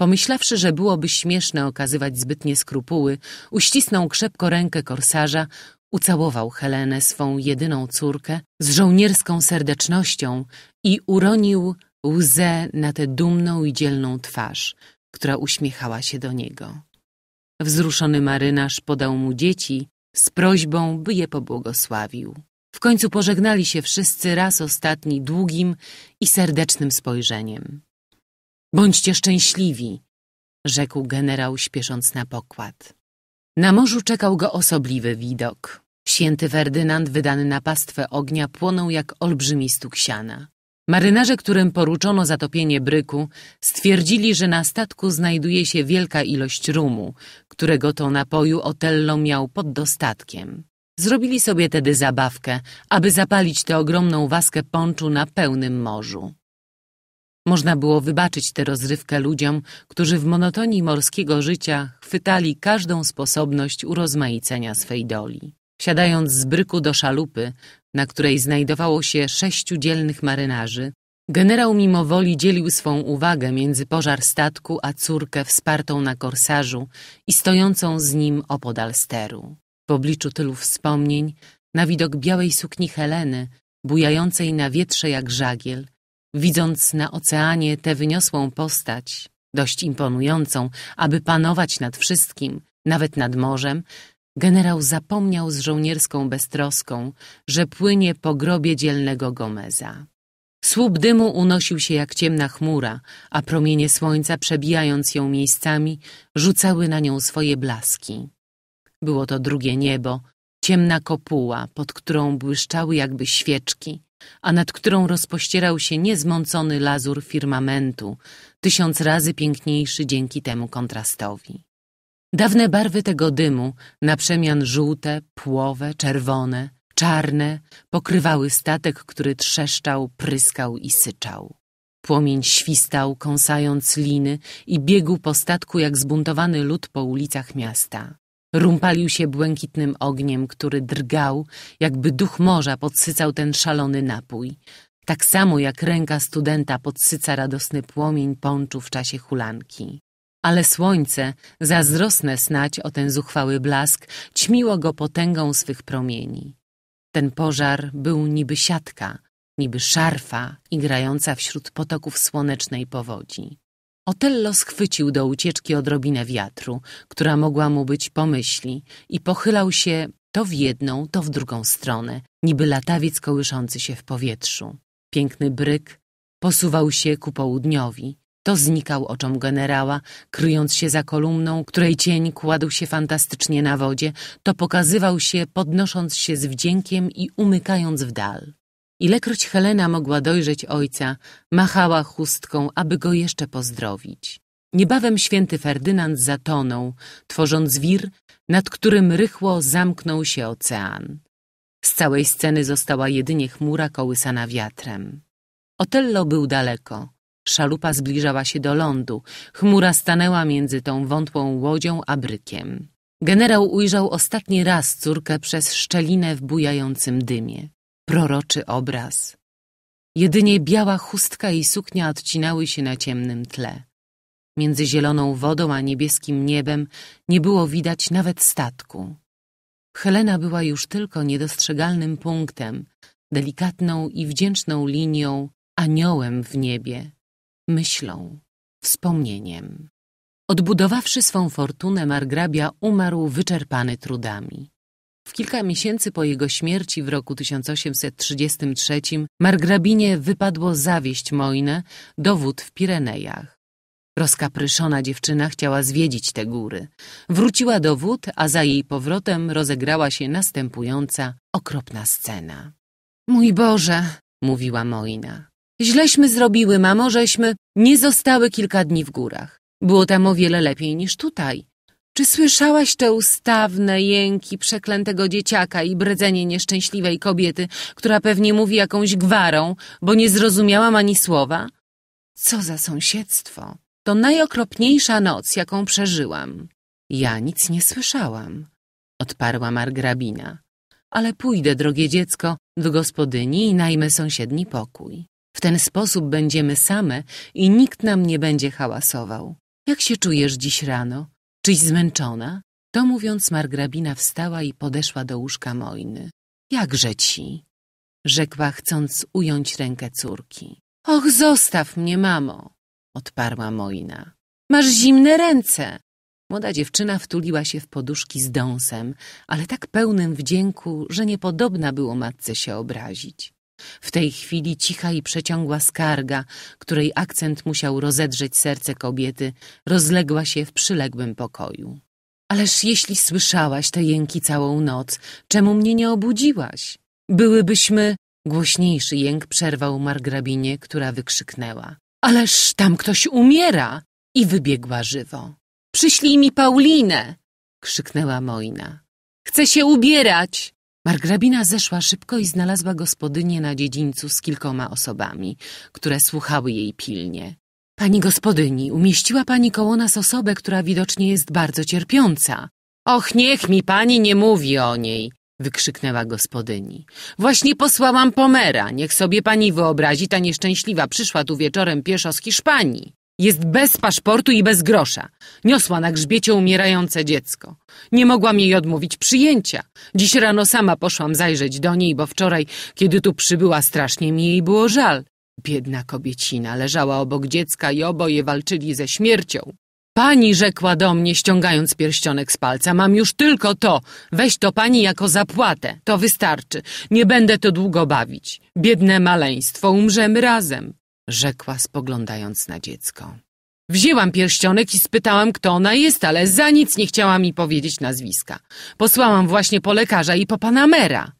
Pomyślawszy, że byłoby śmieszne okazywać zbytnie skrupuły, uścisnął krzepko rękę korsarza, Ucałował Helenę, swą jedyną córkę, z żołnierską serdecznością i uronił łzę na tę dumną i dzielną twarz, która uśmiechała się do niego. Wzruszony marynarz podał mu dzieci z prośbą, by je pobłogosławił. W końcu pożegnali się wszyscy raz ostatni długim i serdecznym spojrzeniem. Bądźcie szczęśliwi, rzekł generał śpiesząc na pokład. Na morzu czekał go osobliwy widok. Święty Ferdynand, wydany na pastwę ognia, płonął jak olbrzymi stuk siana. Marynarze, którym poruczono zatopienie bryku, stwierdzili, że na statku znajduje się wielka ilość rumu, którego to napoju Otello miał pod dostatkiem. Zrobili sobie tedy zabawkę, aby zapalić tę ogromną waskę ponczu na pełnym morzu. Można było wybaczyć tę rozrywkę ludziom, którzy w monotonii morskiego życia chwytali każdą sposobność urozmaicenia swej doli. Siadając z bryku do szalupy, na której znajdowało się sześciu dzielnych marynarzy, generał mimo woli dzielił swą uwagę między pożar statku a córkę wspartą na korsarzu i stojącą z nim opodal steru. W obliczu tylu wspomnień, na widok białej sukni Heleny, bujającej na wietrze jak żagiel, Widząc na oceanie tę wyniosłą postać, dość imponującą, aby panować nad wszystkim, nawet nad morzem, generał zapomniał z żołnierską beztroską, że płynie po grobie dzielnego Gomeza. Słup dymu unosił się jak ciemna chmura, a promienie słońca, przebijając ją miejscami, rzucały na nią swoje blaski. Było to drugie niebo, ciemna kopuła, pod którą błyszczały jakby świeczki, a nad którą rozpościerał się niezmącony lazur firmamentu, tysiąc razy piękniejszy dzięki temu kontrastowi. Dawne barwy tego dymu, na przemian żółte, płowe, czerwone, czarne, pokrywały statek, który trzeszczał, pryskał i syczał. Płomień świstał, kąsając liny i biegł po statku jak zbuntowany lud po ulicach miasta. Rumpalił się błękitnym ogniem, który drgał, jakby duch morza podsycał ten szalony napój. Tak samo jak ręka studenta podsyca radosny płomień ponczu w czasie hulanki. Ale słońce, zazdrosne snać o ten zuchwały blask, ćmiło go potęgą swych promieni. Ten pożar był niby siatka, niby szarfa igrająca wśród potoków słonecznej powodzi. Otello schwycił do ucieczki odrobinę wiatru, która mogła mu być myśli, i pochylał się to w jedną, to w drugą stronę, niby latawiec kołyszący się w powietrzu. Piękny bryk posuwał się ku południowi. To znikał oczom generała, kryjąc się za kolumną, której cień kładł się fantastycznie na wodzie, to pokazywał się, podnosząc się z wdziękiem i umykając w dal. Ilekroć Helena mogła dojrzeć ojca, machała chustką, aby go jeszcze pozdrowić. Niebawem święty Ferdynand zatonął, tworząc wir, nad którym rychło zamknął się ocean. Z całej sceny została jedynie chmura kołysana wiatrem. Otello był daleko. Szalupa zbliżała się do lądu. Chmura stanęła między tą wątłą łodzią a brykiem. Generał ujrzał ostatni raz córkę przez szczelinę w bujającym dymie proroczy obraz. Jedynie biała chustka i suknia odcinały się na ciemnym tle. Między zieloną wodą a niebieskim niebem nie było widać nawet statku. Helena była już tylko niedostrzegalnym punktem, delikatną i wdzięczną linią, aniołem w niebie, myślą, wspomnieniem. Odbudowawszy swą fortunę, margrabia umarł wyczerpany trudami. W kilka miesięcy po jego śmierci w roku 1833 margrabinie wypadło zawieść Moinę, wód w Pirenejach. Rozkapryszona dziewczyna chciała zwiedzić te góry. Wróciła do wód, a za jej powrotem rozegrała się następująca okropna scena. Mój Boże, mówiła Moina. Źleśmy zrobiły, mamo, żeśmy nie zostały kilka dni w górach. Było tam o wiele lepiej niż tutaj. Czy słyszałaś te ustawne jęki przeklętego dzieciaka i bredzenie nieszczęśliwej kobiety, która pewnie mówi jakąś gwarą, bo nie zrozumiałam ani słowa? Co za sąsiedztwo! To najokropniejsza noc, jaką przeżyłam. Ja nic nie słyszałam, odparła margrabina. Ale pójdę, drogie dziecko, do gospodyni i najmę sąsiedni pokój. W ten sposób będziemy same i nikt nam nie będzie hałasował. Jak się czujesz dziś rano? Czyś zmęczona? To mówiąc, margrabina wstała i podeszła do łóżka Mojny. Jakże ci? Rzekła, chcąc ująć rękę córki. Och, zostaw mnie, mamo! Odparła Mojna. Masz zimne ręce! Młoda dziewczyna wtuliła się w poduszki z dąsem, ale tak pełnym wdzięku, że niepodobna było matce się obrazić. W tej chwili cicha i przeciągła skarga, której akcent musiał rozedrzeć serce kobiety, rozległa się w przyległym pokoju. Ależ jeśli słyszałaś te jęki całą noc, czemu mnie nie obudziłaś? Byłybyśmy... Głośniejszy jęk przerwał margrabinie, która wykrzyknęła. Ależ tam ktoś umiera! I wybiegła żywo. Przyślij mi Paulinę! krzyknęła Moina. Chcę się ubierać! Margrabina zeszła szybko i znalazła gospodynię na dziedzińcu z kilkoma osobami, które słuchały jej pilnie. Pani gospodyni, umieściła pani koło nas osobę, która widocznie jest bardzo cierpiąca. Och, niech mi pani nie mówi o niej, wykrzyknęła gospodyni. Właśnie posłałam pomera, niech sobie pani wyobrazi, ta nieszczęśliwa przyszła tu wieczorem pieszo z Hiszpanii. Jest bez paszportu i bez grosza. Niosła na grzbiecie umierające dziecko. Nie mogłam jej odmówić przyjęcia. Dziś rano sama poszłam zajrzeć do niej, bo wczoraj, kiedy tu przybyła, strasznie mi jej było żal. Biedna kobiecina leżała obok dziecka i oboje walczyli ze śmiercią. Pani rzekła do mnie, ściągając pierścionek z palca, mam już tylko to. Weź to pani jako zapłatę. To wystarczy. Nie będę to długo bawić. Biedne maleństwo, umrzemy razem rzekła spoglądając na dziecko. Wzięłam pierścionek i spytałam, kto ona jest, ale za nic nie chciała mi powiedzieć nazwiska. Posłałam właśnie po lekarza i po pana mera.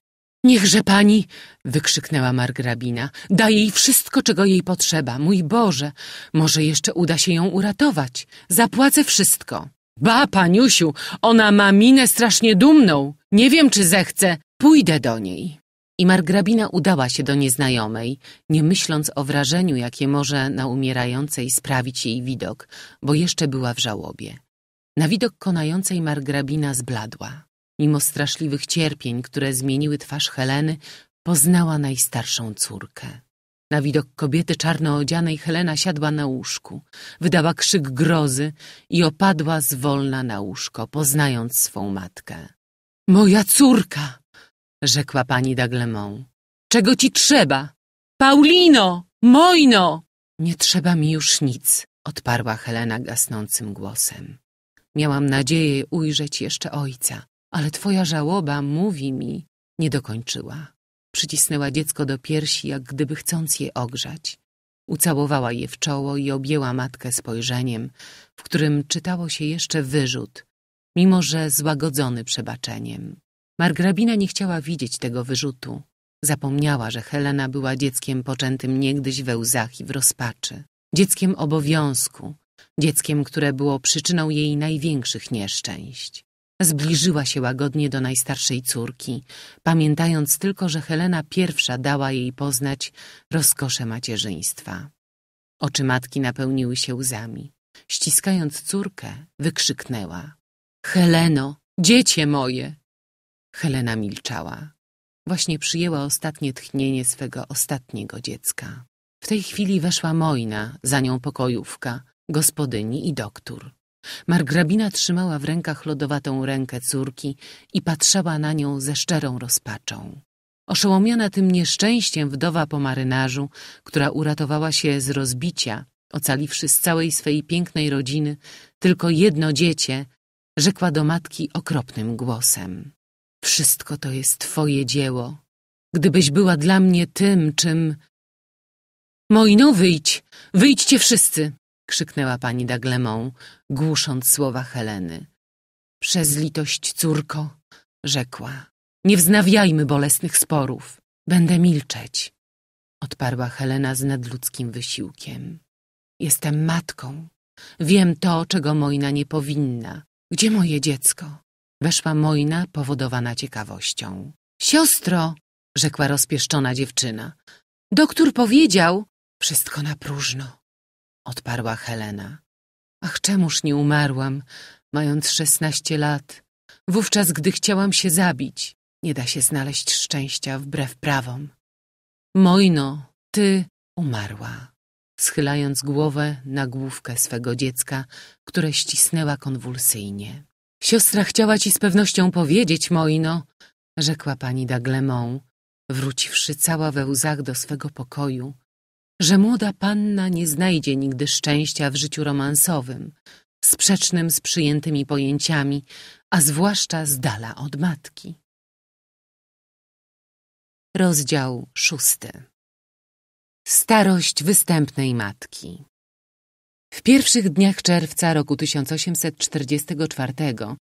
Niechże pani, wykrzyknęła margrabina, da jej wszystko, czego jej potrzeba. Mój Boże, może jeszcze uda się ją uratować. Zapłacę wszystko. Ba, paniusiu, ona ma minę strasznie dumną. Nie wiem, czy zechce. Pójdę do niej. I margrabina udała się do nieznajomej, nie myśląc o wrażeniu, jakie może na umierającej sprawić jej widok, bo jeszcze była w żałobie. Na widok konającej margrabina zbladła. Mimo straszliwych cierpień, które zmieniły twarz Heleny, poznała najstarszą córkę. Na widok kobiety czarno odzianej Helena siadła na łóżku, wydała krzyk grozy i opadła zwolna na łóżko, poznając swą matkę. Moja córka! rzekła pani Daglemont. Czego ci trzeba? Paulino! Mojno! Nie trzeba mi już nic, odparła Helena gasnącym głosem. Miałam nadzieję ujrzeć jeszcze ojca, ale twoja żałoba mówi mi, nie dokończyła. Przycisnęła dziecko do piersi, jak gdyby chcąc je ogrzać. Ucałowała je w czoło i objęła matkę spojrzeniem, w którym czytało się jeszcze wyrzut, mimo że złagodzony przebaczeniem. Margrabina nie chciała widzieć tego wyrzutu. Zapomniała, że Helena była dzieckiem poczętym niegdyś we łzach i w rozpaczy. Dzieckiem obowiązku. Dzieckiem, które było przyczyną jej największych nieszczęść. Zbliżyła się łagodnie do najstarszej córki, pamiętając tylko, że Helena pierwsza dała jej poznać rozkosze macierzyństwa. Oczy matki napełniły się łzami. Ściskając córkę, wykrzyknęła. Heleno, dziecię moje, Helena milczała. Właśnie przyjęła ostatnie tchnienie swego ostatniego dziecka. W tej chwili weszła Mojna, za nią pokojówka, gospodyni i doktór. Margrabina trzymała w rękach lodowatą rękę córki i patrzała na nią ze szczerą rozpaczą. Oszołomiona tym nieszczęściem wdowa po marynarzu, która uratowała się z rozbicia, ocaliwszy z całej swej pięknej rodziny tylko jedno dziecię, rzekła do matki okropnym głosem. Wszystko to jest Twoje dzieło. Gdybyś była dla mnie tym, czym... Moino, wyjdź! Wyjdźcie wszyscy! krzyknęła pani Daglemą, głusząc słowa Heleny. Przez litość, córko, rzekła. Nie wznawiajmy bolesnych sporów. Będę milczeć, odparła Helena z nadludzkim wysiłkiem. Jestem matką. Wiem to, czego Moina nie powinna. Gdzie moje dziecko? Weszła Moina, powodowana ciekawością. Siostro, rzekła rozpieszczona dziewczyna. Doktor powiedział. Wszystko na próżno, odparła Helena. Ach, czemuż nie umarłam, mając szesnaście lat, wówczas gdy chciałam się zabić. Nie da się znaleźć szczęścia wbrew prawom. Mojno, ty umarła, schylając głowę na główkę swego dziecka, które ścisnęła konwulsyjnie. Siostra chciała ci z pewnością powiedzieć, Moino, rzekła pani Daglemont, wróciwszy cała we łzach do swego pokoju, że młoda panna nie znajdzie nigdy szczęścia w życiu romansowym, sprzecznym z przyjętymi pojęciami, a zwłaszcza z dala od matki. Rozdział szósty Starość występnej matki w pierwszych dniach czerwca roku 1844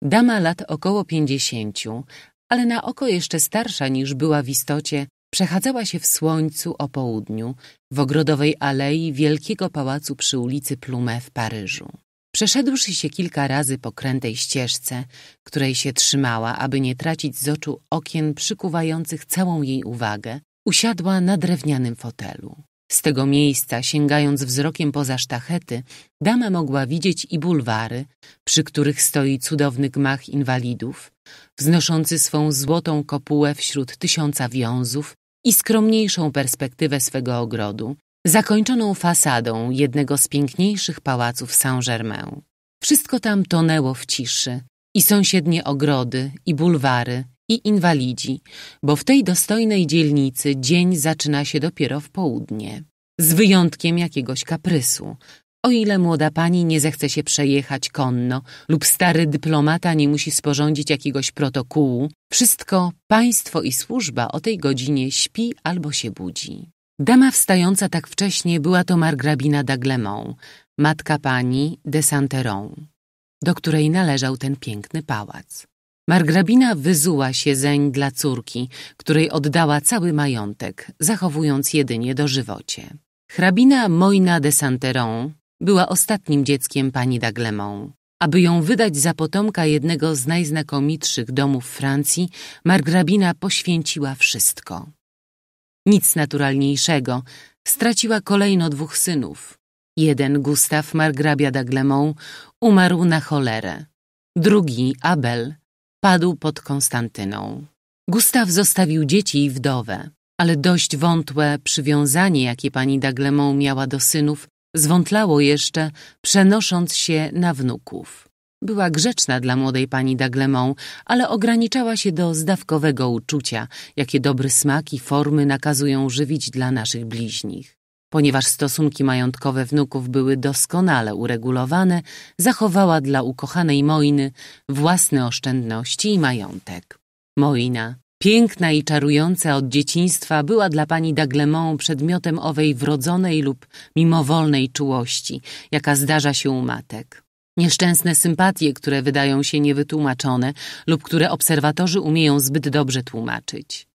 dama lat około pięćdziesięciu, ale na oko jeszcze starsza niż była w istocie, przechadzała się w słońcu o południu w ogrodowej alei wielkiego pałacu przy ulicy Plume w Paryżu. Przeszedłszy się kilka razy po krętej ścieżce, której się trzymała, aby nie tracić z oczu okien przykuwających całą jej uwagę, usiadła na drewnianym fotelu. Z tego miejsca, sięgając wzrokiem poza sztachety, dama mogła widzieć i bulwary, przy których stoi cudowny gmach inwalidów, wznoszący swą złotą kopułę wśród tysiąca wiązów i skromniejszą perspektywę swego ogrodu, zakończoną fasadą jednego z piękniejszych pałaców Saint-Germain. Wszystko tam tonęło w ciszy i sąsiednie ogrody i bulwary i inwalidzi, bo w tej dostojnej dzielnicy dzień zaczyna się dopiero w południe. Z wyjątkiem jakiegoś kaprysu, o ile młoda pani nie zechce się przejechać konno lub stary dyplomata nie musi sporządzić jakiegoś protokołu, wszystko państwo i służba o tej godzinie śpi albo się budzi. Dama wstająca tak wcześnie była to margrabina d'Aglemont, matka pani de Santeron, do której należał ten piękny pałac. Margrabina wyzuła się zeń dla córki, której oddała cały majątek, zachowując jedynie dożywocie. Hrabina Moina de Santeron była ostatnim dzieckiem pani Daglemont. Aby ją wydać za potomka jednego z najznakomitszych domów Francji, margrabina poświęciła wszystko. Nic naturalniejszego, straciła kolejno dwóch synów. Jeden, Gustaw, margrabia Daglemont, umarł na cholerę. Drugi, Abel, padł pod Konstantyną. Gustaw zostawił dzieci i wdowę, ale dość wątłe przywiązanie, jakie pani Daglemą miała do synów, zwątlało jeszcze, przenosząc się na wnuków. Była grzeczna dla młodej pani Daglemą, ale ograniczała się do zdawkowego uczucia, jakie dobry smak i formy nakazują żywić dla naszych bliźnich. Ponieważ stosunki majątkowe wnuków były doskonale uregulowane, zachowała dla ukochanej Moiny własne oszczędności i majątek. Moina, piękna i czarująca od dzieciństwa, była dla pani Daglemont przedmiotem owej wrodzonej lub mimowolnej czułości, jaka zdarza się u matek. Nieszczęsne sympatie, które wydają się niewytłumaczone lub które obserwatorzy umieją zbyt dobrze tłumaczyć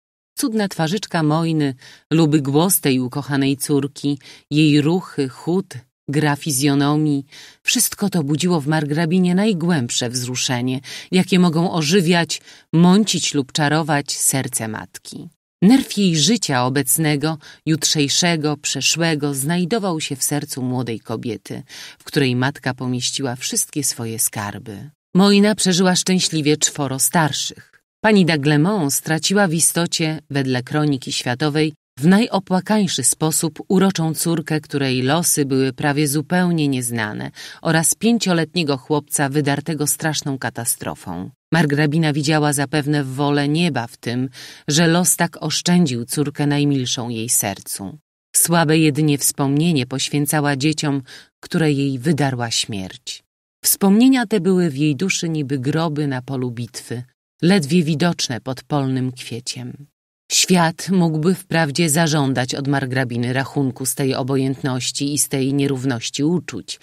cudna twarzyczka Mojny, luby głos tej ukochanej córki, jej ruchy, chód, gra fizjonomii. Wszystko to budziło w margrabinie najgłębsze wzruszenie, jakie mogą ożywiać, mącić lub czarować serce matki. Nerw jej życia obecnego, jutrzejszego, przeszłego znajdował się w sercu młodej kobiety, w której matka pomieściła wszystkie swoje skarby. Moina przeżyła szczęśliwie czworo starszych. Pani d'Aglemont straciła w istocie, wedle kroniki światowej, w najopłakańszy sposób uroczą córkę, której losy były prawie zupełnie nieznane, oraz pięcioletniego chłopca wydartego straszną katastrofą. Margrabina widziała zapewne w wolę nieba w tym, że los tak oszczędził córkę najmilszą jej sercu. Słabe jedynie wspomnienie poświęcała dzieciom, które jej wydarła śmierć. Wspomnienia te były w jej duszy niby groby na polu bitwy, ledwie widoczne pod polnym kwieciem. Świat mógłby wprawdzie zażądać od margrabiny rachunku z tej obojętności i z tej nierówności uczuć,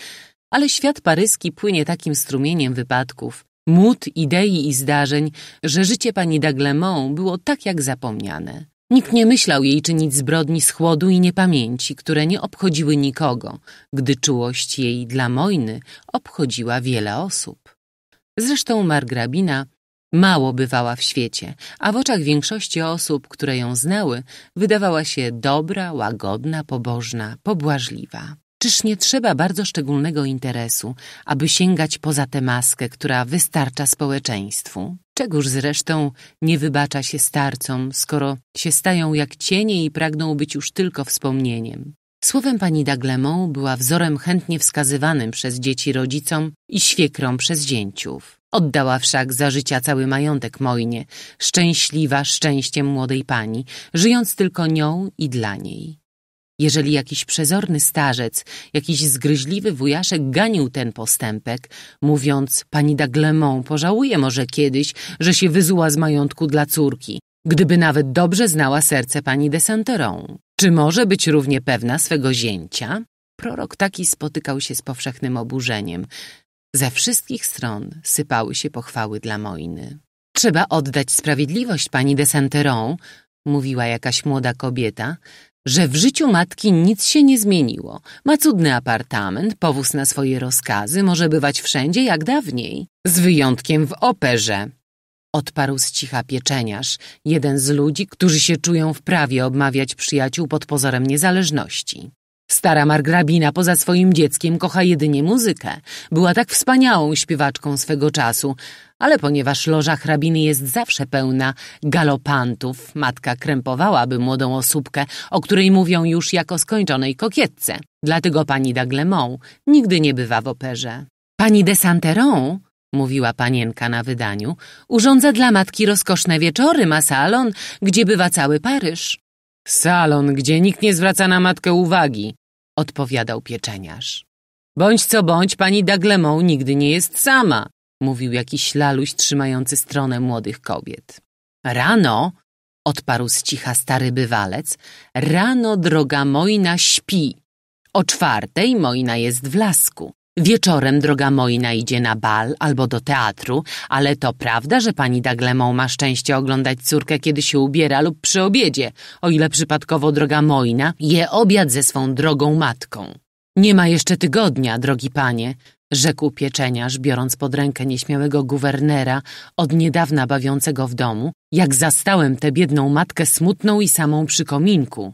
ale świat paryski płynie takim strumieniem wypadków, mód, idei i zdarzeń, że życie pani Daglemont było tak jak zapomniane. Nikt nie myślał jej czynić zbrodni z chłodu i niepamięci, które nie obchodziły nikogo, gdy czułość jej dla Mojny obchodziła wiele osób. Zresztą margrabina Mało bywała w świecie, a w oczach większości osób, które ją znały, wydawała się dobra, łagodna, pobożna, pobłażliwa. Czyż nie trzeba bardzo szczególnego interesu, aby sięgać poza tę maskę, która wystarcza społeczeństwu? Czegóż zresztą nie wybacza się starcom, skoro się stają jak cienie i pragną być już tylko wspomnieniem? Słowem pani Daglemont była wzorem chętnie wskazywanym przez dzieci rodzicom i świekrom przez zięciów. Oddała wszak za życia cały majątek Mojnie, szczęśliwa szczęściem młodej pani, żyjąc tylko nią i dla niej. Jeżeli jakiś przezorny starzec, jakiś zgryźliwy wujaszek ganił ten postępek, mówiąc, pani Daglemont pożałuje może kiedyś, że się wyzuła z majątku dla córki, gdyby nawet dobrze znała serce pani de Santeron. Czy może być równie pewna swego zięcia? Prorok taki spotykał się z powszechnym oburzeniem. Ze wszystkich stron sypały się pochwały dla Moiny. Trzeba oddać sprawiedliwość pani de saint mówiła jakaś młoda kobieta, że w życiu matki nic się nie zmieniło. Ma cudny apartament, powóz na swoje rozkazy, może bywać wszędzie jak dawniej, z wyjątkiem w operze. Odparł z cicha pieczeniarz, jeden z ludzi, którzy się czują w prawie obmawiać przyjaciół pod pozorem niezależności. Stara margrabina poza swoim dzieckiem kocha jedynie muzykę. Była tak wspaniałą śpiewaczką swego czasu, ale ponieważ loża hrabiny jest zawsze pełna galopantów, matka krępowałaby młodą osóbkę, o której mówią już jako skończonej kokietce. Dlatego pani Daglemont nigdy nie bywa w operze. Pani de Santeron, mówiła panienka na wydaniu, urządza dla matki rozkoszne wieczory, ma salon, gdzie bywa cały Paryż. Salon, gdzie nikt nie zwraca na matkę uwagi, odpowiadał pieczeniarz. Bądź co bądź, pani Daglemą nigdy nie jest sama, mówił jakiś laluś trzymający stronę młodych kobiet. Rano, odparł z cicha stary bywalec, rano droga Moina śpi. O czwartej Moina jest w lasku. Wieczorem droga Moina idzie na bal albo do teatru, ale to prawda, że pani Daglemą ma szczęście oglądać córkę, kiedy się ubiera lub przy obiedzie, o ile przypadkowo droga Moina je obiad ze swą drogą matką. Nie ma jeszcze tygodnia, drogi panie, rzekł pieczeniarz, biorąc pod rękę nieśmiałego guwernera, od niedawna bawiącego w domu, jak zastałem tę biedną matkę smutną i samą przy kominku.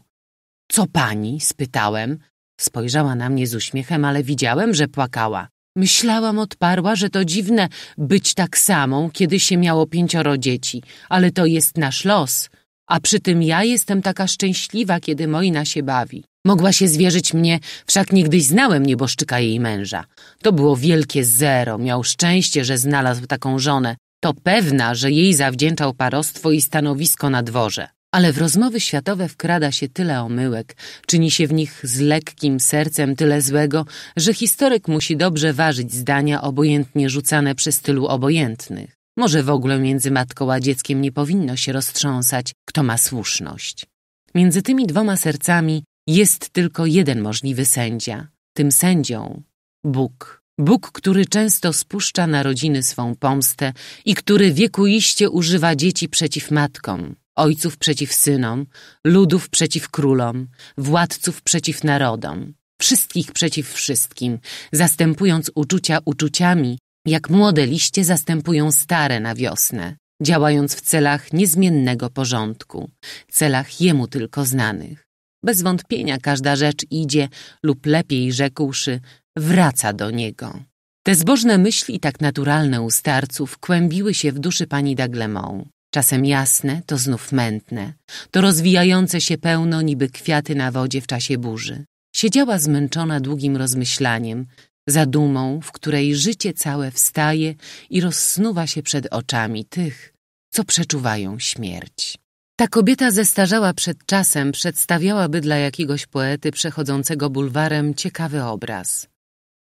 Co pani? spytałem. Spojrzała na mnie z uśmiechem, ale widziałem, że płakała. Myślałam, odparła, że to dziwne być tak samą, kiedy się miało pięcioro dzieci, ale to jest nasz los. A przy tym ja jestem taka szczęśliwa, kiedy Moina się bawi. Mogła się zwierzyć mnie, wszak niegdyś znałem nieboszczyka jej męża. To było wielkie zero, miał szczęście, że znalazł taką żonę. To pewna, że jej zawdzięczał parostwo i stanowisko na dworze ale w rozmowy światowe wkrada się tyle omyłek, czyni się w nich z lekkim sercem tyle złego, że historyk musi dobrze ważyć zdania obojętnie rzucane przez tylu obojętnych. Może w ogóle między matką a dzieckiem nie powinno się roztrząsać, kto ma słuszność. Między tymi dwoma sercami jest tylko jeden możliwy sędzia. Tym sędzią Bóg. Bóg, który często spuszcza na rodziny swą pomstę i który wiekuiście używa dzieci przeciw matkom ojców przeciw synom, ludów przeciw królom, władców przeciw narodom, wszystkich przeciw wszystkim, zastępując uczucia uczuciami, jak młode liście zastępują stare na wiosnę, działając w celach niezmiennego porządku, celach jemu tylko znanych. Bez wątpienia każda rzecz idzie, lub lepiej rzekłszy, wraca do niego. Te zbożne myśli, tak naturalne u starców, kłębiły się w duszy pani Daglemont czasem jasne, to znów mętne, to rozwijające się pełno niby kwiaty na wodzie w czasie burzy. Siedziała zmęczona długim rozmyślaniem, zadumą, w której życie całe wstaje i rozsnuwa się przed oczami tych, co przeczuwają śmierć. Ta kobieta zestarzała przed czasem przedstawiałaby dla jakiegoś poety przechodzącego bulwarem ciekawy obraz.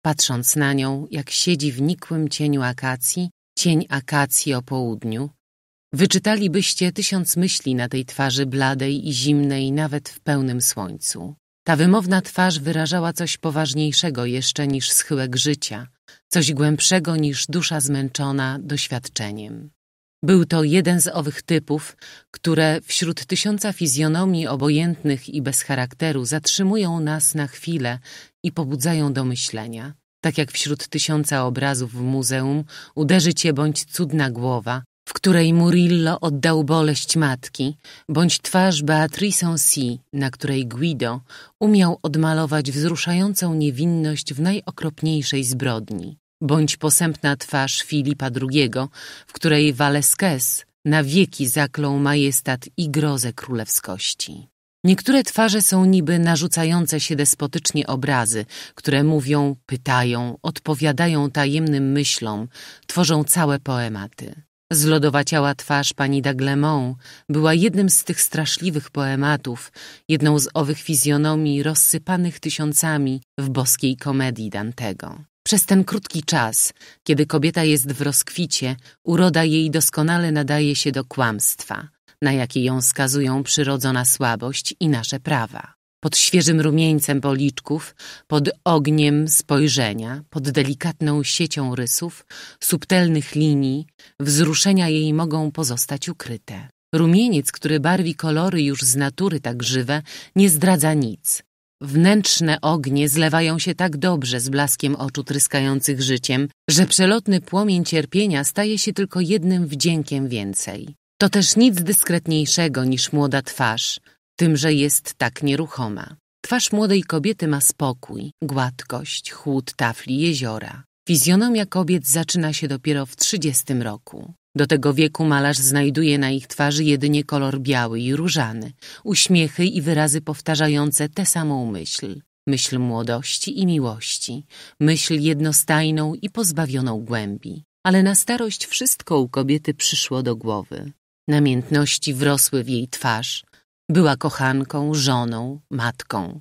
Patrząc na nią, jak siedzi w nikłym cieniu akacji, cień akacji o południu, Wyczytalibyście tysiąc myśli na tej twarzy bladej i zimnej, nawet w pełnym słońcu. Ta wymowna twarz wyrażała coś poważniejszego jeszcze niż schyłek życia, coś głębszego niż dusza zmęczona doświadczeniem. Był to jeden z owych typów, które wśród tysiąca fizjonomii obojętnych i bez charakteru zatrzymują nas na chwilę i pobudzają do myślenia. Tak jak wśród tysiąca obrazów w muzeum uderzy cię bądź cudna głowa, w której Murillo oddał boleść matki, bądź twarz Beatrice Si, na której Guido umiał odmalować wzruszającą niewinność w najokropniejszej zbrodni, bądź posępna twarz Filipa II, w której Valesquez na wieki zaklął majestat i grozę królewskości. Niektóre twarze są niby narzucające się despotycznie obrazy, które mówią, pytają, odpowiadają tajemnym myślom, tworzą całe poematy. Zlodowaciała twarz pani d'Aglemont była jednym z tych straszliwych poematów, jedną z owych fizjonomii rozsypanych tysiącami w boskiej komedii Dantego. Przez ten krótki czas, kiedy kobieta jest w rozkwicie, uroda jej doskonale nadaje się do kłamstwa, na jakie ją skazują przyrodzona słabość i nasze prawa pod świeżym rumieńcem policzków, pod ogniem spojrzenia, pod delikatną siecią rysów, subtelnych linii, wzruszenia jej mogą pozostać ukryte. Rumieniec, który barwi kolory już z natury tak żywe, nie zdradza nic. Wnętrzne ognie zlewają się tak dobrze z blaskiem oczu tryskających życiem, że przelotny płomień cierpienia staje się tylko jednym wdziękiem więcej. To też nic dyskretniejszego niż młoda twarz – tym, że jest tak nieruchoma. Twarz młodej kobiety ma spokój, gładkość, chłód tafli jeziora. Fizjonomia kobiet zaczyna się dopiero w trzydziestym roku. Do tego wieku malarz znajduje na ich twarzy jedynie kolor biały i różany, uśmiechy i wyrazy powtarzające tę samą myśl. Myśl młodości i miłości, myśl jednostajną i pozbawioną głębi. Ale na starość wszystko u kobiety przyszło do głowy. Namiętności wrosły w jej twarz, była kochanką, żoną, matką.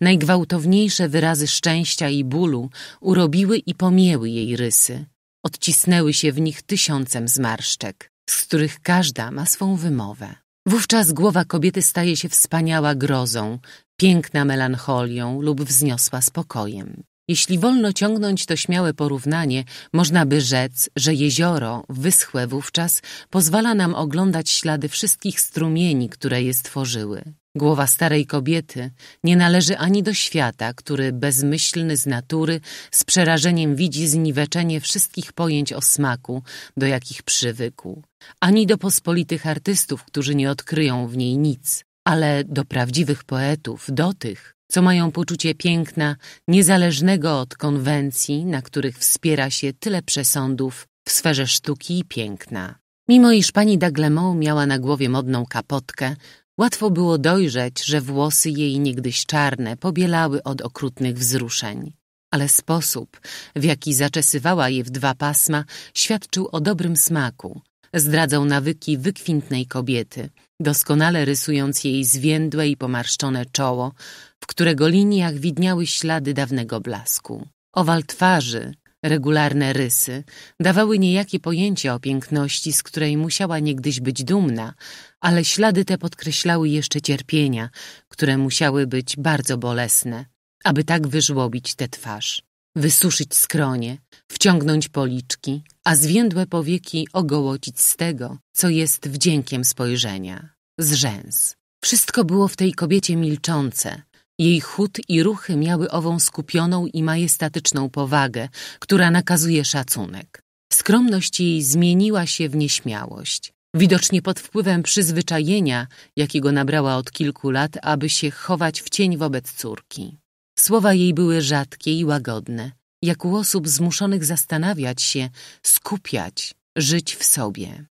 Najgwałtowniejsze wyrazy szczęścia i bólu urobiły i pomięły jej rysy. Odcisnęły się w nich tysiącem zmarszczek, z których każda ma swą wymowę. Wówczas głowa kobiety staje się wspaniała grozą, piękna melancholią lub wzniosła spokojem. Jeśli wolno ciągnąć to śmiałe porównanie, można by rzec, że jezioro, wyschłe wówczas, pozwala nam oglądać ślady wszystkich strumieni, które je stworzyły. Głowa starej kobiety nie należy ani do świata, który bezmyślny z natury z przerażeniem widzi zniweczenie wszystkich pojęć o smaku, do jakich przywykł, ani do pospolitych artystów, którzy nie odkryją w niej nic, ale do prawdziwych poetów, do tych, co mają poczucie piękna niezależnego od konwencji, na których wspiera się tyle przesądów w sferze sztuki i piękna. Mimo iż pani Daglemont miała na głowie modną kapotkę, łatwo było dojrzeć, że włosy jej niegdyś czarne pobielały od okrutnych wzruszeń. Ale sposób, w jaki zaczesywała je w dwa pasma, świadczył o dobrym smaku – zdradzał nawyki wykwintnej kobiety, doskonale rysując jej zwiędłe i pomarszczone czoło, w którego liniach widniały ślady dawnego blasku. Owal twarzy, regularne rysy dawały niejakie pojęcie o piękności, z której musiała niegdyś być dumna, ale ślady te podkreślały jeszcze cierpienia, które musiały być bardzo bolesne, aby tak wyżłobić tę twarz wysuszyć skronie, wciągnąć policzki, a zwiędłe powieki ogołocić z tego, co jest wdziękiem spojrzenia, z rzęs. Wszystko było w tej kobiecie milczące. Jej chód i ruchy miały ową skupioną i majestatyczną powagę, która nakazuje szacunek. Skromność jej zmieniła się w nieśmiałość. Widocznie pod wpływem przyzwyczajenia, jakiego nabrała od kilku lat, aby się chować w cień wobec córki. Słowa jej były rzadkie i łagodne, jak u osób zmuszonych zastanawiać się, skupiać, żyć w sobie.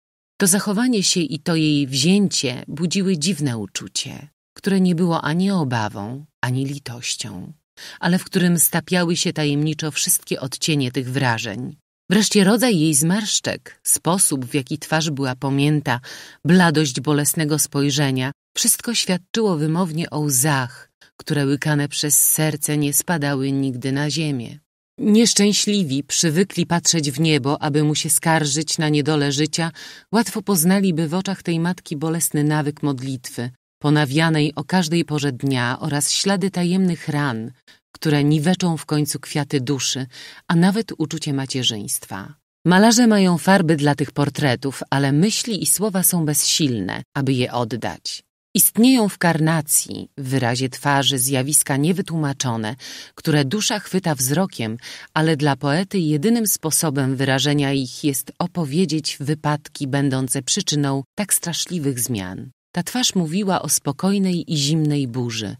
To zachowanie się i to jej wzięcie budziły dziwne uczucie, które nie było ani obawą, ani litością, ale w którym stapiały się tajemniczo wszystkie odcienie tych wrażeń. Wreszcie rodzaj jej zmarszczek, sposób w jaki twarz była pomięta, bladość bolesnego spojrzenia, wszystko świadczyło wymownie o łzach, które łykane przez serce nie spadały nigdy na ziemię. Nieszczęśliwi, przywykli patrzeć w niebo, aby mu się skarżyć na niedole życia, łatwo poznaliby w oczach tej matki bolesny nawyk modlitwy, ponawianej o każdej porze dnia oraz ślady tajemnych ran, które niweczą w końcu kwiaty duszy, a nawet uczucie macierzyństwa. Malarze mają farby dla tych portretów, ale myśli i słowa są bezsilne, aby je oddać. Istnieją w karnacji, w wyrazie twarzy, zjawiska niewytłumaczone, które dusza chwyta wzrokiem, ale dla poety jedynym sposobem wyrażenia ich jest opowiedzieć wypadki będące przyczyną tak straszliwych zmian. Ta twarz mówiła o spokojnej i zimnej burzy,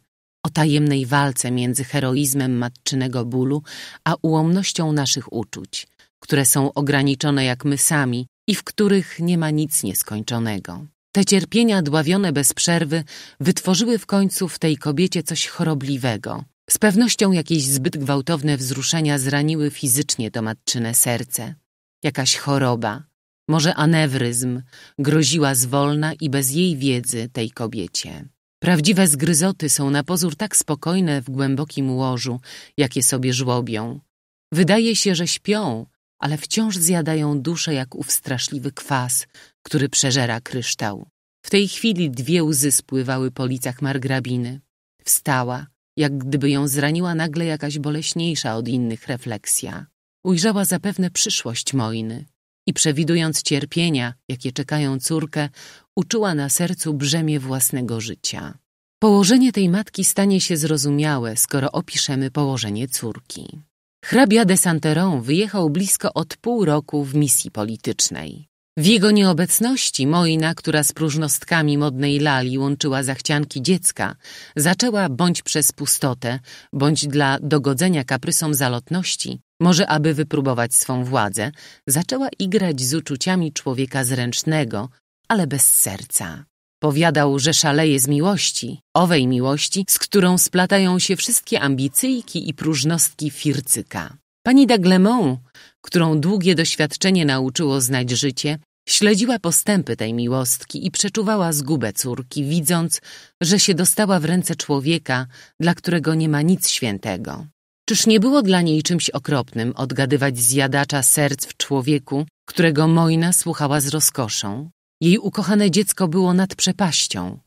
o tajemnej walce między heroizmem matczynego bólu a ułomnością naszych uczuć, które są ograniczone jak my sami i w których nie ma nic nieskończonego. Te cierpienia dławione bez przerwy wytworzyły w końcu w tej kobiecie coś chorobliwego. Z pewnością jakieś zbyt gwałtowne wzruszenia zraniły fizycznie to matczyne serce. Jakaś choroba, może anewryzm, groziła zwolna i bez jej wiedzy tej kobiecie. Prawdziwe zgryzoty są na pozór tak spokojne w głębokim łożu, jakie sobie żłobią. Wydaje się, że śpią, ale wciąż zjadają duszę jak ów straszliwy kwas, który przeżera kryształ. W tej chwili dwie łzy spływały po licach margrabiny. Wstała, jak gdyby ją zraniła nagle jakaś boleśniejsza od innych refleksja. Ujrzała zapewne przyszłość Moiny i przewidując cierpienia, jakie czekają córkę, uczuła na sercu brzemię własnego życia. Położenie tej matki stanie się zrozumiałe, skoro opiszemy położenie córki. Hrabia de Santeron wyjechał blisko od pół roku w misji politycznej. W jego nieobecności Moina, która z próżnostkami modnej lali łączyła zachcianki dziecka, zaczęła bądź przez pustotę, bądź dla dogodzenia kaprysom zalotności, może aby wypróbować swą władzę, zaczęła igrać z uczuciami człowieka zręcznego, ale bez serca. Powiadał, że szaleje z miłości, owej miłości, z którą splatają się wszystkie ambicyjki i próżnostki fircyka. Pani Daglemont, którą długie doświadczenie nauczyło znać życie, Śledziła postępy tej miłostki i przeczuwała zgubę córki, widząc, że się dostała w ręce człowieka, dla którego nie ma nic świętego. Czyż nie było dla niej czymś okropnym odgadywać zjadacza serc w człowieku, którego Mojna słuchała z rozkoszą? Jej ukochane dziecko było nad przepaścią.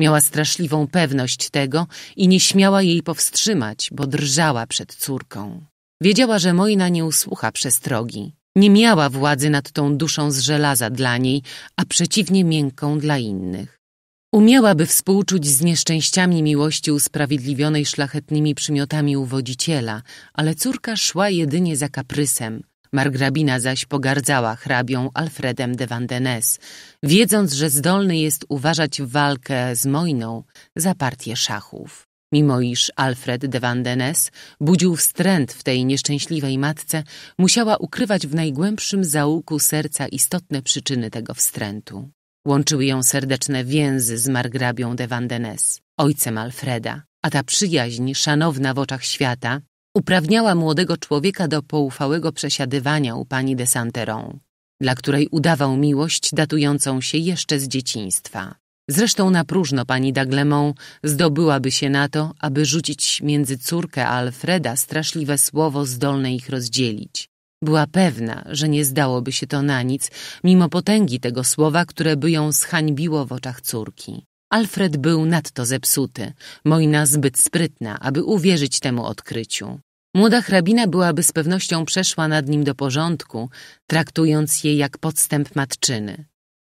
Miała straszliwą pewność tego i nie śmiała jej powstrzymać, bo drżała przed córką. Wiedziała, że Mojna nie usłucha przestrogi. Nie miała władzy nad tą duszą z żelaza dla niej, a przeciwnie miękką dla innych. Umiałaby współczuć z nieszczęściami miłości usprawiedliwionej szlachetnymi przymiotami uwodziciela, ale córka szła jedynie za kaprysem. Margrabina zaś pogardzała hrabią Alfredem de Vandenes, wiedząc, że zdolny jest uważać walkę z Mojną za partię szachów. Mimo iż Alfred de Vandenes budził wstręt w tej nieszczęśliwej matce, musiała ukrywać w najgłębszym zaułku serca istotne przyczyny tego wstrętu. Łączyły ją serdeczne więzy z margrabią de Vandenes, ojcem Alfreda, a ta przyjaźń, szanowna w oczach świata, uprawniała młodego człowieka do poufałego przesiadywania u pani de Santeron, dla której udawał miłość datującą się jeszcze z dzieciństwa. Zresztą na próżno pani Daglemont zdobyłaby się na to, aby rzucić między córkę a Alfreda straszliwe słowo zdolne ich rozdzielić. Była pewna, że nie zdałoby się to na nic, mimo potęgi tego słowa, które by ją zhańbiło w oczach córki. Alfred był nadto zepsuty, Moina zbyt sprytna, aby uwierzyć temu odkryciu. Młoda hrabina byłaby z pewnością przeszła nad nim do porządku, traktując je jak podstęp matczyny.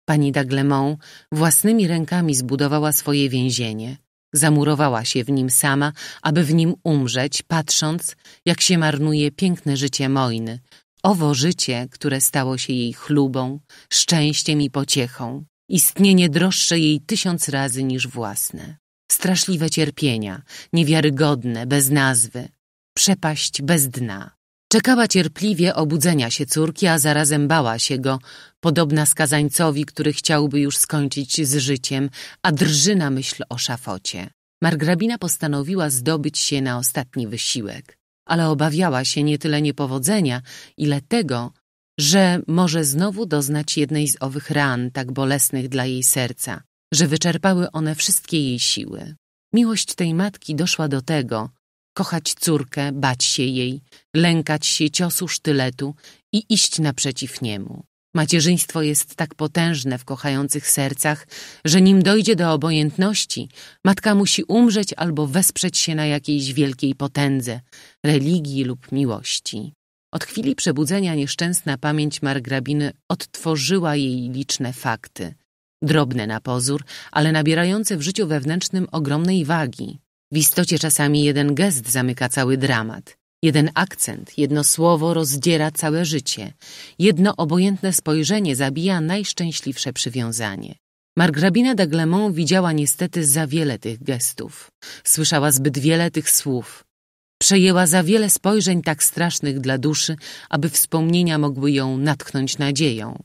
Pani Daglemont własnymi rękami zbudowała swoje więzienie. Zamurowała się w nim sama, aby w nim umrzeć, patrząc, jak się marnuje piękne życie Mojny. Owo życie, które stało się jej chlubą, szczęściem i pociechą. Istnienie droższe jej tysiąc razy niż własne. Straszliwe cierpienia, niewiarygodne, bez nazwy. Przepaść bez dna. Czekała cierpliwie obudzenia się córki, a zarazem bała się go, podobna skazańcowi, który chciałby już skończyć z życiem, a drży na myśl o szafocie. Margrabina postanowiła zdobyć się na ostatni wysiłek, ale obawiała się nie tyle niepowodzenia, ile tego, że może znowu doznać jednej z owych ran tak bolesnych dla jej serca, że wyczerpały one wszystkie jej siły. Miłość tej matki doszła do tego, kochać córkę, bać się jej, lękać się ciosu sztyletu i iść naprzeciw niemu. Macierzyństwo jest tak potężne w kochających sercach, że nim dojdzie do obojętności, matka musi umrzeć albo wesprzeć się na jakiejś wielkiej potędze, religii lub miłości. Od chwili przebudzenia nieszczęsna pamięć margrabiny odtworzyła jej liczne fakty. Drobne na pozór, ale nabierające w życiu wewnętrznym ogromnej wagi. W istocie czasami jeden gest zamyka cały dramat. Jeden akcent, jedno słowo rozdziera całe życie. Jedno obojętne spojrzenie zabija najszczęśliwsze przywiązanie. Margrabina d'Aglemont widziała niestety za wiele tych gestów. Słyszała zbyt wiele tych słów. Przejęła za wiele spojrzeń tak strasznych dla duszy, aby wspomnienia mogły ją natknąć nadzieją.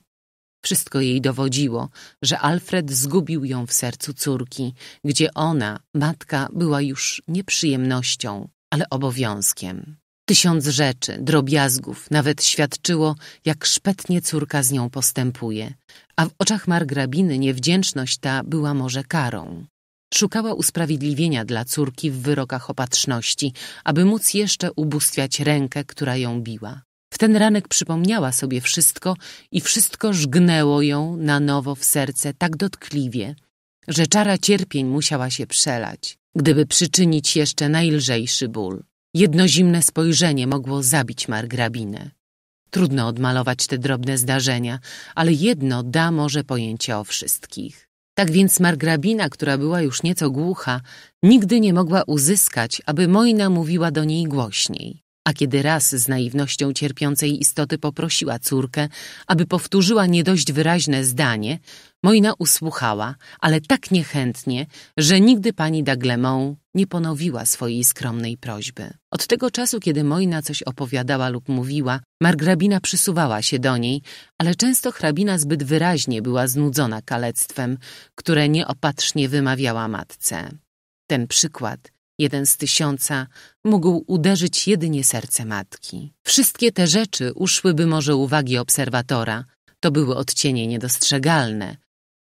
Wszystko jej dowodziło, że Alfred zgubił ją w sercu córki, gdzie ona, matka, była już nie przyjemnością, ale obowiązkiem. Tysiąc rzeczy, drobiazgów, nawet świadczyło, jak szpetnie córka z nią postępuje, a w oczach margrabiny niewdzięczność ta była może karą. Szukała usprawiedliwienia dla córki w wyrokach opatrzności, aby móc jeszcze ubóstwiać rękę, która ją biła. W ten ranek przypomniała sobie wszystko i wszystko żgnęło ją na nowo w serce tak dotkliwie, że czara cierpień musiała się przelać, gdyby przyczynić jeszcze najlżejszy ból. Jedno zimne spojrzenie mogło zabić margrabinę. Trudno odmalować te drobne zdarzenia, ale jedno da może pojęcie o wszystkich. Tak więc margrabina, która była już nieco głucha, nigdy nie mogła uzyskać, aby Mojna mówiła do niej głośniej a kiedy raz z naiwnością cierpiącej istoty poprosiła córkę, aby powtórzyła nie dość wyraźne zdanie, Moina usłuchała, ale tak niechętnie, że nigdy pani Daglemont nie ponowiła swojej skromnej prośby. Od tego czasu, kiedy Moina coś opowiadała lub mówiła, margrabina przysuwała się do niej, ale często hrabina zbyt wyraźnie była znudzona kalectwem, które nieopatrznie wymawiała matce. Ten przykład jeden z tysiąca, mógł uderzyć jedynie serce matki. Wszystkie te rzeczy uszłyby może uwagi obserwatora, to były odcienie niedostrzegalne,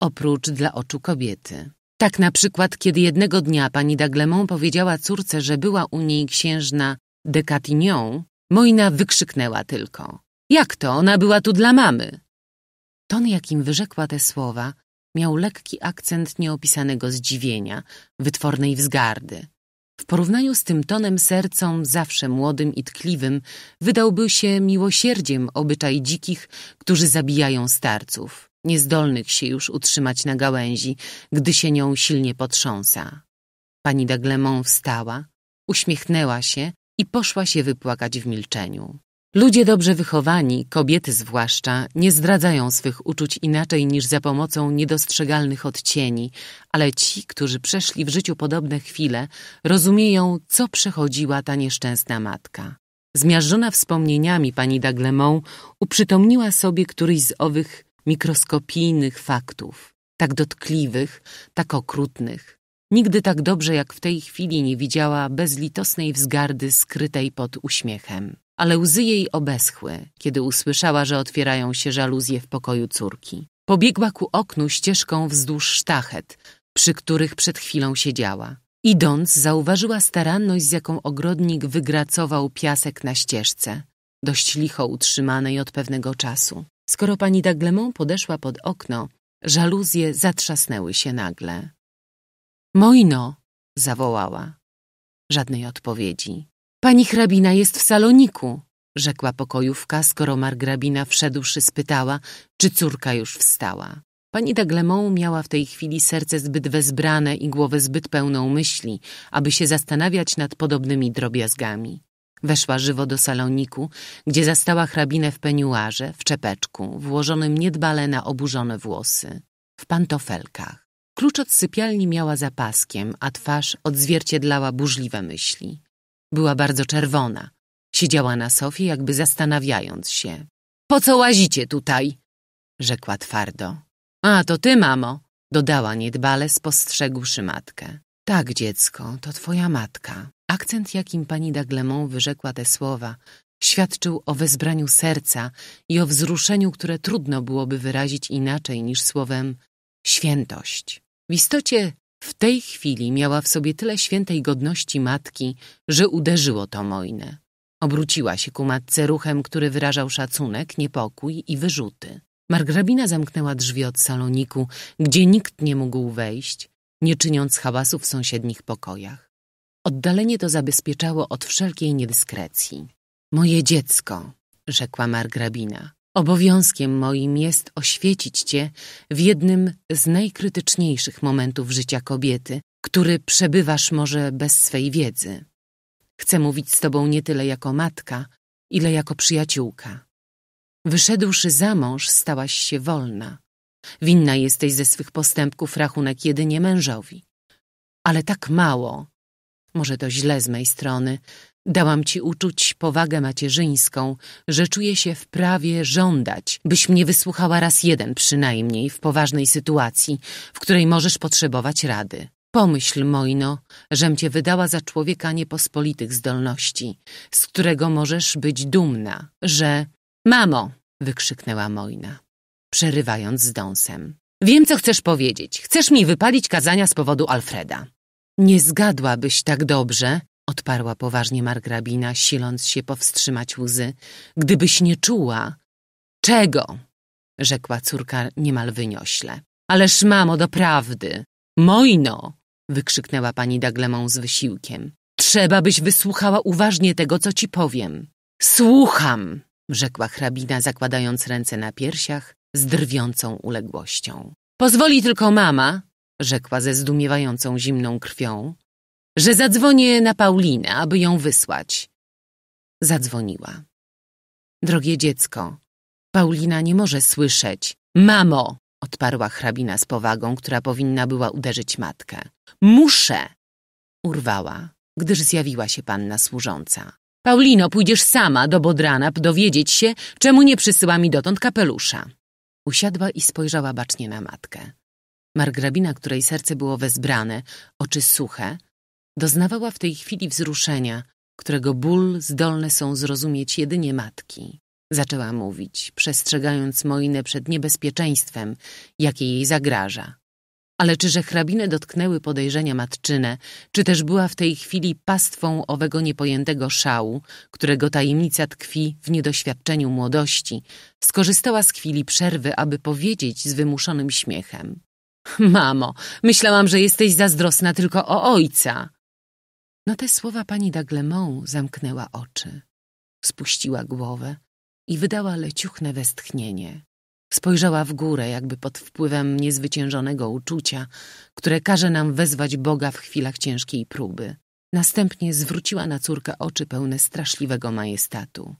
oprócz dla oczu kobiety. Tak na przykład, kiedy jednego dnia pani Daglemont powiedziała córce, że była u niej księżna de Catignon, Moina wykrzyknęła tylko. Jak to? Ona była tu dla mamy. Ton, jakim wyrzekła te słowa, miał lekki akcent nieopisanego zdziwienia, wytwornej wzgardy. W porównaniu z tym tonem sercom, zawsze młodym i tkliwym, wydałby się miłosierdziem obyczaj dzikich, którzy zabijają starców, niezdolnych się już utrzymać na gałęzi, gdy się nią silnie potrząsa. Pani Daglemon wstała, uśmiechnęła się i poszła się wypłakać w milczeniu. Ludzie dobrze wychowani, kobiety zwłaszcza, nie zdradzają swych uczuć inaczej niż za pomocą niedostrzegalnych odcieni, ale ci, którzy przeszli w życiu podobne chwile, rozumieją, co przechodziła ta nieszczęsna matka. Zmiażdżona wspomnieniami pani Daglemont uprzytomniła sobie któryś z owych mikroskopijnych faktów, tak dotkliwych, tak okrutnych. Nigdy tak dobrze jak w tej chwili nie widziała bezlitosnej wzgardy skrytej pod uśmiechem ale łzy jej obeschły, kiedy usłyszała, że otwierają się żaluzje w pokoju córki. Pobiegła ku oknu ścieżką wzdłuż sztachet, przy których przed chwilą siedziała. Idąc, zauważyła staranność, z jaką ogrodnik wygracował piasek na ścieżce, dość licho utrzymanej od pewnego czasu. Skoro pani Daglemont podeszła pod okno, żaluzje zatrzasnęły się nagle. Mojno! zawołała. Żadnej odpowiedzi. Pani hrabina jest w saloniku, rzekła pokojówka, skoro margrabina wszedłszy spytała, czy córka już wstała. Pani Daglemont miała w tej chwili serce zbyt wezbrane i głowę zbyt pełną myśli, aby się zastanawiać nad podobnymi drobiazgami. Weszła żywo do saloniku, gdzie zastała hrabinę w peniuarze, w czepeczku, włożonym niedbale na oburzone włosy, w pantofelkach. Klucz od sypialni miała za paskiem, a twarz odzwierciedlała burzliwe myśli. Była bardzo czerwona. Siedziała na sofie, jakby zastanawiając się. Po co łazicie tutaj? Rzekła twardo. A, to ty, mamo! Dodała niedbale, spostrzegłszy matkę. Tak, dziecko, to twoja matka. Akcent, jakim pani Daglemont wyrzekła te słowa, świadczył o wezbraniu serca i o wzruszeniu, które trudno byłoby wyrazić inaczej niż słowem świętość. W istocie w tej chwili miała w sobie tyle świętej godności matki, że uderzyło to Mojnę. Obróciła się ku matce ruchem, który wyrażał szacunek, niepokój i wyrzuty. Margrabina zamknęła drzwi od saloniku, gdzie nikt nie mógł wejść, nie czyniąc hałasu w sąsiednich pokojach. Oddalenie to zabezpieczało od wszelkiej niedyskrecji. Moje dziecko, rzekła margrabina. Obowiązkiem moim jest oświecić Cię w jednym z najkrytyczniejszych momentów życia kobiety, który przebywasz może bez swej wiedzy. Chcę mówić z Tobą nie tyle jako matka, ile jako przyjaciółka. Wyszedłszy za mąż, stałaś się wolna. Winna jesteś ze swych postępków rachunek jedynie mężowi. Ale tak mało, może to źle z mej strony, Dałam ci uczuć powagę macierzyńską, że czuję się w prawie żądać, byś mnie wysłuchała raz jeden przynajmniej w poważnej sytuacji, w której możesz potrzebować rady. Pomyśl, Mojno, żem cię wydała za człowieka niepospolitych zdolności, z którego możesz być dumna, że... Mamo! wykrzyknęła Mojna, przerywając z dąsem. Wiem, co chcesz powiedzieć. Chcesz mi wypalić kazania z powodu Alfreda. Nie zgadłabyś tak dobrze, odparła poważnie margrabina, siląc się powstrzymać łzy. Gdybyś nie czuła. Czego? rzekła córka niemal wyniośle. Ależ mamo, doprawdy. Mojno! wykrzyknęła pani Daglemą z wysiłkiem. Trzeba byś wysłuchała uważnie tego, co ci powiem. Słucham! rzekła hrabina, zakładając ręce na piersiach z drwiącą uległością. Pozwoli tylko mama, rzekła ze zdumiewającą zimną krwią, że zadzwonię na Paulinę, aby ją wysłać. Zadzwoniła. Drogie dziecko, Paulina nie może słyszeć. Mamo! odparła hrabina z powagą, która powinna była uderzyć matkę. Muszę! Urwała, gdyż zjawiła się panna służąca. Paulino, pójdziesz sama do Bodrana dowiedzieć się, czemu nie przysyła mi dotąd kapelusza. Usiadła i spojrzała bacznie na matkę. Margrabina, której serce było wezbrane, oczy suche, Doznawała w tej chwili wzruszenia, którego ból zdolne są zrozumieć jedynie matki. Zaczęła mówić, przestrzegając Moinę przed niebezpieczeństwem, jakie jej zagraża. Ale czyże hrabinę dotknęły podejrzenia matczyne, czy też była w tej chwili pastwą owego niepojętego szału, którego tajemnica tkwi w niedoświadczeniu młodości, skorzystała z chwili przerwy, aby powiedzieć z wymuszonym śmiechem. Mamo, myślałam, że jesteś zazdrosna tylko o ojca. Na no te słowa pani Daglemont zamknęła oczy. Spuściła głowę i wydała leciuchne westchnienie. Spojrzała w górę, jakby pod wpływem niezwyciężonego uczucia, które każe nam wezwać Boga w chwilach ciężkiej próby. Następnie zwróciła na córkę oczy pełne straszliwego majestatu.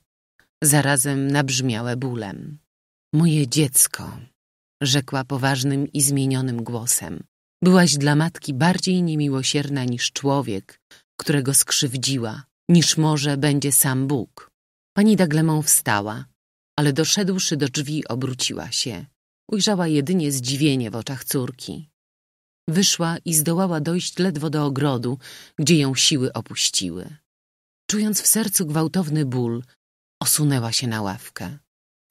Zarazem nabrzmiałe bólem. Moje dziecko, rzekła poważnym i zmienionym głosem. Byłaś dla matki bardziej niemiłosierna niż człowiek, którego skrzywdziła, niż może będzie sam Bóg. Pani Daglemą wstała, ale doszedłszy do drzwi obróciła się. Ujrzała jedynie zdziwienie w oczach córki. Wyszła i zdołała dojść ledwo do ogrodu, gdzie ją siły opuściły. Czując w sercu gwałtowny ból, osunęła się na ławkę.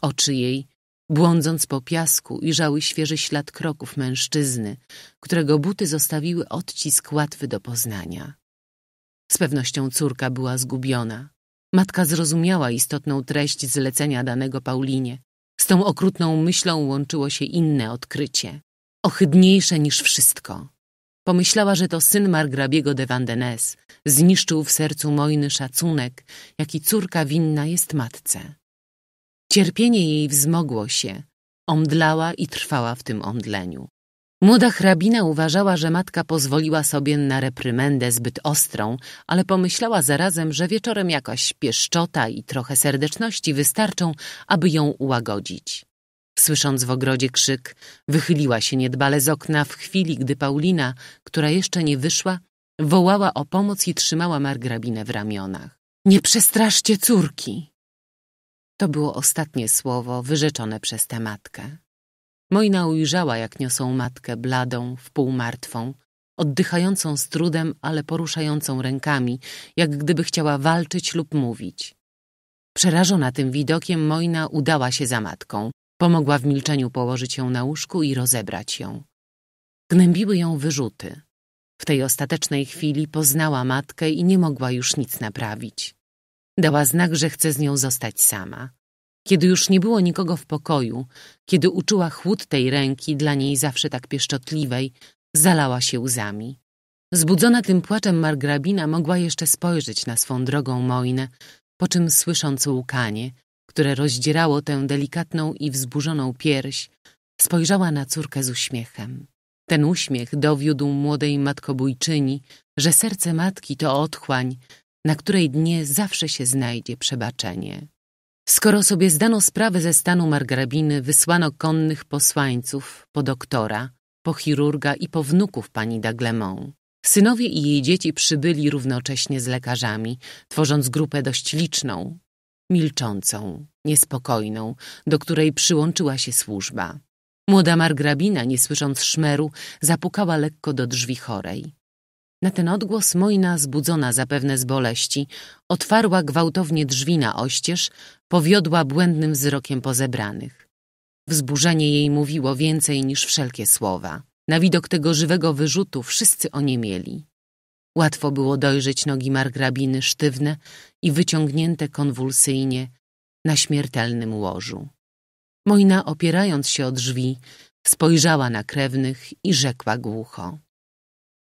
Oczy jej, błądząc po piasku, ujrzały świeży ślad kroków mężczyzny, którego buty zostawiły odcisk łatwy do poznania. Z pewnością córka była zgubiona. Matka zrozumiała istotną treść zlecenia danego Paulinie. Z tą okrutną myślą łączyło się inne odkrycie. Ohydniejsze niż wszystko. Pomyślała, że to syn margrabiego de Vandenes zniszczył w sercu Mojny szacunek, jaki córka winna jest matce. Cierpienie jej wzmogło się, omdlała i trwała w tym omdleniu. Młoda hrabina uważała, że matka pozwoliła sobie na reprymendę zbyt ostrą, ale pomyślała zarazem, że wieczorem jakaś pieszczota i trochę serdeczności wystarczą, aby ją ułagodzić. Słysząc w ogrodzie krzyk, wychyliła się niedbale z okna w chwili, gdy Paulina, która jeszcze nie wyszła, wołała o pomoc i trzymała margrabinę w ramionach. Nie przestraszcie córki! To było ostatnie słowo wyrzeczone przez tę matkę. Mojna ujrzała, jak niosą matkę, bladą, wpół martwą, oddychającą z trudem, ale poruszającą rękami, jak gdyby chciała walczyć lub mówić. Przerażona tym widokiem, Mojna udała się za matką. Pomogła w milczeniu położyć ją na łóżku i rozebrać ją. Gnębiły ją wyrzuty. W tej ostatecznej chwili poznała matkę i nie mogła już nic naprawić. Dała znak, że chce z nią zostać sama. Kiedy już nie było nikogo w pokoju, kiedy uczuła chłód tej ręki, dla niej zawsze tak pieszczotliwej, zalała się łzami. Zbudzona tym płaczem margrabina mogła jeszcze spojrzeć na swą drogą Moinę, po czym słysząc łkanie, które rozdzierało tę delikatną i wzburzoną pierś, spojrzała na córkę z uśmiechem. Ten uśmiech dowiódł młodej matkobójczyni, że serce matki to otchłań, na której dnie zawsze się znajdzie przebaczenie. Skoro sobie zdano sprawę ze stanu margrabiny, wysłano konnych posłańców, po doktora, po chirurga i po wnuków pani Daglemont. Synowie i jej dzieci przybyli równocześnie z lekarzami, tworząc grupę dość liczną, milczącą, niespokojną, do której przyłączyła się służba. Młoda margrabina, nie słysząc szmeru, zapukała lekko do drzwi chorej. Na ten odgłos Mojna, zbudzona zapewne z boleści, otwarła gwałtownie drzwi na oścież, powiodła błędnym wzrokiem pozebranych. Wzburzenie jej mówiło więcej niż wszelkie słowa. Na widok tego żywego wyrzutu wszyscy oniemieli. Łatwo było dojrzeć nogi margrabiny sztywne i wyciągnięte konwulsyjnie na śmiertelnym łożu. Mojna, opierając się o drzwi, spojrzała na krewnych i rzekła głucho.